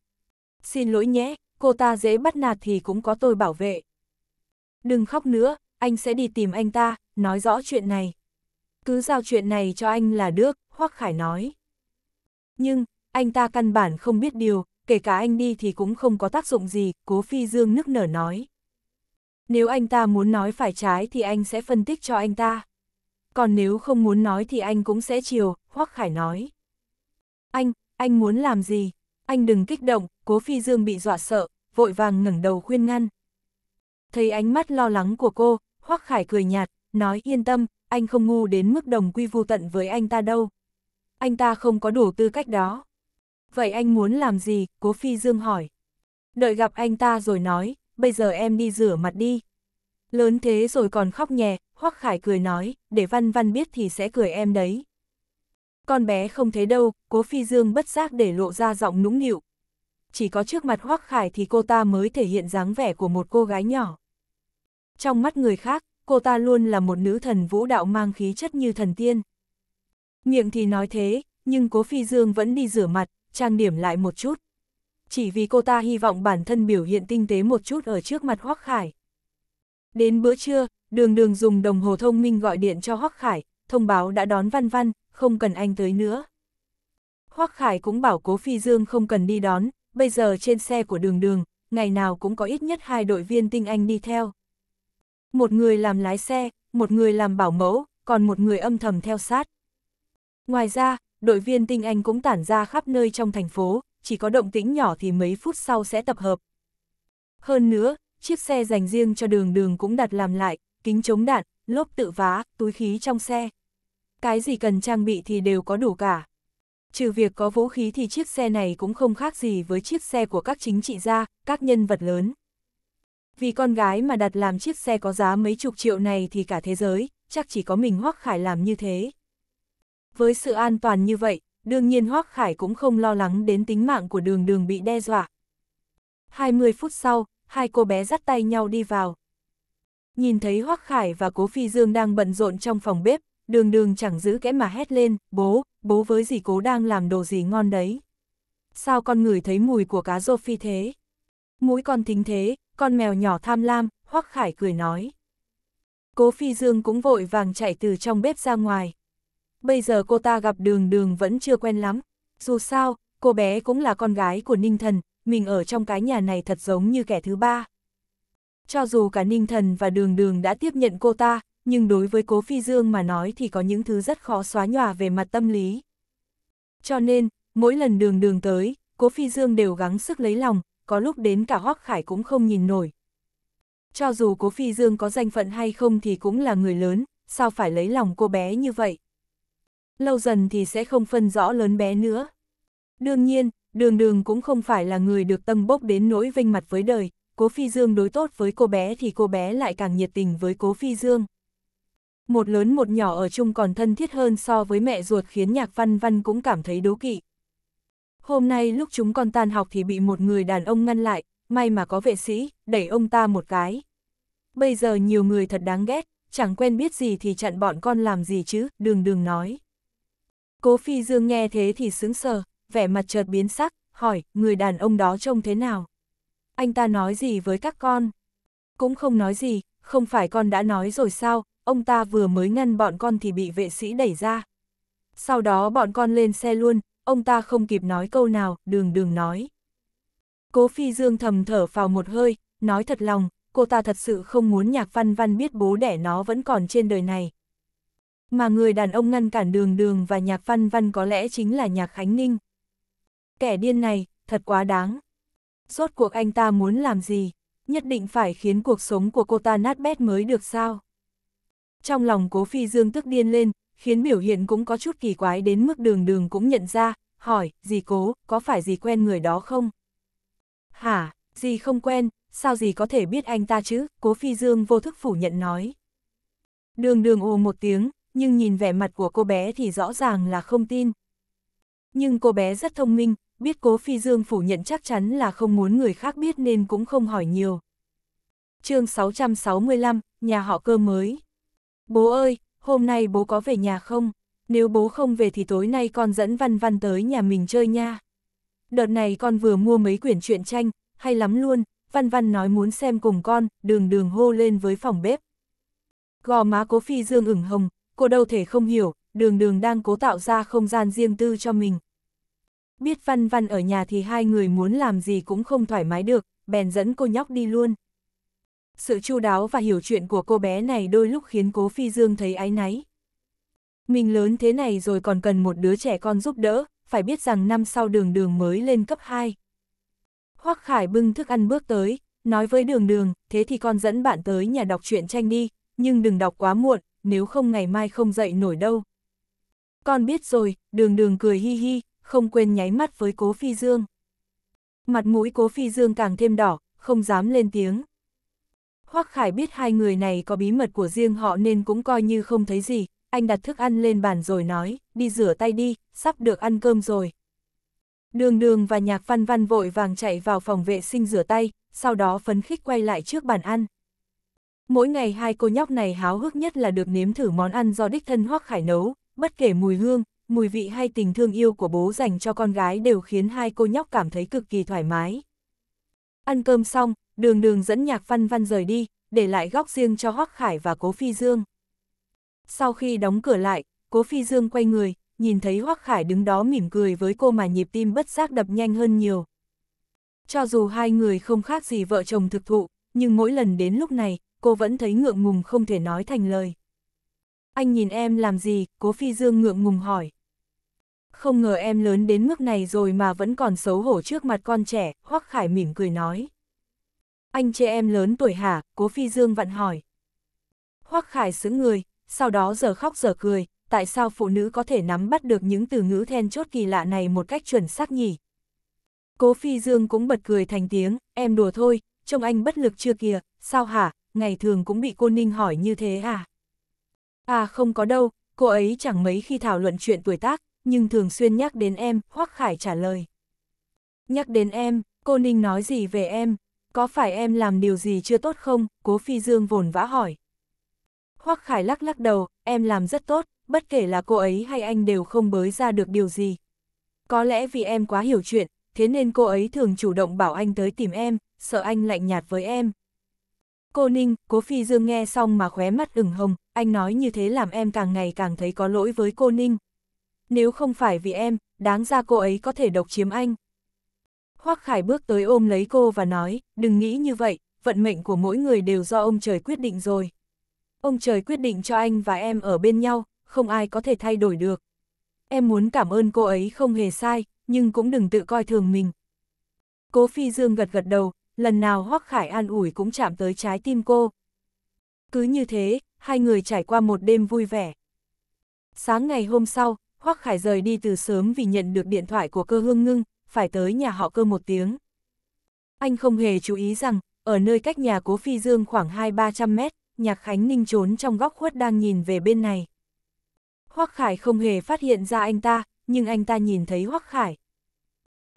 Xin lỗi nhé, cô ta dễ bắt nạt thì cũng có tôi bảo vệ. Đừng khóc nữa, anh sẽ đi tìm anh ta, nói rõ chuyện này. Cứ giao chuyện này cho anh là được, Hoắc Khải nói. Nhưng, anh ta căn bản không biết điều, kể cả anh đi thì cũng không có tác dụng gì, Cố Phi Dương nức nở nói. Nếu anh ta muốn nói phải trái thì anh sẽ phân tích cho anh ta. Còn nếu không muốn nói thì anh cũng sẽ chiều, Hoắc Khải nói. Anh, anh muốn làm gì? Anh đừng kích động, Cố Phi Dương bị dọa sợ, vội vàng ngẩng đầu khuyên ngăn, Thấy ánh mắt lo lắng của cô, Hoắc Khải cười nhạt, nói yên tâm, anh không ngu đến mức đồng quy vu tận với anh ta đâu. Anh ta không có đủ tư cách đó. Vậy anh muốn làm gì? Cố Phi Dương hỏi. Đợi gặp anh ta rồi nói, bây giờ em đi rửa mặt đi. Lớn thế rồi còn khóc nhẹ, Hoắc Khải cười nói, để Văn Văn biết thì sẽ cười em đấy. Con bé không thấy đâu, Cố Phi Dương bất giác để lộ ra giọng nũng nịu. Chỉ có trước mặt Hoắc Khải thì cô ta mới thể hiện dáng vẻ của một cô gái nhỏ trong mắt người khác, cô ta luôn là một nữ thần vũ đạo mang khí chất như thần tiên. Miệng thì nói thế, nhưng Cố Phi Dương vẫn đi rửa mặt, trang điểm lại một chút. Chỉ vì cô ta hy vọng bản thân biểu hiện tinh tế một chút ở trước mặt Hoắc Khải. Đến bữa trưa, đường đường dùng đồng hồ thông minh gọi điện cho Hoắc Khải, thông báo đã đón Văn Văn, không cần anh tới nữa. Hoắc Khải cũng bảo Cố Phi Dương không cần đi đón, bây giờ trên xe của đường đường, ngày nào cũng có ít nhất hai đội viên tinh anh đi theo một người làm lái xe, một người làm bảo mẫu, còn một người âm thầm theo sát. Ngoài ra, đội viên tinh anh cũng tản ra khắp nơi trong thành phố, chỉ có động tĩnh nhỏ thì mấy phút sau sẽ tập hợp. Hơn nữa, chiếc xe dành riêng cho đường đường cũng đặt làm lại, kính chống đạn, lốp tự vá, túi khí trong xe. Cái gì cần trang bị thì đều có đủ cả. Trừ việc có vũ khí thì chiếc xe này cũng không khác gì với chiếc xe của các chính trị gia, các nhân vật lớn vì con gái mà đặt làm chiếc xe có giá mấy chục triệu này thì cả thế giới, chắc chỉ có mình Hoắc Khải làm như thế. Với sự an toàn như vậy, đương nhiên Hoắc Khải cũng không lo lắng đến tính mạng của đường đường bị đe dọa. 20 phút sau, hai cô bé dắt tay nhau đi vào. Nhìn thấy Hoắc Khải và Cố Phi Dương đang bận rộn trong phòng bếp, đường đường chẳng giữ kẽ mà hét lên, bố, bố với dì cố đang làm đồ gì ngon đấy. Sao con ngửi thấy mùi của cá rô phi thế? Mũi con thính thế, con mèo nhỏ tham lam, Hoắc Khải cười nói. Cố Phi Dương cũng vội vàng chạy từ trong bếp ra ngoài. Bây giờ cô ta gặp đường đường vẫn chưa quen lắm. Dù sao, cô bé cũng là con gái của Ninh Thần, mình ở trong cái nhà này thật giống như kẻ thứ ba. Cho dù cả Ninh Thần và Đường Đường đã tiếp nhận cô ta, nhưng đối với Cố Phi Dương mà nói thì có những thứ rất khó xóa nhòa về mặt tâm lý. Cho nên, mỗi lần Đường Đường tới, Cố Phi Dương đều gắng sức lấy lòng, có lúc đến cả Hoắc Khải cũng không nhìn nổi. Cho dù cố Phi Dương có danh phận hay không thì cũng là người lớn, sao phải lấy lòng cô bé như vậy? Lâu dần thì sẽ không phân rõ lớn bé nữa. Đương nhiên, đường đường cũng không phải là người được tâm bốc đến nỗi vinh mặt với đời, cố Phi Dương đối tốt với cô bé thì cô bé lại càng nhiệt tình với cố Phi Dương. Một lớn một nhỏ ở chung còn thân thiết hơn so với mẹ ruột khiến nhạc văn văn cũng cảm thấy đố kỵ. Hôm nay lúc chúng con tan học thì bị một người đàn ông ngăn lại, may mà có vệ sĩ, đẩy ông ta một cái. Bây giờ nhiều người thật đáng ghét, chẳng quen biết gì thì chặn bọn con làm gì chứ, đường đường nói. Cố Phi Dương nghe thế thì sững sờ, vẻ mặt chợt biến sắc, hỏi, người đàn ông đó trông thế nào? Anh ta nói gì với các con? Cũng không nói gì, không phải con đã nói rồi sao, ông ta vừa mới ngăn bọn con thì bị vệ sĩ đẩy ra. Sau đó bọn con lên xe luôn, ông ta không kịp nói câu nào, đường đường nói. Cố Phi Dương thầm thở vào một hơi, nói thật lòng, cô ta thật sự không muốn nhạc văn văn biết bố đẻ nó vẫn còn trên đời này. Mà người đàn ông ngăn cản đường đường và nhạc văn văn có lẽ chính là nhạc Khánh Ninh. Kẻ điên này, thật quá đáng. Rốt cuộc anh ta muốn làm gì, nhất định phải khiến cuộc sống của cô ta nát bét mới được sao. Trong lòng cố phi dương tức điên lên, khiến biểu hiện cũng có chút kỳ quái đến mức đường đường cũng nhận ra, hỏi, dì cố, có phải dì quen người đó không? Hả, dì không quen, sao dì có thể biết anh ta chứ? Cố Phi Dương vô thức phủ nhận nói. Đường đường ồ một tiếng, nhưng nhìn vẻ mặt của cô bé thì rõ ràng là không tin. Nhưng cô bé rất thông minh, biết Cố Phi Dương phủ nhận chắc chắn là không muốn người khác biết nên cũng không hỏi nhiều. chương 665, nhà họ cơ mới. Bố ơi, hôm nay bố có về nhà không? nếu bố không về thì tối nay con dẫn văn văn tới nhà mình chơi nha. Đợt này con vừa mua mấy quyển truyện tranh, hay lắm luôn, văn văn nói muốn xem cùng con, đường đường hô lên với phòng bếp. Gò má cố phi dương ửng hồng, cô đâu thể không hiểu, đường đường đang cố tạo ra không gian riêng tư cho mình. Biết văn văn ở nhà thì hai người muốn làm gì cũng không thoải mái được, bèn dẫn cô nhóc đi luôn. Sự chu đáo và hiểu chuyện của cô bé này đôi lúc khiến cố phi dương thấy áy náy. Mình lớn thế này rồi còn cần một đứa trẻ con giúp đỡ, phải biết rằng năm sau đường đường mới lên cấp 2. Hoắc Khải bưng thức ăn bước tới, nói với đường đường, thế thì con dẫn bạn tới nhà đọc truyện tranh đi, nhưng đừng đọc quá muộn, nếu không ngày mai không dậy nổi đâu. Con biết rồi, đường đường cười hi hi, không quên nháy mắt với cố phi dương. Mặt mũi cố phi dương càng thêm đỏ, không dám lên tiếng. Hoắc Khải biết hai người này có bí mật của riêng họ nên cũng coi như không thấy gì, anh đặt thức ăn lên bàn rồi nói, đi rửa tay đi, sắp được ăn cơm rồi. Đường đường và nhạc văn văn vội vàng chạy vào phòng vệ sinh rửa tay, sau đó phấn khích quay lại trước bàn ăn. Mỗi ngày hai cô nhóc này háo hức nhất là được nếm thử món ăn do đích thân hoắc Khải nấu, bất kể mùi hương, mùi vị hay tình thương yêu của bố dành cho con gái đều khiến hai cô nhóc cảm thấy cực kỳ thoải mái. Ăn cơm xong, đường đường dẫn nhạc văn văn rời đi, để lại góc riêng cho hoắc Khải và Cố Phi Dương. Sau khi đóng cửa lại, Cố Phi Dương quay người, nhìn thấy Hoắc Khải đứng đó mỉm cười với cô mà nhịp tim bất giác đập nhanh hơn nhiều. Cho dù hai người không khác gì vợ chồng thực thụ, nhưng mỗi lần đến lúc này, cô vẫn thấy ngượng ngùng không thể nói thành lời. Anh nhìn em làm gì, cố phi dương ngượng ngùng hỏi. Không ngờ em lớn đến mức này rồi mà vẫn còn xấu hổ trước mặt con trẻ, Hoắc Khải mỉm cười nói. Anh chê em lớn tuổi hả, cố phi dương vặn hỏi. Hoắc Khải sững người, sau đó giờ khóc giờ cười, tại sao phụ nữ có thể nắm bắt được những từ ngữ then chốt kỳ lạ này một cách chuẩn xác nhỉ? Cố Phi Dương cũng bật cười thành tiếng, em đùa thôi, trông anh bất lực chưa kìa, sao hả, ngày thường cũng bị cô Ninh hỏi như thế à? À không có đâu, cô ấy chẳng mấy khi thảo luận chuyện tuổi tác, nhưng thường xuyên nhắc đến em, Hoắc Khải trả lời. Nhắc đến em, cô Ninh nói gì về em? Có phải em làm điều gì chưa tốt không? Cố Phi Dương vồn vã hỏi. Hoắc Khải lắc lắc đầu, em làm rất tốt, bất kể là cô ấy hay anh đều không bới ra được điều gì. Có lẽ vì em quá hiểu chuyện, thế nên cô ấy thường chủ động bảo anh tới tìm em, sợ anh lạnh nhạt với em. Cô Ninh, cố Phi Dương nghe xong mà khóe mắt ửng hồng, anh nói như thế làm em càng ngày càng thấy có lỗi với cô Ninh. Nếu không phải vì em, đáng ra cô ấy có thể độc chiếm anh. Hoắc Khải bước tới ôm lấy cô và nói, đừng nghĩ như vậy, vận mệnh của mỗi người đều do ông trời quyết định rồi. Ông trời quyết định cho anh và em ở bên nhau, không ai có thể thay đổi được. Em muốn cảm ơn cô ấy không hề sai, nhưng cũng đừng tự coi thường mình. Cố Phi Dương gật gật đầu, lần nào Hoắc Khải an ủi cũng chạm tới trái tim cô. Cứ như thế, hai người trải qua một đêm vui vẻ. Sáng ngày hôm sau, Hoắc Khải rời đi từ sớm vì nhận được điện thoại của cơ hương ngưng, phải tới nhà họ cơ một tiếng. Anh không hề chú ý rằng, ở nơi cách nhà cố Phi Dương khoảng 2-300 mét, Nhạc Khánh Ninh trốn trong góc khuất đang nhìn về bên này. Hoắc Khải không hề phát hiện ra anh ta, nhưng anh ta nhìn thấy Hoắc Khải.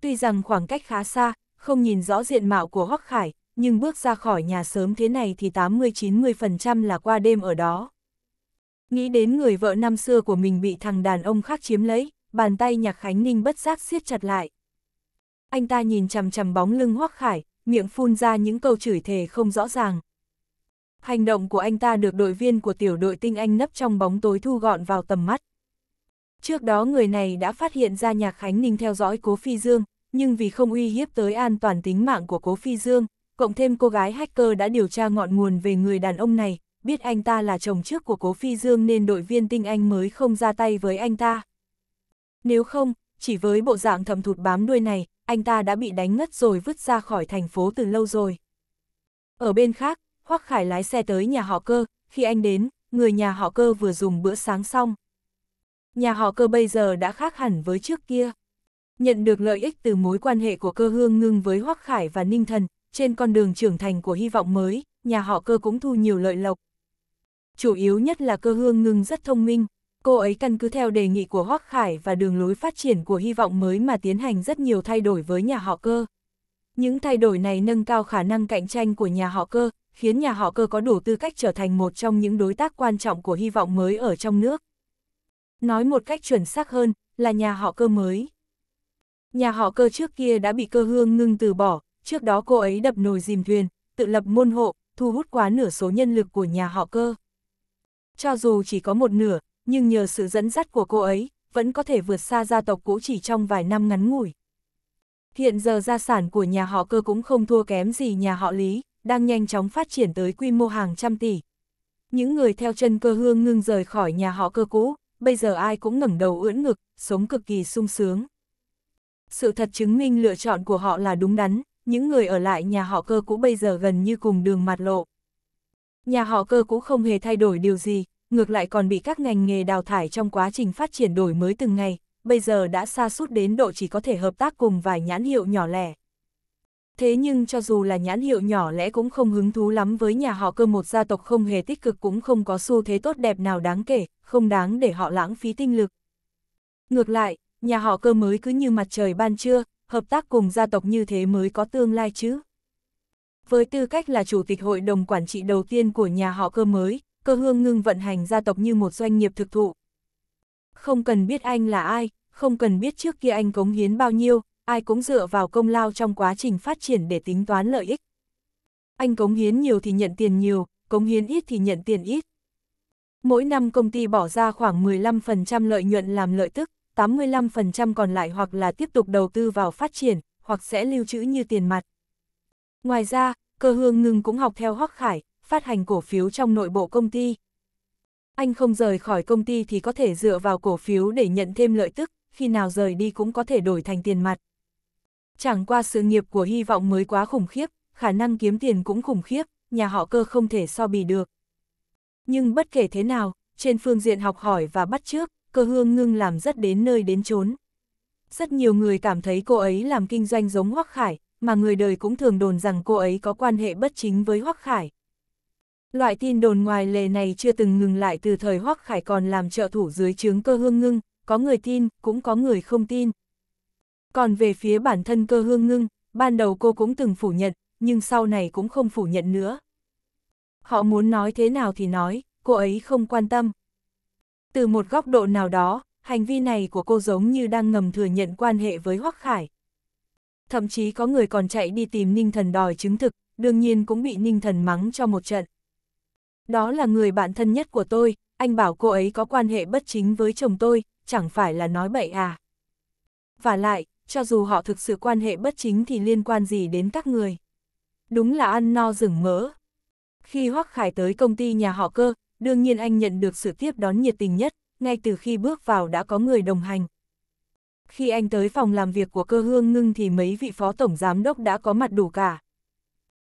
Tuy rằng khoảng cách khá xa, không nhìn rõ diện mạo của Hoắc Khải, nhưng bước ra khỏi nhà sớm thế này thì 80-90% là qua đêm ở đó. Nghĩ đến người vợ năm xưa của mình bị thằng đàn ông khác chiếm lấy, bàn tay nhạc Khánh Ninh bất giác siết chặt lại. Anh ta nhìn chằm chằm bóng lưng Hoắc Khải, miệng phun ra những câu chửi thề không rõ ràng. Hành động của anh ta được đội viên của tiểu đội tinh anh nấp trong bóng tối thu gọn vào tầm mắt. Trước đó người này đã phát hiện ra Nhạc Khánh Ninh theo dõi Cố Phi Dương, nhưng vì không uy hiếp tới an toàn tính mạng của Cố Phi Dương, cộng thêm cô gái hacker đã điều tra ngọn nguồn về người đàn ông này, biết anh ta là chồng trước của Cố Phi Dương nên đội viên tinh anh mới không ra tay với anh ta. Nếu không, chỉ với bộ dạng thầm thụt bám đuôi này, anh ta đã bị đánh ngất rồi vứt ra khỏi thành phố từ lâu rồi. Ở bên khác, Hoắc Khải lái xe tới nhà họ cơ, khi anh đến, người nhà họ cơ vừa dùng bữa sáng xong. Nhà họ cơ bây giờ đã khác hẳn với trước kia. Nhận được lợi ích từ mối quan hệ của cơ hương ngưng với Hoắc Khải và Ninh Thần, trên con đường trưởng thành của hy vọng mới, nhà họ cơ cũng thu nhiều lợi lộc. Chủ yếu nhất là cơ hương ngưng rất thông minh, cô ấy căn cứ theo đề nghị của Hoắc Khải và đường lối phát triển của hy vọng mới mà tiến hành rất nhiều thay đổi với nhà họ cơ. Những thay đổi này nâng cao khả năng cạnh tranh của nhà họ cơ, khiến nhà họ cơ có đủ tư cách trở thành một trong những đối tác quan trọng của hy vọng mới ở trong nước. Nói một cách chuẩn xác hơn, là nhà họ cơ mới. Nhà họ cơ trước kia đã bị cơ hương ngưng từ bỏ, trước đó cô ấy đập nồi dìm thuyền, tự lập môn hộ, thu hút quá nửa số nhân lực của nhà họ cơ. Cho dù chỉ có một nửa, nhưng nhờ sự dẫn dắt của cô ấy, vẫn có thể vượt xa gia tộc cũ chỉ trong vài năm ngắn ngủi. Hiện giờ gia sản của nhà họ cơ cũng không thua kém gì nhà họ Lý, đang nhanh chóng phát triển tới quy mô hàng trăm tỷ. Những người theo chân cơ hương ngưng rời khỏi nhà họ cơ cũ, bây giờ ai cũng ngẩng đầu ưỡn ngực, sống cực kỳ sung sướng. Sự thật chứng minh lựa chọn của họ là đúng đắn, những người ở lại nhà họ cơ cũ bây giờ gần như cùng đường mặt lộ. Nhà họ cơ cũ không hề thay đổi điều gì, ngược lại còn bị các ngành nghề đào thải trong quá trình phát triển đổi mới từng ngày, bây giờ đã xa suốt đến độ chỉ có thể hợp tác cùng vài nhãn hiệu nhỏ lẻ. Thế nhưng cho dù là nhãn hiệu nhỏ lẽ cũng không hứng thú lắm với nhà họ cơ một gia tộc không hề tích cực cũng không có xu thế tốt đẹp nào đáng kể, không đáng để họ lãng phí tinh lực. Ngược lại, nhà họ cơ mới cứ như mặt trời ban trưa, hợp tác cùng gia tộc như thế mới có tương lai chứ. Với tư cách là chủ tịch hội đồng quản trị đầu tiên của nhà họ cơ mới, cơ hương ngưng vận hành gia tộc như một doanh nghiệp thực thụ. Không cần biết anh là ai, không cần biết trước kia anh cống hiến bao nhiêu, ai cũng dựa vào công lao trong quá trình phát triển để tính toán lợi ích. Anh cống hiến nhiều thì nhận tiền nhiều, cống hiến ít thì nhận tiền ít. Mỗi năm công ty bỏ ra khoảng 15% lợi nhuận làm lợi tức, 85% còn lại hoặc là tiếp tục đầu tư vào phát triển, hoặc sẽ lưu trữ như tiền mặt. Ngoài ra, cơ hương ngừng cũng học theo Hoắc Khải, phát hành cổ phiếu trong nội bộ công ty. Anh không rời khỏi công ty thì có thể dựa vào cổ phiếu để nhận thêm lợi tức, khi nào rời đi cũng có thể đổi thành tiền mặt. Chẳng qua sự nghiệp của hy vọng mới quá khủng khiếp, khả năng kiếm tiền cũng khủng khiếp, nhà họ cơ không thể so bì được. Nhưng bất kể thế nào, trên phương diện học hỏi và bắt chước, cơ hương ngưng làm rất đến nơi đến chốn. Rất nhiều người cảm thấy cô ấy làm kinh doanh giống Hoắc Khải, mà người đời cũng thường đồn rằng cô ấy có quan hệ bất chính với Hoắc Khải. Loại tin đồn ngoài lề này chưa từng ngừng lại từ thời Hoắc Khải còn làm trợ thủ dưới trướng cơ hương ngưng, có người tin, cũng có người không tin. Còn về phía bản thân cơ hương ngưng, ban đầu cô cũng từng phủ nhận, nhưng sau này cũng không phủ nhận nữa. Họ muốn nói thế nào thì nói, cô ấy không quan tâm. Từ một góc độ nào đó, hành vi này của cô giống như đang ngầm thừa nhận quan hệ với Hoắc Khải. Thậm chí có người còn chạy đi tìm Ninh Thần đòi chứng thực, đương nhiên cũng bị Ninh Thần mắng cho một trận. Đó là người bạn thân nhất của tôi, anh bảo cô ấy có quan hệ bất chính với chồng tôi, chẳng phải là nói bậy à. Và lại, cho dù họ thực sự quan hệ bất chính thì liên quan gì đến các người. Đúng là ăn no rừng mỡ. Khi Hoắc Khải tới công ty nhà họ cơ, đương nhiên anh nhận được sự tiếp đón nhiệt tình nhất, ngay từ khi bước vào đã có người đồng hành. Khi anh tới phòng làm việc của cơ hương ngưng thì mấy vị phó tổng giám đốc đã có mặt đủ cả.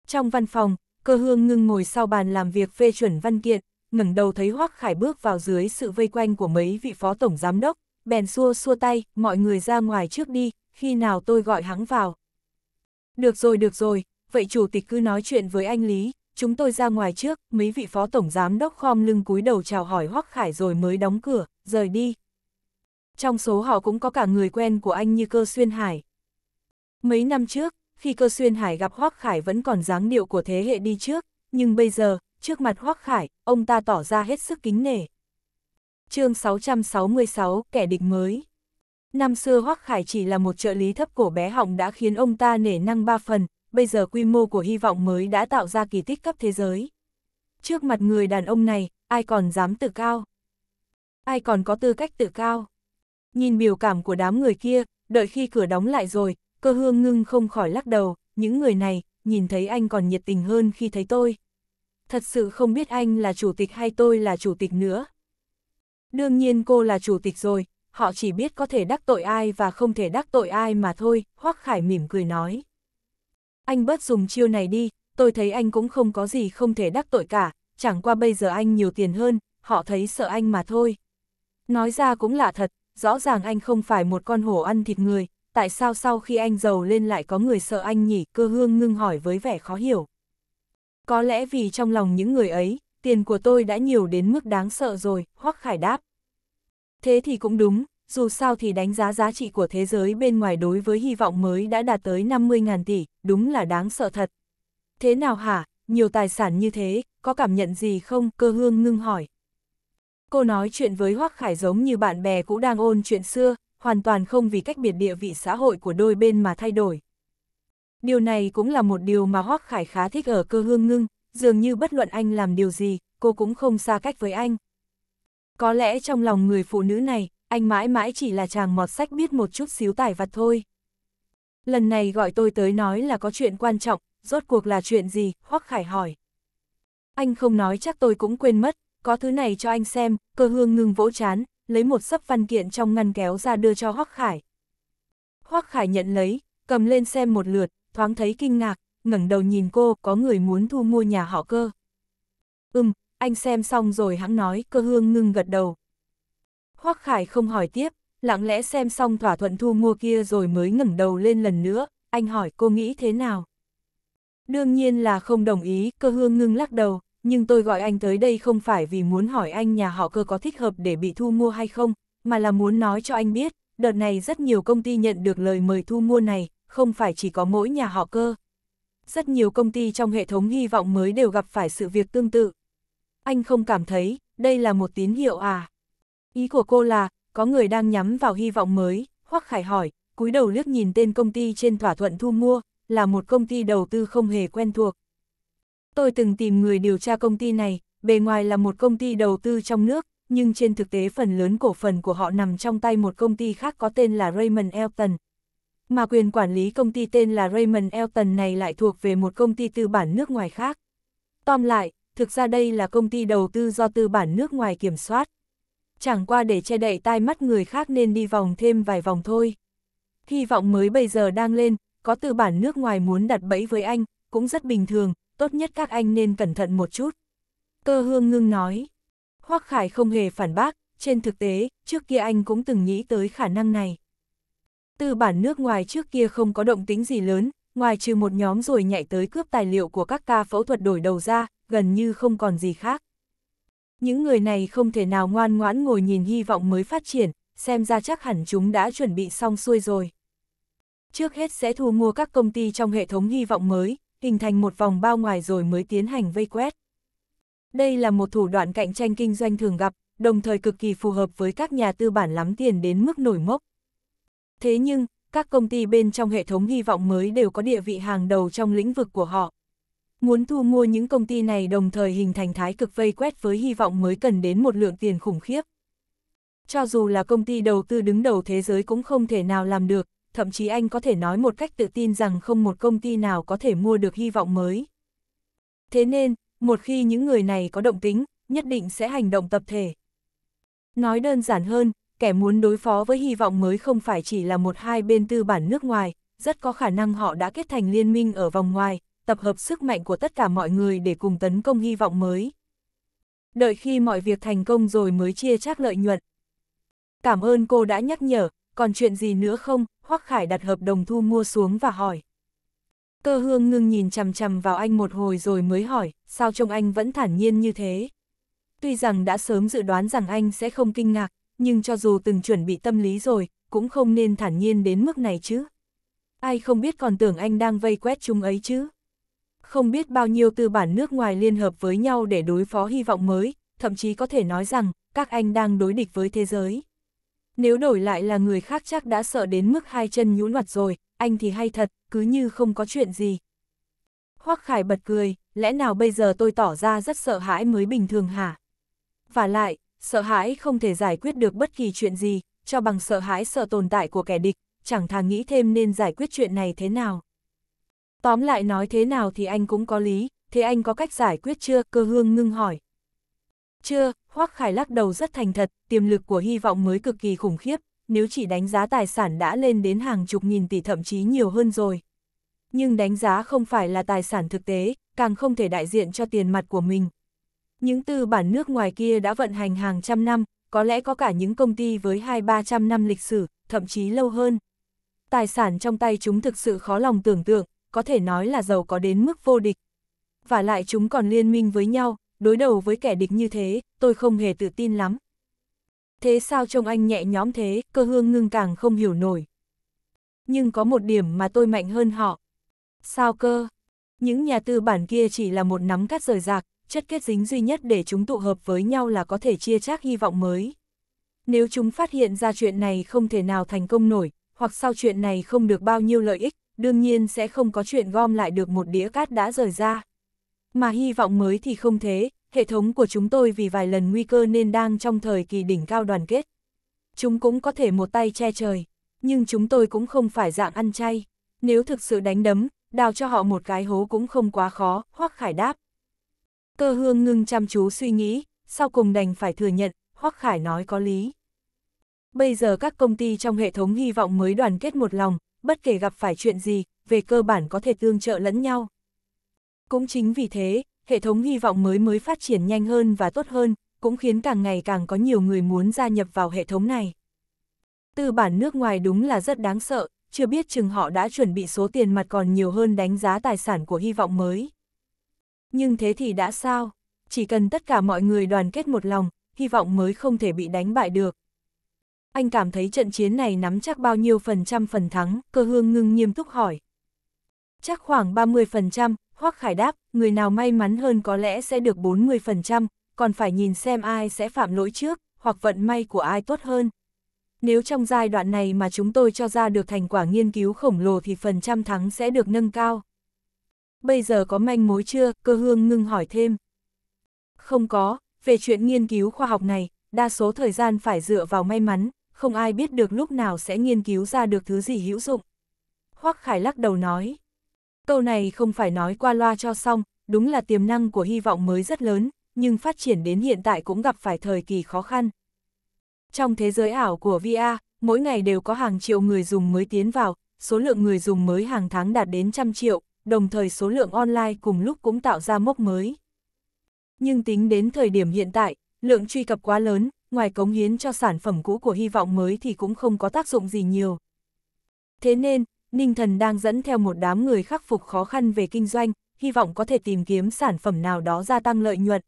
Trong văn phòng, cơ hương ngưng ngồi sau bàn làm việc phê chuẩn văn kiện, ngẩng đầu thấy Hoắc Khải bước vào dưới sự vây quanh của mấy vị phó tổng giám đốc, bèn xua xua tay, mọi người ra ngoài trước đi, khi nào tôi gọi hắn vào. Được rồi, được rồi, vậy chủ tịch cứ nói chuyện với anh Lý, chúng tôi ra ngoài trước, mấy vị phó tổng giám đốc khom lưng cúi đầu chào hỏi Hoắc Khải rồi mới đóng cửa, rời đi. Trong số họ cũng có cả người quen của anh như Cơ Xuyên Hải. Mấy năm trước, khi Cơ Xuyên Hải gặp Hoắc Khải vẫn còn dáng điệu của thế hệ đi trước, nhưng bây giờ, trước mặt Hoắc Khải, ông ta tỏ ra hết sức kính nể chương 666, kẻ địch mới. Năm xưa Hoắc Khải chỉ là một trợ lý thấp cổ bé họng đã khiến ông ta nể năng ba phần, bây giờ quy mô của hy vọng mới đã tạo ra kỳ tích cấp thế giới. Trước mặt người đàn ông này, ai còn dám tự cao? Ai còn có tư cách tự cao? Nhìn biểu cảm của đám người kia, đợi khi cửa đóng lại rồi, cơ hương ngưng không khỏi lắc đầu, những người này, nhìn thấy anh còn nhiệt tình hơn khi thấy tôi. Thật sự không biết anh là chủ tịch hay tôi là chủ tịch nữa, Đương nhiên cô là chủ tịch rồi, họ chỉ biết có thể đắc tội ai và không thể đắc tội ai mà thôi, Hoắc Khải mỉm cười nói. Anh bớt dùng chiêu này đi, tôi thấy anh cũng không có gì không thể đắc tội cả, chẳng qua bây giờ anh nhiều tiền hơn, họ thấy sợ anh mà thôi. Nói ra cũng lạ thật, rõ ràng anh không phải một con hổ ăn thịt người, tại sao sau khi anh giàu lên lại có người sợ anh nhỉ? Cơ hương ngưng hỏi với vẻ khó hiểu. Có lẽ vì trong lòng những người ấy, tiền của tôi đã nhiều đến mức đáng sợ rồi, Hoắc Khải đáp. Thế thì cũng đúng, dù sao thì đánh giá giá trị của thế giới bên ngoài đối với hy vọng mới đã đạt tới 50.000 tỷ, đúng là đáng sợ thật. Thế nào hả, nhiều tài sản như thế, có cảm nhận gì không, cơ hương ngưng hỏi. Cô nói chuyện với Hoắc Khải giống như bạn bè cũng đang ôn chuyện xưa, hoàn toàn không vì cách biệt địa vị xã hội của đôi bên mà thay đổi. Điều này cũng là một điều mà Hoắc Khải khá thích ở cơ hương ngưng, dường như bất luận anh làm điều gì, cô cũng không xa cách với anh. Có lẽ trong lòng người phụ nữ này, anh mãi mãi chỉ là chàng mọt sách biết một chút xíu tải vặt thôi. Lần này gọi tôi tới nói là có chuyện quan trọng, rốt cuộc là chuyện gì, Hoắc Khải hỏi. Anh không nói chắc tôi cũng quên mất, có thứ này cho anh xem, cơ hương ngừng vỗ chán, lấy một sấp văn kiện trong ngăn kéo ra đưa cho Hoắc Khải. Hoắc Khải nhận lấy, cầm lên xem một lượt, thoáng thấy kinh ngạc, ngẩng đầu nhìn cô, có người muốn thu mua nhà họ cơ. Ừm, anh xem xong rồi hãng nói, cơ hương ngưng gật đầu. Hoắc Khải không hỏi tiếp, lặng lẽ xem xong thỏa thuận thu mua kia rồi mới ngẩng đầu lên lần nữa, anh hỏi cô nghĩ thế nào. Đương nhiên là không đồng ý, cơ hương ngưng lắc đầu, nhưng tôi gọi anh tới đây không phải vì muốn hỏi anh nhà họ cơ có thích hợp để bị thu mua hay không, mà là muốn nói cho anh biết, đợt này rất nhiều công ty nhận được lời mời thu mua này, không phải chỉ có mỗi nhà họ cơ rất nhiều công ty trong hệ thống hy vọng mới đều gặp phải sự việc tương tự. Anh không cảm thấy, đây là một tín hiệu à? Ý của cô là, có người đang nhắm vào hy vọng mới, Hoắc Khải hỏi, cúi đầu liếc nhìn tên công ty trên thỏa thuận thu mua, là một công ty đầu tư không hề quen thuộc. Tôi từng tìm người điều tra công ty này, bề ngoài là một công ty đầu tư trong nước, nhưng trên thực tế phần lớn cổ phần của họ nằm trong tay một công ty khác có tên là Raymond Elton, mà quyền quản lý công ty tên là Raymond Elton này lại thuộc về một công ty tư bản nước ngoài khác. Tóm lại, thực ra đây là công ty đầu tư do tư bản nước ngoài kiểm soát. Chẳng qua để che đậy tai mắt người khác nên đi vòng thêm vài vòng thôi. Hy vọng mới bây giờ đang lên, có tư bản nước ngoài muốn đặt bẫy với anh, cũng rất bình thường, tốt nhất các anh nên cẩn thận một chút. Cơ hương ngưng nói. Hoắc Khải không hề phản bác, trên thực tế, trước kia anh cũng từng nghĩ tới khả năng này. Tư bản nước ngoài trước kia không có động tính gì lớn, ngoài trừ một nhóm rồi nhảy tới cướp tài liệu của các ca phẫu thuật đổi đầu ra, gần như không còn gì khác. Những người này không thể nào ngoan ngoãn ngồi nhìn hy vọng mới phát triển, xem ra chắc hẳn chúng đã chuẩn bị xong xuôi rồi. Trước hết sẽ thu mua các công ty trong hệ thống hy vọng mới, hình thành một vòng bao ngoài rồi mới tiến hành vây quét. Đây là một thủ đoạn cạnh tranh kinh doanh thường gặp, đồng thời cực kỳ phù hợp với các nhà tư bản lắm tiền đến mức nổi mốc. Thế nhưng, các công ty bên trong hệ thống hy vọng mới đều có địa vị hàng đầu trong lĩnh vực của họ. Muốn thu mua những công ty này đồng thời hình thành thái cực vây quét với hy vọng mới cần đến một lượng tiền khủng khiếp. Cho dù là công ty đầu tư đứng đầu thế giới cũng không thể nào làm được, thậm chí anh có thể nói một cách tự tin rằng không một công ty nào có thể mua được hy vọng mới. Thế nên, một khi những người này có động tính, nhất định sẽ hành động tập thể. Nói đơn giản hơn, kẻ muốn đối phó với hy vọng mới không phải chỉ là một hai bên tư bản nước ngoài, rất có khả năng họ đã kết thành liên minh ở vòng ngoài, tập hợp sức mạnh của tất cả mọi người để cùng tấn công hy vọng mới. Đợi khi mọi việc thành công rồi mới chia chác lợi nhuận. Cảm ơn cô đã nhắc nhở, còn chuyện gì nữa không? Hoắc Khải đặt hợp đồng thu mua xuống và hỏi. Cơ hương ngưng nhìn chằm chằm vào anh một hồi rồi mới hỏi, sao trông anh vẫn thản nhiên như thế? Tuy rằng đã sớm dự đoán rằng anh sẽ không kinh ngạc, nhưng cho dù từng chuẩn bị tâm lý rồi, cũng không nên thản nhiên đến mức này chứ. Ai không biết còn tưởng anh đang vây quét chúng ấy chứ. Không biết bao nhiêu tư bản nước ngoài liên hợp với nhau để đối phó hy vọng mới, thậm chí có thể nói rằng, các anh đang đối địch với thế giới. Nếu đổi lại là người khác chắc đã sợ đến mức hai chân nhũn mặt rồi, anh thì hay thật, cứ như không có chuyện gì. Hoắc Khải bật cười, lẽ nào bây giờ tôi tỏ ra rất sợ hãi mới bình thường hả? Và lại, sợ hãi không thể giải quyết được bất kỳ chuyện gì, cho bằng sợ hãi sợ tồn tại của kẻ địch, chẳng thà nghĩ thêm nên giải quyết chuyện này thế nào. Tóm lại nói thế nào thì anh cũng có lý, thế anh có cách giải quyết chưa, cơ hương ngưng hỏi. Chưa, Hoác Khải lắc đầu rất thành thật, tiềm lực của hy vọng mới cực kỳ khủng khiếp, nếu chỉ đánh giá tài sản đã lên đến hàng chục nghìn tỷ thậm chí nhiều hơn rồi. Nhưng đánh giá không phải là tài sản thực tế, càng không thể đại diện cho tiền mặt của mình, những tư bản nước ngoài kia đã vận hành hàng trăm năm, có lẽ có cả những công ty với hai ba trăm năm lịch sử, thậm chí lâu hơn. Tài sản trong tay chúng thực sự khó lòng tưởng tượng, có thể nói là giàu có đến mức vô địch. Và lại chúng còn liên minh với nhau, đối đầu với kẻ địch như thế, tôi không hề tự tin lắm. Thế sao trông anh nhẹ nhõm thế, cơ hương ngưng càng không hiểu nổi. Nhưng có một điểm mà tôi mạnh hơn họ. Sao cơ? Những nhà tư bản kia chỉ là một nắm cát rời rạc, chất kết dính duy nhất để chúng tụ hợp với nhau là có thể chia chác hy vọng mới. Nếu chúng phát hiện ra chuyện này không thể nào thành công nổi, hoặc sau chuyện này không được bao nhiêu lợi ích, đương nhiên sẽ không có chuyện gom lại được một đĩa cát đã rời ra. Mà hy vọng mới thì không thế, hệ thống của chúng tôi vì vài lần nguy cơ nên đang trong thời kỳ đỉnh cao đoàn kết. Chúng cũng có thể một tay che trời, nhưng chúng tôi cũng không phải dạng ăn chay. Nếu thực sự đánh đấm, đào cho họ một cái hố cũng không quá khó, hoắc khải đáp. Cơ hương ngưng chăm chú suy nghĩ, sau cùng đành phải thừa nhận, Hoắc Khải nói có lý. Bây giờ các công ty trong hệ thống hy vọng mới đoàn kết một lòng, bất kể gặp phải chuyện gì, về cơ bản có thể tương trợ lẫn nhau. Cũng chính vì thế, hệ thống hy vọng mới mới phát triển nhanh hơn và tốt hơn, cũng khiến càng ngày càng có nhiều người muốn gia nhập vào hệ thống này. Tư bản nước ngoài đúng là rất đáng sợ, chưa biết chừng họ đã chuẩn bị số tiền mặt còn nhiều hơn đánh giá tài sản của hy vọng mới. Nhưng thế thì đã sao? Chỉ cần tất cả mọi người đoàn kết một lòng, hy vọng mới không thể bị đánh bại được. Anh cảm thấy trận chiến này nắm chắc bao nhiêu phần trăm phần thắng, cơ hương ngưng nghiêm túc hỏi. Chắc khoảng 30%, Hoắc Khải đáp, người nào may mắn hơn có lẽ sẽ được 40%, còn phải nhìn xem ai sẽ phạm lỗi trước, hoặc vận may của ai tốt hơn. Nếu trong giai đoạn này mà chúng tôi cho ra được thành quả nghiên cứu khổng lồ thì phần trăm thắng sẽ được nâng cao. Bây giờ có manh mối chưa, cơ hương ngưng hỏi thêm. Không có, về chuyện nghiên cứu khoa học này, đa số thời gian phải dựa vào may mắn, không ai biết được lúc nào sẽ nghiên cứu ra được thứ gì hữu dụng. Hoắc Khải lắc đầu nói. Câu này không phải nói qua loa cho xong, đúng là tiềm năng của hy vọng mới rất lớn, nhưng phát triển đến hiện tại cũng gặp phải thời kỳ khó khăn. Trong thế giới ảo của VR, mỗi ngày đều có hàng triệu người dùng mới tiến vào, số lượng người dùng mới hàng tháng đạt đến trăm triệu, đồng thời số lượng online cùng lúc cũng tạo ra mốc mới. Nhưng tính đến thời điểm hiện tại, lượng truy cập quá lớn, ngoài cống hiến cho sản phẩm cũ của hy vọng mới thì cũng không có tác dụng gì nhiều. Thế nên, Ninh Thần đang dẫn theo một đám người khắc phục khó khăn về kinh doanh, hy vọng có thể tìm kiếm sản phẩm nào đó gia tăng lợi nhuận.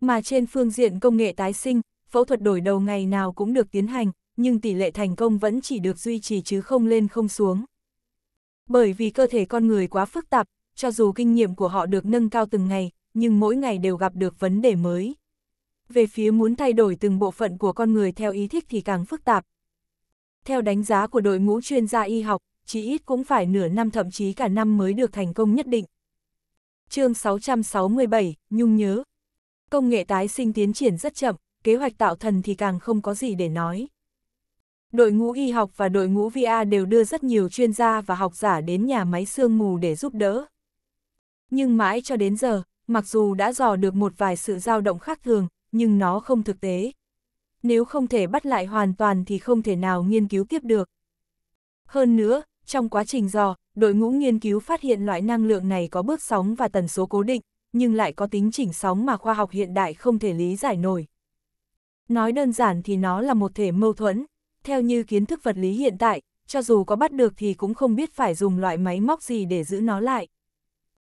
Mà trên phương diện công nghệ tái sinh, phẫu thuật đổi đầu ngày nào cũng được tiến hành, nhưng tỷ lệ thành công vẫn chỉ được duy trì chứ không lên không xuống. Bởi vì cơ thể con người quá phức tạp, cho dù kinh nghiệm của họ được nâng cao từng ngày, nhưng mỗi ngày đều gặp được vấn đề mới. Về phía muốn thay đổi từng bộ phận của con người theo ý thích thì càng phức tạp. Theo đánh giá của đội ngũ chuyên gia y học, chỉ ít cũng phải nửa năm thậm chí cả năm mới được thành công nhất định. chương 667, Nhung nhớ. Công nghệ tái sinh tiến triển rất chậm, kế hoạch tạo thần thì càng không có gì để nói. Đội ngũ y học và đội ngũ VA đều đưa rất nhiều chuyên gia và học giả đến nhà máy sương mù để giúp đỡ. Nhưng mãi cho đến giờ, mặc dù đã dò được một vài sự dao động khác thường, nhưng nó không thực tế. Nếu không thể bắt lại hoàn toàn thì không thể nào nghiên cứu tiếp được. Hơn nữa, trong quá trình dò, đội ngũ nghiên cứu phát hiện loại năng lượng này có bước sóng và tần số cố định, nhưng lại có tính chỉnh sóng mà khoa học hiện đại không thể lý giải nổi. Nói đơn giản thì nó là một thể mâu thuẫn, theo như kiến thức vật lý hiện tại, cho dù có bắt được thì cũng không biết phải dùng loại máy móc gì để giữ nó lại.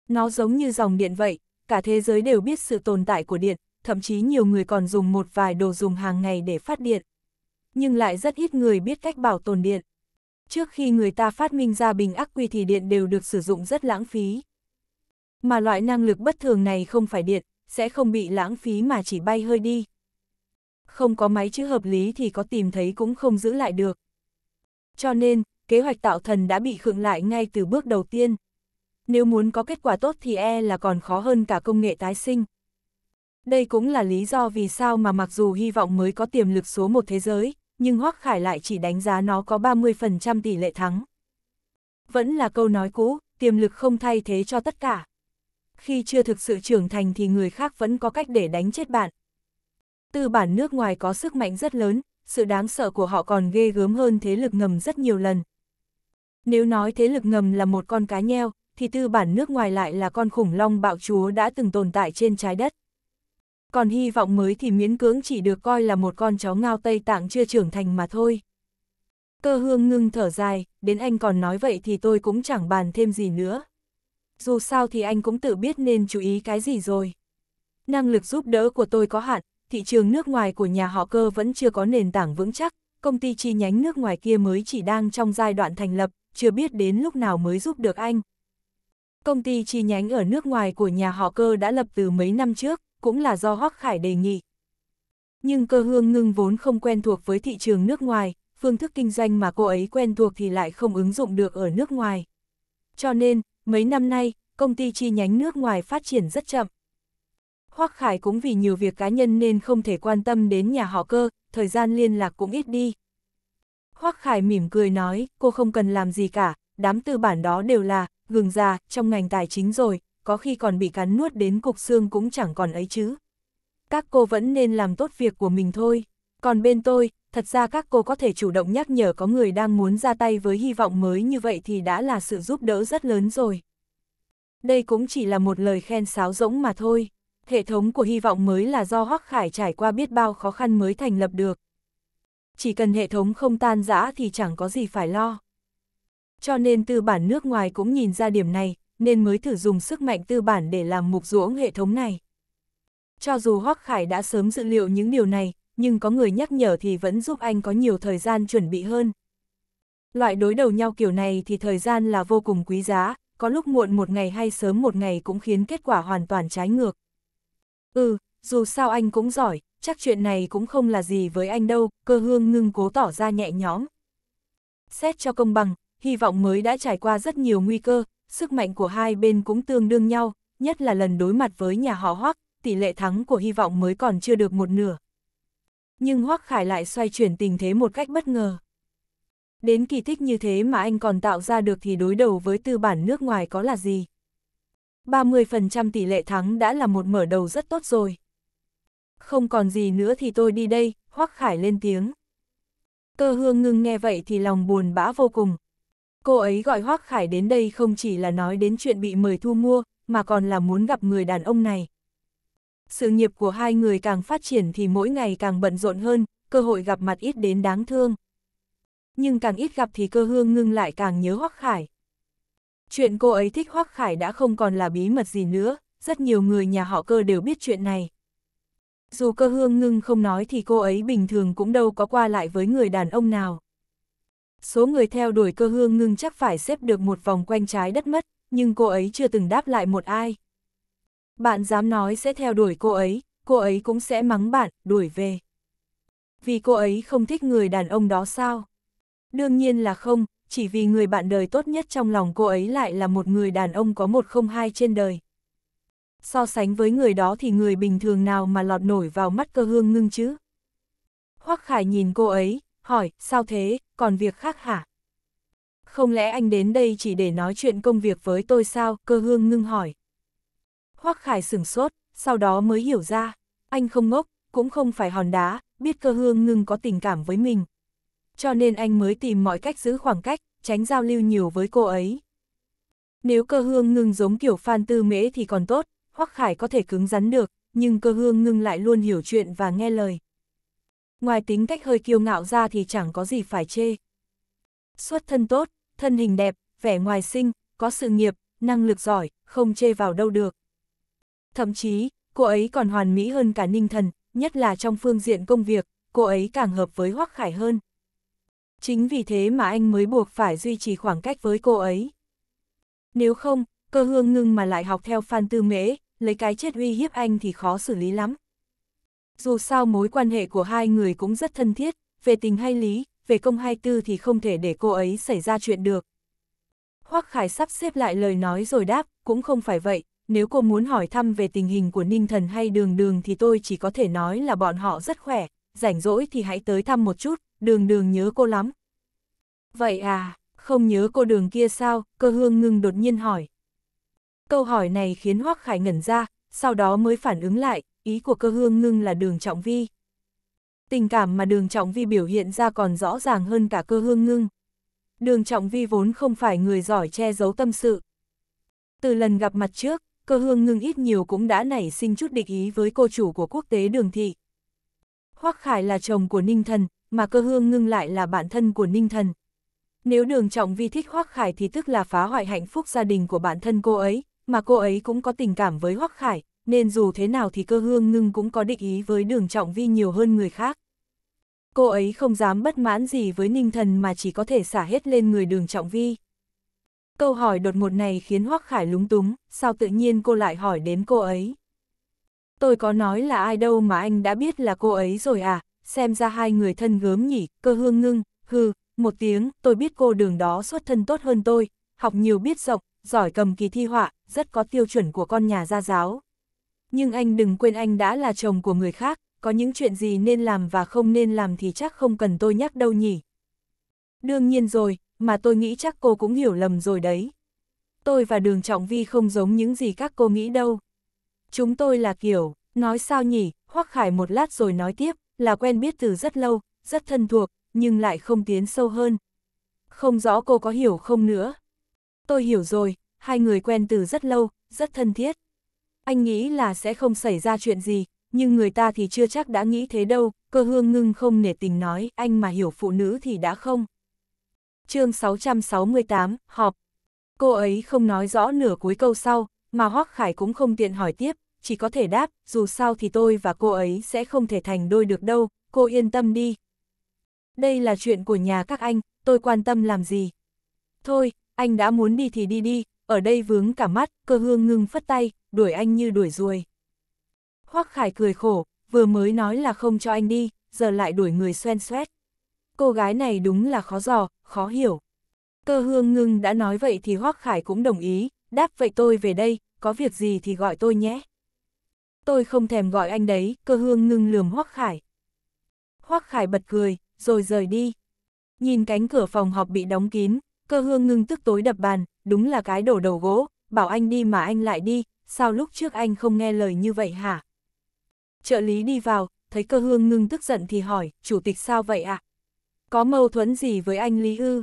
Nó giống như dòng điện vậy, cả thế giới đều biết sự tồn tại của điện, thậm chí nhiều người còn dùng một vài đồ dùng hàng ngày để phát điện. Nhưng lại rất ít người biết cách bảo tồn điện. Trước khi người ta phát minh ra bình ắc quy thì điện đều được sử dụng rất lãng phí. Mà loại năng lực bất thường này không phải điện, sẽ không bị lãng phí mà chỉ bay hơi đi không có máy chữ hợp lý thì có tìm thấy cũng không giữ lại được. Cho nên, kế hoạch tạo thần đã bị khựng lại ngay từ bước đầu tiên. Nếu muốn có kết quả tốt thì e là còn khó hơn cả công nghệ tái sinh. Đây cũng là lý do vì sao mà mặc dù hy vọng mới có tiềm lực số một thế giới, nhưng Hoác Khải lại chỉ đánh giá nó có 30% tỷ lệ thắng. Vẫn là câu nói cũ, tiềm lực không thay thế cho tất cả. Khi chưa thực sự trưởng thành thì người khác vẫn có cách để đánh chết bạn tư bản nước ngoài có sức mạnh rất lớn, sự đáng sợ của họ còn ghê gớm hơn thế lực ngầm rất nhiều lần. Nếu nói thế lực ngầm là một con cá nheo, thì tư bản nước ngoài lại là con khủng long bạo chúa đã từng tồn tại trên trái đất. Còn hy vọng mới thì miễn cưỡng chỉ được coi là một con chó ngao Tây Tạng chưa trưởng thành mà thôi. Cơ hương ngưng thở dài, đến anh còn nói vậy thì tôi cũng chẳng bàn thêm gì nữa. Dù sao thì anh cũng tự biết nên chú ý cái gì rồi. Năng lực giúp đỡ của tôi có hạn, thị trường nước ngoài của nhà họ cơ vẫn chưa có nền tảng vững chắc, công ty chi nhánh nước ngoài kia mới chỉ đang trong giai đoạn thành lập, chưa biết đến lúc nào mới giúp được anh. Công ty chi nhánh ở nước ngoài của nhà họ cơ đã lập từ mấy năm trước, cũng là do Hoắc Khải đề nghị. Nhưng cơ hương ngưng vốn không quen thuộc với thị trường nước ngoài, phương thức kinh doanh mà cô ấy quen thuộc thì lại không ứng dụng được ở nước ngoài. Cho nên, mấy năm nay, công ty chi nhánh nước ngoài phát triển rất chậm. Hoắc Khải cũng vì nhiều việc cá nhân nên không thể quan tâm đến nhà họ cơ, thời gian liên lạc cũng ít đi. Hoắc Khải mỉm cười nói, cô không cần làm gì cả, đám tư bản đó đều là, gừng già, trong ngành tài chính rồi, có khi còn bị cắn nuốt đến cục xương cũng chẳng còn ấy chứ. Các cô vẫn nên làm tốt việc của mình thôi. Còn bên tôi, thật ra các cô có thể chủ động nhắc nhở có người đang muốn ra tay với hy vọng mới như vậy thì đã là sự giúp đỡ rất lớn rồi. Đây cũng chỉ là một lời khen sáo rỗng mà thôi hệ thống của hy vọng mới là do Hoắc Khải trải qua biết bao khó khăn mới thành lập được. Chỉ cần hệ thống không tan rã thì chẳng có gì phải lo. Cho nên tư bản nước ngoài cũng nhìn ra điểm này, nên mới thử dùng sức mạnh tư bản để làm mục ruỗng hệ thống này. Cho dù Hoắc Khải đã sớm dự liệu những điều này, nhưng có người nhắc nhở thì vẫn giúp anh có nhiều thời gian chuẩn bị hơn. Loại đối đầu nhau kiểu này thì thời gian là vô cùng quý giá, có lúc muộn một ngày hay sớm một ngày cũng khiến kết quả hoàn toàn trái ngược. Ừ, dù sao anh cũng giỏi, chắc chuyện này cũng không là gì với anh đâu, cơ hương ngưng cố tỏ ra nhẹ nhõm. Xét cho công bằng, hy vọng mới đã trải qua rất nhiều nguy cơ, sức mạnh của hai bên cũng tương đương nhau, nhất là lần đối mặt với nhà họ Hoắc, tỷ lệ thắng của hy vọng mới còn chưa được một nửa. Nhưng Hoắc Khải lại xoay chuyển tình thế một cách bất ngờ. Đến kỳ tích như thế mà anh còn tạo ra được thì đối đầu với tư bản nước ngoài có là gì? 30% tỷ lệ thắng đã là một mở đầu rất tốt rồi. Không còn gì nữa thì tôi đi đây, Hoắc Khải lên tiếng. Cơ hương ngưng nghe vậy thì lòng buồn bã vô cùng. Cô ấy gọi Hoắc Khải đến đây không chỉ là nói đến chuyện bị mời thu mua, mà còn là muốn gặp người đàn ông này. Sự nghiệp của hai người càng phát triển thì mỗi ngày càng bận rộn hơn, cơ hội gặp mặt ít đến đáng thương. Nhưng càng ít gặp thì cơ hương ngưng lại càng nhớ Hoắc Khải. Chuyện cô ấy thích Hoắc Khải đã không còn là bí mật gì nữa, rất nhiều người nhà họ cơ đều biết chuyện này. Dù cơ hương ngưng không nói thì cô ấy bình thường cũng đâu có qua lại với người đàn ông nào. Số người theo đuổi cơ hương ngưng chắc phải xếp được một vòng quanh trái đất mất, nhưng cô ấy chưa từng đáp lại một ai. Bạn dám nói sẽ theo đuổi cô ấy, cô ấy cũng sẽ mắng bạn, đuổi về. Vì cô ấy không thích người đàn ông đó sao? Đương nhiên là không, chỉ vì người bạn đời tốt nhất trong lòng cô ấy lại là một người đàn ông có một không hai trên đời. So sánh với người đó thì người bình thường nào mà lọt nổi vào mắt cơ hương ngưng chứ? Hoắc Khải nhìn cô ấy, hỏi, sao thế, còn việc khác hả? Không lẽ anh đến đây chỉ để nói chuyện công việc với tôi sao, cơ hương ngưng hỏi. Hoắc Khải sửng sốt, sau đó mới hiểu ra, anh không ngốc, cũng không phải hòn đá, biết cơ hương ngưng có tình cảm với mình, cho nên anh mới tìm mọi cách giữ khoảng cách, tránh giao lưu nhiều với cô ấy. Nếu cơ hương ngưng giống kiểu Phan Tư Mễ thì còn tốt, Hoắc Khải có thể cứng rắn được, nhưng cơ hương ngưng lại luôn hiểu chuyện và nghe lời. Ngoài tính cách hơi kiêu ngạo ra thì chẳng có gì phải chê. Xuất thân tốt, thân hình đẹp, vẻ ngoài xinh, có sự nghiệp, năng lực giỏi, không chê vào đâu được. Thậm chí, cô ấy còn hoàn mỹ hơn cả ninh thần, nhất là trong phương diện công việc, cô ấy càng hợp với Hoắc Khải hơn. Chính vì thế mà anh mới buộc phải duy trì khoảng cách với cô ấy. Nếu không, cơ hương ngưng mà lại học theo Phan Tư Mễ, lấy cái chết uy hiếp anh thì khó xử lý lắm. Dù sao mối quan hệ của hai người cũng rất thân thiết, về tình hay lý, về công hay tư thì không thể để cô ấy xảy ra chuyện được. Hoắc Khải sắp xếp lại lời nói rồi đáp, cũng không phải vậy, nếu cô muốn hỏi thăm về tình hình của Ninh Thần hay Đường Đường thì tôi chỉ có thể nói là bọn họ rất khỏe, rảnh rỗi thì hãy tới thăm một chút, đường đường nhớ cô lắm. Vậy à, không nhớ cô đường kia sao, cơ hương ngưng đột nhiên hỏi. Câu hỏi này khiến Hoác Khải ngẩn ra, sau đó mới phản ứng lại, ý của cơ hương ngưng là đường trọng vi. Tình cảm mà đường trọng vi biểu hiện ra còn rõ ràng hơn cả cơ hương ngưng. Đường trọng vi vốn không phải người giỏi che giấu tâm sự. Từ lần gặp mặt trước, cơ hương ngưng ít nhiều cũng đã nảy sinh chút địch ý với cô chủ của quốc tế đường thị. Hoắc Khải là chồng của Ninh Thần, mà cơ hương ngưng lại là bản thân của ninh thần. Nếu đường trọng vi thích Hoắc Khải thì tức là phá hoại hạnh phúc gia đình của bản thân cô ấy, mà cô ấy cũng có tình cảm với Hoắc Khải, nên dù thế nào thì cơ hương ngưng cũng có định ý với đường trọng vi nhiều hơn người khác. Cô ấy không dám bất mãn gì với ninh thần mà chỉ có thể xả hết lên người đường trọng vi. Câu hỏi đột ngột này khiến Hoắc Khải lúng túng, sao tự nhiên cô lại hỏi đến cô ấy? Tôi có nói là ai đâu mà anh đã biết là cô ấy rồi à, xem ra hai người thân gớm nhỉ, cơ hương ngưng, hừ, một tiếng, tôi biết cô đường đó xuất thân tốt hơn tôi, học nhiều biết rộng, giỏi cầm kỳ thi họa, rất có tiêu chuẩn của con nhà gia giáo. Nhưng anh đừng quên anh đã là chồng của người khác, có những chuyện gì nên làm và không nên làm thì chắc không cần tôi nhắc đâu nhỉ. Đương nhiên rồi, mà tôi nghĩ chắc cô cũng hiểu lầm rồi đấy. Tôi và đường trọng vi không giống những gì các cô nghĩ đâu. Chúng tôi là kiểu, nói sao nhỉ, hoắc khải một lát rồi nói tiếp, là quen biết từ rất lâu, rất thân thuộc, nhưng lại không tiến sâu hơn. Không rõ cô có hiểu không nữa. Tôi hiểu rồi, hai người quen từ rất lâu, rất thân thiết. Anh nghĩ là sẽ không xảy ra chuyện gì, nhưng người ta thì chưa chắc đã nghĩ thế đâu, cơ hương ngưng không nể tình nói, anh mà hiểu phụ nữ thì đã không. chương 668, họp. Cô ấy không nói rõ nửa cuối câu sau, mà Hoác Khải cũng không tiện hỏi tiếp, chỉ có thể đáp, dù sao thì tôi và cô ấy sẽ không thể thành đôi được đâu, cô yên tâm đi. Đây là chuyện của nhà các anh, tôi quan tâm làm gì. Thôi, anh đã muốn đi thì đi đi, ở đây vướng cả mắt, cơ hương ngưng phất tay, đuổi anh như đuổi ruồi. Hoắc Khải cười khổ, vừa mới nói là không cho anh đi, giờ lại đuổi người xoen xoét. Cô gái này đúng là khó dò, khó hiểu. Cơ hương ngưng đã nói vậy thì Hoắc Khải cũng đồng ý, đáp vậy tôi về đây, có việc gì thì gọi tôi nhé tôi không thèm gọi anh đấy, cơ hương ngưng lườm Hoắc Khải. Hoắc Khải bật cười, rồi rời đi. Nhìn cánh cửa phòng họp bị đóng kín, cơ hương ngưng tức tối đập bàn, đúng là cái đổ đầu gỗ, bảo anh đi mà anh lại đi, sao lúc trước anh không nghe lời như vậy hả? Trợ lý đi vào, thấy cơ hương ngưng tức giận thì hỏi, chủ tịch sao vậy ạ? À? Có mâu thuẫn gì với anh Lý hư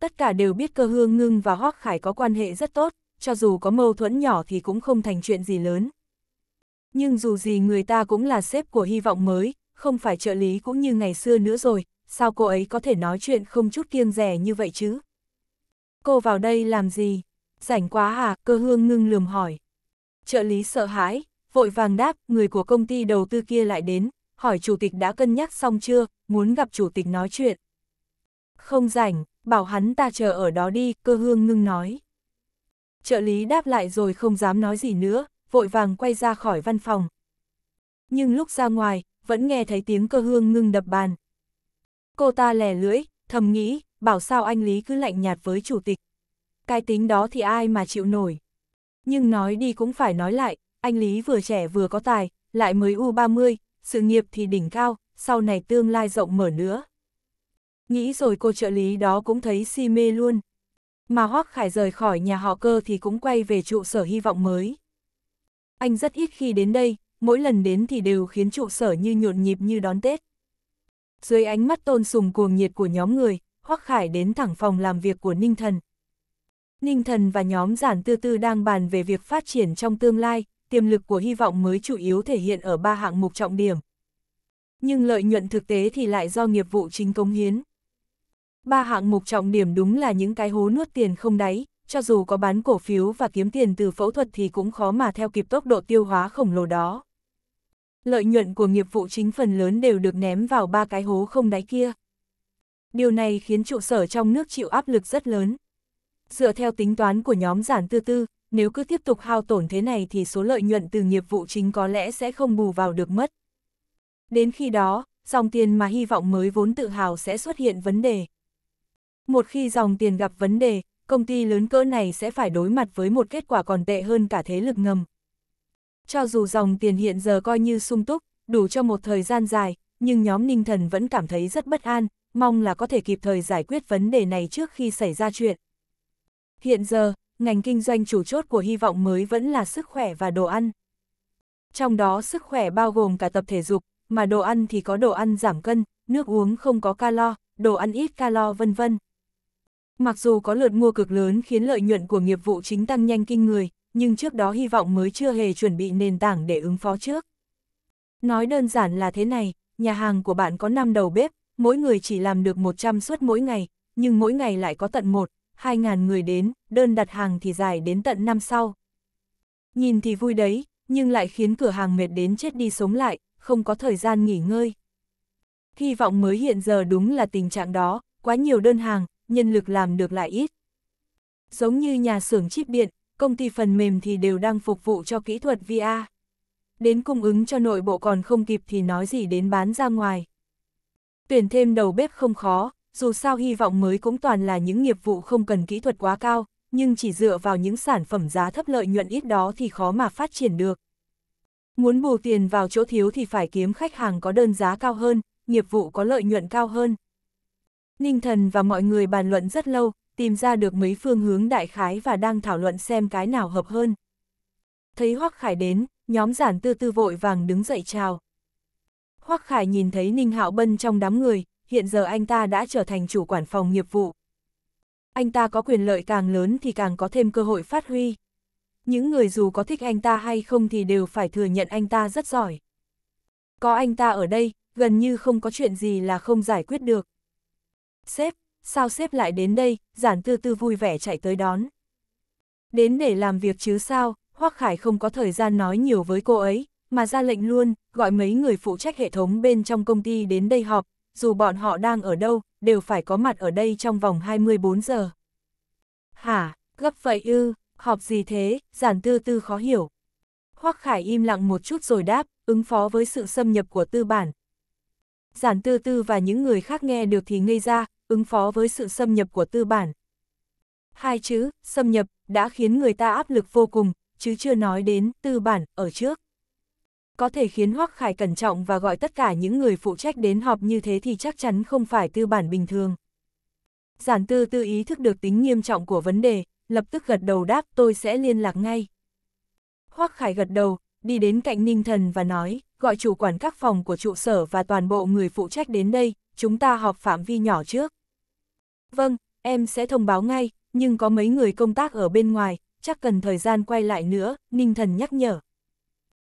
Tất cả đều biết cơ hương ngưng và Hoắc Khải có quan hệ rất tốt, cho dù có mâu thuẫn nhỏ thì cũng không thành chuyện gì lớn nhưng dù gì người ta cũng là sếp của hy vọng mới, không phải trợ lý cũng như ngày xưa nữa rồi, sao cô ấy có thể nói chuyện không chút kiêng rẻ như vậy chứ? Cô vào đây làm gì? Rảnh quá à, cơ hương ngưng lườm hỏi. Trợ lý sợ hãi, vội vàng đáp, người của công ty đầu tư kia lại đến, hỏi chủ tịch đã cân nhắc xong chưa, muốn gặp chủ tịch nói chuyện. Không rảnh, bảo hắn ta chờ ở đó đi, cơ hương ngưng nói. Trợ lý đáp lại rồi không dám nói gì nữa, vội vàng quay ra khỏi văn phòng. Nhưng lúc ra ngoài, vẫn nghe thấy tiếng cơ hương ngưng đập bàn. Cô ta lè lưỡi, thầm nghĩ, bảo sao anh Lý cứ lạnh nhạt với chủ tịch. Cái tính đó thì ai mà chịu nổi. Nhưng nói đi cũng phải nói lại, anh Lý vừa trẻ vừa có tài, lại mới U30, sự nghiệp thì đỉnh cao, sau này tương lai rộng mở nữa. Nghĩ rồi cô trợ lý đó cũng thấy si mê luôn. Mà Hoác Khải rời khỏi nhà họ cơ thì cũng quay về trụ sở hy vọng mới anh rất ít khi đến đây, mỗi lần đến thì đều khiến trụ sở như nhộn nhịp như đón Tết. Dưới ánh mắt tôn sùng cuồng nhiệt của nhóm người, Hoắc Khải đến thẳng phòng làm việc của Ninh Thần. Ninh Thần và nhóm giản tư tư đang bàn về việc phát triển trong tương lai, tiềm lực của hy vọng mới chủ yếu thể hiện ở ba hạng mục trọng điểm. Nhưng lợi nhuận thực tế thì lại do nghiệp vụ chính cống hiến. Ba hạng mục trọng điểm đúng là những cái hố nuốt tiền không đáy, cho dù có bán cổ phiếu và kiếm tiền từ phẫu thuật thì cũng khó mà theo kịp tốc độ tiêu hóa khổng lồ đó. Lợi nhuận của nghiệp vụ chính phần lớn đều được ném vào ba cái hố không đáy kia. Điều này khiến trụ sở trong nước chịu áp lực rất lớn. Dựa theo tính toán của nhóm giản tư tư, nếu cứ tiếp tục hao tổn thế này thì số lợi nhuận từ nghiệp vụ chính có lẽ sẽ không bù vào được mất. Đến khi đó, dòng tiền mà hy vọng mới vốn tự hào sẽ xuất hiện vấn đề. Một khi dòng tiền gặp vấn đề, công ty lớn cỡ này sẽ phải đối mặt với một kết quả còn tệ hơn cả thế lực ngầm. Cho dù dòng tiền hiện giờ coi như sung túc, đủ cho một thời gian dài, nhưng nhóm Ninh Thần vẫn cảm thấy rất bất an, mong là có thể kịp thời giải quyết vấn đề này trước khi xảy ra chuyện. Hiện giờ, ngành kinh doanh chủ chốt của hy vọng mới vẫn là sức khỏe và đồ ăn. Trong đó sức khỏe bao gồm cả tập thể dục, mà đồ ăn thì có đồ ăn giảm cân, nước uống không có calo, đồ ăn ít calo vân vân. Mặc dù có lượt mua cực lớn khiến lợi nhuận của nghiệp vụ chính tăng nhanh kinh người, nhưng trước đó hy vọng mới chưa hề chuẩn bị nền tảng để ứng phó trước. Nói đơn giản là thế này, nhà hàng của bạn có 5 đầu bếp, mỗi người chỉ làm được 100 suất mỗi ngày, nhưng mỗi ngày lại có tận 1, 2 ngàn người đến, đơn đặt hàng thì dài đến tận năm sau. Nhìn thì vui đấy, nhưng lại khiến cửa hàng mệt đến chết đi sống lại, không có thời gian nghỉ ngơi. Hy vọng mới hiện giờ đúng là tình trạng đó, quá nhiều đơn hàng, nhân lực làm được lại ít. Giống như nhà xưởng chip điện, công ty phần mềm thì đều đang phục vụ cho kỹ thuật VR. Đến cung ứng cho nội bộ còn không kịp thì nói gì đến bán ra ngoài. Tuyển thêm đầu bếp không khó, dù sao hy vọng mới cũng toàn là những nghiệp vụ không cần kỹ thuật quá cao, nhưng chỉ dựa vào những sản phẩm giá thấp lợi nhuận ít đó thì khó mà phát triển được. Muốn bù tiền vào chỗ thiếu thì phải kiếm khách hàng có đơn giá cao hơn, nghiệp vụ có lợi nhuận cao hơn. Ninh thần và mọi người bàn luận rất lâu, tìm ra được mấy phương hướng đại khái và đang thảo luận xem cái nào hợp hơn. Thấy Hoắc Khải đến, nhóm giản tư tư vội vàng đứng dậy chào. Hoắc Khải nhìn thấy Ninh Hạo Bân trong đám người, hiện giờ anh ta đã trở thành chủ quản phòng nghiệp vụ. Anh ta có quyền lợi càng lớn thì càng có thêm cơ hội phát huy. Những người dù có thích anh ta hay không thì đều phải thừa nhận anh ta rất giỏi. Có anh ta ở đây, gần như không có chuyện gì là không giải quyết được. Sếp, sao sếp lại đến đây, giản tư tư vui vẻ chạy tới đón. Đến để làm việc chứ sao, Hoác Khải không có thời gian nói nhiều với cô ấy, mà ra lệnh luôn, gọi mấy người phụ trách hệ thống bên trong công ty đến đây họp, dù bọn họ đang ở đâu, đều phải có mặt ở đây trong vòng 24 giờ. Hả, gấp vậy ư, họp gì thế, giản tư tư khó hiểu. Hoác Khải im lặng một chút rồi đáp, ứng phó với sự xâm nhập của tư bản. Giản tư tư và những người khác nghe được thì ngây ra, ứng phó với sự xâm nhập của tư bản. Hai chữ, xâm nhập, đã khiến người ta áp lực vô cùng, chứ chưa nói đến tư bản ở trước. Có thể khiến Hoắc Khải cẩn trọng và gọi tất cả những người phụ trách đến họp như thế thì chắc chắn không phải tư bản bình thường. Giản tư tư ý thức được tính nghiêm trọng của vấn đề, lập tức gật đầu đáp tôi sẽ liên lạc ngay. Hoắc Khải gật đầu, đi đến cạnh Ninh Thần và nói, gọi chủ quản các phòng của trụ sở và toàn bộ người phụ trách đến đây, chúng ta họp phạm vi nhỏ trước. Vâng, em sẽ thông báo ngay, nhưng có mấy người công tác ở bên ngoài, chắc cần thời gian quay lại nữa, Ninh Thần nhắc nhở.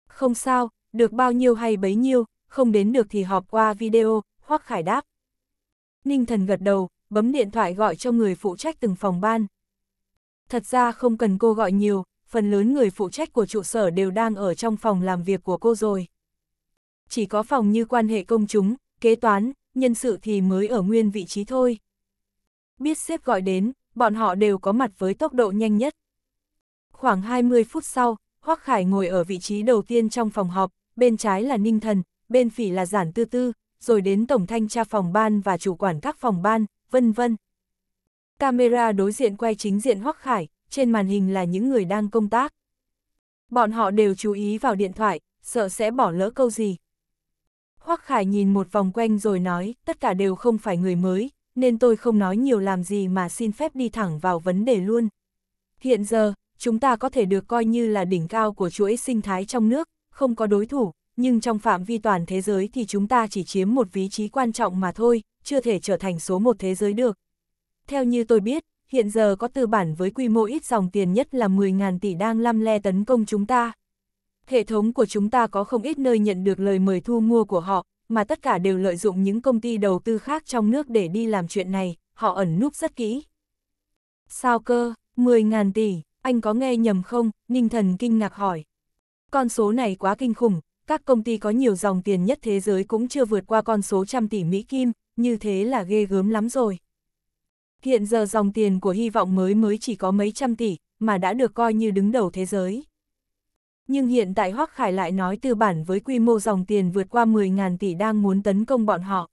Không sao, được bao nhiêu hay bấy nhiêu, không đến được thì họp qua video, Hoắc Khải đáp. Ninh Thần gật đầu, bấm điện thoại gọi cho người phụ trách từng phòng ban. Thật ra không cần cô gọi nhiều, phần lớn người phụ trách của trụ sở đều đang ở trong phòng làm việc của cô rồi. Chỉ có phòng như quan hệ công chúng, kế toán, nhân sự thì mới ở nguyên vị trí thôi biết xếp gọi đến, bọn họ đều có mặt với tốc độ nhanh nhất. Khoảng 20 phút sau, Hoắc Khải ngồi ở vị trí đầu tiên trong phòng họp, bên trái là Ninh Thần, bên phỉ là Giản Tư Tư, rồi đến Tổng Thanh tra phòng ban và chủ quản các phòng ban, vân vân. Camera đối diện quay chính diện Hoắc Khải, trên màn hình là những người đang công tác. Bọn họ đều chú ý vào điện thoại, sợ sẽ bỏ lỡ câu gì. Hoắc Khải nhìn một vòng quanh rồi nói, tất cả đều không phải người mới, nên tôi không nói nhiều làm gì mà xin phép đi thẳng vào vấn đề luôn. Hiện giờ, chúng ta có thể được coi như là đỉnh cao của chuỗi sinh thái trong nước, không có đối thủ, nhưng trong phạm vi toàn thế giới thì chúng ta chỉ chiếm một vị trí quan trọng mà thôi, chưa thể trở thành số một thế giới được. Theo như tôi biết, hiện giờ có tư bản với quy mô ít dòng tiền nhất là 10.000 tỷ đang lăm le tấn công chúng ta. Hệ thống của chúng ta có không ít nơi nhận được lời mời thu mua của họ, mà tất cả đều lợi dụng những công ty đầu tư khác trong nước để đi làm chuyện này, họ ẩn núp rất kỹ. Sao cơ, 10.000 tỷ, anh có nghe nhầm không? Ninh thần kinh ngạc hỏi. Con số này quá kinh khủng, các công ty có nhiều dòng tiền nhất thế giới cũng chưa vượt qua con số trăm tỷ Mỹ Kim, như thế là ghê gớm lắm rồi. Hiện giờ dòng tiền của hy vọng mới mới chỉ có mấy trăm tỷ, mà đã được coi như đứng đầu thế giới nhưng hiện tại Hoắc Khải lại nói tư bản với quy mô dòng tiền vượt qua 10.000 tỷ đang muốn tấn công bọn họ.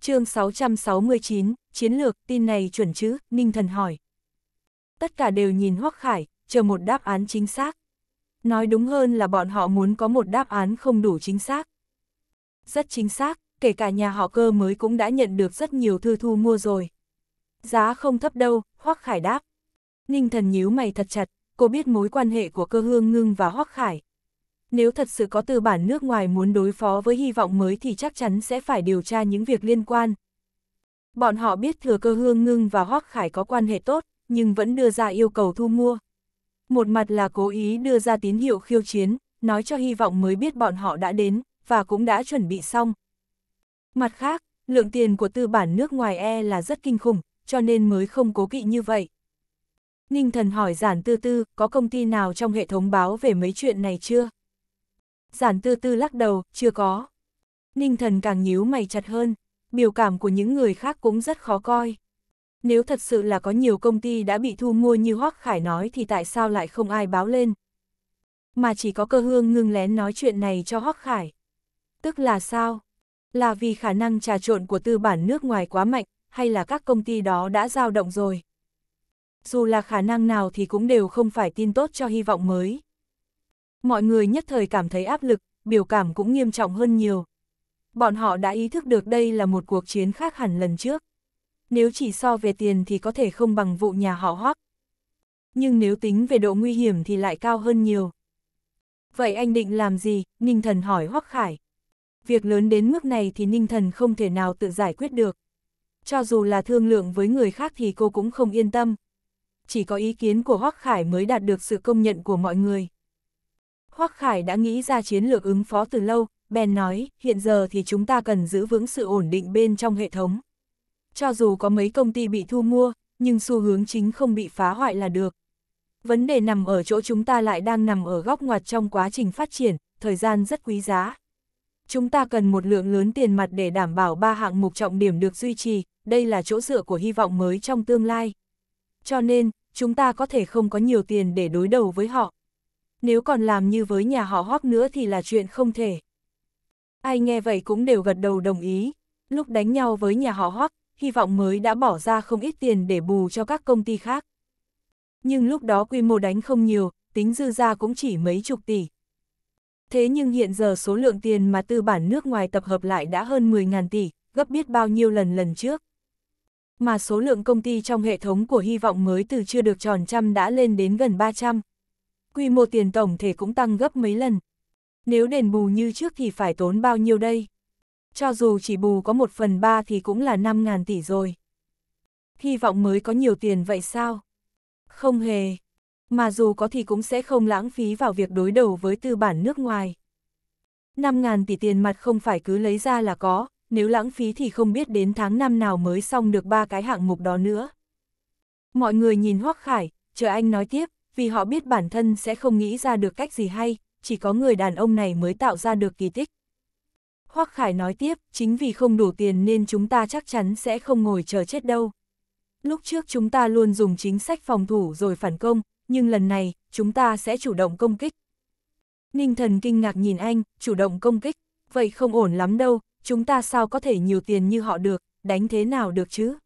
chương 669, Chiến lược, tin này chuẩn chứ, Ninh Thần hỏi. Tất cả đều nhìn Hoắc Khải, chờ một đáp án chính xác. Nói đúng hơn là bọn họ muốn có một đáp án không đủ chính xác. Rất chính xác, kể cả nhà họ cơ mới cũng đã nhận được rất nhiều thư thu mua rồi. Giá không thấp đâu, Hoắc Khải đáp. Ninh thần nhíu mày thật chặt, cô biết mối quan hệ của cơ hương ngưng và hoắc khải. Nếu thật sự có tư bản nước ngoài muốn đối phó với hy vọng mới thì chắc chắn sẽ phải điều tra những việc liên quan. Bọn họ biết thừa cơ hương ngưng và hoắc khải có quan hệ tốt, nhưng vẫn đưa ra yêu cầu thu mua. Một mặt là cố ý đưa ra tín hiệu khiêu chiến, nói cho hy vọng mới biết bọn họ đã đến, và cũng đã chuẩn bị xong. Mặt khác, lượng tiền của tư bản nước ngoài e là rất kinh khủng, cho nên mới không cố kỵ như vậy. Ninh thần hỏi giản tư tư, có công ty nào trong hệ thống báo về mấy chuyện này chưa? Giản tư tư lắc đầu, chưa có. Ninh thần càng nhíu mày chặt hơn, biểu cảm của những người khác cũng rất khó coi. Nếu thật sự là có nhiều công ty đã bị thu mua như Hoác Khải nói thì tại sao lại không ai báo lên? Mà chỉ có cơ hương ngưng lén nói chuyện này cho Hoác Khải. Tức là sao? Là vì khả năng trà trộn của tư bản nước ngoài quá mạnh, hay là các công ty đó đã dao động rồi? dù là khả năng nào thì cũng đều không phải tin tốt cho hy vọng mới. Mọi người nhất thời cảm thấy áp lực, biểu cảm cũng nghiêm trọng hơn nhiều. Bọn họ đã ý thức được đây là một cuộc chiến khác hẳn lần trước. Nếu chỉ so về tiền thì có thể không bằng vụ nhà họ hoắc. Nhưng nếu tính về độ nguy hiểm thì lại cao hơn nhiều. Vậy anh định làm gì? Ninh thần hỏi hoắc khải. Việc lớn đến mức này thì Ninh thần không thể nào tự giải quyết được. Cho dù là thương lượng với người khác thì cô cũng không yên tâm chỉ có ý kiến của Hoắc Khải mới đạt được sự công nhận của mọi người. Hoắc Khải đã nghĩ ra chiến lược ứng phó từ lâu, bèn nói, hiện giờ thì chúng ta cần giữ vững sự ổn định bên trong hệ thống. Cho dù có mấy công ty bị thu mua, nhưng xu hướng chính không bị phá hoại là được. Vấn đề nằm ở chỗ chúng ta lại đang nằm ở góc ngoặt trong quá trình phát triển, thời gian rất quý giá. Chúng ta cần một lượng lớn tiền mặt để đảm bảo ba hạng mục trọng điểm được duy trì, đây là chỗ dựa của hy vọng mới trong tương lai. Cho nên, chúng ta có thể không có nhiều tiền để đối đầu với họ. Nếu còn làm như với nhà họ Hoắc nữa thì là chuyện không thể. Ai nghe vậy cũng đều gật đầu đồng ý. Lúc đánh nhau với nhà họ Hoắc, hy vọng mới đã bỏ ra không ít tiền để bù cho các công ty khác. Nhưng lúc đó quy mô đánh không nhiều, tính dư ra cũng chỉ mấy chục tỷ. Thế nhưng hiện giờ số lượng tiền mà tư bản nước ngoài tập hợp lại đã hơn 10.000 tỷ, gấp biết bao nhiêu lần lần trước mà số lượng công ty trong hệ thống của hy vọng mới từ chưa được tròn trăm đã lên đến gần 300. Quy mô tiền tổng thể cũng tăng gấp mấy lần. Nếu đền bù như trước thì phải tốn bao nhiêu đây? Cho dù chỉ bù có 1 phần 3 thì cũng là 5.000 tỷ rồi. Hy vọng mới có nhiều tiền vậy sao? Không hề. Mà dù có thì cũng sẽ không lãng phí vào việc đối đầu với tư bản nước ngoài. 5.000 tỷ tiền mặt không phải cứ lấy ra là có, nếu lãng phí thì không biết đến tháng năm nào mới xong được ba cái hạng mục đó nữa. Mọi người nhìn Hoắc Khải, chờ anh nói tiếp, vì họ biết bản thân sẽ không nghĩ ra được cách gì hay, chỉ có người đàn ông này mới tạo ra được kỳ tích. Hoắc Khải nói tiếp, chính vì không đủ tiền nên chúng ta chắc chắn sẽ không ngồi chờ chết đâu. Lúc trước chúng ta luôn dùng chính sách phòng thủ rồi phản công, nhưng lần này, chúng ta sẽ chủ động công kích. Ninh thần kinh ngạc nhìn anh, chủ động công kích, vậy không ổn lắm đâu, chúng ta sao có thể nhiều tiền như họ được, đánh thế nào được chứ?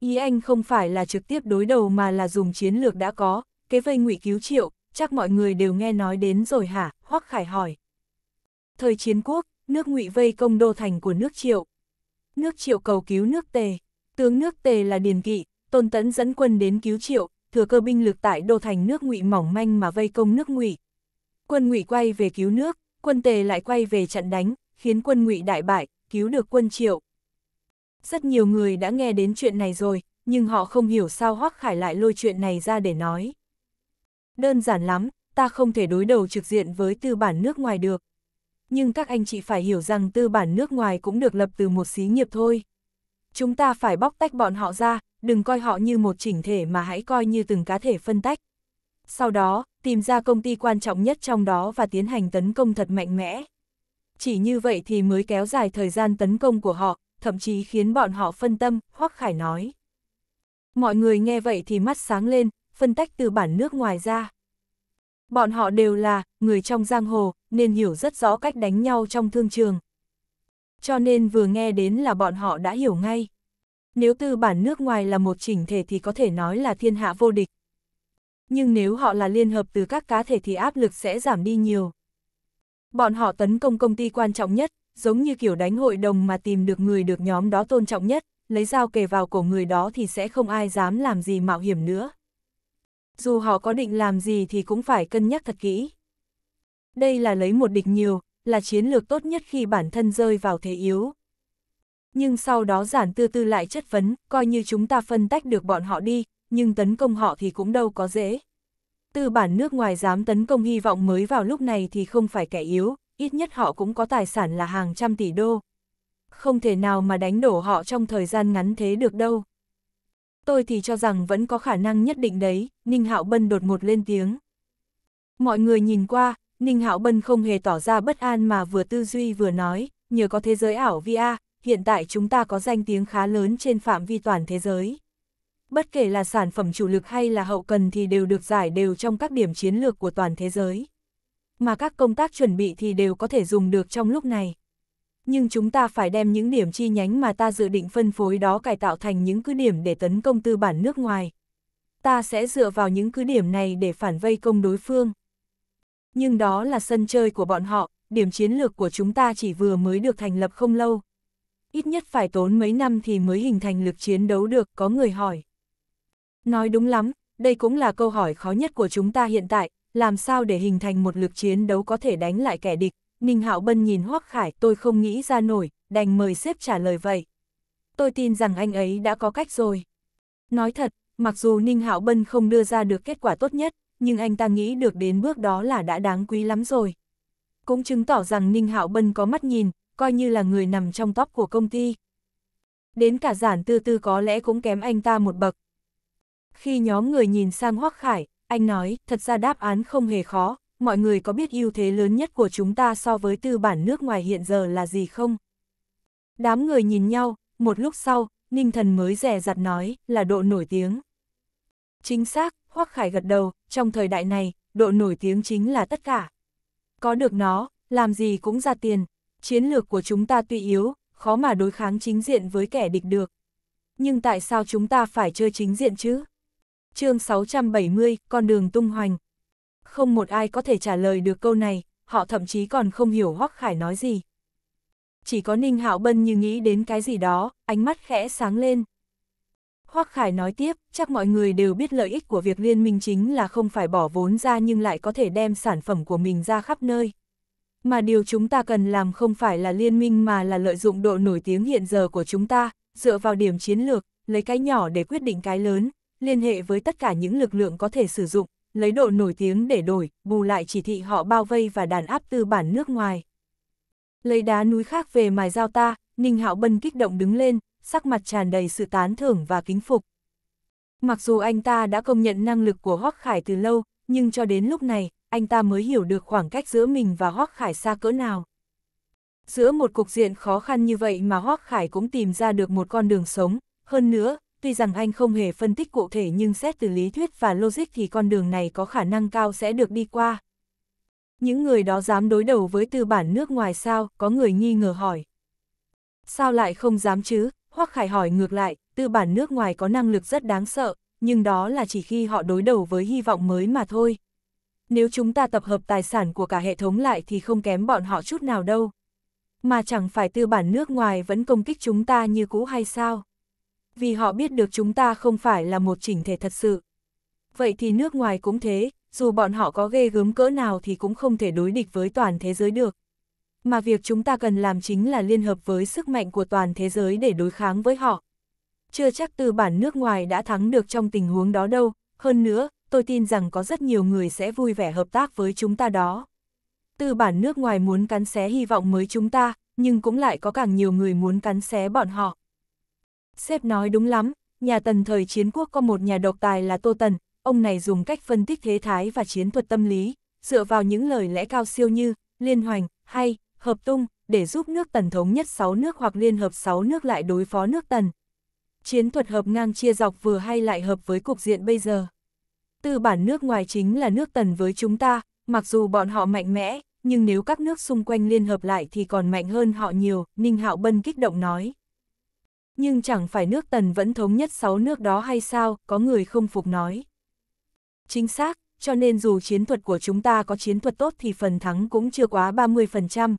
Ý anh không phải là trực tiếp đối đầu mà là dùng chiến lược đã có, cái vây ngụy cứu triệu, chắc mọi người đều nghe nói đến rồi hả, Hoắc Khải hỏi. Thời chiến quốc, nước ngụy vây công đô thành của nước triệu. Nước triệu cầu cứu nước tề, tướng nước tề là điền kỵ, tôn tấn dẫn quân đến cứu triệu, thừa cơ binh lực tại đô thành nước ngụy mỏng manh mà vây công nước ngụy. Quân ngụy quay về cứu nước, quân tề lại quay về chặn đánh, khiến quân ngụy đại bại, cứu được quân triệu. Rất nhiều người đã nghe đến chuyện này rồi, nhưng họ không hiểu sao Hoắc Khải lại lôi chuyện này ra để nói. Đơn giản lắm, ta không thể đối đầu trực diện với tư bản nước ngoài được. Nhưng các anh chị phải hiểu rằng tư bản nước ngoài cũng được lập từ một xí nghiệp thôi. Chúng ta phải bóc tách bọn họ ra, đừng coi họ như một chỉnh thể mà hãy coi như từng cá thể phân tách. Sau đó, tìm ra công ty quan trọng nhất trong đó và tiến hành tấn công thật mạnh mẽ chỉ như vậy thì mới kéo dài thời gian tấn công của họ, thậm chí khiến bọn họ phân tâm, Hoắc Khải nói. Mọi người nghe vậy thì mắt sáng lên, phân tách từ bản nước ngoài ra. Bọn họ đều là người trong giang hồ, nên hiểu rất rõ cách đánh nhau trong thương trường. Cho nên vừa nghe đến là bọn họ đã hiểu ngay. Nếu tư bản nước ngoài là một chỉnh thể thì có thể nói là thiên hạ vô địch. Nhưng nếu họ là liên hợp từ các cá thể thì áp lực sẽ giảm đi nhiều. Bọn họ tấn công công ty quan trọng nhất, giống như kiểu đánh hội đồng mà tìm được người được nhóm đó tôn trọng nhất, lấy dao kề vào cổ người đó thì sẽ không ai dám làm gì mạo hiểm nữa. Dù họ có định làm gì thì cũng phải cân nhắc thật kỹ. Đây là lấy một địch nhiều, là chiến lược tốt nhất khi bản thân rơi vào thế yếu. Nhưng sau đó giản tư tư lại chất vấn, coi như chúng ta phân tách được bọn họ đi, nhưng tấn công họ thì cũng đâu có dễ. Tư bản nước ngoài dám tấn công hy vọng mới vào lúc này thì không phải kẻ yếu, ít nhất họ cũng có tài sản là hàng trăm tỷ đô. Không thể nào mà đánh đổ họ trong thời gian ngắn thế được đâu. Tôi thì cho rằng vẫn có khả năng nhất định đấy, Ninh Hạo Bân đột ngột lên tiếng. Mọi người nhìn qua, Ninh Hạo Bân không hề tỏ ra bất an mà vừa tư duy vừa nói, nhờ có thế giới ảo VR, hiện tại chúng ta có danh tiếng khá lớn trên phạm vi toàn thế giới bất kể là sản phẩm chủ lực hay là hậu cần thì đều được giải đều trong các điểm chiến lược của toàn thế giới. Mà các công tác chuẩn bị thì đều có thể dùng được trong lúc này. Nhưng chúng ta phải đem những điểm chi nhánh mà ta dự định phân phối đó cải tạo thành những cứ điểm để tấn công tư bản nước ngoài. Ta sẽ dựa vào những cứ điểm này để phản vây công đối phương. Nhưng đó là sân chơi của bọn họ, điểm chiến lược của chúng ta chỉ vừa mới được thành lập không lâu. Ít nhất phải tốn mấy năm thì mới hình thành lực chiến đấu được, có người hỏi. Nói đúng lắm, đây cũng là câu hỏi khó nhất của chúng ta hiện tại, làm sao để hình thành một lực chiến đấu có thể đánh lại kẻ địch. Ninh Hạo Bân nhìn Hoắc Khải, tôi không nghĩ ra nổi, đành mời xếp trả lời vậy. Tôi tin rằng anh ấy đã có cách rồi. Nói thật, mặc dù Ninh Hạo Bân không đưa ra được kết quả tốt nhất, nhưng anh ta nghĩ được đến bước đó là đã đáng quý lắm rồi. Cũng chứng tỏ rằng Ninh Hạo Bân có mắt nhìn, coi như là người nằm trong top của công ty. Đến cả giản tư tư có lẽ cũng kém anh ta một bậc, khi nhóm người nhìn sang Hoắc Khải, anh nói, thật ra đáp án không hề khó, mọi người có biết ưu thế lớn nhất của chúng ta so với tư bản nước ngoài hiện giờ là gì không? Đám người nhìn nhau, một lúc sau, Ninh Thần mới rẻ rặt nói, là độ nổi tiếng. Chính xác, Hoắc Khải gật đầu, trong thời đại này, độ nổi tiếng chính là tất cả. Có được nó, làm gì cũng ra tiền, chiến lược của chúng ta tuy yếu, khó mà đối kháng chính diện với kẻ địch được. Nhưng tại sao chúng ta phải chơi chính diện chứ? chương 670, con đường tung hoành. Không một ai có thể trả lời được câu này, họ thậm chí còn không hiểu Hoắc Khải nói gì. Chỉ có Ninh Hạo Bân như nghĩ đến cái gì đó, ánh mắt khẽ sáng lên. Hoắc Khải nói tiếp, chắc mọi người đều biết lợi ích của việc liên minh chính là không phải bỏ vốn ra nhưng lại có thể đem sản phẩm của mình ra khắp nơi. Mà điều chúng ta cần làm không phải là liên minh mà là lợi dụng độ nổi tiếng hiện giờ của chúng ta, dựa vào điểm chiến lược, lấy cái nhỏ để quyết định cái lớn, liên hệ với tất cả những lực lượng có thể sử dụng, lấy độ nổi tiếng để đổi, bù lại chỉ thị họ bao vây và đàn áp tư bản nước ngoài. Lấy đá núi khác về mài giao ta, Ninh Hạo Bân kích động đứng lên, sắc mặt tràn đầy sự tán thưởng và kính phục. Mặc dù anh ta đã công nhận năng lực của Hoắc Khải từ lâu, nhưng cho đến lúc này, anh ta mới hiểu được khoảng cách giữa mình và Hoắc Khải xa cỡ nào. Giữa một cục diện khó khăn như vậy mà Hoắc Khải cũng tìm ra được một con đường sống, hơn nữa, tuy rằng anh không hề phân tích cụ thể nhưng xét từ lý thuyết và logic thì con đường này có khả năng cao sẽ được đi qua. Những người đó dám đối đầu với tư bản nước ngoài sao, có người nghi ngờ hỏi. Sao lại không dám chứ, Hoắc Khải hỏi ngược lại, tư bản nước ngoài có năng lực rất đáng sợ, nhưng đó là chỉ khi họ đối đầu với hy vọng mới mà thôi. Nếu chúng ta tập hợp tài sản của cả hệ thống lại thì không kém bọn họ chút nào đâu. Mà chẳng phải tư bản nước ngoài vẫn công kích chúng ta như cũ hay sao? vì họ biết được chúng ta không phải là một chỉnh thể thật sự. Vậy thì nước ngoài cũng thế, dù bọn họ có ghê gớm cỡ nào thì cũng không thể đối địch với toàn thế giới được. Mà việc chúng ta cần làm chính là liên hợp với sức mạnh của toàn thế giới để đối kháng với họ. Chưa chắc từ bản nước ngoài đã thắng được trong tình huống đó đâu, hơn nữa, tôi tin rằng có rất nhiều người sẽ vui vẻ hợp tác với chúng ta đó. Tư bản nước ngoài muốn cắn xé hy vọng mới chúng ta, nhưng cũng lại có càng nhiều người muốn cắn xé bọn họ. Sếp nói đúng lắm, nhà tần thời chiến quốc có một nhà độc tài là Tô Tần, ông này dùng cách phân tích thế thái và chiến thuật tâm lý, dựa vào những lời lẽ cao siêu như liên hoành, hay, hợp tung, để giúp nước tần thống nhất 6 nước hoặc liên hợp 6 nước lại đối phó nước tần. Chiến thuật hợp ngang chia dọc vừa hay lại hợp với cục diện bây giờ. Tư bản nước ngoài chính là nước tần với chúng ta, mặc dù bọn họ mạnh mẽ, nhưng nếu các nước xung quanh liên hợp lại thì còn mạnh hơn họ nhiều, Ninh Hạo Bân kích động nói. Nhưng chẳng phải nước tần vẫn thống nhất sáu nước đó hay sao, có người không phục nói. Chính xác, cho nên dù chiến thuật của chúng ta có chiến thuật tốt thì phần thắng cũng chưa quá 30%.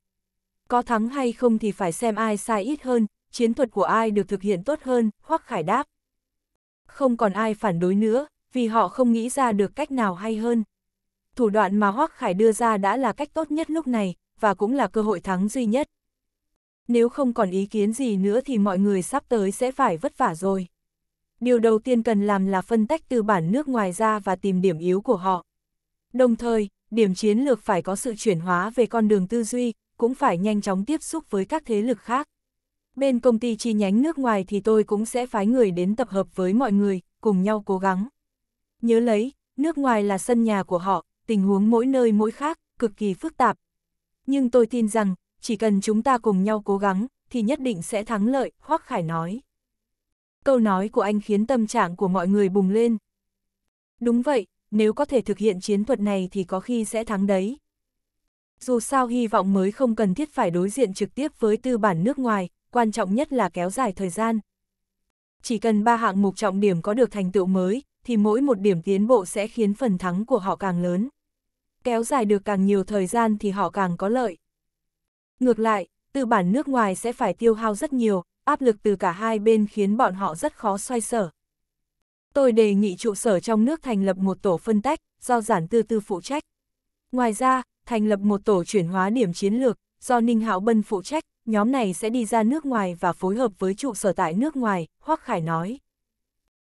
Có thắng hay không thì phải xem ai sai ít hơn, chiến thuật của ai được thực hiện tốt hơn, hoặc khải đáp. Không còn ai phản đối nữa, vì họ không nghĩ ra được cách nào hay hơn. Thủ đoạn mà Hoắc Khải đưa ra đã là cách tốt nhất lúc này, và cũng là cơ hội thắng duy nhất, nếu không còn ý kiến gì nữa thì mọi người sắp tới sẽ phải vất vả rồi. Điều đầu tiên cần làm là phân tách từ bản nước ngoài ra và tìm điểm yếu của họ. Đồng thời, điểm chiến lược phải có sự chuyển hóa về con đường tư duy, cũng phải nhanh chóng tiếp xúc với các thế lực khác. Bên công ty chi nhánh nước ngoài thì tôi cũng sẽ phái người đến tập hợp với mọi người, cùng nhau cố gắng. Nhớ lấy, nước ngoài là sân nhà của họ, tình huống mỗi nơi mỗi khác, cực kỳ phức tạp. Nhưng tôi tin rằng, chỉ cần chúng ta cùng nhau cố gắng, thì nhất định sẽ thắng lợi, Hoác Khải nói. Câu nói của anh khiến tâm trạng của mọi người bùng lên. Đúng vậy, nếu có thể thực hiện chiến thuật này thì có khi sẽ thắng đấy. Dù sao hy vọng mới không cần thiết phải đối diện trực tiếp với tư bản nước ngoài, quan trọng nhất là kéo dài thời gian. Chỉ cần ba hạng mục trọng điểm có được thành tựu mới, thì mỗi một điểm tiến bộ sẽ khiến phần thắng của họ càng lớn. Kéo dài được càng nhiều thời gian thì họ càng có lợi. Ngược lại, tư bản nước ngoài sẽ phải tiêu hao rất nhiều, áp lực từ cả hai bên khiến bọn họ rất khó xoay sở. Tôi đề nghị trụ sở trong nước thành lập một tổ phân tách, do giản tư tư phụ trách. Ngoài ra, thành lập một tổ chuyển hóa điểm chiến lược, do Ninh Hạo Bân phụ trách, nhóm này sẽ đi ra nước ngoài và phối hợp với trụ sở tại nước ngoài, Hoắc Khải nói.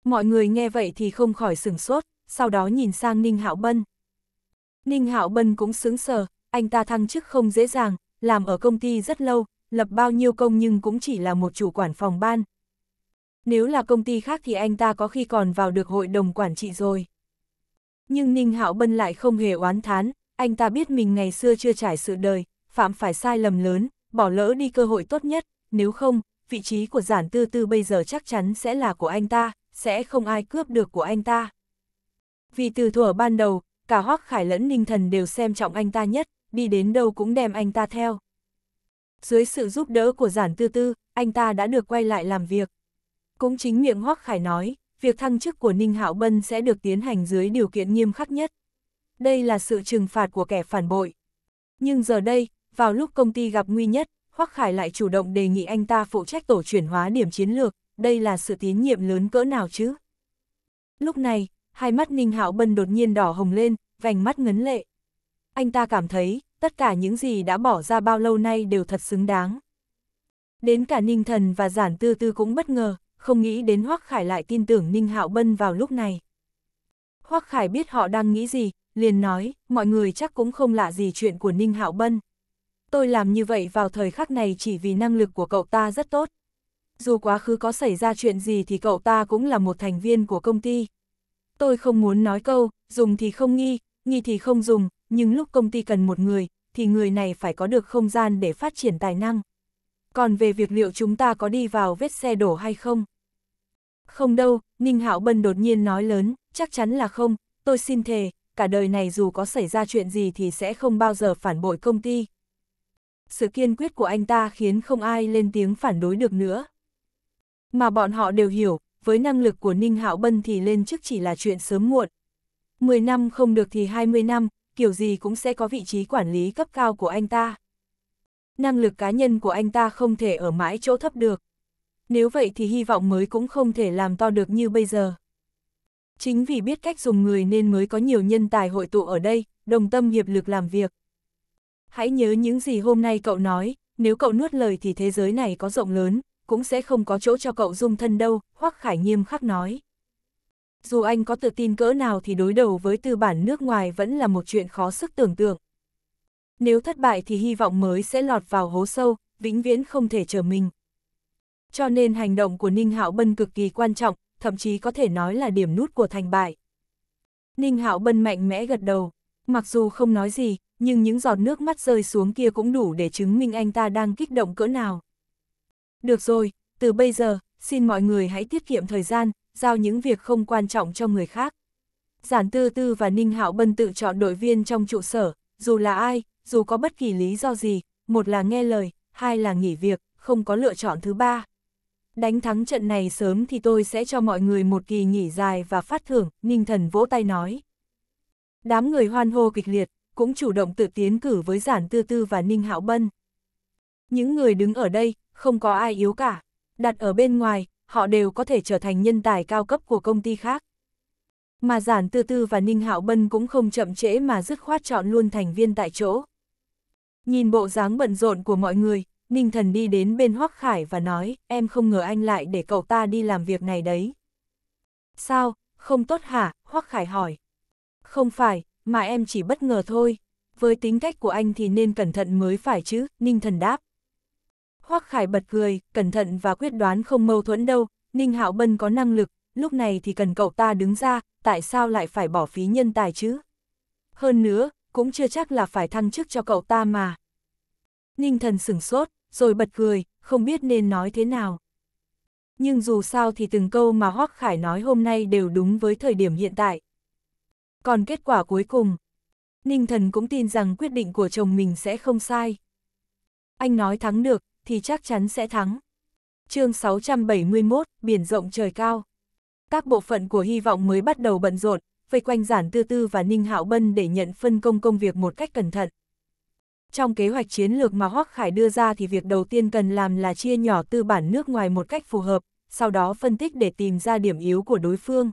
Mọi người nghe vậy thì không khỏi sửng sốt, sau đó nhìn sang Ninh Hạo Bân. Ninh Hạo Bân cũng sướng sờ, anh ta thăng chức không dễ dàng, làm ở công ty rất lâu, lập bao nhiêu công nhưng cũng chỉ là một chủ quản phòng ban. Nếu là công ty khác thì anh ta có khi còn vào được hội đồng quản trị rồi. Nhưng Ninh Hạo Bân lại không hề oán thán, anh ta biết mình ngày xưa chưa trải sự đời, phạm phải sai lầm lớn, bỏ lỡ đi cơ hội tốt nhất, nếu không, vị trí của giản tư tư bây giờ chắc chắn sẽ là của anh ta, sẽ không ai cướp được của anh ta. Vì từ thuở ban đầu, cả Hoác Khải lẫn Ninh Thần đều xem trọng anh ta nhất đi đến đâu cũng đem anh ta theo. Dưới sự giúp đỡ của giản tư tư, anh ta đã được quay lại làm việc. Cũng chính miệng Hoắc Khải nói, việc thăng chức của Ninh Hạo Bân sẽ được tiến hành dưới điều kiện nghiêm khắc nhất. Đây là sự trừng phạt của kẻ phản bội. Nhưng giờ đây, vào lúc công ty gặp nguy nhất, Hoắc Khải lại chủ động đề nghị anh ta phụ trách tổ chuyển hóa điểm chiến lược, đây là sự tín nhiệm lớn cỡ nào chứ? Lúc này, hai mắt Ninh Hạo Bân đột nhiên đỏ hồng lên, vành mắt ngấn lệ anh ta cảm thấy, tất cả những gì đã bỏ ra bao lâu nay đều thật xứng đáng. Đến cả Ninh Thần và Giản Tư Tư cũng bất ngờ, không nghĩ đến Hoắc Khải lại tin tưởng Ninh Hạo Bân vào lúc này. Hoắc Khải biết họ đang nghĩ gì, liền nói, mọi người chắc cũng không lạ gì chuyện của Ninh Hạo Bân. Tôi làm như vậy vào thời khắc này chỉ vì năng lực của cậu ta rất tốt. Dù quá khứ có xảy ra chuyện gì thì cậu ta cũng là một thành viên của công ty. Tôi không muốn nói câu, dùng thì không nghi, nghi thì không dùng, nhưng lúc công ty cần một người, thì người này phải có được không gian để phát triển tài năng. Còn về việc liệu chúng ta có đi vào vết xe đổ hay không? Không đâu, Ninh Hạo Bân đột nhiên nói lớn, chắc chắn là không, tôi xin thề, cả đời này dù có xảy ra chuyện gì thì sẽ không bao giờ phản bội công ty. Sự kiên quyết của anh ta khiến không ai lên tiếng phản đối được nữa. Mà bọn họ đều hiểu, với năng lực của Ninh Hạo Bân thì lên chức chỉ là chuyện sớm muộn. 10 năm không được thì 20 năm, kiểu gì cũng sẽ có vị trí quản lý cấp cao của anh ta. Năng lực cá nhân của anh ta không thể ở mãi chỗ thấp được. Nếu vậy thì hy vọng mới cũng không thể làm to được như bây giờ. Chính vì biết cách dùng người nên mới có nhiều nhân tài hội tụ ở đây, đồng tâm hiệp lực làm việc. Hãy nhớ những gì hôm nay cậu nói, nếu cậu nuốt lời thì thế giới này có rộng lớn, cũng sẽ không có chỗ cho cậu dung thân đâu, Hoắc Khải nghiêm khắc nói dù anh có tự tin cỡ nào thì đối đầu với tư bản nước ngoài vẫn là một chuyện khó sức tưởng tượng. Nếu thất bại thì hy vọng mới sẽ lọt vào hố sâu, vĩnh viễn không thể chờ mình. Cho nên hành động của Ninh Hạo Bân cực kỳ quan trọng, thậm chí có thể nói là điểm nút của thành bại. Ninh Hạo Bân mạnh mẽ gật đầu, mặc dù không nói gì, nhưng những giọt nước mắt rơi xuống kia cũng đủ để chứng minh anh ta đang kích động cỡ nào. Được rồi, từ bây giờ, xin mọi người hãy tiết kiệm thời gian, giao những việc không quan trọng cho người khác. Giản Tư Tư và Ninh Hạo Bân tự chọn đội viên trong trụ sở, dù là ai, dù có bất kỳ lý do gì, một là nghe lời, hai là nghỉ việc, không có lựa chọn thứ ba. Đánh thắng trận này sớm thì tôi sẽ cho mọi người một kỳ nghỉ dài và phát thưởng, Ninh Thần vỗ tay nói. Đám người hoan hô kịch liệt, cũng chủ động tự tiến cử với Giản Tư Tư và Ninh Hạo Bân. Những người đứng ở đây, không có ai yếu cả. Đặt ở bên ngoài, họ đều có thể trở thành nhân tài cao cấp của công ty khác. Mà Giản Tư Tư và Ninh Hạo Bân cũng không chậm trễ mà dứt khoát chọn luôn thành viên tại chỗ. Nhìn bộ dáng bận rộn của mọi người, Ninh Thần đi đến bên Hoắc Khải và nói, em không ngờ anh lại để cậu ta đi làm việc này đấy. Sao, không tốt hả? Hoắc Khải hỏi. Không phải, mà em chỉ bất ngờ thôi. Với tính cách của anh thì nên cẩn thận mới phải chứ, Ninh Thần đáp. Hoắc Khải bật cười, cẩn thận và quyết đoán không mâu thuẫn đâu, Ninh Hạo Bân có năng lực, lúc này thì cần cậu ta đứng ra, tại sao lại phải bỏ phí nhân tài chứ? Hơn nữa, cũng chưa chắc là phải thăng chức cho cậu ta mà. Ninh thần sửng sốt, rồi bật cười, không biết nên nói thế nào. Nhưng dù sao thì từng câu mà Hoắc Khải nói hôm nay đều đúng với thời điểm hiện tại. Còn kết quả cuối cùng, Ninh thần cũng tin rằng quyết định của chồng mình sẽ không sai. Anh nói thắng được, thì chắc chắn sẽ thắng. chương 671, Biển rộng trời cao. Các bộ phận của hy vọng mới bắt đầu bận rộn, vây quanh giản tư tư và Ninh Hạo Bân để nhận phân công công việc một cách cẩn thận. Trong kế hoạch chiến lược mà Hoắc Khải đưa ra thì việc đầu tiên cần làm là chia nhỏ tư bản nước ngoài một cách phù hợp, sau đó phân tích để tìm ra điểm yếu của đối phương.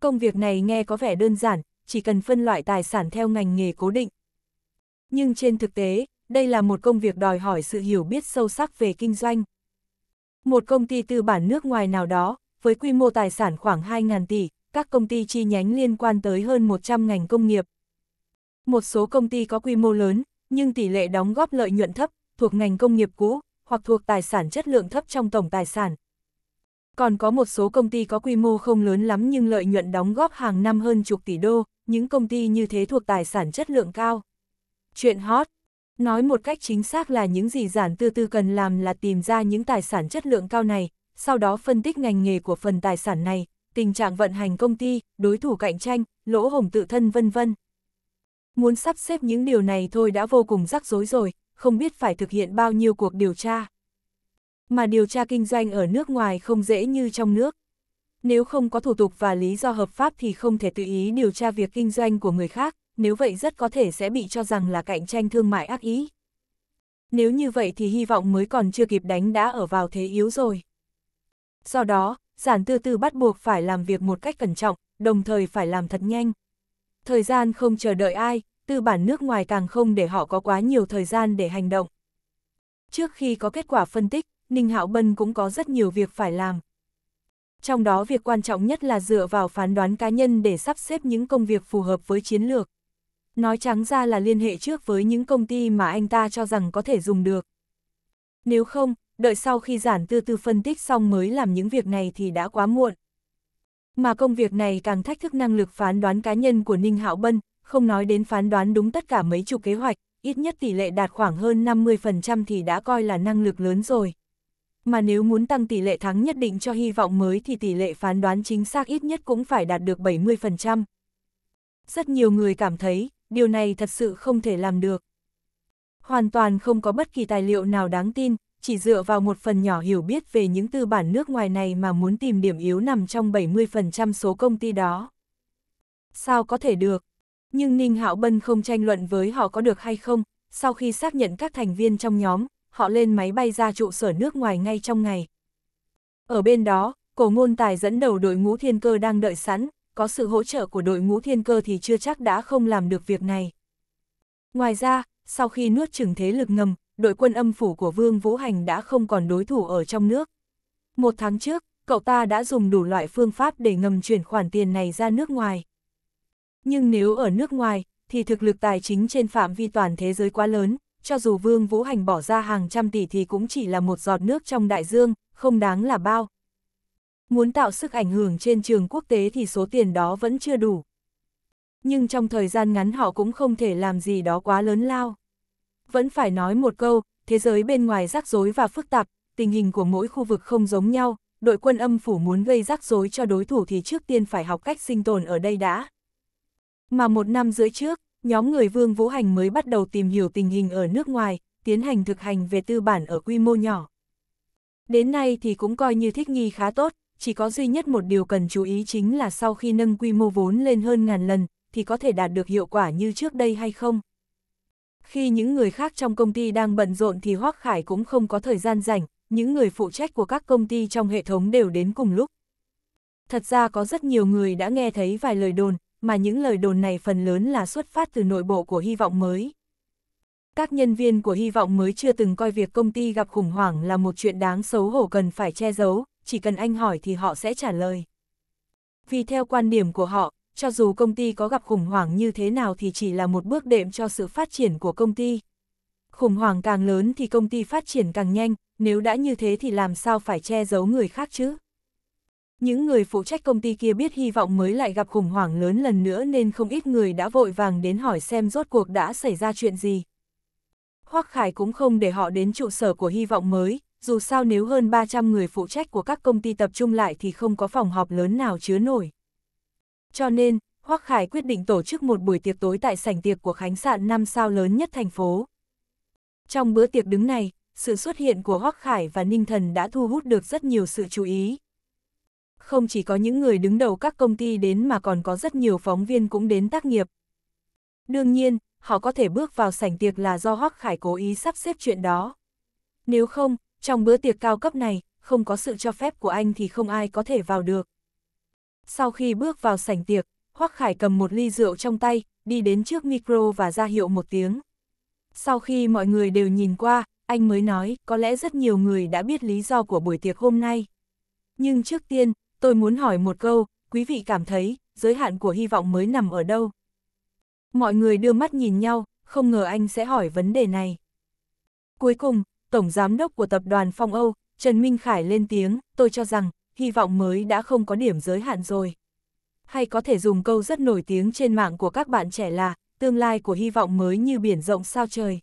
Công việc này nghe có vẻ đơn giản, chỉ cần phân loại tài sản theo ngành nghề cố định. Nhưng trên thực tế, đây là một công việc đòi hỏi sự hiểu biết sâu sắc về kinh doanh. Một công ty tư bản nước ngoài nào đó, với quy mô tài sản khoảng 2.000 tỷ, các công ty chi nhánh liên quan tới hơn 100 ngành công nghiệp. Một số công ty có quy mô lớn, nhưng tỷ lệ đóng góp lợi nhuận thấp, thuộc ngành công nghiệp cũ, hoặc thuộc tài sản chất lượng thấp trong tổng tài sản. Còn có một số công ty có quy mô không lớn lắm nhưng lợi nhuận đóng góp hàng năm hơn chục tỷ đô, những công ty như thế thuộc tài sản chất lượng cao. Chuyện hot Nói một cách chính xác là những gì giản tư tư cần làm là tìm ra những tài sản chất lượng cao này, sau đó phân tích ngành nghề của phần tài sản này, tình trạng vận hành công ty, đối thủ cạnh tranh, lỗ hổng tự thân vân vân. Muốn sắp xếp những điều này thôi đã vô cùng rắc rối rồi, không biết phải thực hiện bao nhiêu cuộc điều tra. Mà điều tra kinh doanh ở nước ngoài không dễ như trong nước. Nếu không có thủ tục và lý do hợp pháp thì không thể tự ý điều tra việc kinh doanh của người khác, nếu vậy rất có thể sẽ bị cho rằng là cạnh tranh thương mại ác ý. Nếu như vậy thì hy vọng mới còn chưa kịp đánh đã ở vào thế yếu rồi. Do đó, giản tư tư bắt buộc phải làm việc một cách cẩn trọng, đồng thời phải làm thật nhanh. Thời gian không chờ đợi ai, tư bản nước ngoài càng không để họ có quá nhiều thời gian để hành động. Trước khi có kết quả phân tích, Ninh Hạo Bân cũng có rất nhiều việc phải làm. Trong đó việc quan trọng nhất là dựa vào phán đoán cá nhân để sắp xếp những công việc phù hợp với chiến lược. Nói trắng ra là liên hệ trước với những công ty mà anh ta cho rằng có thể dùng được. Nếu không, đợi sau khi giản tư tư phân tích xong mới làm những việc này thì đã quá muộn. Mà công việc này càng thách thức năng lực phán đoán cá nhân của Ninh Hạo Bân, không nói đến phán đoán đúng tất cả mấy chục kế hoạch, ít nhất tỷ lệ đạt khoảng hơn 50% thì đã coi là năng lực lớn rồi. Mà nếu muốn tăng tỷ lệ thắng nhất định cho hy vọng mới thì tỷ lệ phán đoán chính xác ít nhất cũng phải đạt được 70%. Rất nhiều người cảm thấy, điều này thật sự không thể làm được. Hoàn toàn không có bất kỳ tài liệu nào đáng tin, chỉ dựa vào một phần nhỏ hiểu biết về những tư bản nước ngoài này mà muốn tìm điểm yếu nằm trong 70% số công ty đó. Sao có thể được? Nhưng Ninh Hạo Bân không tranh luận với họ có được hay không, sau khi xác nhận các thành viên trong nhóm, họ lên máy bay ra trụ sở nước ngoài ngay trong ngày. Ở bên đó, cổ ngôn tài dẫn đầu đội ngũ thiên cơ đang đợi sẵn, có sự hỗ trợ của đội ngũ thiên cơ thì chưa chắc đã không làm được việc này. Ngoài ra, sau khi nuốt chừng thế lực ngầm, đội quân âm phủ của Vương Vũ Hành đã không còn đối thủ ở trong nước. Một tháng trước, cậu ta đã dùng đủ loại phương pháp để ngầm chuyển khoản tiền này ra nước ngoài. Nhưng nếu ở nước ngoài, thì thực lực tài chính trên phạm vi toàn thế giới quá lớn, cho dù Vương Vũ Hành bỏ ra hàng trăm tỷ thì cũng chỉ là một giọt nước trong đại dương, không đáng là bao, muốn tạo sức ảnh hưởng trên trường quốc tế thì số tiền đó vẫn chưa đủ. Nhưng trong thời gian ngắn họ cũng không thể làm gì đó quá lớn lao. Vẫn phải nói một câu, thế giới bên ngoài rắc rối và phức tạp, tình hình của mỗi khu vực không giống nhau, đội quân âm phủ muốn gây rắc rối cho đối thủ thì trước tiên phải học cách sinh tồn ở đây đã. Mà một năm rưỡi trước, nhóm người Vương Vũ Hành mới bắt đầu tìm hiểu tình hình ở nước ngoài, tiến hành thực hành về tư bản ở quy mô nhỏ. Đến nay thì cũng coi như thích nghi khá tốt, chỉ có duy nhất một điều cần chú ý chính là sau khi nâng quy mô vốn lên hơn ngàn lần, thì có thể đạt được hiệu quả như trước đây hay không. Khi những người khác trong công ty đang bận rộn thì Hoác Khải cũng không có thời gian rảnh, những người phụ trách của các công ty trong hệ thống đều đến cùng lúc. Thật ra có rất nhiều người đã nghe thấy vài lời đồn, mà những lời đồn này phần lớn là xuất phát từ nội bộ của hy vọng mới. Các nhân viên của hy vọng mới chưa từng coi việc công ty gặp khủng hoảng là một chuyện đáng xấu hổ cần phải che giấu, chỉ cần anh hỏi thì họ sẽ trả lời. Vì theo quan điểm của họ, cho dù công ty có gặp khủng hoảng như thế nào thì chỉ là một bước đệm cho sự phát triển của công ty. Khủng hoảng càng lớn thì công ty phát triển càng nhanh, nếu đã như thế thì làm sao phải che giấu người khác chứ? Những người phụ trách công ty kia biết hy vọng mới lại gặp khủng hoảng lớn lần nữa nên không ít người đã vội vàng đến hỏi xem rốt cuộc đã xảy ra chuyện gì. Hoắc Khải cũng không để họ đến trụ sở của hy vọng mới, dù sao nếu hơn 300 người phụ trách của các công ty tập trung lại thì không có phòng họp lớn nào chứa nổi. Cho nên, Hoắc Khải quyết định tổ chức một buổi tiệc tối tại sảnh tiệc của khách Sạn năm sao lớn nhất thành phố. Trong bữa tiệc đứng này, sự xuất hiện của Hoắc Khải và Ninh Thần đã thu hút được rất nhiều sự chú ý. Không chỉ có những người đứng đầu các công ty đến mà còn có rất nhiều phóng viên cũng đến tác nghiệp. Đương nhiên, họ có thể bước vào sảnh tiệc là do Hoắc Khải cố ý sắp xếp chuyện đó. Nếu không, trong bữa tiệc cao cấp này, không có sự cho phép của anh thì không ai có thể vào được. Sau khi bước vào sảnh tiệc, Hoắc Khải cầm một ly rượu trong tay, đi đến trước micro và ra hiệu một tiếng. Sau khi mọi người đều nhìn qua, anh mới nói có lẽ rất nhiều người đã biết lý do của buổi tiệc hôm nay. Nhưng trước tiên, tôi muốn hỏi một câu, quý vị cảm thấy giới hạn của hy vọng mới nằm ở đâu? Mọi người đưa mắt nhìn nhau, không ngờ anh sẽ hỏi vấn đề này. Cuối cùng, Tổng Giám đốc của Tập đoàn Phong Âu, Trần Minh Khải lên tiếng, tôi cho rằng, hy vọng mới đã không có điểm giới hạn rồi. Hay có thể dùng câu rất nổi tiếng trên mạng của các bạn trẻ là, tương lai của hy vọng mới như biển rộng sao trời.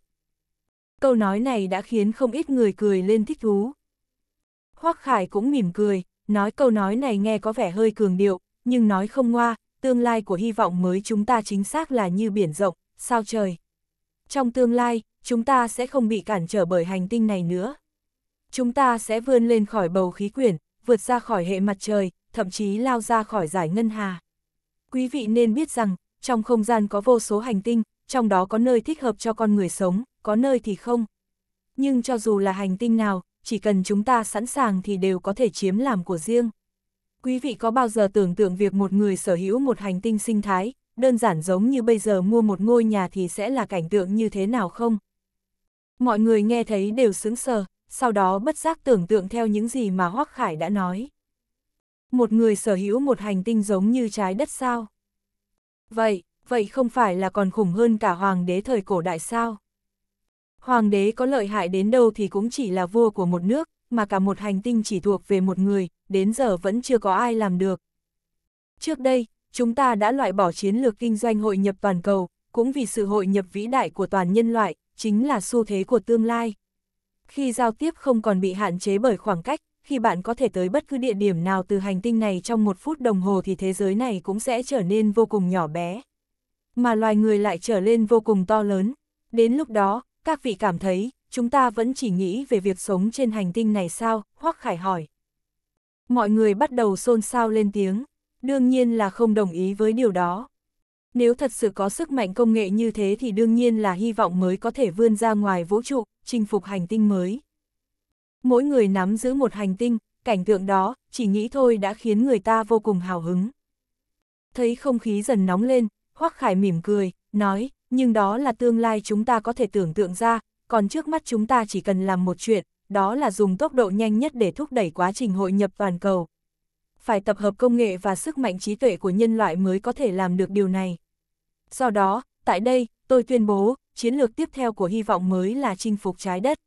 Câu nói này đã khiến không ít người cười lên thích thú. Hoác Khải cũng mỉm cười, nói câu nói này nghe có vẻ hơi cường điệu, nhưng nói không ngoa, tương lai của hy vọng mới chúng ta chính xác là như biển rộng, sao trời trong tương lai, chúng ta sẽ không bị cản trở bởi hành tinh này nữa. Chúng ta sẽ vươn lên khỏi bầu khí quyển, vượt ra khỏi hệ mặt trời, thậm chí lao ra khỏi giải ngân hà. Quý vị nên biết rằng, trong không gian có vô số hành tinh, trong đó có nơi thích hợp cho con người sống, có nơi thì không. Nhưng cho dù là hành tinh nào, chỉ cần chúng ta sẵn sàng thì đều có thể chiếm làm của riêng. Quý vị có bao giờ tưởng tượng việc một người sở hữu một hành tinh sinh thái, đơn giản giống như bây giờ mua một ngôi nhà thì sẽ là cảnh tượng như thế nào không? Mọi người nghe thấy đều sững sờ, sau đó bất giác tưởng tượng theo những gì mà Hoắc Khải đã nói. Một người sở hữu một hành tinh giống như trái đất sao? Vậy, vậy không phải là còn khủng hơn cả hoàng đế thời cổ đại sao? Hoàng đế có lợi hại đến đâu thì cũng chỉ là vua của một nước, mà cả một hành tinh chỉ thuộc về một người, đến giờ vẫn chưa có ai làm được. Trước đây, chúng ta đã loại bỏ chiến lược kinh doanh hội nhập toàn cầu, cũng vì sự hội nhập vĩ đại của toàn nhân loại, chính là xu thế của tương lai. Khi giao tiếp không còn bị hạn chế bởi khoảng cách, khi bạn có thể tới bất cứ địa điểm nào từ hành tinh này trong một phút đồng hồ thì thế giới này cũng sẽ trở nên vô cùng nhỏ bé. Mà loài người lại trở lên vô cùng to lớn. Đến lúc đó, các vị cảm thấy, chúng ta vẫn chỉ nghĩ về việc sống trên hành tinh này sao, Hoắc Khải hỏi. Mọi người bắt đầu xôn xao lên tiếng đương nhiên là không đồng ý với điều đó. Nếu thật sự có sức mạnh công nghệ như thế thì đương nhiên là hy vọng mới có thể vươn ra ngoài vũ trụ, chinh phục hành tinh mới. Mỗi người nắm giữ một hành tinh, cảnh tượng đó, chỉ nghĩ thôi đã khiến người ta vô cùng hào hứng. Thấy không khí dần nóng lên, Hoắc Khải mỉm cười, nói, nhưng đó là tương lai chúng ta có thể tưởng tượng ra, còn trước mắt chúng ta chỉ cần làm một chuyện, đó là dùng tốc độ nhanh nhất để thúc đẩy quá trình hội nhập toàn cầu, phải tập hợp công nghệ và sức mạnh trí tuệ của nhân loại mới có thể làm được điều này. Do đó, tại đây, tôi tuyên bố, chiến lược tiếp theo của hy vọng mới là chinh phục trái đất.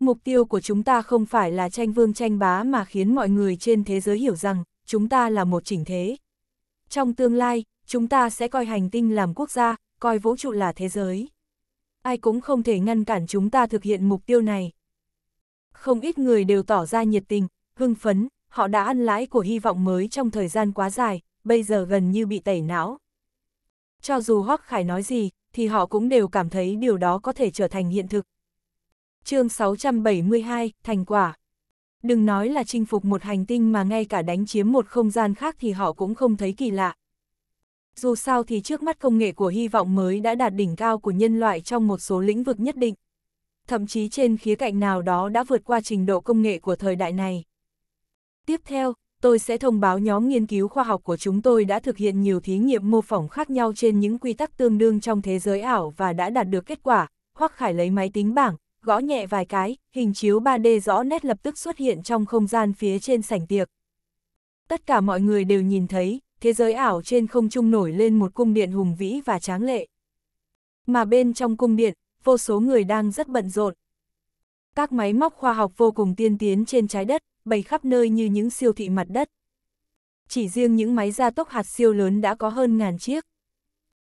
Mục tiêu của chúng ta không phải là tranh vương tranh bá mà khiến mọi người trên thế giới hiểu rằng, chúng ta là một chỉnh thế. Trong tương lai, chúng ta sẽ coi hành tinh làm quốc gia, coi vũ trụ là thế giới. Ai cũng không thể ngăn cản chúng ta thực hiện mục tiêu này. Không ít người đều tỏ ra nhiệt tình, hưng phấn, họ đã ăn lãi của hy vọng mới trong thời gian quá dài, bây giờ gần như bị tẩy não. Cho dù Hoắc Khải nói gì, thì họ cũng đều cảm thấy điều đó có thể trở thành hiện thực. chương 672, Thành quả Đừng nói là chinh phục một hành tinh mà ngay cả đánh chiếm một không gian khác thì họ cũng không thấy kỳ lạ. Dù sao thì trước mắt công nghệ của hy vọng mới đã đạt đỉnh cao của nhân loại trong một số lĩnh vực nhất định. Thậm chí trên khía cạnh nào đó đã vượt qua trình độ công nghệ của thời đại này. Tiếp theo, tôi sẽ thông báo nhóm nghiên cứu khoa học của chúng tôi đã thực hiện nhiều thí nghiệm mô phỏng khác nhau trên những quy tắc tương đương trong thế giới ảo và đã đạt được kết quả. Hoắc Khải lấy máy tính bảng, gõ nhẹ vài cái, hình chiếu 3D rõ nét lập tức xuất hiện trong không gian phía trên sảnh tiệc. Tất cả mọi người đều nhìn thấy, thế giới ảo trên không trung nổi lên một cung điện hùng vĩ và tráng lệ. Mà bên trong cung điện, vô số người đang rất bận rộn. Các máy móc khoa học vô cùng tiên tiến trên trái đất, bày khắp nơi như những siêu thị mặt đất. Chỉ riêng những máy gia tốc hạt siêu lớn đã có hơn ngàn chiếc.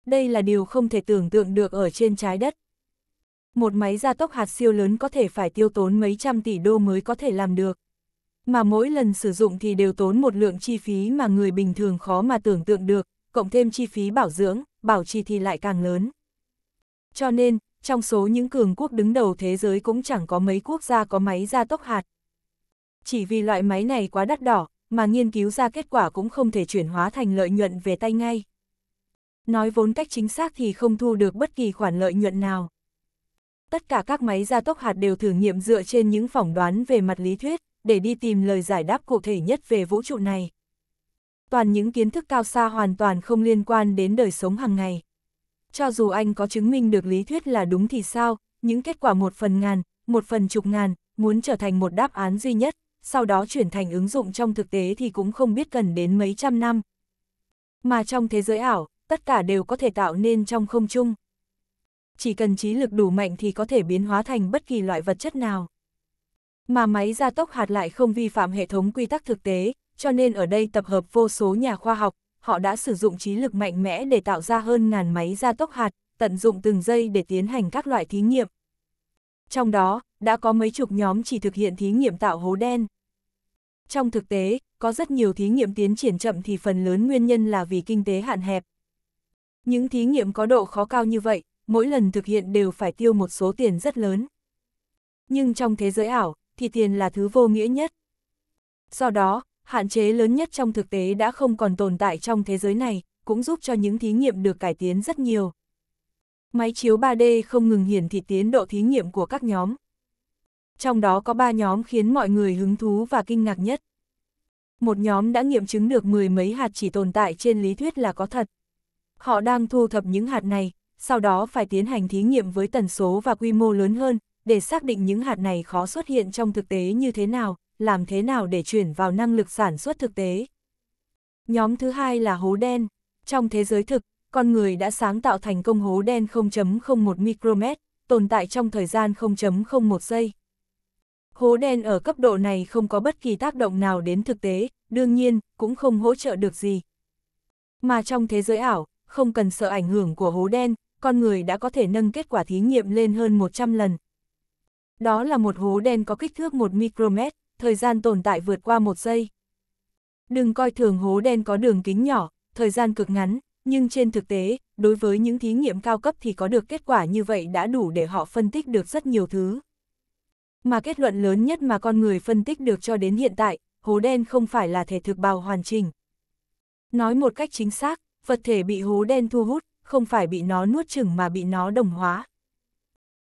Đây là điều không thể tưởng tượng được ở trên trái đất. Một máy gia tốc hạt siêu lớn có thể phải tiêu tốn mấy trăm tỷ đô mới có thể làm được. Mà mỗi lần sử dụng thì đều tốn một lượng chi phí mà người bình thường khó mà tưởng tượng được, cộng thêm chi phí bảo dưỡng, bảo trì thì lại càng lớn. Cho nên, trong số những cường quốc đứng đầu thế giới cũng chẳng có mấy quốc gia có máy gia tốc hạt, chỉ vì loại máy này quá đắt đỏ, mà nghiên cứu ra kết quả cũng không thể chuyển hóa thành lợi nhuận về tay ngay. Nói vốn cách chính xác thì không thu được bất kỳ khoản lợi nhuận nào. Tất cả các máy gia tốc hạt đều thử nghiệm dựa trên những phỏng đoán về mặt lý thuyết, để đi tìm lời giải đáp cụ thể nhất về vũ trụ này. Toàn những kiến thức cao xa hoàn toàn không liên quan đến đời sống hàng ngày. Cho dù anh có chứng minh được lý thuyết là đúng thì sao, những kết quả một phần ngàn, một phần chục ngàn, muốn trở thành một đáp án duy nhất, sau đó chuyển thành ứng dụng trong thực tế thì cũng không biết cần đến mấy trăm năm. Mà trong thế giới ảo, tất cả đều có thể tạo nên trong không trung. Chỉ cần trí lực đủ mạnh thì có thể biến hóa thành bất kỳ loại vật chất nào. Mà máy gia tốc hạt lại không vi phạm hệ thống quy tắc thực tế, cho nên ở đây tập hợp vô số nhà khoa học, họ đã sử dụng trí lực mạnh mẽ để tạo ra hơn ngàn máy gia tốc hạt, tận dụng từng giây để tiến hành các loại thí nghiệm. Trong đó, đã có mấy chục nhóm chỉ thực hiện thí nghiệm tạo hố đen. Trong thực tế, có rất nhiều thí nghiệm tiến triển chậm thì phần lớn nguyên nhân là vì kinh tế hạn hẹp. Những thí nghiệm có độ khó cao như vậy, mỗi lần thực hiện đều phải tiêu một số tiền rất lớn. Nhưng trong thế giới ảo, thì tiền là thứ vô nghĩa nhất. Do đó, hạn chế lớn nhất trong thực tế đã không còn tồn tại trong thế giới này, cũng giúp cho những thí nghiệm được cải tiến rất nhiều. Máy chiếu 3D không ngừng hiển thị tiến độ thí nghiệm của các nhóm trong đó có ba nhóm khiến mọi người hứng thú và kinh ngạc nhất. Một nhóm đã nghiệm chứng được mười mấy hạt chỉ tồn tại trên lý thuyết là có thật. Họ đang thu thập những hạt này, sau đó phải tiến hành thí nghiệm với tần số và quy mô lớn hơn, để xác định những hạt này khó xuất hiện trong thực tế như thế nào, làm thế nào để chuyển vào năng lực sản xuất thực tế. Nhóm thứ hai là hố đen. Trong thế giới thực, con người đã sáng tạo thành công hố đen 0.01 micromet, tồn tại trong thời gian 0.01 giây. Hố đen ở cấp độ này không có bất kỳ tác động nào đến thực tế, đương nhiên, cũng không hỗ trợ được gì. Mà trong thế giới ảo, không cần sợ ảnh hưởng của hố đen, con người đã có thể nâng kết quả thí nghiệm lên hơn 100 lần. Đó là một hố đen có kích thước 1 micromet, thời gian tồn tại vượt qua 1 giây. Đừng coi thường hố đen có đường kính nhỏ, thời gian cực ngắn, nhưng trên thực tế, đối với những thí nghiệm cao cấp thì có được kết quả như vậy đã đủ để họ phân tích được rất nhiều thứ mà kết luận lớn nhất mà con người phân tích được cho đến hiện tại, hố đen không phải là thể thực bào hoàn chỉnh. Nói một cách chính xác, vật thể bị hố đen thu hút, không phải bị nó nuốt chửng mà bị nó đồng hóa.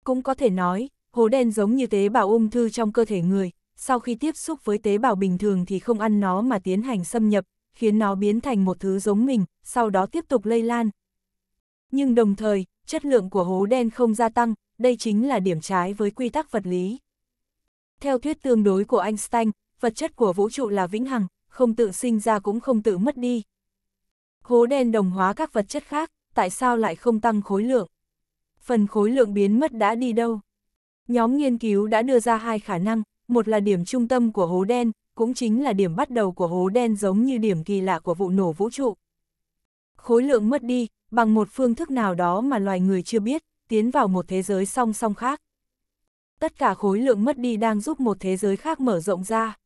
Cũng có thể nói, hố đen giống như tế bào ung thư trong cơ thể người, sau khi tiếp xúc với tế bào bình thường thì không ăn nó mà tiến hành xâm nhập, khiến nó biến thành một thứ giống mình, sau đó tiếp tục lây lan. Nhưng đồng thời, chất lượng của hố đen không gia tăng, đây chính là điểm trái với quy tắc vật lý. Theo thuyết tương đối của Einstein, vật chất của vũ trụ là vĩnh hằng, không tự sinh ra cũng không tự mất đi. Hố đen đồng hóa các vật chất khác, tại sao lại không tăng khối lượng? Phần khối lượng biến mất đã đi đâu? Nhóm nghiên cứu đã đưa ra hai khả năng, một là điểm trung tâm của hố đen, cũng chính là điểm bắt đầu của hố đen giống như điểm kỳ lạ của vụ nổ vũ trụ. Khối lượng mất đi, bằng một phương thức nào đó mà loài người chưa biết, tiến vào một thế giới song song khác tất cả khối lượng mất đi đang giúp một thế giới khác mở rộng ra.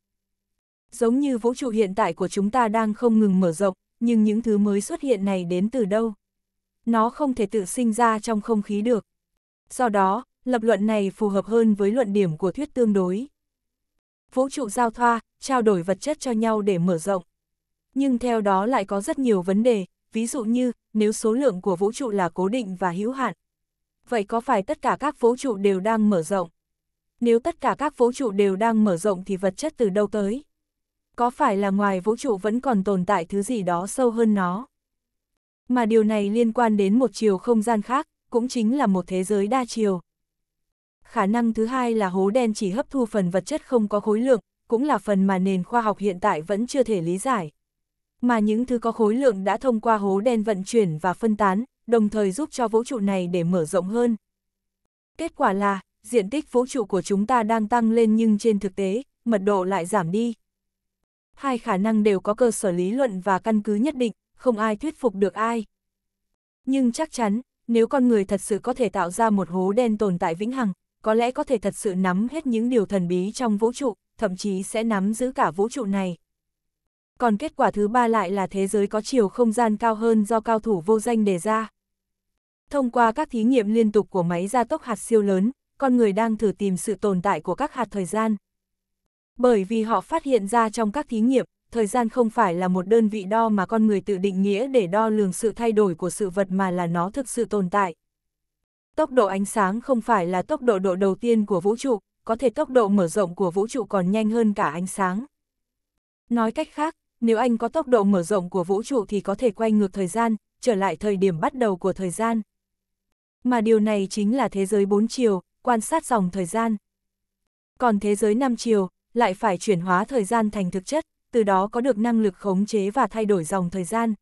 Giống như vũ trụ hiện tại của chúng ta đang không ngừng mở rộng, nhưng những thứ mới xuất hiện này đến từ đâu? Nó không thể tự sinh ra trong không khí được. Do đó, lập luận này phù hợp hơn với luận điểm của thuyết tương đối. Vũ trụ giao thoa, trao đổi vật chất cho nhau để mở rộng. Nhưng theo đó lại có rất nhiều vấn đề, ví dụ như, nếu số lượng của vũ trụ là cố định và hữu hạn. Vậy có phải tất cả các vũ trụ đều đang mở rộng? nếu tất cả các vũ trụ đều đang mở rộng thì vật chất từ đâu tới? Có phải là ngoài vũ trụ vẫn còn tồn tại thứ gì đó sâu hơn nó? Mà điều này liên quan đến một chiều không gian khác, cũng chính là một thế giới đa chiều. Khả năng thứ hai là hố đen chỉ hấp thu phần vật chất không có khối lượng, cũng là phần mà nền khoa học hiện tại vẫn chưa thể lý giải. Mà những thứ có khối lượng đã thông qua hố đen vận chuyển và phân tán, đồng thời giúp cho vũ trụ này để mở rộng hơn. Kết quả là, diện tích vũ trụ của chúng ta đang tăng lên nhưng trên thực tế, mật độ lại giảm đi. Hai khả năng đều có cơ sở lý luận và căn cứ nhất định, không ai thuyết phục được ai. Nhưng chắc chắn, nếu con người thật sự có thể tạo ra một hố đen tồn tại vĩnh hằng, có lẽ có thể thật sự nắm hết những điều thần bí trong vũ trụ, thậm chí sẽ nắm giữ cả vũ trụ này. Còn kết quả thứ ba lại là thế giới có chiều không gian cao hơn do cao thủ vô danh đề ra. Thông qua các thí nghiệm liên tục của máy gia tốc hạt siêu lớn, con người đang thử tìm sự tồn tại của các hạt thời gian. Bởi vì họ phát hiện ra trong các thí nghiệm, thời gian không phải là một đơn vị đo mà con người tự định nghĩa để đo lường sự thay đổi của sự vật mà là nó thực sự tồn tại. Tốc độ ánh sáng không phải là tốc độ độ đầu tiên của vũ trụ, có thể tốc độ mở rộng của vũ trụ còn nhanh hơn cả ánh sáng. Nói cách khác, nếu anh có tốc độ mở rộng của vũ trụ thì có thể quay ngược thời gian, trở lại thời điểm bắt đầu của thời gian. Mà điều này chính là thế giới bốn chiều, quan sát dòng thời gian. Còn thế giới năm chiều, lại phải chuyển hóa thời gian thành thực chất, từ đó có được năng lực khống chế và thay đổi dòng thời gian.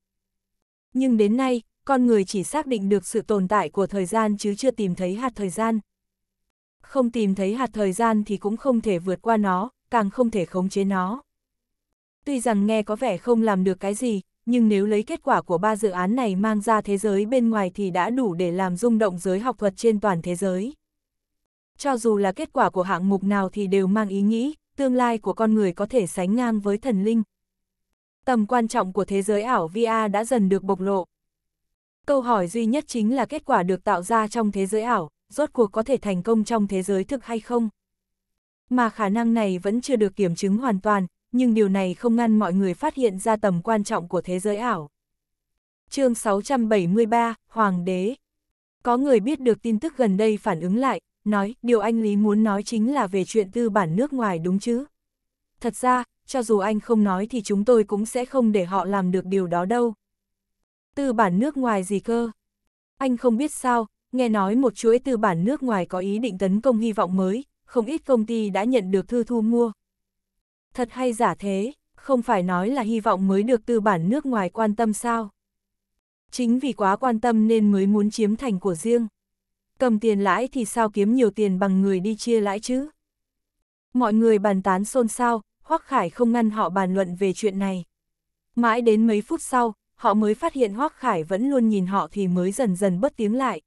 Nhưng đến nay, con người chỉ xác định được sự tồn tại của thời gian chứ chưa tìm thấy hạt thời gian. Không tìm thấy hạt thời gian thì cũng không thể vượt qua nó, càng không thể khống chế nó. Tuy rằng nghe có vẻ không làm được cái gì, nhưng nếu lấy kết quả của ba dự án này mang ra thế giới bên ngoài thì đã đủ để làm rung động giới học thuật trên toàn thế giới. Cho dù là kết quả của hạng mục nào thì đều mang ý nghĩ, tương lai của con người có thể sánh ngang với thần linh. Tầm quan trọng của thế giới ảo VR đã dần được bộc lộ. Câu hỏi duy nhất chính là kết quả được tạo ra trong thế giới ảo, rốt cuộc có thể thành công trong thế giới thực hay không? Mà khả năng này vẫn chưa được kiểm chứng hoàn toàn, nhưng điều này không ngăn mọi người phát hiện ra tầm quan trọng của thế giới ảo. chương 673, Hoàng đế Có người biết được tin tức gần đây phản ứng lại, nói, điều anh Lý muốn nói chính là về chuyện tư bản nước ngoài đúng chứ? Thật ra, cho dù anh không nói thì chúng tôi cũng sẽ không để họ làm được điều đó đâu. Tư bản nước ngoài gì cơ? Anh không biết sao, nghe nói một chuỗi tư bản nước ngoài có ý định tấn công hy vọng mới, không ít công ty đã nhận được thư thu mua. Thật hay giả thế, không phải nói là hy vọng mới được tư bản nước ngoài quan tâm sao? Chính vì quá quan tâm nên mới muốn chiếm thành của riêng cầm tiền lãi thì sao kiếm nhiều tiền bằng người đi chia lãi chứ? Mọi người bàn tán xôn xao, Hoắc Khải không ngăn họ bàn luận về chuyện này. Mãi đến mấy phút sau, họ mới phát hiện Hoắc Khải vẫn luôn nhìn họ thì mới dần dần bất tiếng lại.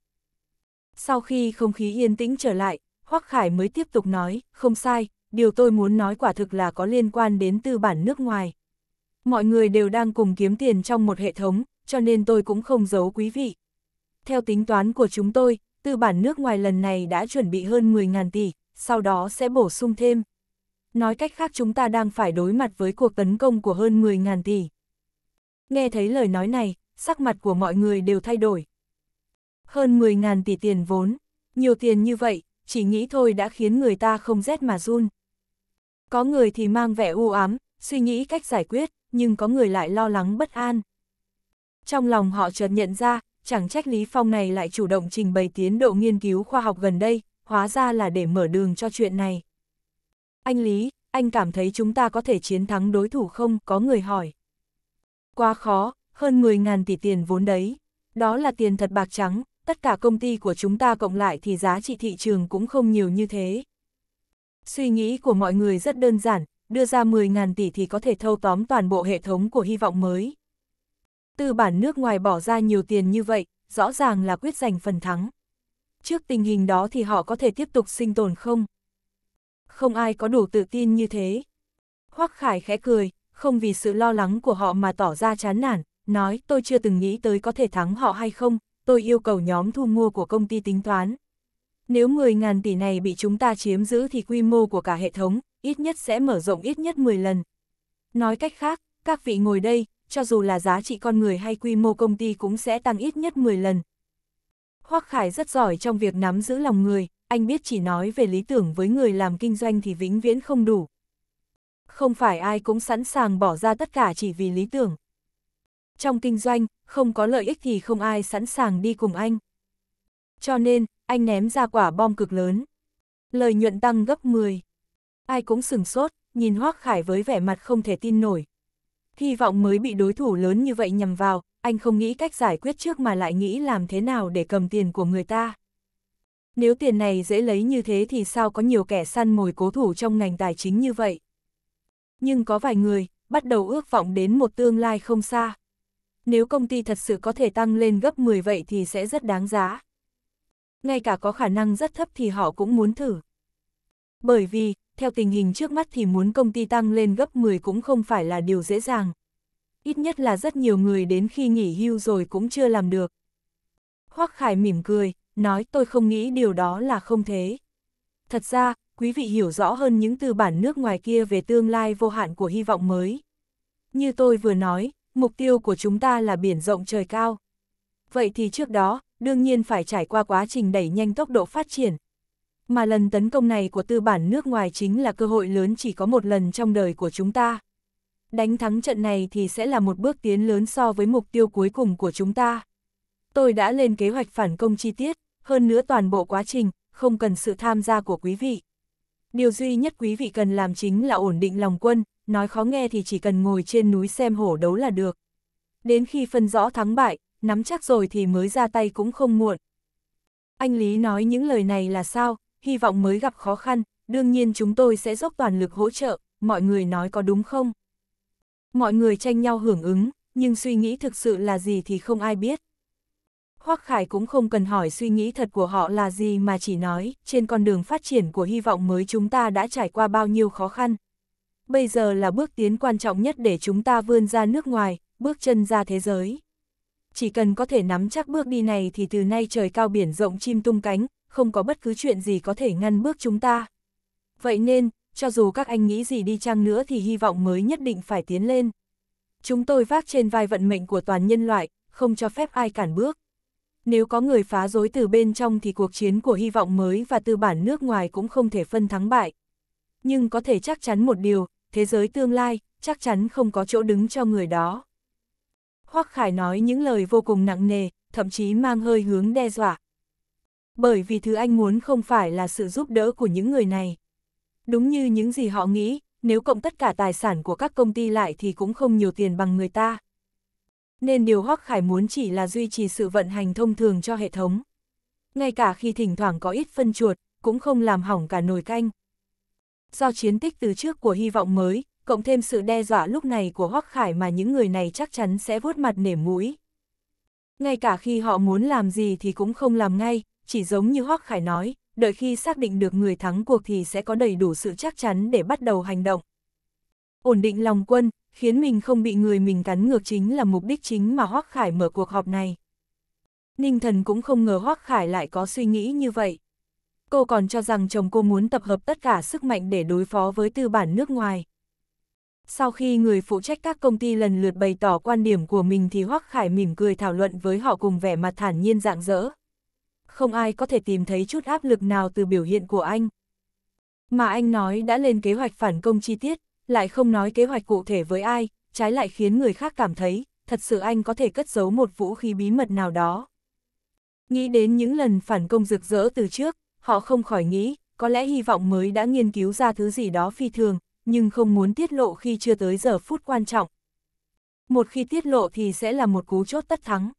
Sau khi không khí yên tĩnh trở lại, Hoắc Khải mới tiếp tục nói, không sai, điều tôi muốn nói quả thực là có liên quan đến tư bản nước ngoài. Mọi người đều đang cùng kiếm tiền trong một hệ thống, cho nên tôi cũng không giấu quý vị. Theo tính toán của chúng tôi, tư bản nước ngoài lần này đã chuẩn bị hơn 10.000 tỷ, sau đó sẽ bổ sung thêm. Nói cách khác chúng ta đang phải đối mặt với cuộc tấn công của hơn 10.000 tỷ. Nghe thấy lời nói này, sắc mặt của mọi người đều thay đổi. Hơn 10.000 tỷ tiền vốn, nhiều tiền như vậy, chỉ nghĩ thôi đã khiến người ta không rét mà run. Có người thì mang vẻ u ám, suy nghĩ cách giải quyết, nhưng có người lại lo lắng bất an. Trong lòng họ chợt nhận ra, chẳng trách Lý Phong này lại chủ động trình bày tiến độ nghiên cứu khoa học gần đây, hóa ra là để mở đường cho chuyện này. Anh Lý, anh cảm thấy chúng ta có thể chiến thắng đối thủ không? Có người hỏi. Quá khó, hơn 10.000 tỷ tiền vốn đấy. Đó là tiền thật bạc trắng, tất cả công ty của chúng ta cộng lại thì giá trị thị trường cũng không nhiều như thế. Suy nghĩ của mọi người rất đơn giản, đưa ra 10.000 tỷ thì có thể thâu tóm toàn bộ hệ thống của hy vọng mới tư bản nước ngoài bỏ ra nhiều tiền như vậy, rõ ràng là quyết giành phần thắng. Trước tình hình đó thì họ có thể tiếp tục sinh tồn không? Không ai có đủ tự tin như thế. Hoắc Khải khẽ cười, không vì sự lo lắng của họ mà tỏ ra chán nản, nói tôi chưa từng nghĩ tới có thể thắng họ hay không, tôi yêu cầu nhóm thu mua của công ty tính toán. Nếu 10.000 tỷ này bị chúng ta chiếm giữ thì quy mô của cả hệ thống, ít nhất sẽ mở rộng ít nhất 10 lần. Nói cách khác, các vị ngồi đây, cho dù là giá trị con người hay quy mô công ty cũng sẽ tăng ít nhất 10 lần. Hoắc Khải rất giỏi trong việc nắm giữ lòng người, anh biết chỉ nói về lý tưởng với người làm kinh doanh thì vĩnh viễn không đủ. Không phải ai cũng sẵn sàng bỏ ra tất cả chỉ vì lý tưởng. Trong kinh doanh, không có lợi ích thì không ai sẵn sàng đi cùng anh. Cho nên, anh ném ra quả bom cực lớn. Lợi nhuận tăng gấp 10. Ai cũng sừng sốt, nhìn Hoắc Khải với vẻ mặt không thể tin nổi, hy vọng mới bị đối thủ lớn như vậy nhầm vào, anh không nghĩ cách giải quyết trước mà lại nghĩ làm thế nào để cầm tiền của người ta. Nếu tiền này dễ lấy như thế thì sao có nhiều kẻ săn mồi cố thủ trong ngành tài chính như vậy. Nhưng có vài người, bắt đầu ước vọng đến một tương lai không xa. Nếu công ty thật sự có thể tăng lên gấp 10 vậy thì sẽ rất đáng giá. Ngay cả có khả năng rất thấp thì họ cũng muốn thử. Bởi vì, theo tình hình trước mắt thì muốn công ty tăng lên gấp 10 cũng không phải là điều dễ dàng. Ít nhất là rất nhiều người đến khi nghỉ hưu rồi cũng chưa làm được. Hoắc Khải mỉm cười, nói tôi không nghĩ điều đó là không thế. Thật ra, quý vị hiểu rõ hơn những tư bản nước ngoài kia về tương lai vô hạn của hy vọng mới. Như tôi vừa nói, mục tiêu của chúng ta là biển rộng trời cao. Vậy thì trước đó, đương nhiên phải trải qua quá trình đẩy nhanh tốc độ phát triển, mà lần tấn công này của tư bản nước ngoài chính là cơ hội lớn chỉ có một lần trong đời của chúng ta. Đánh thắng trận này thì sẽ là một bước tiến lớn so với mục tiêu cuối cùng của chúng ta. Tôi đã lên kế hoạch phản công chi tiết, hơn nữa toàn bộ quá trình, không cần sự tham gia của quý vị. Điều duy nhất quý vị cần làm chính là ổn định lòng quân, nói khó nghe thì chỉ cần ngồi trên núi xem hổ đấu là được. Đến khi phân rõ thắng bại, nắm chắc rồi thì mới ra tay cũng không muộn. Anh Lý nói những lời này là sao, hy vọng mới gặp khó khăn, đương nhiên chúng tôi sẽ dốc toàn lực hỗ trợ, mọi người nói có đúng không? Mọi người tranh nhau hưởng ứng, nhưng suy nghĩ thực sự là gì thì không ai biết. Hoắc Khải cũng không cần hỏi suy nghĩ thật của họ là gì mà chỉ nói, trên con đường phát triển của hy vọng mới chúng ta đã trải qua bao nhiêu khó khăn. Bây giờ là bước tiến quan trọng nhất để chúng ta vươn ra nước ngoài, bước chân ra thế giới. Chỉ cần có thể nắm chắc bước đi này thì từ nay trời cao biển rộng chim tung cánh, không có bất cứ chuyện gì có thể ngăn bước chúng ta. Vậy nên, cho dù các anh nghĩ gì đi chăng nữa thì hy vọng mới nhất định phải tiến lên. Chúng tôi vác trên vai vận mệnh của toàn nhân loại, không cho phép ai cản bước. Nếu có người phá rối từ bên trong thì cuộc chiến của hy vọng mới và tư bản nước ngoài cũng không thể phân thắng bại. Nhưng có thể chắc chắn một điều, thế giới tương lai, chắc chắn không có chỗ đứng cho người đó. Hoác Khải nói những lời vô cùng nặng nề, thậm chí mang hơi hướng đe dọa, bởi vì thứ anh muốn không phải là sự giúp đỡ của những người này. Đúng như những gì họ nghĩ, nếu cộng tất cả tài sản của các công ty lại thì cũng không nhiều tiền bằng người ta. Nên điều Hoắc Khải muốn chỉ là duy trì sự vận hành thông thường cho hệ thống. Ngay cả khi thỉnh thoảng có ít phân chuột, cũng không làm hỏng cả nồi canh. Do chiến tích từ trước của hy vọng mới, cộng thêm sự đe dọa lúc này của Hoắc Khải mà những người này chắc chắn sẽ vuốt mặt nể mũi. Ngay cả khi họ muốn làm gì thì cũng không làm ngay, chỉ giống như Hoắc Khải nói, đợi khi xác định được người thắng cuộc thì sẽ có đầy đủ sự chắc chắn để bắt đầu hành động. Ổn định lòng quân, khiến mình không bị người mình cắn ngược chính là mục đích chính mà Hoắc Khải mở cuộc họp này. Ninh thần cũng không ngờ Hoắc Khải lại có suy nghĩ như vậy. Cô còn cho rằng chồng cô muốn tập hợp tất cả sức mạnh để đối phó với tư bản nước ngoài. Sau khi người phụ trách các công ty lần lượt bày tỏ quan điểm của mình thì Hoắc Khải mỉm cười thảo luận với họ cùng vẻ mặt thản nhiên dạng dỡ không ai có thể tìm thấy chút áp lực nào từ biểu hiện của anh. Mà anh nói đã lên kế hoạch phản công chi tiết, lại không nói kế hoạch cụ thể với ai, trái lại khiến người khác cảm thấy, thật sự anh có thể cất giấu một vũ khí bí mật nào đó. Nghĩ đến những lần phản công rực rỡ từ trước, họ không khỏi nghĩ, có lẽ hy vọng mới đã nghiên cứu ra thứ gì đó phi thường, nhưng không muốn tiết lộ khi chưa tới giờ phút quan trọng. Một khi tiết lộ thì sẽ là một cú chốt tất thắng.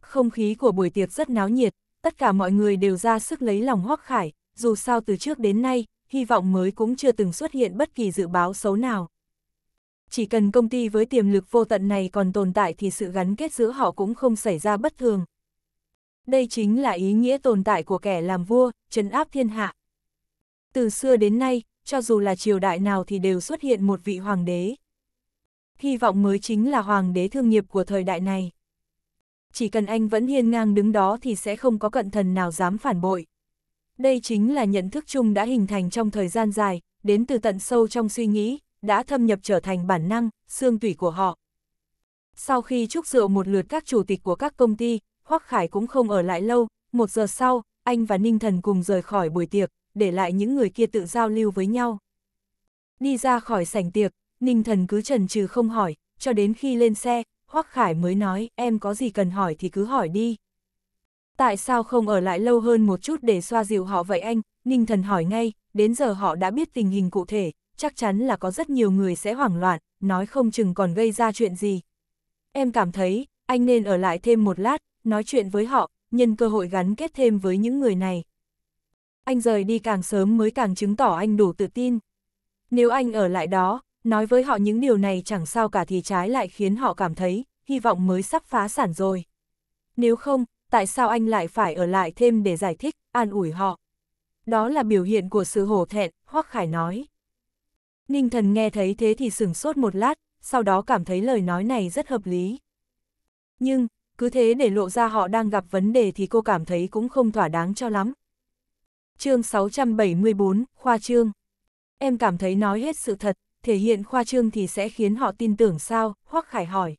Không khí của buổi tiệc rất náo nhiệt, tất cả mọi người đều ra sức lấy lòng Hoắc Khải, dù sao từ trước đến nay, hy vọng mới cũng chưa từng xuất hiện bất kỳ dự báo xấu nào. Chỉ cần công ty với tiềm lực vô tận này còn tồn tại thì sự gắn kết giữa họ cũng không xảy ra bất thường. Đây chính là ý nghĩa tồn tại của kẻ làm vua, trấn áp thiên hạ. Từ xưa đến nay, cho dù là triều đại nào thì đều xuất hiện một vị hoàng đế. Hy vọng mới chính là hoàng đế thương nghiệp của thời đại này chỉ cần anh vẫn hiên ngang đứng đó thì sẽ không có cận thần nào dám phản bội. Đây chính là nhận thức chung đã hình thành trong thời gian dài, đến từ tận sâu trong suy nghĩ, đã thâm nhập trở thành bản năng, xương tủy của họ. Sau khi chúc rượu một lượt các chủ tịch của các công ty, Hoắc Khải cũng không ở lại lâu, một giờ sau, anh và Ninh Thần cùng rời khỏi buổi tiệc, để lại những người kia tự giao lưu với nhau. Đi ra khỏi sảnh tiệc, Ninh Thần cứ chần chừ không hỏi, cho đến khi lên xe, Hoắc Khải mới nói, em có gì cần hỏi thì cứ hỏi đi. Tại sao không ở lại lâu hơn một chút để xoa dịu họ vậy anh? Ninh thần hỏi ngay, đến giờ họ đã biết tình hình cụ thể, chắc chắn là có rất nhiều người sẽ hoảng loạn, nói không chừng còn gây ra chuyện gì. Em cảm thấy, anh nên ở lại thêm một lát, nói chuyện với họ, nhân cơ hội gắn kết thêm với những người này. Anh rời đi càng sớm mới càng chứng tỏ anh đủ tự tin. Nếu anh ở lại đó, nói với họ những điều này chẳng sao cả thì trái lại khiến họ cảm thấy, hy vọng mới sắp phá sản rồi. Nếu không, tại sao anh lại phải ở lại thêm để giải thích, an ủi họ? Đó là biểu hiện của sự hổ thẹn, Hoắc Khải nói. Ninh thần nghe thấy thế thì sửng sốt một lát, sau đó cảm thấy lời nói này rất hợp lý. Nhưng, cứ thế để lộ ra họ đang gặp vấn đề thì cô cảm thấy cũng không thỏa đáng cho lắm. chương 674, Khoa Trương Em cảm thấy nói hết sự thật, thể hiện khoa trương thì sẽ khiến họ tin tưởng sao, Hoắc Khải hỏi.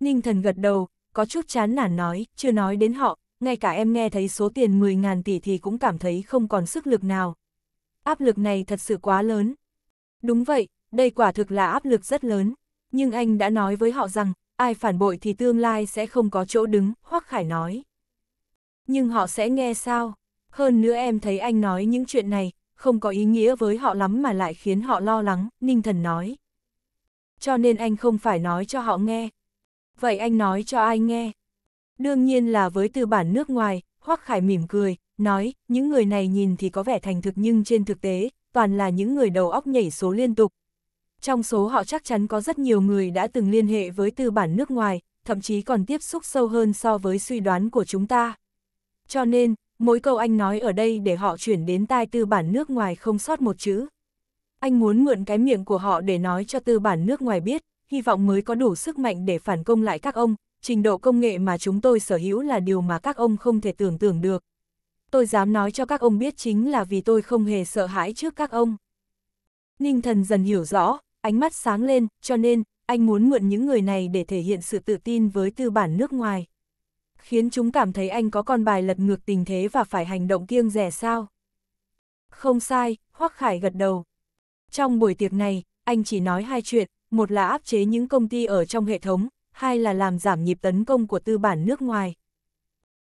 Ninh thần gật đầu, có chút chán nản nói, chưa nói đến họ, ngay cả em nghe thấy số tiền 10.000 tỷ thì cũng cảm thấy không còn sức lực nào. Áp lực này thật sự quá lớn. Đúng vậy, đây quả thực là áp lực rất lớn, nhưng anh đã nói với họ rằng, ai phản bội thì tương lai sẽ không có chỗ đứng, Hoắc Khải nói. Nhưng họ sẽ nghe sao? Hơn nữa em thấy anh nói những chuyện này, không có ý nghĩa với họ lắm mà lại khiến họ lo lắng, Ninh Thần nói. Cho nên anh không phải nói cho họ nghe. Vậy anh nói cho ai nghe? Đương nhiên là với tư bản nước ngoài, Hoắc Khải mỉm cười, nói, những người này nhìn thì có vẻ thành thực nhưng trên thực tế, toàn là những người đầu óc nhảy số liên tục. Trong số họ chắc chắn có rất nhiều người đã từng liên hệ với tư bản nước ngoài, thậm chí còn tiếp xúc sâu hơn so với suy đoán của chúng ta. Cho nên, mỗi câu anh nói ở đây để họ chuyển đến tai tư bản nước ngoài không sót một chữ. Anh muốn mượn cái miệng của họ để nói cho tư bản nước ngoài biết, hy vọng mới có đủ sức mạnh để phản công lại các ông, trình độ công nghệ mà chúng tôi sở hữu là điều mà các ông không thể tưởng tượng được. Tôi dám nói cho các ông biết chính là vì tôi không hề sợ hãi trước các ông. Ninh thần dần hiểu rõ, ánh mắt sáng lên, cho nên, anh muốn mượn những người này để thể hiện sự tự tin với tư bản nước ngoài khiến chúng cảm thấy anh có con bài lật ngược tình thế và phải hành động kiêng rẻ sao. Không sai, Hoắc Khải gật đầu. Trong buổi tiệc này, anh chỉ nói hai chuyện, một là áp chế những công ty ở trong hệ thống, hai là làm giảm nhịp tấn công của tư bản nước ngoài.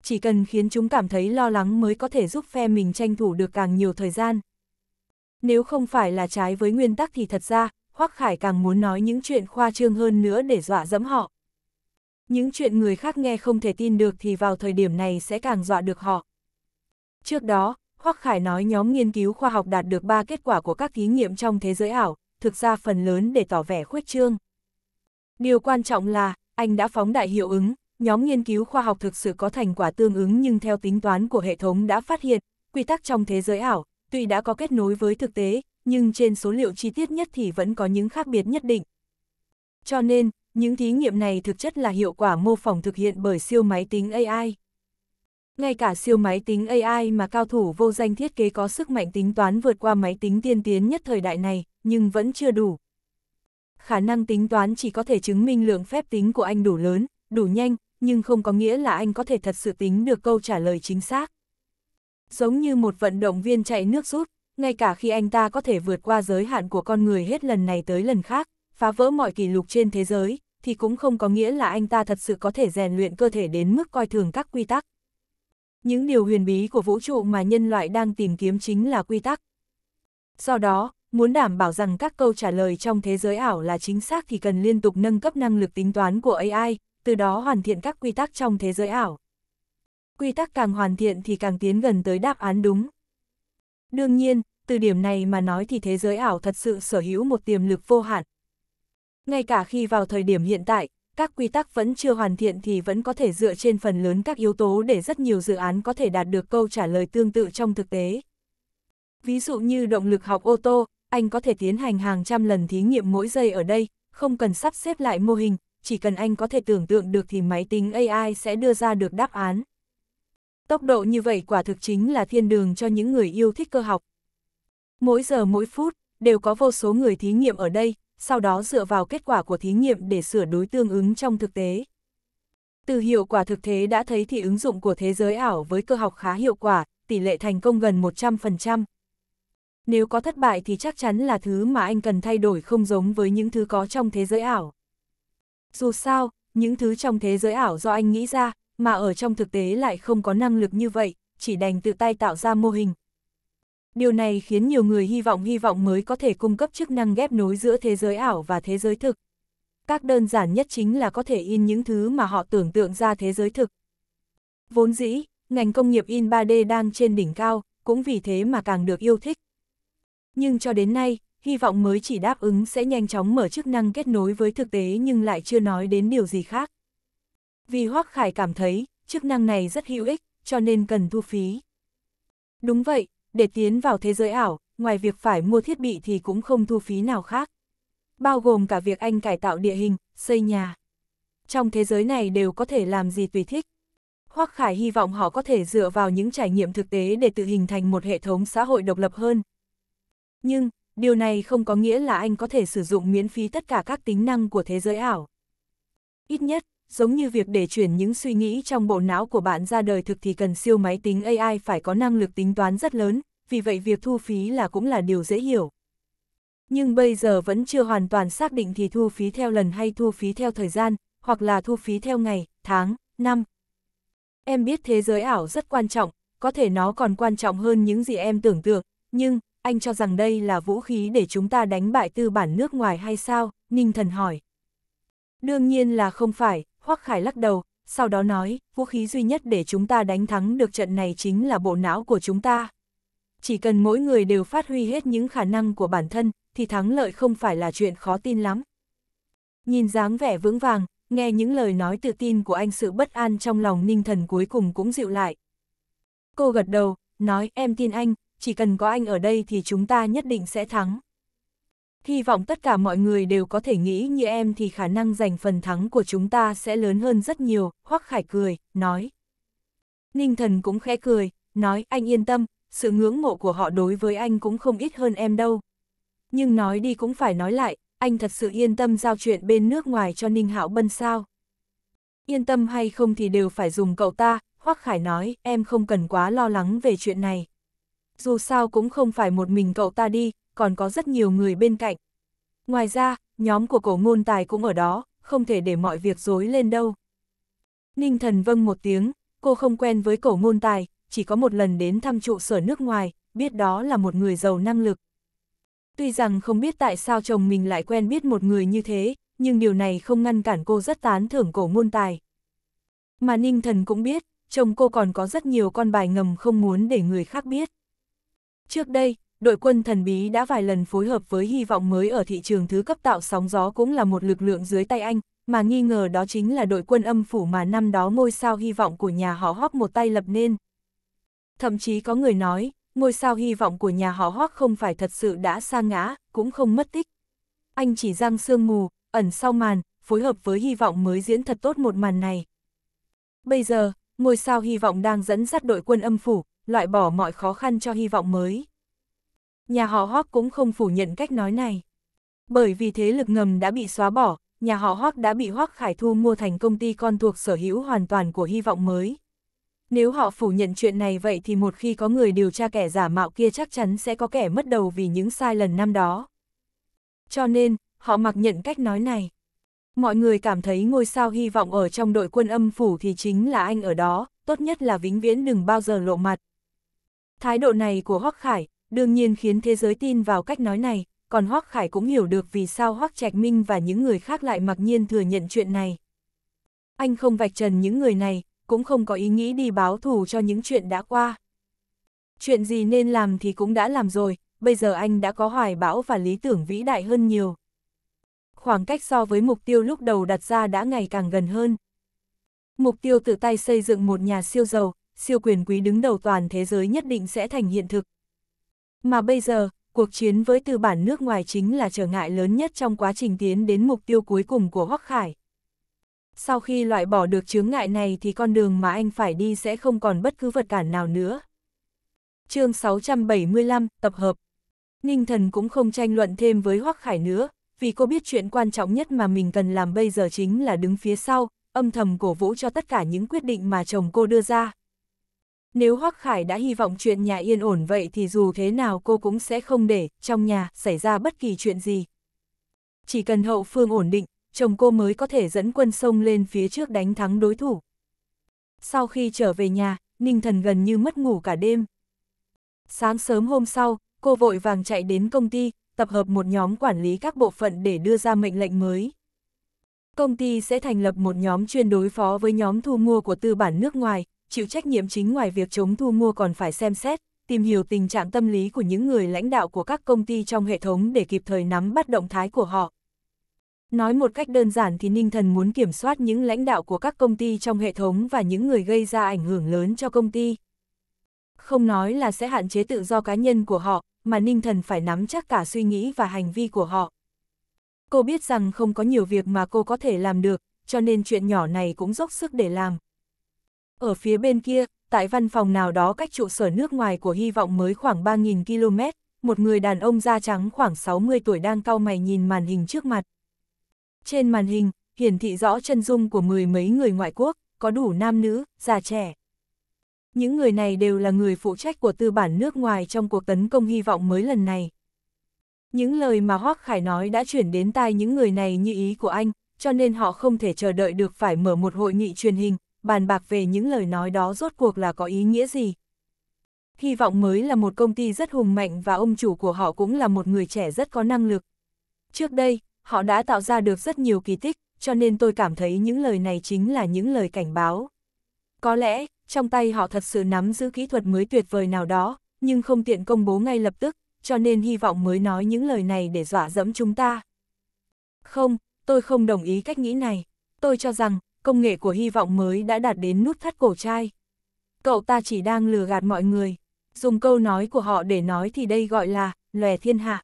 Chỉ cần khiến chúng cảm thấy lo lắng mới có thể giúp phe mình tranh thủ được càng nhiều thời gian. Nếu không phải là trái với nguyên tắc thì thật ra, Hoắc Khải càng muốn nói những chuyện khoa trương hơn nữa để dọa dẫm họ những chuyện người khác nghe không thể tin được thì vào thời điểm này sẽ càng dọa được họ. Trước đó, Hoắc Khải nói nhóm nghiên cứu khoa học đạt được 3 kết quả của các thí nghiệm trong thế giới ảo, thực ra phần lớn để tỏ vẻ khuyết trương. Điều quan trọng là, anh đã phóng đại hiệu ứng, nhóm nghiên cứu khoa học thực sự có thành quả tương ứng nhưng theo tính toán của hệ thống đã phát hiện, quy tắc trong thế giới ảo, tuy đã có kết nối với thực tế, nhưng trên số liệu chi tiết nhất thì vẫn có những khác biệt nhất định. Cho nên, những thí nghiệm này thực chất là hiệu quả mô phỏng thực hiện bởi siêu máy tính AI. Ngay cả siêu máy tính AI mà cao thủ vô danh thiết kế có sức mạnh tính toán vượt qua máy tính tiên tiến nhất thời đại này, nhưng vẫn chưa đủ. Khả năng tính toán chỉ có thể chứng minh lượng phép tính của anh đủ lớn, đủ nhanh, nhưng không có nghĩa là anh có thể thật sự tính được câu trả lời chính xác. Giống như một vận động viên chạy nước rút, ngay cả khi anh ta có thể vượt qua giới hạn của con người hết lần này tới lần khác, phá vỡ mọi kỷ lục trên thế giới, thì cũng không có nghĩa là anh ta thật sự có thể rèn luyện cơ thể đến mức coi thường các quy tắc. Những điều huyền bí của vũ trụ mà nhân loại đang tìm kiếm chính là quy tắc. Do đó, muốn đảm bảo rằng các câu trả lời trong thế giới ảo là chính xác thì cần liên tục nâng cấp năng lực tính toán của AI, từ đó hoàn thiện các quy tắc trong thế giới ảo. Quy tắc càng hoàn thiện thì càng tiến gần tới đáp án đúng. Đương nhiên, từ điểm này mà nói thì thế giới ảo thật sự sở hữu một tiềm lực vô hạn, ngay cả khi vào thời điểm hiện tại, các quy tắc vẫn chưa hoàn thiện thì vẫn có thể dựa trên phần lớn các yếu tố để rất nhiều dự án có thể đạt được câu trả lời tương tự trong thực tế. Ví dụ như động lực học ô tô, anh có thể tiến hành hàng trăm lần thí nghiệm mỗi giây ở đây, không cần sắp xếp lại mô hình, chỉ cần anh có thể tưởng tượng được thì máy tính AI sẽ đưa ra được đáp án. Tốc độ như vậy quả thực chính là thiên đường cho những người yêu thích cơ học. Mỗi giờ mỗi phút, đều có vô số người thí nghiệm ở đây, sau đó dựa vào kết quả của thí nghiệm để sửa đối tương ứng trong thực tế. Từ hiệu quả thực tế đã thấy thì ứng dụng của thế giới ảo với cơ học khá hiệu quả, tỷ lệ thành công gần 100%. Nếu có thất bại thì chắc chắn là thứ mà anh cần thay đổi không giống với những thứ có trong thế giới ảo. Dù sao, những thứ trong thế giới ảo do anh nghĩ ra, mà ở trong thực tế lại không có năng lực như vậy, chỉ đành tự tay tạo ra mô hình, Điều này khiến nhiều người hy vọng hy vọng mới có thể cung cấp chức năng ghép nối giữa thế giới ảo và thế giới thực. Các đơn giản nhất chính là có thể in những thứ mà họ tưởng tượng ra thế giới thực. Vốn dĩ, ngành công nghiệp in 3D đang trên đỉnh cao, cũng vì thế mà càng được yêu thích. Nhưng cho đến nay, hy vọng mới chỉ đáp ứng sẽ nhanh chóng mở chức năng kết nối với thực tế nhưng lại chưa nói đến điều gì khác. Vì Hoác Khải cảm thấy, chức năng này rất hữu ích, cho nên cần thu phí. Đúng vậy, để tiến vào thế giới ảo, ngoài việc phải mua thiết bị thì cũng không thu phí nào khác. Bao gồm cả việc anh cải tạo địa hình, xây nhà. Trong thế giới này đều có thể làm gì tùy thích. Hoắc Khải hy vọng họ có thể dựa vào những trải nghiệm thực tế để tự hình thành một hệ thống xã hội độc lập hơn. Nhưng, điều này không có nghĩa là anh có thể sử dụng miễn phí tất cả các tính năng của thế giới ảo. Ít nhất, giống như việc để chuyển những suy nghĩ trong bộ não của bạn ra đời thực thì cần siêu máy tính AI phải có năng lực tính toán rất lớn, vì vậy việc thu phí là cũng là điều dễ hiểu. Nhưng bây giờ vẫn chưa hoàn toàn xác định thì thu phí theo lần hay thu phí theo thời gian, hoặc là thu phí theo ngày, tháng, năm. Em biết thế giới ảo rất quan trọng, có thể nó còn quan trọng hơn những gì em tưởng tượng, nhưng, anh cho rằng đây là vũ khí để chúng ta đánh bại tư bản nước ngoài hay sao? Ninh Thần hỏi. Đương nhiên là không phải, Hoắc Khải lắc đầu, sau đó nói, vũ khí duy nhất để chúng ta đánh thắng được trận này chính là bộ não của chúng ta. Chỉ cần mỗi người đều phát huy hết những khả năng của bản thân, thì thắng lợi không phải là chuyện khó tin lắm. Nhìn dáng vẻ vững vàng, nghe những lời nói tự tin của anh sự bất an trong lòng ninh thần cuối cùng cũng dịu lại. Cô gật đầu, nói em tin anh, chỉ cần có anh ở đây thì chúng ta nhất định sẽ thắng hy vọng tất cả mọi người đều có thể nghĩ như em thì khả năng giành phần thắng của chúng ta sẽ lớn hơn rất nhiều, Hoắc Khải cười, nói. Ninh thần cũng khẽ cười, nói anh yên tâm, sự ngưỡng mộ của họ đối với anh cũng không ít hơn em đâu. Nhưng nói đi cũng phải nói lại, anh thật sự yên tâm giao chuyện bên nước ngoài cho Ninh Hạo Bân sao. Yên tâm hay không thì đều phải dùng cậu ta, Hoắc Khải nói, em không cần quá lo lắng về chuyện này. Dù sao cũng không phải một mình cậu ta đi, còn có rất nhiều người bên cạnh. Ngoài ra, nhóm của cổ ngôn tài cũng ở đó, không thể để mọi việc rối lên đâu. Ninh thần vâng một tiếng, cô không quen với cổ ngôn tài, chỉ có một lần đến thăm trụ sở nước ngoài, biết đó là một người giàu năng lực. Tuy rằng không biết tại sao chồng mình lại quen biết một người như thế, nhưng điều này không ngăn cản cô rất tán thưởng cổ ngôn tài. Mà Ninh Thần cũng biết, chồng cô còn có rất nhiều con bài ngầm không muốn để người khác biết. Trước đây, đội quân thần bí đã vài lần phối hợp với hy vọng mới ở thị trường thứ cấp tạo sóng gió cũng là một lực lượng dưới tay anh, mà nghi ngờ đó chính là đội quân âm phủ mà năm đó ngôi sao hy vọng của nhà họ Hoắc một tay lập nên. Thậm chí có người nói, ngôi sao hy vọng của nhà họ Hoắc không phải thật sự đã sa ngã, cũng không mất tích. Anh chỉ răng sương mù, ẩn sau màn, phối hợp với hy vọng mới diễn thật tốt một màn này. Bây giờ, ngôi sao hy vọng đang dẫn dắt đội quân âm phủ, loại bỏ mọi khó khăn cho hy vọng mới. Nhà họ Hoác cũng không phủ nhận cách nói này. Bởi vì thế lực ngầm đã bị xóa bỏ, nhà họ Hoác đã bị Hoác Khải Thu mua thành công ty con thuộc sở hữu hoàn toàn của hy vọng mới. Nếu họ phủ nhận chuyện này vậy thì một khi có người điều tra kẻ giả mạo kia chắc chắn sẽ có kẻ mất đầu vì những sai lần năm đó. Cho nên, họ mặc nhận cách nói này. Mọi người cảm thấy ngôi sao hy vọng ở trong đội quân âm phủ thì chính là anh ở đó, tốt nhất là vĩnh viễn đừng bao giờ lộ mặt. Thái độ này của Hoắc Khải, đương nhiên khiến thế giới tin vào cách nói này, còn Hoắc Khải cũng hiểu được vì sao Hoắc Trạch Minh và những người khác lại mặc nhiên thừa nhận chuyện này. Anh không vạch trần những người này, cũng không có ý nghĩ đi báo thù cho những chuyện đã qua. Chuyện gì nên làm thì cũng đã làm rồi, bây giờ anh đã có hoài bão và lý tưởng vĩ đại hơn nhiều. Khoảng cách so với mục tiêu lúc đầu đặt ra đã ngày càng gần hơn. Mục tiêu tự tay xây dựng một nhà siêu giàu, siêu quyền quý đứng đầu toàn thế giới nhất định sẽ thành hiện thực, mà bây giờ, cuộc chiến với tư bản nước ngoài chính là trở ngại lớn nhất trong quá trình tiến đến mục tiêu cuối cùng của Hoắc Khải. Sau khi loại bỏ được chướng ngại này thì con đường mà anh phải đi sẽ không còn bất cứ vật cản nào nữa. chương 675, tập hợp. Ninh thần cũng không tranh luận thêm với Hoắc Khải nữa, vì cô biết chuyện quan trọng nhất mà mình cần làm bây giờ chính là đứng phía sau, âm thầm cổ vũ cho tất cả những quyết định mà chồng cô đưa ra. Nếu Hoắc Khải đã hy vọng chuyện nhà yên ổn vậy thì dù thế nào cô cũng sẽ không để trong nhà xảy ra bất kỳ chuyện gì. Chỉ cần hậu phương ổn định, chồng cô mới có thể dẫn quân sông lên phía trước đánh thắng đối thủ. Sau khi trở về nhà, Ninh Thần gần như mất ngủ cả đêm. Sáng sớm hôm sau, cô vội vàng chạy đến công ty, tập hợp một nhóm quản lý các bộ phận để đưa ra mệnh lệnh mới. Công ty sẽ thành lập một nhóm chuyên đối phó với nhóm thu mua của tư bản nước ngoài, chịu trách nhiệm chính ngoài việc chống thu mua còn phải xem xét, tìm hiểu tình trạng tâm lý của những người lãnh đạo của các công ty trong hệ thống để kịp thời nắm bắt động thái của họ. Nói một cách đơn giản thì Ninh Thần muốn kiểm soát những lãnh đạo của các công ty trong hệ thống và những người gây ra ảnh hưởng lớn cho công ty. Không nói là sẽ hạn chế tự do cá nhân của họ, mà Ninh Thần phải nắm chắc cả suy nghĩ và hành vi của họ. Cô biết rằng không có nhiều việc mà cô có thể làm được, cho nên chuyện nhỏ này cũng dốc sức để làm. Ở phía bên kia, tại văn phòng nào đó cách trụ sở nước ngoài của hy vọng mới khoảng 3.000 km, một người đàn ông da trắng khoảng 60 tuổi đang cau mày nhìn màn hình trước mặt. Trên màn hình, hiển thị rõ chân dung của mười mấy người ngoại quốc, có đủ nam nữ, già trẻ. Những người này đều là người phụ trách của tư bản nước ngoài trong cuộc tấn công hy vọng mới lần này. Những lời mà Hoác Khải nói đã chuyển đến tai những người này như ý của anh, cho nên họ không thể chờ đợi được phải mở một hội nghị truyền hình, bàn bạc về những lời nói đó rốt cuộc là có ý nghĩa gì. Hy vọng mới là một công ty rất hùng mạnh và ông chủ của họ cũng là một người trẻ rất có năng lực. Trước đây, họ đã tạo ra được rất nhiều kỳ tích, cho nên tôi cảm thấy những lời này chính là những lời cảnh báo. Có lẽ, trong tay họ thật sự nắm giữ kỹ thuật mới tuyệt vời nào đó, nhưng không tiện công bố ngay lập tức, cho nên hy vọng mới nói những lời này để dọa dẫm chúng ta. Không, tôi không đồng ý cách nghĩ này. Tôi cho rằng, công nghệ của hy vọng mới đã đạt đến nút thắt cổ trai. Cậu ta chỉ đang lừa gạt mọi người, dùng câu nói của họ để nói thì đây gọi là lòe thiên hạ.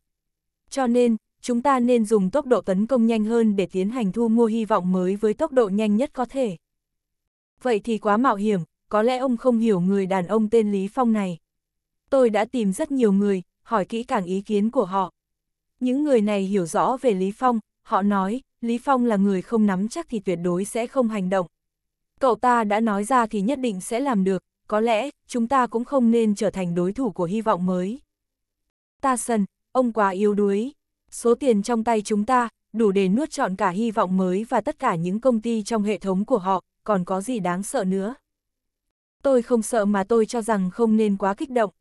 Cho nên, chúng ta nên dùng tốc độ tấn công nhanh hơn để tiến hành thu mua hy vọng mới với tốc độ nhanh nhất có thể. Vậy thì quá mạo hiểm, có lẽ ông không hiểu người đàn ông tên Lý Phong này. Tôi đã tìm rất nhiều người, hỏi kỹ càng ý kiến của họ. Những người này hiểu rõ về Lý Phong, họ nói, Lý Phong là người không nắm chắc thì tuyệt đối sẽ không hành động. Cậu ta đã nói ra thì nhất định sẽ làm được, có lẽ chúng ta cũng không nên trở thành đối thủ của hy vọng mới. Ta sần, ông quá yếu đuối. Số tiền trong tay chúng ta đủ để nuốt trọn cả hy vọng mới và tất cả những công ty trong hệ thống của họ, còn có gì đáng sợ nữa. Tôi không sợ mà tôi cho rằng không nên quá kích động.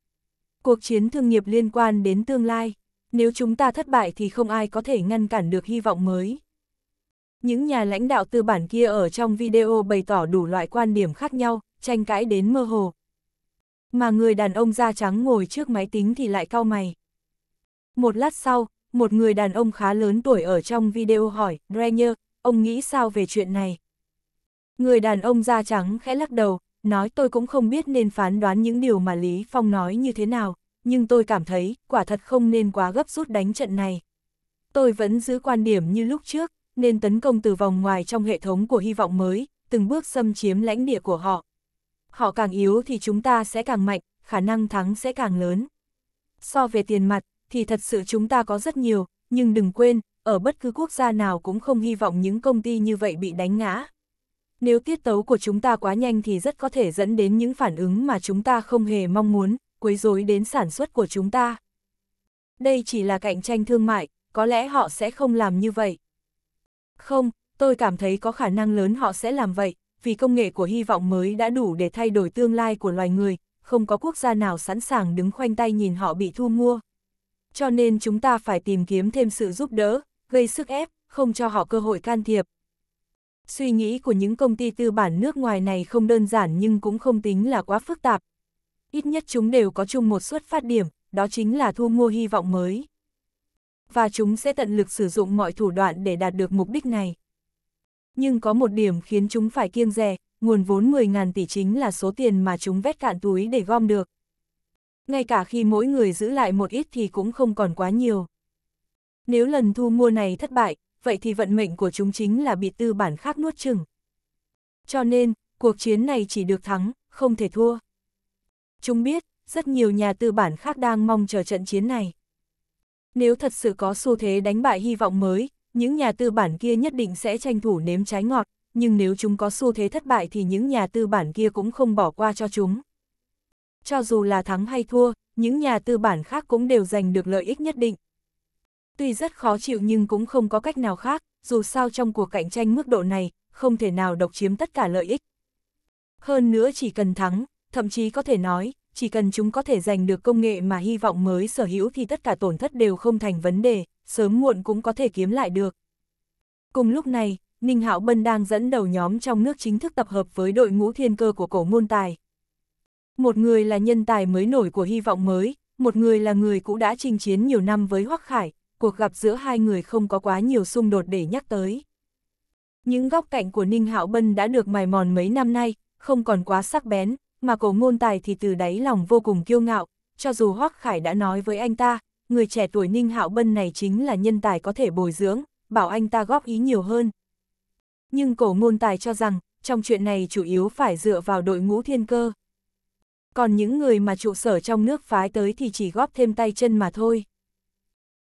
Cuộc chiến thương nghiệp liên quan đến tương lai. Nếu chúng ta thất bại thì không ai có thể ngăn cản được hy vọng mới. Những nhà lãnh đạo tư bản kia ở trong video bày tỏ đủ loại quan điểm khác nhau, tranh cãi đến mơ hồ. Mà người đàn ông da trắng ngồi trước máy tính thì lại cau mày. Một lát sau, một người đàn ông khá lớn tuổi ở trong video hỏi, Drenyer, ông nghĩ sao về chuyện này? Người đàn ông da trắng khẽ lắc đầu, nói tôi cũng không biết nên phán đoán những điều mà Lý Phong nói như thế nào, nhưng tôi cảm thấy quả thật không nên quá gấp rút đánh trận này. Tôi vẫn giữ quan điểm như lúc trước, nên tấn công từ vòng ngoài trong hệ thống của hy vọng mới, từng bước xâm chiếm lãnh địa của họ. Họ càng yếu thì chúng ta sẽ càng mạnh, khả năng thắng sẽ càng lớn. So về tiền mặt, thì thật sự chúng ta có rất nhiều, nhưng đừng quên, ở bất cứ quốc gia nào cũng không hy vọng những công ty như vậy bị đánh ngã. Nếu tiết tấu của chúng ta quá nhanh thì rất có thể dẫn đến những phản ứng mà chúng ta không hề mong muốn, quấy rối đến sản xuất của chúng ta. Đây chỉ là cạnh tranh thương mại, có lẽ họ sẽ không làm như vậy. Không, tôi cảm thấy có khả năng lớn họ sẽ làm vậy, vì công nghệ của hy vọng mới đã đủ để thay đổi tương lai của loài người, không có quốc gia nào sẵn sàng đứng khoanh tay nhìn họ bị thu mua. Cho nên chúng ta phải tìm kiếm thêm sự giúp đỡ, gây sức ép, không cho họ cơ hội can thiệp. Suy nghĩ của những công ty tư bản nước ngoài này không đơn giản nhưng cũng không tính là quá phức tạp. Ít nhất chúng đều có chung một xuất phát điểm, đó chính là thu mua hy vọng mới và chúng sẽ tận lực sử dụng mọi thủ đoạn để đạt được mục đích này. Nhưng có một điểm khiến chúng phải kiêng dè, nguồn vốn 10.000 tỷ chính là số tiền mà chúng vét cạn túi để gom được. Ngay cả khi mỗi người giữ lại một ít thì cũng không còn quá nhiều. Nếu lần thu mua này thất bại, vậy thì vận mệnh của chúng chính là bị tư bản khác nuốt chừng. Cho nên, cuộc chiến này chỉ được thắng, không thể thua. Chúng biết, rất nhiều nhà tư bản khác đang mong chờ trận chiến này. Nếu thật sự có xu thế đánh bại hy vọng mới, những nhà tư bản kia nhất định sẽ tranh thủ nếm trái ngọt, nhưng nếu chúng có xu thế thất bại thì những nhà tư bản kia cũng không bỏ qua cho chúng. Cho dù là thắng hay thua, những nhà tư bản khác cũng đều giành được lợi ích nhất định. Tuy rất khó chịu nhưng cũng không có cách nào khác, dù sao trong cuộc cạnh tranh mức độ này, không thể nào độc chiếm tất cả lợi ích. Hơn nữa chỉ cần thắng, thậm chí có thể nói, chỉ cần chúng có thể giành được công nghệ mà hy vọng mới sở hữu thì tất cả tổn thất đều không thành vấn đề, sớm muộn cũng có thể kiếm lại được. Cùng lúc này, Ninh Hạo Bân đang dẫn đầu nhóm trong nước chính thức tập hợp với đội ngũ thiên cơ của cổ môn tài. Một người là nhân tài mới nổi của hy vọng mới, một người là người cũng đã chinh chiến nhiều năm với Hoắc Khải, cuộc gặp giữa hai người không có quá nhiều xung đột để nhắc tới. Những góc cạnh của Ninh Hạo Bân đã được mài mòn mấy năm nay, không còn quá sắc bén, mà cổ ngôn tài thì từ đáy lòng vô cùng kiêu ngạo, cho dù Hoắc Khải đã nói với anh ta, người trẻ tuổi Ninh Hạo Bân này chính là nhân tài có thể bồi dưỡng, bảo anh ta góp ý nhiều hơn. Nhưng cổ ngôn tài cho rằng, trong chuyện này chủ yếu phải dựa vào đội ngũ thiên cơ. Còn những người mà trụ sở trong nước phái tới thì chỉ góp thêm tay chân mà thôi.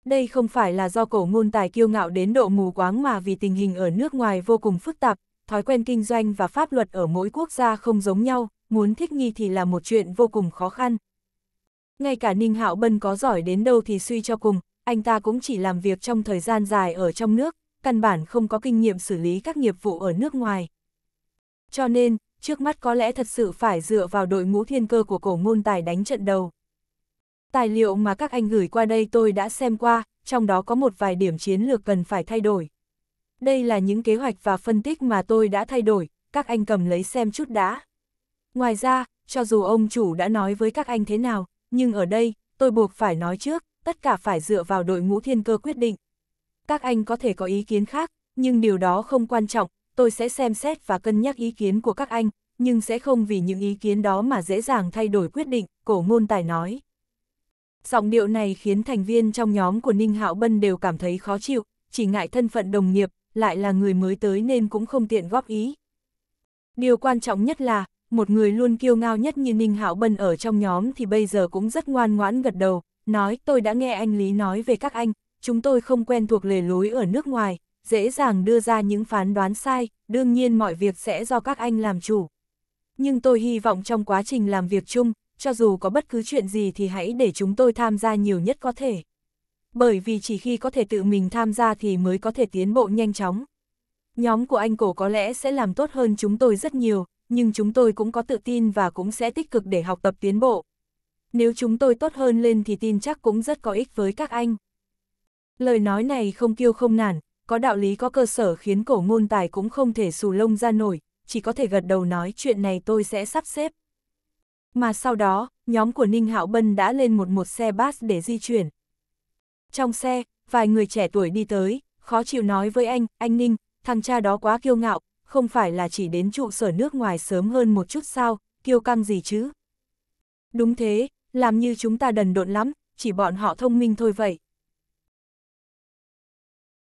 Đây không phải là do cổ ngôn tài kiêu ngạo đến độ mù quáng mà vì tình hình ở nước ngoài vô cùng phức tạp, thói quen kinh doanh và pháp luật ở mỗi quốc gia không giống nhau, muốn thích nghi thì là một chuyện vô cùng khó khăn. Ngay cả Ninh Hạo Bân có giỏi đến đâu thì suy cho cùng, anh ta cũng chỉ làm việc trong thời gian dài ở trong nước, căn bản không có kinh nghiệm xử lý các nghiệp vụ ở nước ngoài. Cho nên, trước mắt có lẽ thật sự phải dựa vào đội ngũ thiên cơ của cổ ngôn tài đánh trận đầu. Tài liệu mà các anh gửi qua đây tôi đã xem qua, trong đó có một vài điểm chiến lược cần phải thay đổi. Đây là những kế hoạch và phân tích mà tôi đã thay đổi, các anh cầm lấy xem chút đã. Ngoài ra, cho dù ông chủ đã nói với các anh thế nào, nhưng ở đây, tôi buộc phải nói trước, tất cả phải dựa vào đội ngũ thiên cơ quyết định. Các anh có thể có ý kiến khác, nhưng điều đó không quan trọng, tôi sẽ xem xét và cân nhắc ý kiến của các anh, nhưng sẽ không vì những ý kiến đó mà dễ dàng thay đổi quyết định, cổ ngôn tài nói. Giọng điệu này khiến thành viên trong nhóm của Ninh Hạo Bân đều cảm thấy khó chịu, chỉ ngại thân phận đồng nghiệp, lại là người mới tới nên cũng không tiện góp ý. Điều quan trọng nhất là, một người luôn kiêu ngao nhất như Ninh Hạo Bân ở trong nhóm thì bây giờ cũng rất ngoan ngoãn gật đầu, nói tôi đã nghe anh Lý nói về các anh, chúng tôi không quen thuộc lề lối ở nước ngoài, dễ dàng đưa ra những phán đoán sai, đương nhiên mọi việc sẽ do các anh làm chủ. Nhưng tôi hy vọng trong quá trình làm việc chung, cho dù có bất cứ chuyện gì thì hãy để chúng tôi tham gia nhiều nhất có thể. Bởi vì chỉ khi có thể tự mình tham gia thì mới có thể tiến bộ nhanh chóng. Nhóm của anh cổ có lẽ sẽ làm tốt hơn chúng tôi rất nhiều, nhưng chúng tôi cũng có tự tin và cũng sẽ tích cực để học tập tiến bộ. Nếu chúng tôi tốt hơn lên thì tin chắc cũng rất có ích với các anh. Lời nói này không kiêu không nản, có đạo lý có cơ sở khiến cổ ngôn tài cũng không thể xù lông ra nổi, chỉ có thể gật đầu nói chuyện này tôi sẽ sắp xếp. Mà sau đó, nhóm của Ninh Hạo Bân đã lên một một xe bus để di chuyển. Trong xe, vài người trẻ tuổi đi tới, khó chịu nói với anh, anh Ninh, thằng cha đó quá kiêu ngạo, không phải là chỉ đến trụ sở nước ngoài sớm hơn một chút sao, kiêu căng gì chứ? Đúng thế, làm như chúng ta đần độn lắm, chỉ bọn họ thông minh thôi vậy.